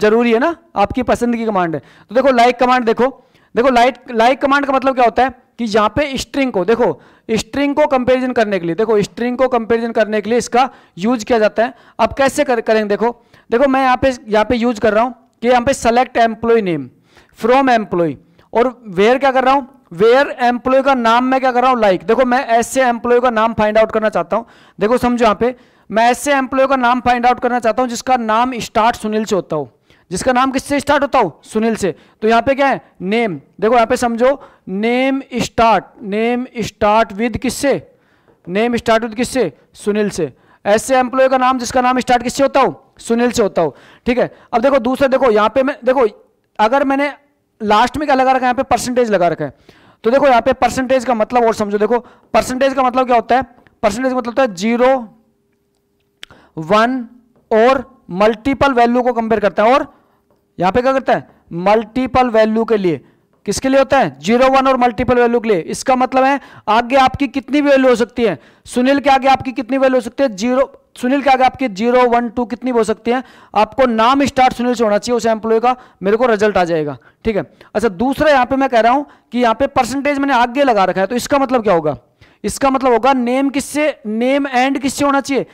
जरूरी है ना आपकी पसंद की कमांड है तो देखो लाइक like कमांड देखो देखो लाइट लाइक कमांड का मतलब क्या होता है कि यहाँ पे स्ट्रिंग को देखो स्ट्रिंग को कंपैरिजन करने के लिए देखो स्ट्रिंग को कंपैरिजन करने के लिए इसका यूज किया जाता है अब कैसे कर, करेंगे देखो देखो मैं यहाँ पे यहाँ पे यूज कर रहा हूं कि यहां पे select employee name from employee और वेयर क्या कर रहा हूँ वेयर एम्प्लॉय का नाम मैं क्या कर रहा हूँ लाइक like. देखो मैं ऐसे एम्प्लॉय का नाम फाइंड आउट करना चाहता हूँ देखो समझो यहाँ पे मैं ऐसे एम्प्लॉय का नाम फाइंड आउट करना चाहता हूँ जिसका नाम स्टार्ट सुनील से होता हो जिसका नाम किससे स्टार्ट होता हो सुनील से तो यहाँ पे क्या है नेम देखो यहाँ पे समझो name start name start with किससे नेम स्टार्ट विद किससे सुनील से ऐसे एम्प्लॉय का नाम जिसका नाम स्टार्ट किससे होता हो सुनील से होता हो ठीक है अब देखो दूसरा देखो यहाँ पे मैं देखो अगर मैंने लास्ट में क्या लगा रखा है यहाँ पे परसेंटेज लगा रखा है तो देखो यहाँ पे परसेंटेज का मतलब और समझो देखो परसेंटेज का मतलब क्या होता है परसेंटेज मतलब होता है जीरो वन और मल्टीपल वैल्यू को कंपेयर करता है और यहाँ पे क्या करता है मल्टीपल वैल्यू के लिए किसके लिए होता है जीरो वन और मल्टीपल वैल्यू के लिए इसका मतलब है आगे आपकी कितनी भी वैल्यू हो सकती है सुनील के आगे आपकी कितनी वैल्यू हो सकती है जीरो सुनील के आगे आपकी जीरो वन टू कितनी हो सकती है आपको नाम स्टार्ट सुनील से होना चाहिए उस एम्प्लॉय का मेरे को रिजल्ट आ जाएगा ठीक है अच्छा दूसरा यहाँ पे मैं कह रहा हूँ कि यहाँ पे परसेंटेज मैंने आगे लगा रखा है तो इसका मतलब क्या होगा इसका मतलब होगा नेम किससे नेम एंड किससे होना चाहिए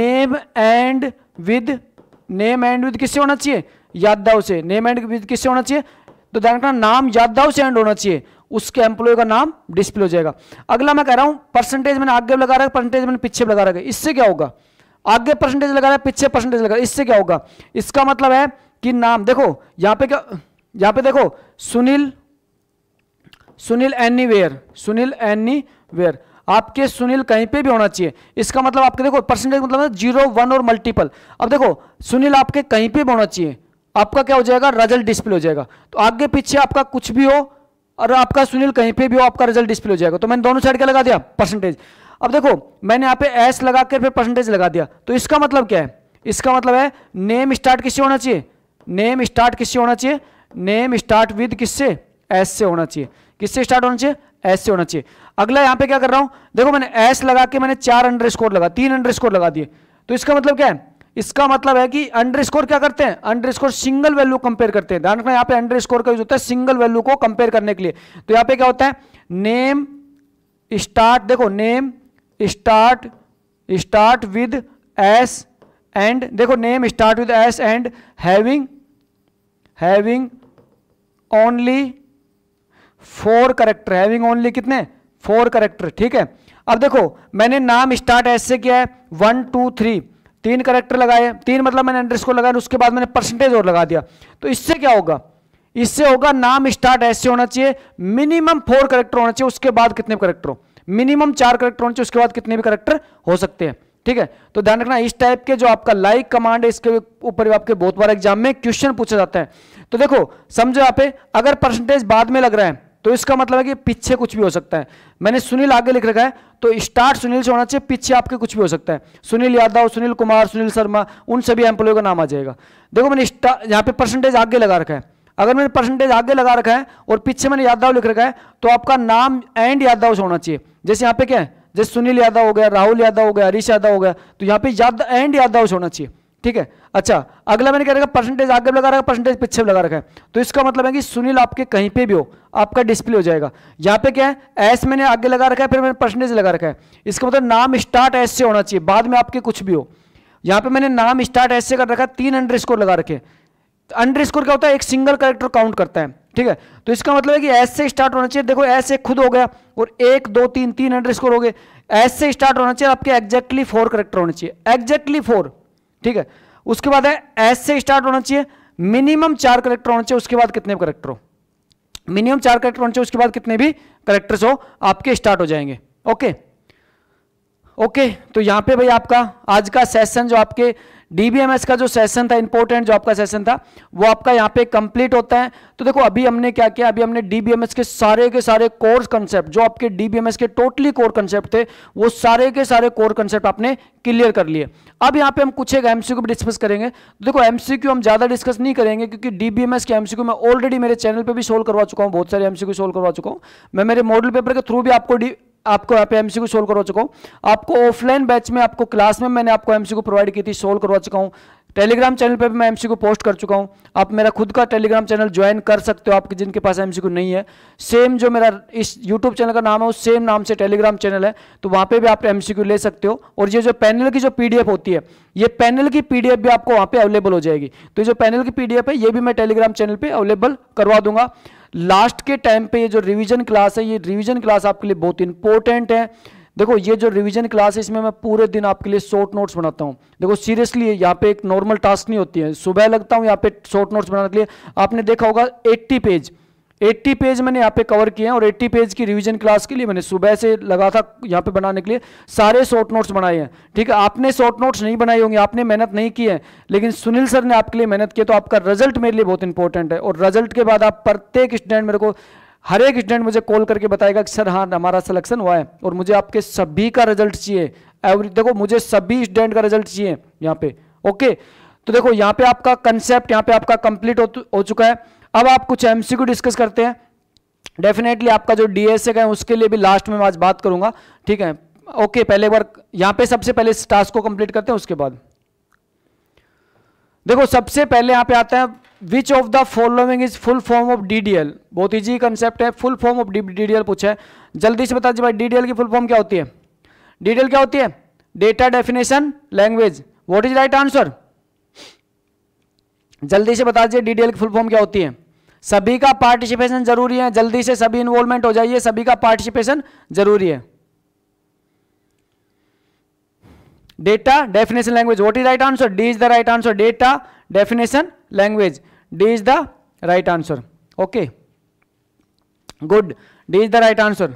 name end with name end with किससे होना चाहिए यादव से नेम एंड विद किससे होना चाहिए तो ध्यान रखना नाम यादव से एंड होना चाहिए उसके एम्प्लॉय का नाम डिस्प्ले हो जाएगा अगला मैं कह रहा हूं परसेंटेज मैंने आगे लगा है परसेंटेज मैंने पीछे लगा रखा इससे क्या होगा आगे परसेंटेज लगा रहा है पीछे परसेंटेज लगा इससे क्या होगा इसका मतलब है कि नाम देखो यहां पे क्या यहां पे देखो Sunil Sunil anywhere Sunil anywhere आपके सुनील कहीं पे भी होना चाहिए इसका मतलब आपके देखो परसेंटेज मतलब जीरो वन और मल्टीपल अब देखो सुनील आपके कहीं पे भी होना चाहिए आपका क्या हो जाएगा रिजल्ट डिस्प्ले हो जाएगा तो आगे पीछे आपका कुछ भी हो और आपका सुनील कहीं पे भी हो आपका रिजल्ट डिस्प्ले हो जाएगा तो मैंने दोनों साइड क्या लगा दिया परसेंटेज अब देखो मैंने यहाँ पे एस लगा कर फिर परसेंटेज लगा दिया तो इसका मतलब क्या है इसका मतलब है नेम स्टार्ट किससे होना चाहिए नेम स्टार्ट किससे होना चाहिए नेम स्टार्ट विद किससे एस से होना चाहिए किससे स्टार्ट होना चाहिए एस से होना चाहिए अगला यहाँ पे क्या कर रहा हूँ देखो मैंने एस लगा के मैंने चार अंडर स्कोर लगा तीन अंडर स्कोर लगा दिए तो इसका मतलब क्या है इसका मतलब है कि स्कोर क्या करते हैं स्कोर सिंगल वैल्यू कंपेयर करते हैं ध्यान रखना यहाँ पे स्कोर का यूज होता है सिंगल वैल्यू को कंपेयर करने के लिए तो यहाँ पे क्या होता है नेम स्टार्ट देखो name start start with S and देखो name start with S and having having only four character having only कितने फोर करेक्टर ठीक है अब देखो मैंने नाम स्टार्ट एस से किया है वन टू थ्री तीन करेक्टर लगाए तीन मतलब मैंने एंड्रेस को लगाया उसके बाद मैंने परसेंटेज और लगा दिया तो इससे क्या होगा इससे होगा नाम स्टार्ट ऐसे होना चाहिए मिनिमम फोर करेक्टर होना चाहिए उसके बाद कितने करेक्टर हो मिनिमम चार करेक्टर होना चाहिए उसके बाद कितने भी करेक्टर हो सकते हैं ठीक है तो ध्यान रखना इस टाइप के जो आपका लाइक कमांड है इसके ऊपर आपके बहुत बार एग्जाम में क्वेश्चन पूछा जाता है तो देखो समझो यहाँ पे अगर परसेंटेज बाद में लग रहा है तो इसका मतलब है कि पीछे कुछ भी हो सकता है मैंने सुनील आगे लिख रखा है तो स्टार्ट सुनील से होना चाहिए पीछे आपके कुछ भी हो सकता है सुनील यादव सुनील कुमार सुनील शर्मा उन सभी एम्प्लॉय का नाम आ जाएगा देखो मैंने यहाँ पे परसेंटेज आगे लगा रखा है अगर मैंने परसेंटेज आगे लगा रखा है और पीछे मैंने यादव लिख रखा है तो आपका नाम एंड यादव से होना चाहिए जैसे यहाँ पे क्या है जैसे सुनील यादव हो गया राहुल यादव हो गया हरीश यादव हो गया तो यहाँ पे यादव एंड यादव से होना चाहिए ठीक है अच्छा अगला मैंने कह रखा परसेंटेज आगे लगा रखा परसेंटेज पीछे लगा रखा है तो इसका मतलब है कि सुनील आपके कहीं पे भी हो आपका डिस्प्ले हो जाएगा यहाँ पे क्या है एस मैंने आगे लगा रखा है फिर मैंने परसेंटेज लगा रखा है इसका मतलब नाम स्टार्ट एस से होना चाहिए बाद में आपके कुछ भी हो यहाँ पे मैंने नाम स्टार्ट से कर रखा है तीन अंडर स्कोर लगा रखे अंडर स्कोर क्या होता है एक सिंगल करेक्टर काउंट करता है ठीक है तो इसका मतलब है कि एस से स्टार्ट होना चाहिए देखो एस एक खुद हो गया और एक दो तीन तीन अंडर स्कोर हो गए एस से स्टार्ट होना चाहिए आपके एग्जैक्टली फोर करेक्टर होने चाहिए एग्जैक्टली फोर ठीक है उसके बाद है एस से स्टार्ट होना चाहिए मिनिमम चार करेक्टर होना चाहिए उसके बाद कितने करेक्टर हो मिनिमम चार करेक्टर होने चाहिए उसके बाद कितने भी करेक्टर्स हो आपके स्टार्ट हो जाएंगे ओके ओके तो यहां पे भाई आपका आज का सेशन जो आपके डीबीएमएस का जो सेशन था इंपॉर्टेंट जो आपका सेशन था वो आपका यहाँ पे कंप्लीट होता है तो देखो अभी हमने क्या किया अभी हमने डीबीएमएस के सारे के सारे कोर्स कंसेप्ट जो आपके डीबीएमएस के टोटली कोर कंसेप्ट थे वो सारे के सारे कोर कंसेप्ट आपने क्लियर कर लिए अब यहाँ पे हम कुछ एक एमसी भी डिस्कस करेंगे तो देखो एमसीक्यू हम ज्यादा डिस्कस नहीं करेंगे क्योंकि डीबीएमएस के एमसीक्यू मैं ऑलरेडी मेरे चैनल पर भी सोल्व करवा चुका हूँ बहुत सारे एमसीक्यू सोल्व करवा चुका हूँ मैं मेरे मॉडल पेपर के थ्रू भी आपको आपको यहाँ पे एमसीक्यू सोल्व करवा चुका हूँ आपको ऑफलाइन बैच में आपको क्लास में मैंने आपको एमसीक्यू प्रोवाइड की थी सोल्व करवा चुका हूँ टेलीग्राम चैनल पे भी मैं एमसीक्यू पोस्ट कर चुका हूँ आप मेरा खुद का टेलीग्राम चैनल ज्वाइन कर सकते हो आपके जिनके पास एमसीक्यू नहीं है सेम जो मेरा इस यूट्यूब चैनल का नाम है उस सेम नाम से टेलीग्राम चैनल है तो वहाँ पे भी आप एमसीक्यू ले सकते हो और ये जो पैनल की जो पीडीएफ होती है ये पैनल की एफ भी आपको वहाँ पर अवेलेबल हो जाएगी तो जो पैनल की एफ है ये भी मैं टेलीग्राम चैनल पर अवेलेबल करवा दूंगा लास्ट के टाइम पे ये जो रिवीजन क्लास है ये रिवीजन क्लास आपके लिए बहुत इंपॉर्टेंट है देखो ये जो रिवीजन क्लास है इसमें मैं पूरे दिन आपके लिए शॉर्ट नोट्स बनाता हूँ देखो सीरियसली यहाँ पे एक नॉर्मल टास्क नहीं होती है सुबह लगता हूँ यहाँ पे शॉर्ट नोट्स बनाने के लिए आपने देखा होगा एट्टी पेज 80 पेज मैंने यहाँ पे कवर किए हैं और 80 पेज की रिवीजन क्लास के लिए मैंने सुबह से लगा था यहाँ पे बनाने के लिए सारे शॉर्ट नोट्स बनाए हैं ठीक है आपने शॉर्ट नोट्स नहीं बनाए होंगे आपने मेहनत नहीं की है लेकिन सुनील सर ने आपके लिए मेहनत की तो आपका रिजल्ट मेरे लिए बहुत इंपॉर्टेंट है और रिजल्ट के बाद आप प्रत्येक स्टूडेंट मेरे को हर एक स्टूडेंट मुझे कॉल करके बताएगा कि सर हाँ हमारा सिलेक्शन हुआ है और मुझे आपके सभी का रिजल्ट चाहिए एवरी देखो मुझे सभी स्टूडेंट का रिजल्ट चाहिए यहाँ पे ओके तो देखो यहाँ पे आपका कंसेप्ट यहाँ पे आपका कंप्लीट हो चुका है अब आप कुछ एमसीक्यू डिस्कस करते हैं डेफिनेटली आपका जो डीएसए का है उसके लिए भी लास्ट में आज बात करूंगा ठीक है ओके पहले एक बार यहां पे सबसे पहले इस टास्क को कंप्लीट करते हैं उसके बाद देखो सबसे पहले यहां पे आते हैं which of the following is full form of DDL बहुत इजी कंसेप्ट है फुल फॉर्म ऑफ डीडीएल पूछा है जल्दी से बता दीजिए भाई डीडीएल की फुल फॉर्म क्या होती है डीडीएल क्या होती है data definition language what is right answer जल्दी से बता दीजिए डीडीएल की फुल फॉर्म क्या होती है सभी का पार्टिसिपेशन जरूरी है जल्दी से सभी इन्वॉल्वमेंट हो जाइए सभी का पार्टिसिपेशन जरूरी है data definition language what is right answer D is the right answer data definition language D is the right answer okay good D is the right answer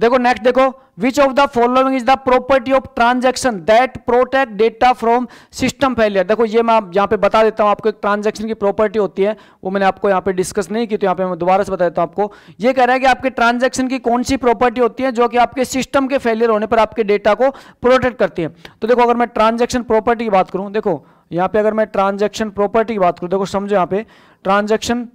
देखो नेक्स्ट देखो which of the following is the property of transaction that protect data from system failure देखो ये मैं यहाँ पे बता देता हूँ आपको एक ट्रांजेक्शन की प्रॉपर्टी होती है वो मैंने आपको यहाँ पे डिस्कस नहीं की तो यहाँ पे मैं दोबारा से बता देता हूँ आपको ये कह रहा है कि आपके ट्रांजेक्शन की कौन सी प्रॉपर्टी होती है जो कि आपके सिस्टम के फेलियर होने पर आपके डेटा को प्रोटेक्ट करती है तो देखो अगर मैं ट्रांजेक्शन प्रॉपर्टी की बात करूँ देखो यहाँ पे अगर मैं ट्रांजेक्शन प्रॉपर्टी की बात करूँ देखो समझो यहाँ पे ट्रांजेक्शन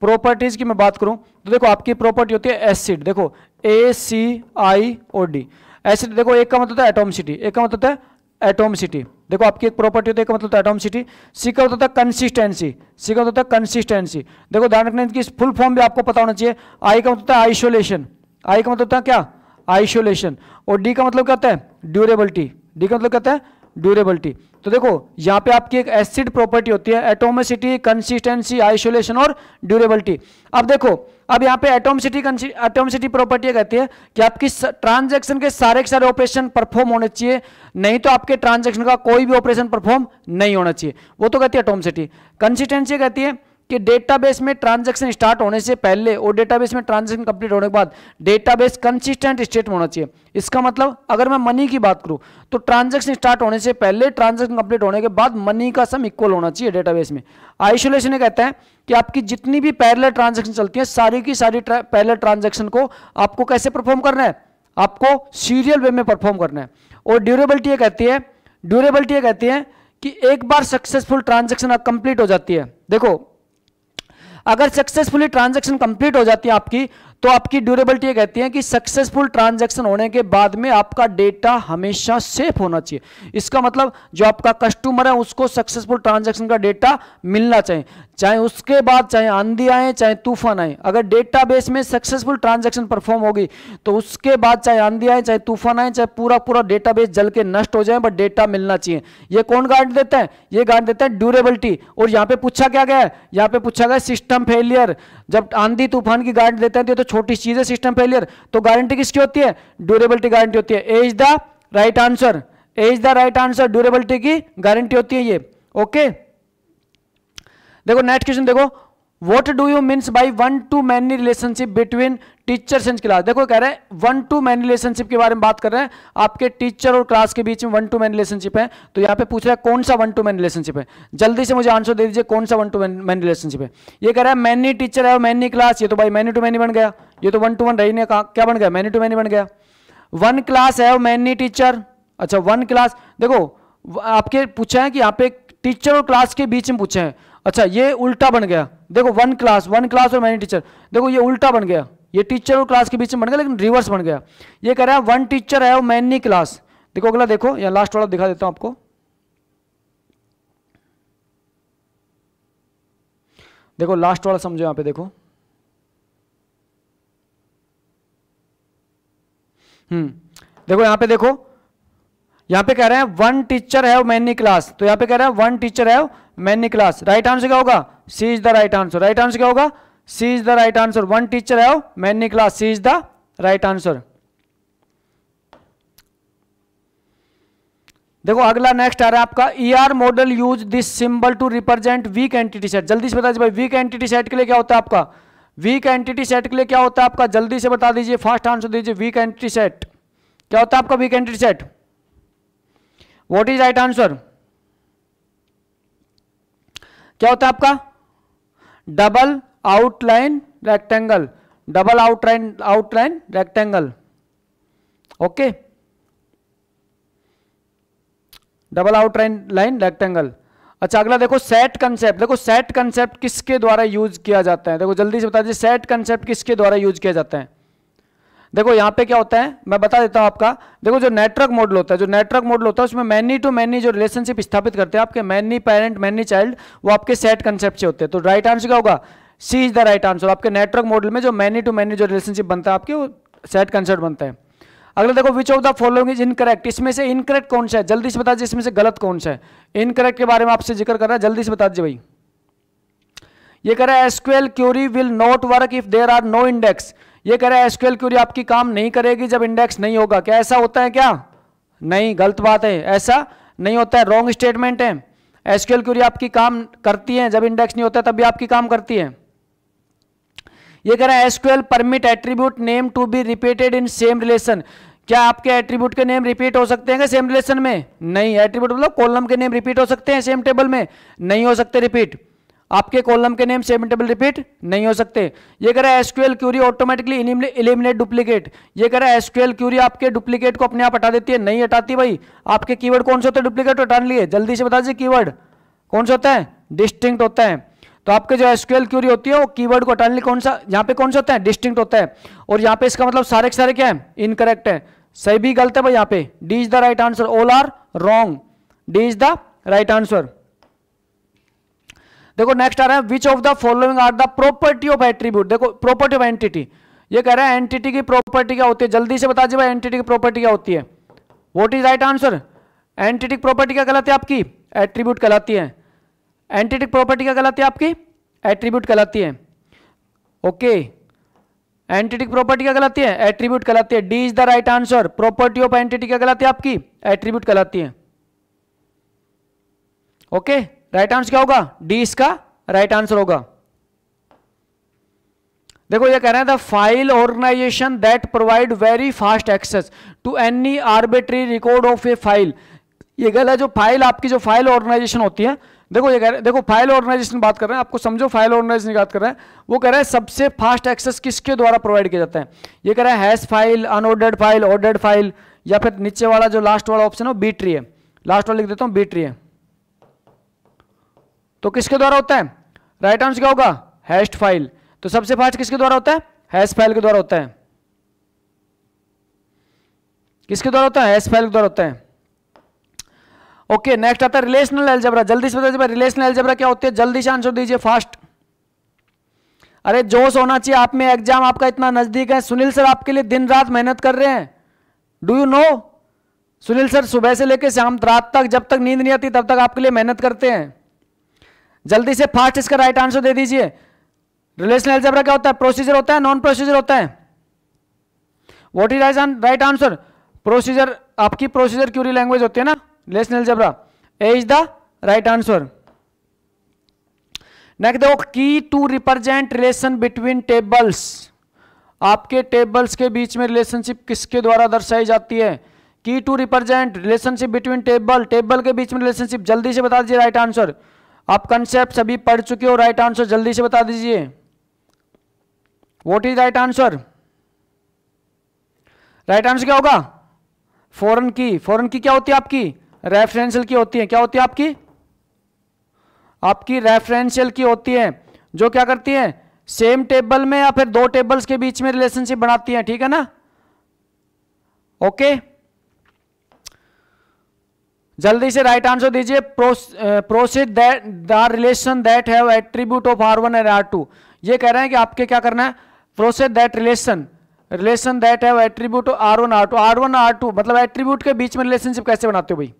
प्रॉपर्टीज की मैं बात करूं तो देखो आपकी प्रॉपर्टी होती है एसिड देखो ए सी आई ओ डी एसिड देखो एक का मतलब था एटोमसिटी एक का मतलब था एटोमसिटी देखो आपकी एक प्रॉपर्टी होती है का मतलब एटोमसिटी सी का होता है कंसिस्टेंसी सी का मतलब होता है कंसिस्टेंसी मतलब देखो ध्यान रखना इनकी फुल फॉर्म भी आपको पता होना चाहिए आई का मतलब था आइसोलेशन आई का मतलब है क्या आइसोलेशन और डी का मतलब क्या होता है ड्यूरेबिलिटी डी का मतलब कहता है ड्यूरेबिलिटी तो देखो यहां पे आपकी एक एसिड प्रॉपर्टी होती है एटोमिसिटी कंसिस्टेंसी आइसोलेशन और ड्यूरेबिलिटी अब देखो अब यहां पे एटोमिसिटी एटोमिसिटी प्रॉपर्टी कहती है कि आपकी ट्रांजैक्शन के सारे के सारे ऑपरेशन परफॉर्म होने चाहिए नहीं तो आपके ट्रांजैक्शन का कोई भी ऑपरेशन परफॉर्म नहीं होना चाहिए वो तो कहती है एटोमिसिटी कंसिस्टेंसी कहती है कि डेटाबेस में ट्रांजैक्शन स्टार्ट होने से पहले और डेटाबेस में ट्रांजैक्शन कंप्लीट होने के बाद डेटाबेस कंसिस्टेंट स्टेट में होना चाहिए इसका मतलब अगर मैं मनी की बात करूं तो ट्रांजैक्शन स्टार्ट होने से पहले ट्रांजैक्शन कंप्लीट होने के बाद मनी का सम इक्वल होना चाहिए डेटाबेस में आइसोलेशन कहता है कि आपकी जितनी भी पैरल ट्रांजेक्शन चलती है सारी की सारी पैरल ट्रांजेक्शन को आपको कैसे परफॉर्म करना है आपको सीरियल वे में परफॉर्म करना है और ड्यूरेबिलिटी कहती है ड्यूरेबिलिटी कहती है कि एक बार सक्सेसफुल ट्रांजेक्शन कंप्लीट हो जाती है देखो अगर सक्सेसफुली ट्रांजेक्शन कंप्लीट हो जाती है आपकी तो आपकी ड्यूरेबिलिटी ये कहती है कि सक्सेसफुल ट्रांजैक्शन होने के बाद में आपका डेटा हमेशा सेफ होना चाहिए इसका मतलब जो आपका कस्टमर है उसको सक्सेसफुल ट्रांजैक्शन का डेटा मिलना चाहिए चाहे उसके बाद चाहे आंधी आए चाहे तूफान आए अगर डेटाबेस में सक्सेसफुल ट्रांजैक्शन परफॉर्म होगी तो उसके बाद चाहे आंधी आए चाहे तूफान आए चाहे पूरा पूरा डेटाबेस जल के नष्ट हो जाए बट डेटा मिलना चाहिए ये कौन गार्ड देता है ये गार्ड देता है ड्यूरेबिलिटी और यहाँ पे पूछा क्या गया है यहाँ पे पूछा गया सिस्टम फेलियर जब आंधी तूफान की गार्ड देते हैं तो छोटी चीज है सिस्टम फेलियर तो गारंटी किसकी होती है ड्यूरेबिलिटी गारंटी होती है A is the right answer A is the right answer durability की गारंटी होती है ये ओके देखो नेक्स्ट क्वेश्चन देखो what do you means by one to many relationship between teachers and class देखो कह रहे हैं वन टू मैनी रिलेशनशिप के बारे में बात कर रहे हैं आपके टीचर और क्लास के बीच में वन टू मैन रिलेशनशिप है तो यहाँ पे पूछ रहा है कौन सा वन टू मैन रिलेशनशिप है जल्दी से मुझे आंसर दे दीजिए कौन सा वन टू मैन रिलेशनशिप है ये कह रहा है मैनी टीचर है मैनी क्लास ये तो भाई मैनी टू मैनी बन गया ये तो वन टू वन रही कहा क्या बन गया मैनी टू मैनी बन गया वन क्लास है मैनी टीचर अच्छा वन क्लास देखो आपके पूछा है कि यहाँ पे टीचर और क्लास के बीच में पूछे हैं अच्छा ये उल्टा बन गया देखो वन क्लास वन क्लास और मैनी टीचर देखो ये उल्टा बन गया ये टीचर और क्लास के बीच में बन गया लेकिन रिवर्स बन गया ये कह रहा है वन टीचर है और मैनी क्लास देखो अगला देखो या लास्ट वाला दिखा देता हूं आपको देखो लास्ट वाला समझो यहां पे देखो हम्म देखो यहां पे देखो यहां पे कह रहे हैं वन टीचर है मैनी क्लास तो यहां पे कह रहे हैं वन टीचर है मैनी क्लास राइट आंसर क्या होगा C is the right answer right answer क्या होगा C is the right answer one teacher है many class C is the right answer देखो अगला नेक्स्ट आ रहा है आपका ER model use this symbol to represent weak entity set जल्दी से बता दीजिए भाई वीक एंटिटी सेट के लिए क्या होता है आपका वीक एंटिटी सेट के लिए क्या होता है आपका जल्दी से बता दीजिए फास्ट आंसर दीजिए वीक एंटिटी सेट क्या होता है आपका weak entity set what is right answer क्या होता है आपका double outline rectangle double outline outline rectangle okay double outline line rectangle अच्छा अगला देखो सेट कंसेप्ट देखो सेट कंसेप्ट किसके द्वारा यूज किया जाता है देखो जल्दी से बता दीजिए सेट कंसेप्ट किसके द्वारा यूज किया जाता है देखो यहाँ पे क्या होता है मैं बता देता हूँ आपका देखो जो नेटवर्क मॉडल होता है जो नेटवर्क मॉडल होता है उसमें मैनी टू मैनी जो रिलेशनशिप स्थापित करते हैं आपके मैनी पेरेंट मैनी चाइल्ड वो आपके सेट कंसेप्ट से होते हैं तो राइट आंसर क्या होगा C is the right answer आपके नेटवर्क मॉडल में जो मैनी टू मैनी जो रिलेशनशिप बनता है आपके वो सेट कंसेप्ट बनता है अगला देखो which of the following is incorrect इसमें से इनकरेक्ट कौन सा है जल्दी से बता दीजिए इसमें से गलत कौन सा है इनकरेक्ट के बारे में आपसे जिक्र कर रहा है जल्दी से बता दीजिए भाई ये कह रहा है SQL query will not work if there are no index ये कह रहा है एसक्यूएल क्यूरी आपकी काम नहीं करेगी जब इंडेक्स नहीं होगा क्या ऐसा होता है क्या नहीं गलत बात है ऐसा नहीं होता है रॉन्ग स्टेटमेंट है एसक्यूएल क्यूरी आपकी काम करती है जब इंडेक्स नहीं होता तब भी आपकी काम करती है ये कह रहा है SQL permit attribute name to be repeated in same relation क्या आपके एट्रीब्यूट के नेम रिपीट हो सकते हैं क्या सेम रिलेशन में नहीं एट्रीब्यूट मतलब कॉलम के नेम रिपीट हो सकते हैं सेम टेबल में नहीं हो सकते रिपीट आपके कॉलम के नेम सेमेंटेबल रिपीट नहीं हो सकते ये कह रहा है SQL query automatically eliminate duplicate ये कह रहा है एसक्यूएल क्यूरी आपके डुप्लीकेट को अपने आप हटा देती है नहीं हटाती भाई आपके कीवर्ड कौन से होते हैं डुप्लीकेट हटाने लिए जल्दी से बता दीजिए कीवर्ड कौन से होता है डिस्टिंक्ट होता है तो आपके जो एसक्यूएल क्यूरी होती है वो कीवर्ड को हटाने लिए कौन सा यहाँ पे कौन सा होता है डिस्टिंक्ट होता है और यहाँ पे इसका मतलब सारे के सारे क्या है इनकरेक्ट है सही भी गलत है भाई यहाँ पे D is the right answer all are wrong D is the right answer देखो नेक्स्ट आ रहा है which of the following are the property of attribute देखो प्रॉपर्टी ऑफ एंटिटी ये कह रहा है एंटिटी की प्रॉपर्टी क्या होती है जल्दी से बता दीजिए भाई एंटिटी की प्रॉपर्टी क्या होती है वॉट इज राइट आंसर एंटिटिक प्रॉपर्टी क्या कहलाती है आपकी एट्रीब्यूट कहलाती है एंटिटिक प्रॉपर्टी क्या कहलाती है आपकी एट्रीब्यूट कहलाती है ओके एंटिटिक प्रॉपर्टी क्या कहलाती है एट्रीब्यूट कहलाती है D is the right answer property of entity क्या कहलाती है आपकी एट्रीब्यूट कहलाती है ओके okay? राइट आंसर क्या होगा डी इसका राइट आंसर होगा देखो ये कह रहे हैं the file organization that provide very fast access to any arbitrary record of a file ये गल है जो फाइल आपकी जो फाइल ऑर्गेनाइजेशन होती है देखो ये कह रहे हैं देखो फाइल ऑर्गेनाइजेशन बात कर रहे हैं आपको समझो फाइल ऑर्गेनाइजेशन की बात कर रहे हैं वो कह रहे हैं सबसे फास्ट एक्सेस किसके द्वारा प्रोवाइड किया जाता है ये कह रहा हैं hash file unordered file ordered file या फिर नीचे वाला जो लास्ट वाला ऑप्शन है बी ट्री है लास्ट वाला लिख देता हूँ बी ट्री है तो किसके द्वारा होता है राइट आंसर क्या होगा हैश फाइल तो सबसे फास्ट किसके द्वारा होता है हैश फाइल के द्वारा होता है किसके द्वारा होता है हैश फाइल के द्वारा होता है ओके नेक्स्ट आता है रिलेशनल एल्जबरा जल्दी से बता रिलेशनल एल्जेब्रा क्या होती है जल्दी से आंसर दीजिए फास्ट अरे जोश होना चाहिए आप में एग्जाम आपका इतना नजदीक है सुनील सर आपके लिए दिन रात मेहनत कर रहे हैं do you know Sunil sir सुबह से लेकर शाम रात तक जब तक नींद नहीं आती तब तक आपके लिए मेहनत करते हैं जल्दी से फास्ट इसका राइट आंसर दे दीजिए रिलेशनल एल्जेब्रा क्या होता है प्रोसीजर होता है नॉन प्रोसीजर होता है what is right answer procedure आपकी प्रोसीजर क्यूरी लैंग्वेज होती है ना relational algebra A is the right answer next देखो key to represent relation between tables आपके टेबल्स के बीच में रिलेशनशिप किसके द्वारा दर्शाई जाती है key to represent relationship between table table के बीच में रिलेशनशिप जल्दी से बता दीजिए राइट आंसर आप कंसेप्ट सभी पढ़ चुके हो राइट आंसर जल्दी से बता दीजिए what is right answer right answer क्या होगा फॉरन की फॉरन की क्या होती है आपकी रेफरेंशियल की होती है क्या होती है आपकी आपकी रेफरेंशियल की होती है जो क्या करती है सेम टेबल में या फिर दो टेबल्स के बीच में रिलेशनशिप बनाती है ठीक है ना ओके okay? जल्दी से राइट आंसर दीजिए process that the relation that have attribute of R one and R two ये कह रहे हैं कि आपके क्या करना है process that relation relation that have attribute R one R two R one R two मतलब एट्रीब्यूट के बीच में रिलेशनशिप कैसे बनाते हो भाई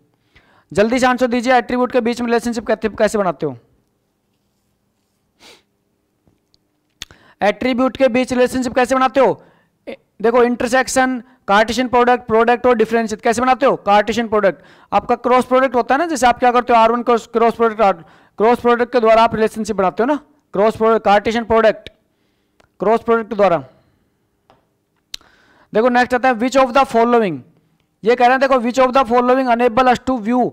जल्दी से आंसर दीजिए एट्रीब्यूट के बीच में रिलेशनशिप कैसे बनाते हो एट्रीब्यूट के बीच रिलेशनशिप कैसे बनाते हो देखो इंटरसेक्शन कार्टिशन प्रोडक्ट प्रोडक्ट और डिफरेंशिएट कैसे बनाते हो कार्टेशन प्रोडक्ट आपका क्रॉस प्रोडक्ट होता है ना जैसे आप क्या करते हो R one cross product cross product के द्वारा आप रिलेशनशिप बनाते हो ना cross product cartesian product cross product के द्वारा देखो नेक्स्ट आता है विच ऑफ द फॉलोइंग ये कह रहे हैं देखो which of the following enable us to view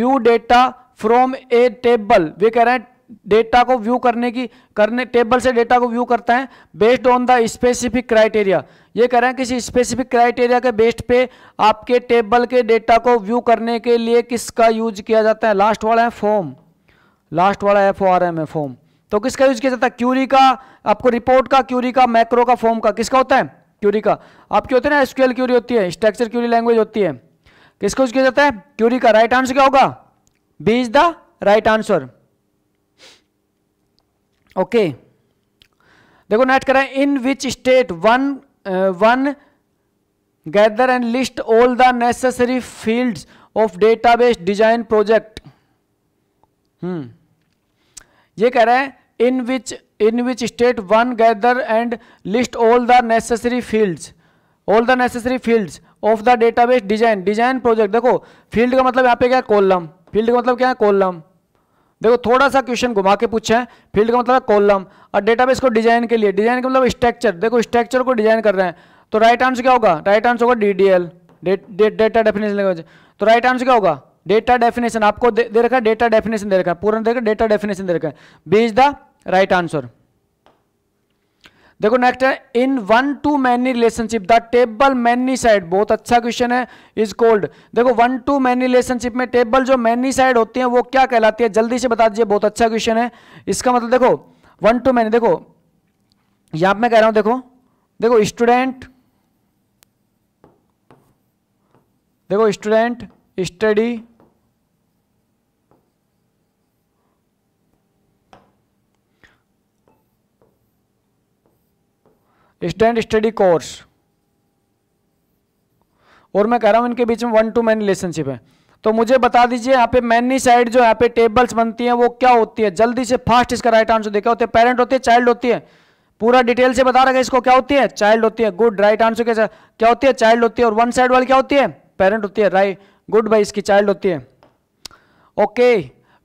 view data from a table वे कह रहे हैं डेटा को व्यू करने की करने टेबल से डेटा को व्यू करता है based on the specific criteria ये कह रहे हैं किसी स्पेसिफिक क्राइटेरिया के बेस्ड पे आपके टेबल के डेटा को व्यू करने के लिए किसका यूज किया जाता है लास्ट वाला है फॉर्म लास्ट वाला एफ ओ आर एम है फॉर्म तो किसका यूज किया जाता है क्यूरी का आपको रिपोर्ट का क्यूरी का मैक्रो का फॉर्म का किसका होता है क्यूरी का आपकी होती है ना एसक्यूएल क्यूरी होती है स्ट्रक्चर क्यूरी लैंग्वेज होती है किसका यूज किया जाता है क्यूरी का राइट आंसर क्या होगा B is the right answer okay देखो नेक्स्ट करें in which state one one gather and list all the necessary fields of database design project hmm ये कह रहे हैं in which in which state one gather and list all the necessary fields all the necessary fields of the database design design project देखो field का मतलब यहाँ पे क्या कोल्लम फील्ड का मतलब क्या है कोल्लम देखो थोड़ा सा क्वेश्चन घुमा के पूछे हैं फील्ड का मतलब कॉलम और डेटाबेस को डिजाइन के लिए डिजाइन का मतलब स्ट्रक्चर देखो स्ट्रक्चर को डिजाइन कर रहे हैं तो राइट आंसर क्या होगा राइट आंसर होगा D D L data definition तो राइट आंसर क्या होगा डेटा डेफिनेशन आपको दे, रखा है डेटा डेफिनेशन दे रखा है पूरा देखा डेटा डेफिनेशन दे रखा है B is the right answer देखो नेक्स्ट है in one to many relationship the table many side बहुत अच्छा क्वेश्चन है इज कोल्ड देखो वन टू मैनी रिलेशनशिप में टेबल जो मैनी साइड होती है वो क्या कहलाती है जल्दी से बता दीजिए बहुत अच्छा क्वेश्चन है इसका मतलब देखो वन टू मैनी देखो यहां पर मैं कह रहा हूं देखो देखो स्टूडेंट देखो student study stand study course और मैं कह रहा हूँ इनके बीच में वन टू मैन रिलेशनशिप है तो मुझे बता दीजिए यहाँ पे मैनी साइड जो यहाँ पे टेबल्स बनती है वो क्या होती है जल्दी से फास्ट इसका राइट आंसर देखा होते हैं पेरेंट होती है चाइल्ड होती है पूरा डिटेल से बता रहा है इसको क्या होती है चाइल्ड होती है गुड राइट आंसर कैसे क्या होती है चाइल्ड होती है और वन साइड वाली क्या होती है पेरेंट होती है राइट गुड भाई इसकी चाइल्ड होती है okay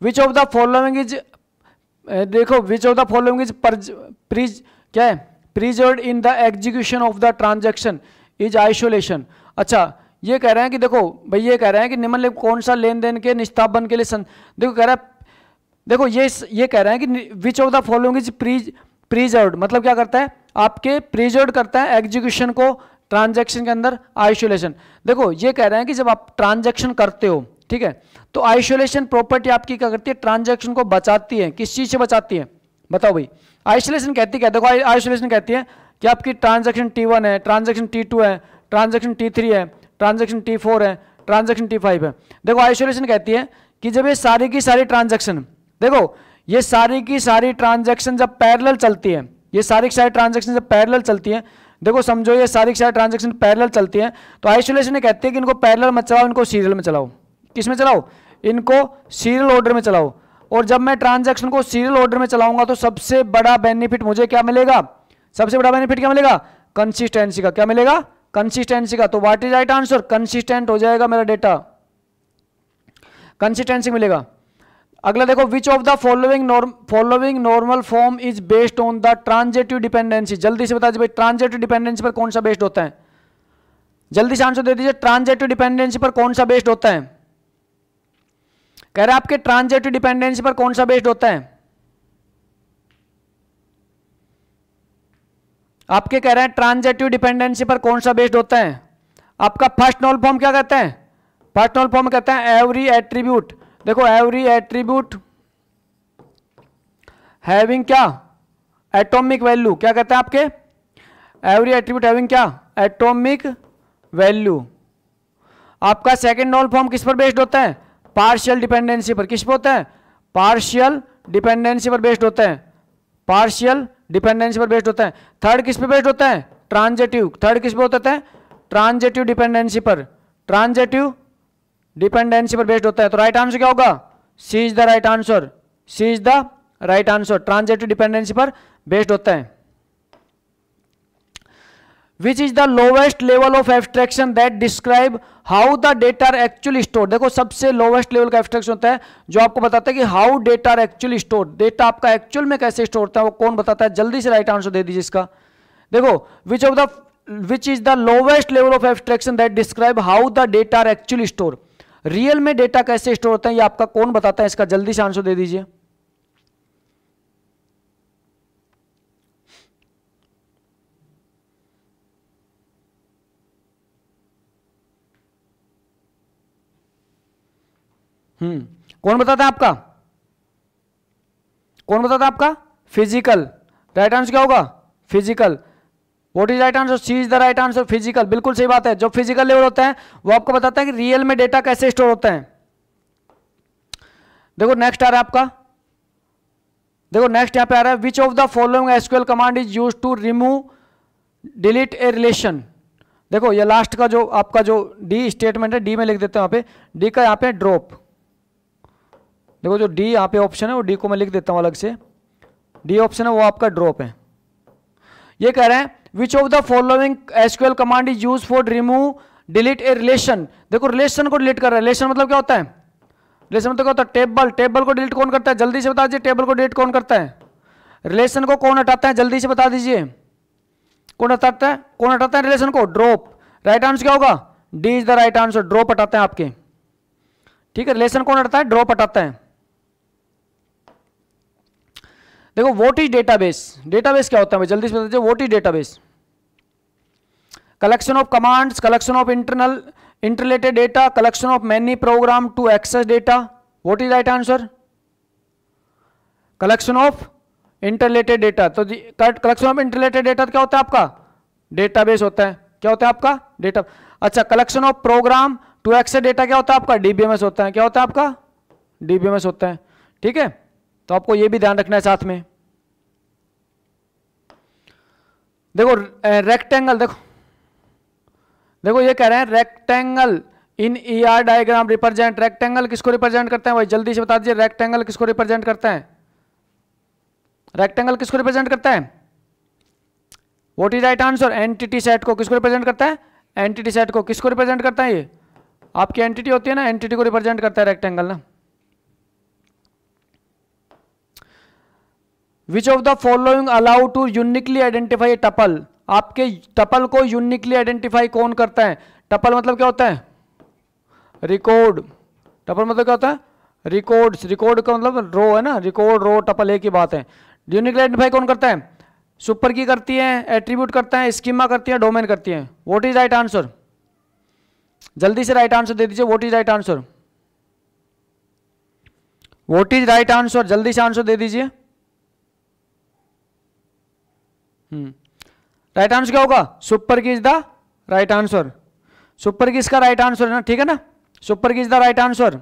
which of the following is देखो which of the following is प्रीज क्या है preserved in the execution of the transaction is isolation अच्छा ये कह रहे हैं कि देखो भाई ये कह रहे हैं कि निम्नलिखित कौन सा लेन देन के निस्थापन के लिए सं... देखो कह रहा है देखो ये ये कह रहे हैं कि which of the following is प्रीज प्रीजर्ड मतलब क्या करता है आपके प्रीजर्ड करता है एग्जीक्यूशन को ट्रांजेक्शन के अंदर आइसोलेशन देखो ये कह रहे हैं कि जब आप ट्रांजेक्शन करते हो ठीक है तो आइसोलेशन प्रॉपर्टी आपकी क्या करती है ट्रांजेक्शन को बचाती है किस चीज़ से बचाती है बताओ भाई आइसोलेशन कहती क्या देखो आइसोलेशन कहती है कि आपकी ट्रांजेक्शन टी वन है ट्रांजेक्शन टी टू है ट्रांजेक्शन टी थ्री है ट्रांजेक्शन टी फोर है ट्रांजेक्शन टी फाइव है देखो आइसोलेशन कहती है कि जब ये सारी की सारी ट्रांजेक्शन देखो ये सारी की सारी ट्रांजेक्शन जब पैरेलल चलती है ये सारी की सारी ट्रांजेक्शन जब पैरेलल चलती है देखो समझो ये सारी की सारी ट्रांजेक्शन पैरेलल चलती है तो आइसोलेशन ये कहती है कि इनको पैरेलल मत चलाओ इनको सीरियल में चलाओ किस में चलाओ इनको सीरियल ऑर्डर में चलाओ और जब मैं ट्रांजेक्शन को सीरियल ऑर्डर में चलाऊंगा तो सबसे बड़ा बेनिफिट मुझे क्या मिलेगा सबसे बड़ा बेनिफिट क्या मिलेगा कंसिस्टेंसी का क्या मिलेगा कंसिस्टेंसी का तो what is right answer consistent हो जाएगा मेरा डेटा कंसिस्टेंसी मिलेगा अगला देखो which of the following following normal form is based on the transitive dependency जल्दी से बता दीजिए ट्रांजेटिव डिपेंडेंसी पर कौन सा बेस्ड होता है जल्दी से आंसर दे दीजिए ट्रांजेटिव डिपेंडेंसी पर कौन सा बेस्ड होता है कह रहे आपके ट्रांजिटिव डिपेंडेंसी पर कौन सा बेस्ड होता है आपके कह रहे हैं ट्रांजेटिव डिपेंडेंसी पर कौन सा बेस्ड होता है आपका फर्स्ट नॉल फॉर्म क्या कहते हैं फर्स्ट नॉल फॉर्म कहते हैं एवरी एट्रीब्यूट देखो एवरी एट्रीब्यूट हैविंग क्या एटॉमिक वैल्यू क्या कहते हैं आपके एवरी एट्रीब्यूट हैविंग क्या एटॉमिक वैल्यू आपका सेकंड नॉल फॉर्म किस पर बेस्ड होता है पार्शियल डिपेंडेंसी पर किस पर होते हैं पार्शियल डिपेंडेंसी पर बेस्ड होते हैं पार्शियल डिपेंडेंसी पर बेस्ड होते हैं थर्ड किस पे बेस्ड होते हैं ट्रांजेटिव थर्ड किस पे होते हैं ट्रांजेटिव डिपेंडेंसी पर ट्रांजेटिव डिपेंडेंसी पर बेस्ड होता है तो राइट आंसर क्या होगा C is the right answer C is the right answer transitive dependency पर बेस्ड होता है which is the lowest level of abstraction that describe how the data are actually store देखो सबसे लोवेस्ट लेवल का abstraction होता है जो आपको बताता है कि how data are actually store data आपका एक्चुअल में कैसे स्टोर होता है वो कौन बताता है जल्दी से राइट आंसर दे दीजिए इसका देखो which of the which is the lowest level of abstraction that describe how the data are actually store real में डेटा कैसे स्टोर होता है ये आपका कौन बताता है इसका जल्दी से आंसर दे दीजिए हम्म कौन बताता है आपका कौन बताता है आपका फिजिकल राइट आंसर क्या होगा physical what is right answer C is the right answer physical बिल्कुल सही बात है जो फिजिकल लेवल होता है वो आपको बताता है कि रियल में डेटा कैसे स्टोर होता है देखो नेक्स्ट आ रहा है आपका देखो नेक्स्ट यहाँ पे आ रहा है which of the following SQL command is use to remove delete a relation देखो ये लास्ट का जो आपका जो डी स्टेटमेंट है डी में लिख देते हैं यहाँ पे डी का यहां पे ड्रॉप देखो जो डी यहाँ पे ऑप्शन है वो डी को मैं लिख देता हूँ अलग से डी ऑप्शन है वो आपका ड्रॉप है ये कह रहे हैं which of the following SQL command is use for remove delete a relation देखो रिलेशन को डिलीट कर रहा है रिलेशन मतलब क्या होता है रिलेशन मतलब क्या होता है टेबल टेबल को डिलीट कौन करता है जल्दी से बता दीजिए टेबल को डिलीट कौन करता है रिलेशन को कौन हटाता है जल्दी से बता दीजिए कौन हटाता है कौन हटाता है रिलेशन को ड्रॉप राइट आंसर क्या होगा D is the right answer drop हटाते हैं आपके ठीक है रिलेशन कौन हटाता है ड्रॉप हटाता है देखो what is database database क्या होता है जल्दी से बता दीजिए what is database collection of commands collection of internal interrelated data collection of many program to access data what is right answer collection of interrelated data तो collection of interrelated data क्या होता है आपका database होता है क्या होता है आपका डेटा अच्छा collection of program to access data क्या होता है आपका डीबीएमएस होता है क्या होता है आपका डीबीएमएस होता है ठीक है तो आपको ये भी ध्यान रखना है साथ में देखो रेक्टेंगल देखो देखो ये कह रहे हैं rectangle in E R diagram represent rectangle किसको रिप्रेजेंट करते हैं भाई जल्दी से बता दीजिए रेक्टेंगल किसको रिप्रेजेंट करते हैं रेक्टेंगल किसको रिप्रेजेंट करता है what is right answer entity set को किसको रिप्रेजेंट करता है एंटिटी सेट को किसको रिप्रेजेंट करता है ये आपकी एंटिटी होती है ना एंटिटी को रिप्रेजेंट करता है रेक्टेंगल ना which of the following allow to uniquely identify tuple आपके टपल को यूनिकली आइडेंटिफाई कौन करता है टपल मतलब क्या होता है रिकॉर्ड टपल मतलब क्या होता है रिकॉर्ड्स रिकॉर्ड का मतलब रो है ना रिकॉर्ड रो टपल एक ही बात है यूनिकली आइडेंटिफाई कौन करता है सुपर की करती है एट्रीब्यूट करता है स्कीमा करती है डोमेन करती है वॉट इज राइट आंसर जल्दी से राइट आंसर दे दीजिए what is right answer what is right answer जल्दी से आंसर दे दीजिए राइट हम्म। आंसर क्या होगा super key is the right answer super key इसका राइट आंसर है ना ठीक है ना super key is the right answer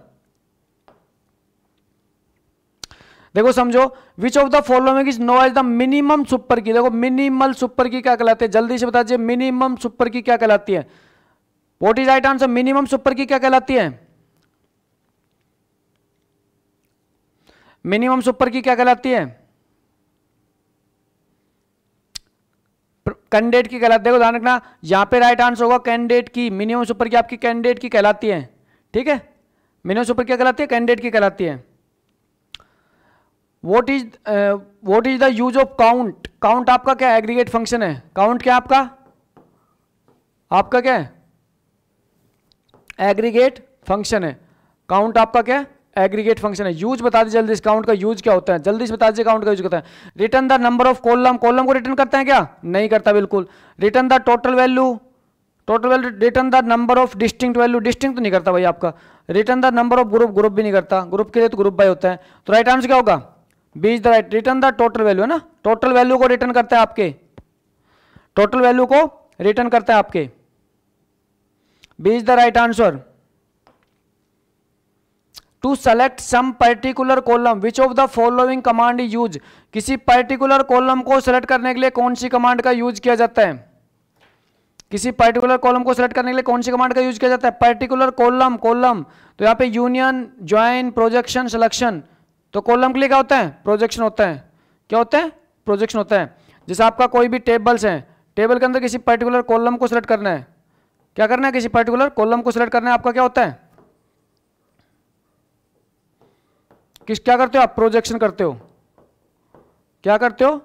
देखो समझो which of the following is known as the minimum super key देखो मिनिमल सुपर की क्या कहलाती है जल्दी से बता दीजिए मिनिमम सुपर की क्या कहलाती है what is right answer minimum super key क्या कहलाती है मिनिमम सुपर की क्या कहलाती है कैंडिडेट की कहलाती है ध्यान रखना यहाँ पे राइट आंसर होगा candidate key minimum super key आपकी कैंडिडेट की कहलाती है ठीक है मिनिमम सुपर क्या कहलाती है कैंडिडेट की कहलाती है what is what is the use of count count आपका क्या एग्रीगेट फंक्शन है काउंट क्या आपका आपका क्या है एग्रीगेट फंक्शन है काउंट आपका क्या है एग्रीगेट फंक्शन है यूज बता दीजिए जल्दी काउंट का यूज क्या होता है जल्दी से बता दीजिए काउंट का यूज होता है return the number of column column को रिटर्न करते हैं क्या नहीं करता बिल्कुल return the total value total value return the number of distinct value distinct तो नहीं करता भाई आपका return the number of group group भी नहीं करता ग्रुप के लिए तो ग्रुप बाई होता है तो राइट आंसर क्या होगा B is the right return the total value है ना टोटल वैल्यू को रिटर्न करता है आपके टोटल वैल्यू को रिटर्न करता है आपके B is the right answer to select some particular column which of the following command use किसी पर्टिकुलर कॉलम को सेलेक्ट करने के लिए कौन सी कमांड का यूज किया जाता है किसी पर्टिकुलर कॉलम को सेलेक्ट करने के लिए कौन सी कमांड का यूज किया जाता है पर्टिकुलर कॉलम कॉलम तो यहाँ पे यूनियन ज्वाइन प्रोजेक्शन सिलेक्शन तो कॉलम के लिए क्या होता है प्रोजेक्शन होता है क्या होता है प्रोजेक्शन होता है जैसे आपका कोई भी टेबल्स है टेबल के अंदर किसी पर्टिकुलर कॉलम को सिलेक्ट करना है क्या करना है किसी पर्टिकुलर कॉलम को सिलेक्ट करना है आपका क्या होता है किस क्या करते हो आप प्रोजेक्शन करते हो क्या करते हो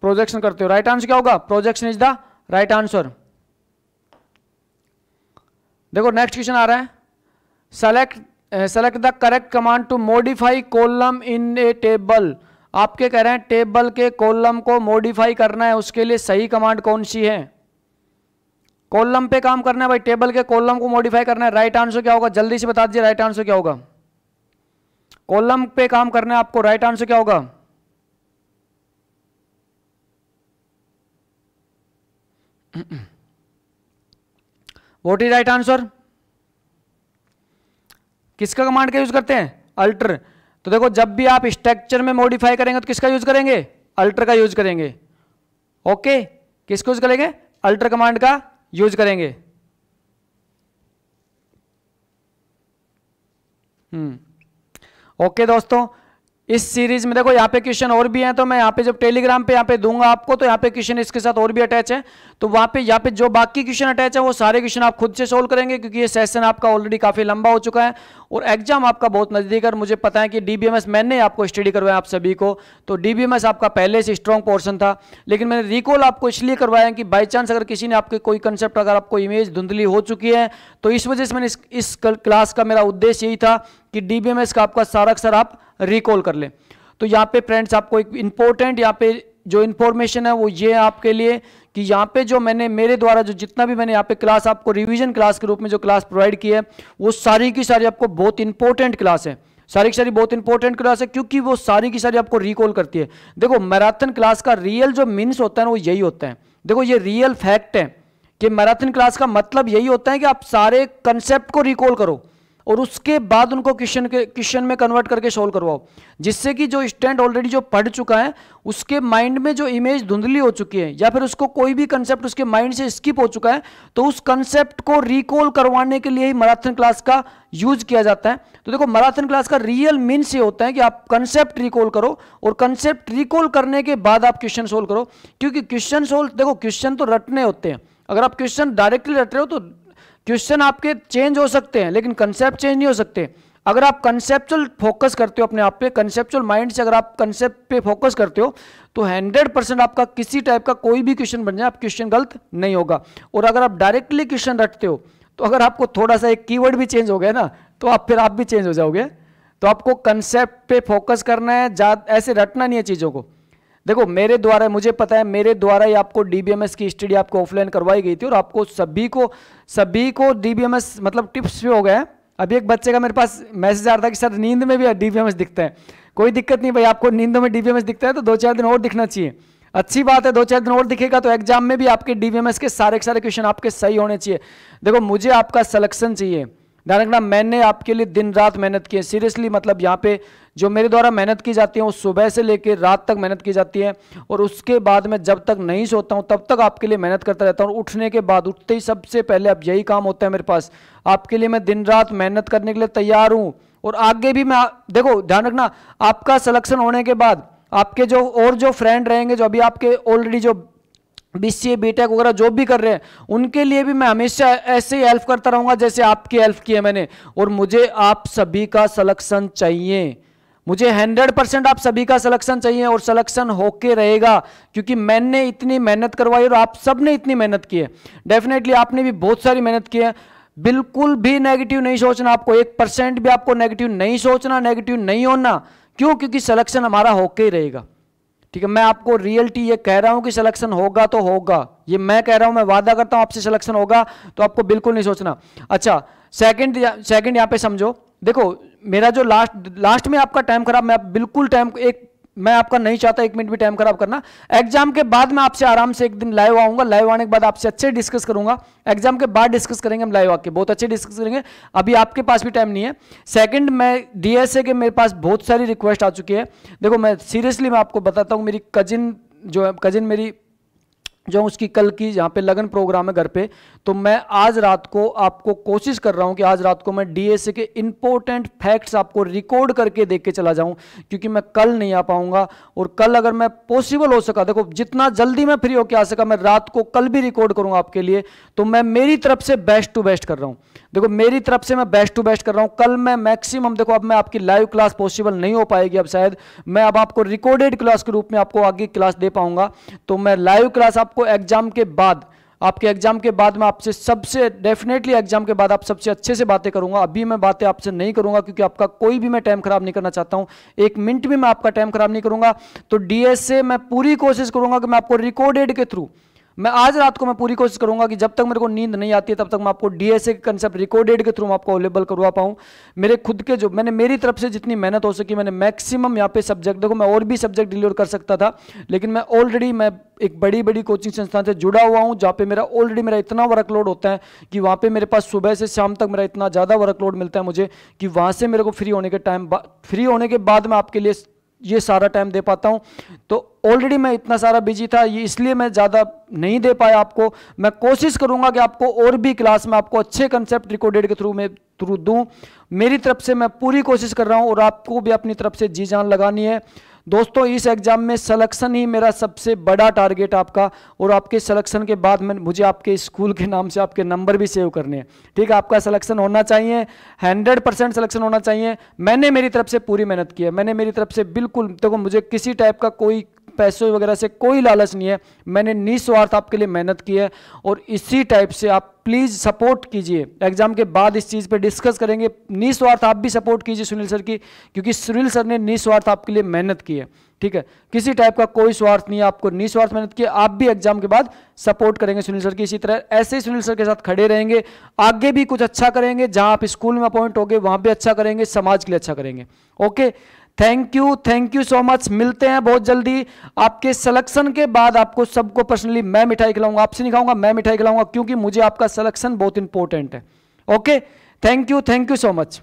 प्रोजेक्शन करते हो राइट आंसर क्या होगा projection is the right answer देखो नेक्स्ट क्वेश्चन आ रहा है select select the correct command to modify column in a table आपके कह रहे हैं टेबल के कॉलम को मॉडिफाई करना है उसके लिए सही कमांड कौन सी है कॉलम पे काम करना है भाई टेबल के कॉलम को मॉडिफाई करना है राइट आंसर क्या होगा जल्दी से बता दीजिए राइट आंसर क्या होगा कॉलम पे काम करना है आपको राइट आंसर क्या होगा वॉट इज राइट आंसर किसका कमांड का यूज करते हैं अल्टर तो देखो जब भी आप स्ट्रक्चर में मॉडिफाई करेंगे तो किसका यूज करेंगे अल्टर का यूज करेंगे ओके okay. किसको यूज करेंगे अल्टर कमांड का यूज करेंगे हम्म ओके दोस्तों इस सीरीज में देखो यहाँ पे क्वेश्चन और भी हैं तो मैं यहाँ पे जब टेलीग्राम पे यहाँ पे दूंगा आपको तो यहाँ पे क्वेश्चन इसके साथ और भी अटैच है तो वहाँ पे यहाँ पे जो बाकी क्वेश्चन अटैच है वो सारे क्वेश्चन आप खुद से सोल्व करेंगे क्योंकि ये सेशन आपका ऑलरेडी काफी लंबा हो चुका है और एग्जाम आपका बहुत नजदीक है मुझे पता है कि डीबीएमएस मैंने आपको स्टडी करवाया आप सभी को तो डीबीएमएस आपका पहले से स्ट्रॉन्ग पोर्सन था लेकिन मैंने रिकॉल आपको इसलिए करवाया कि बाई चांस अगर किसी ने आपके कोई कंसेप्ट अगर आपको इमेज धुंधली हो चुकी है तो इस वजह से मैंने इस क्लास का मेरा उद्देश्य यही था कि डीबीएमएस का आपका सारा अक्सर आप रिकॉल कर लें तो यहाँ पे फ्रेंड्स आपको एक इंपॉर्टेंट यहाँ पे जो इन्फॉर्मेशन है वो ये है आपके लिए कि यहाँ पे जो मैंने मेरे द्वारा जो जितना भी मैंने यहाँ पे क्लास आपको रिवीजन क्लास के रूप में जो क्लास प्रोवाइड की है वो सारी की सारी आपको बहुत इंपॉर्टेंट क्लास है सारी की सारी बहुत इंपॉर्टेंट क्लास है क्योंकि वो सारी की सारी आपको रिकॉल करती है देखो मैराथन क्लास का रियल जो मीन्स होता है ना वो यही होता है देखो ये रियल फैक्ट है कि मैराथन क्लास का मतलब यही होता है कि आप सारे कंसेप्ट को रिकॉल करो और उसके बाद उनको क्वेश्चन के क्वेश्चन में कन्वर्ट करके सोल्व करवाओ जिससे कि जो स्टैंड ऑलरेडी जो पढ़ चुका है उसके माइंड में जो इमेज धुंधली हो चुकी है या फिर उसको कोई भी कंसेप्ट उसके माइंड से स्किप हो चुका है तो उस कंसेप्ट को रिकॉल करवाने के लिए ही मैराथन क्लास का यूज किया जाता है तो देखो मैराथन क्लास का रियल मीन्स ये होता है कि आप कंसेप्ट रिकॉल करो और कंसेप्ट रिकॉल करने के बाद आप क्वेश्चन सोल्व करो क्योंकि क्वेश्चन सोल्व देखो क्वेश्चन तो रटने होते हैं अगर आप क्वेश्चन डायरेक्टली रट रहे हो तो क्वेश्चन आपके चेंज हो सकते हैं लेकिन कंसेप्ट चेंज नहीं हो सकते अगर आप कंसेप्चुअल फोकस करते हो अपने आप पे कंसेप्चुअल माइंड से अगर आप कंसेप्ट पे फोकस करते हो तो 100 परसेंट आपका किसी टाइप का कोई भी क्वेश्चन बन जाए आप क्वेश्चन गलत नहीं होगा और अगर आप डायरेक्टली क्वेश्चन रटते हो तो अगर आपको थोड़ा सा एक कीवर्ड भी चेंज हो गया ना तो आप फिर आप भी चेंज हो जाओगे तो आपको कंसेप्ट पे फोकस करना है ऐसे रटना नहीं है चीज़ों को देखो मेरे द्वारा मुझे पता है मेरे द्वारा ही आपको डीबीएमएस की स्टडी आपको ऑफलाइन करवाई गई थी और आपको सभी को सभी को डीबीएमएस मतलब टिप्स भी हो गए अभी एक बच्चे का मेरे पास मैसेज आ रहा था कि सर नींद में भी डीबीएमएस दिखते हैं कोई दिक्कत नहीं भाई आपको नींद में डीबीएमएस दिखता है तो दो चार दिन और दिखना चाहिए अच्छी बात है दो चार दिन और दिखेगा तो एग्जाम में भी आपके डीवीएमएस के सारे सारे क्वेश्चन आपके सही होने चाहिए देखो मुझे आपका सलेक्शन चाहिए रखना मैंने आपके लिए दिन रात मेहनत की है सीरियसली मतलब यहाँ पे जो मेरे द्वारा मेहनत की जाती है वो सुबह से लेकर रात तक मेहनत की जाती है और उसके बाद मैं जब तक नहीं सोता हूँ तब तक आपके लिए मेहनत करता रहता हूँ उठने के बाद उठते ही सबसे पहले अब यही काम होता है मेरे पास आपके लिए मैं दिन रात मेहनत करने के लिए तैयार हूँ और आगे भी मैं देखो ध्यान रखना आपका सलेक्शन होने के बाद आपके जो और जो फ्रेंड रहेंगे जो अभी आपके ऑलरेडी जो बीसीए बीटेक वगैरह जॉब भी कर रहे हैं उनके लिए भी मैं हमेशा ऐसे ही हेल्प करता रहूँगा जैसे आपकी हेल्प की है मैंने और मुझे आप सभी का सलेक्शन चाहिए मुझे 100 परसेंट आप सभी का सलेक्शन चाहिए और सलेक्शन होके रहेगा क्योंकि मैंने इतनी मेहनत करवाई और आप सब ने इतनी मेहनत की है डेफिनेटली आपने भी बहुत सारी मेहनत की है बिल्कुल भी नेगेटिव नहीं सोचना आपको एक परसेंट भी आपको नेगेटिव नहीं सोचना नेगेटिव नहीं होना क्यों क्योंकि सलेक्शन हमारा होके ही रहेगा ठीक है मैं आपको रियलिटी ये कह रहा हूं कि सिलेक्शन होगा तो होगा ये मैं कह रहा हूं मैं वादा करता हूं आपसे सिलेक्शन होगा तो आपको बिल्कुल नहीं सोचना अच्छा सेकंड सेकंड यहां पे समझो देखो मेरा जो लास्ट लास्ट में आपका टाइम खराब मैं बिल्कुल टाइम एक मैं आपका नहीं चाहता एक मिनट भी टाइम खराब करना एग्जाम के बाद मैं आपसे आराम से एक दिन लाइव आऊंगा लाइव आने के बाद आपसे अच्छे डिस्कस करूंगा एग्जाम के बाद डिस्कस करेंगे हम लाइव आके बहुत अच्छे डिस्कस करेंगे अभी आपके पास भी टाइम नहीं है सेकंड मैं डीएसए के मेरे पास बहुत सारी रिक्वेस्ट आ चुकी है देखो मैं सीरियसली मैं आपको बताता हूँ मेरी कजिन जो है कजिन मेरी जो उसकी कल की जहाँ पे लगन प्रोग्राम है घर पे तो मैं आज रात को आपको कोशिश कर रहा हूं कि आज रात को मैं डीएसए के इंपॉर्टेंट फैक्ट्स आपको रिकॉर्ड करके देख के चला जाऊं क्योंकि मैं कल नहीं आ पाऊंगा और कल अगर मैं पॉसिबल हो सका देखो जितना जल्दी मैं फ्री होकर आ सका मैं रात को कल भी रिकॉर्ड करूंगा आपके लिए तो मैं मेरी तरफ से बेस्ट टू बेस्ट कर रहा हूं देखो मेरी तरफ से मैं बेस्ट टू बेस्ट कर रहा हूं कल मैं मैक्सिमम देखो अब मैं आपकी लाइव क्लास पॉसिबल नहीं हो पाएगी अब शायद मैं अब आपको रिकॉर्डेड क्लास के रूप में आपको आगे क्लास दे पाऊंगा तो मैं लाइव क्लास आपको एग्जाम के बाद आपके एग्जाम के बाद में आपसे सबसे डेफिनेटली एग्जाम के बाद आप सबसे अच्छे से बातें करूंगा अभी मैं बातें आपसे नहीं करूंगा क्योंकि आपका कोई भी मैं टाइम खराब नहीं करना चाहता हूं एक मिनट भी मैं आपका टाइम खराब नहीं करूंगा तो डीएसए मैं पूरी कोशिश करूंगा कि मैं आपको रिकॉर्डेड के थ्रू मैं आज रात को मैं पूरी कोशिश करूंगा कि जब तक मेरे को नींद नहीं आती है तब तक मैं आपको डीएसए के कंसेप्ट रिकॉर्डेड के थ्रू आपको अवेलेबल करवा पाऊं मेरे खुद के जो मैंने मेरी तरफ से जितनी मेहनत हो सकी मैंने मैक्सिमम यहाँ पे सब्जेक्ट देखो मैं और भी सब्जेक्ट डिलीवर कर सकता था लेकिन मैं ऑलरेडी मैं एक बड़ी बड़ी कोचिंग संस्थान से जुड़ा हुआ हूँ जहाँ पे मेरा ऑलरेडी मेरा इतना वर्कलोड होता है कि वहाँ पे मेरे पास सुबह से शाम तक मेरा इतना ज़्यादा वर्कलोड मिलता है मुझे कि वहाँ से मेरे को फ्री होने के टाइम फ्री होने के बाद मैं आपके लिए ये सारा टाइम दे पाता हूँ तो ऑलरेडी मैं इतना सारा बिजी था ये इसलिए मैं ज़्यादा नहीं दे पाया आपको मैं कोशिश करूँगा कि आपको और भी क्लास में आपको अच्छे कंसेप्ट रिकॉर्डेड के थ्रू में थ्रू दूँ मेरी तरफ से मैं पूरी कोशिश कर रहा हूँ और आपको भी अपनी तरफ से जी जान लगानी है दोस्तों इस एग्ज़ाम में सलेक्शन ही मेरा सबसे बड़ा टारगेट आपका और आपके सलेक्शन के बाद में मुझे आपके स्कूल के नाम से आपके नंबर भी सेव करने हैं ठीक है आपका सलेक्शन होना चाहिए हंड्रेड परसेंट सलेक्शन होना चाहिए मैंने मेरी तरफ से पूरी मेहनत की है मैंने मेरी तरफ से बिल्कुल देखो तो मुझे किसी टाइप का कोई पैसों वगैरह से कोई लालच नहीं है मैंने निस्वार्थ आपके लिए मेहनत की है और इसी टाइप से आप प्लीज़ सपोर्ट कीजिए एग्जाम के बाद इस चीज़ पे डिस्कस करेंगे निस्वार्थ आप भी सपोर्ट कीजिए सुनील सर की क्योंकि सुनील सर ने निस्वार्थ आपके लिए मेहनत की है ठीक है किसी टाइप का कोई स्वार्थ नहीं है आपको निस्वार्थ मेहनत की आप भी एग्जाम के बाद सपोर्ट करेंगे सुनील सर की इसी तरह ऐसे ही सुनील सर के साथ खड़े रहेंगे आगे भी कुछ अच्छा करेंगे जहां आप स्कूल में अपॉइंट हो गए वहां भी अच्छा करेंगे समाज के लिए अच्छा करेंगे okay thank you thank you so much मिलते हैं बहुत जल्दी आपके सिलेक्शन के बाद आपको सबको पर्सनली मैं मिठाई खिलाऊंगा आपसे नहीं खाऊंगा मैं मिठाई खिलाऊंगा क्योंकि मुझे आपका सिलेक्शन बहुत इंपॉर्टेंट है okay thank you thank you so much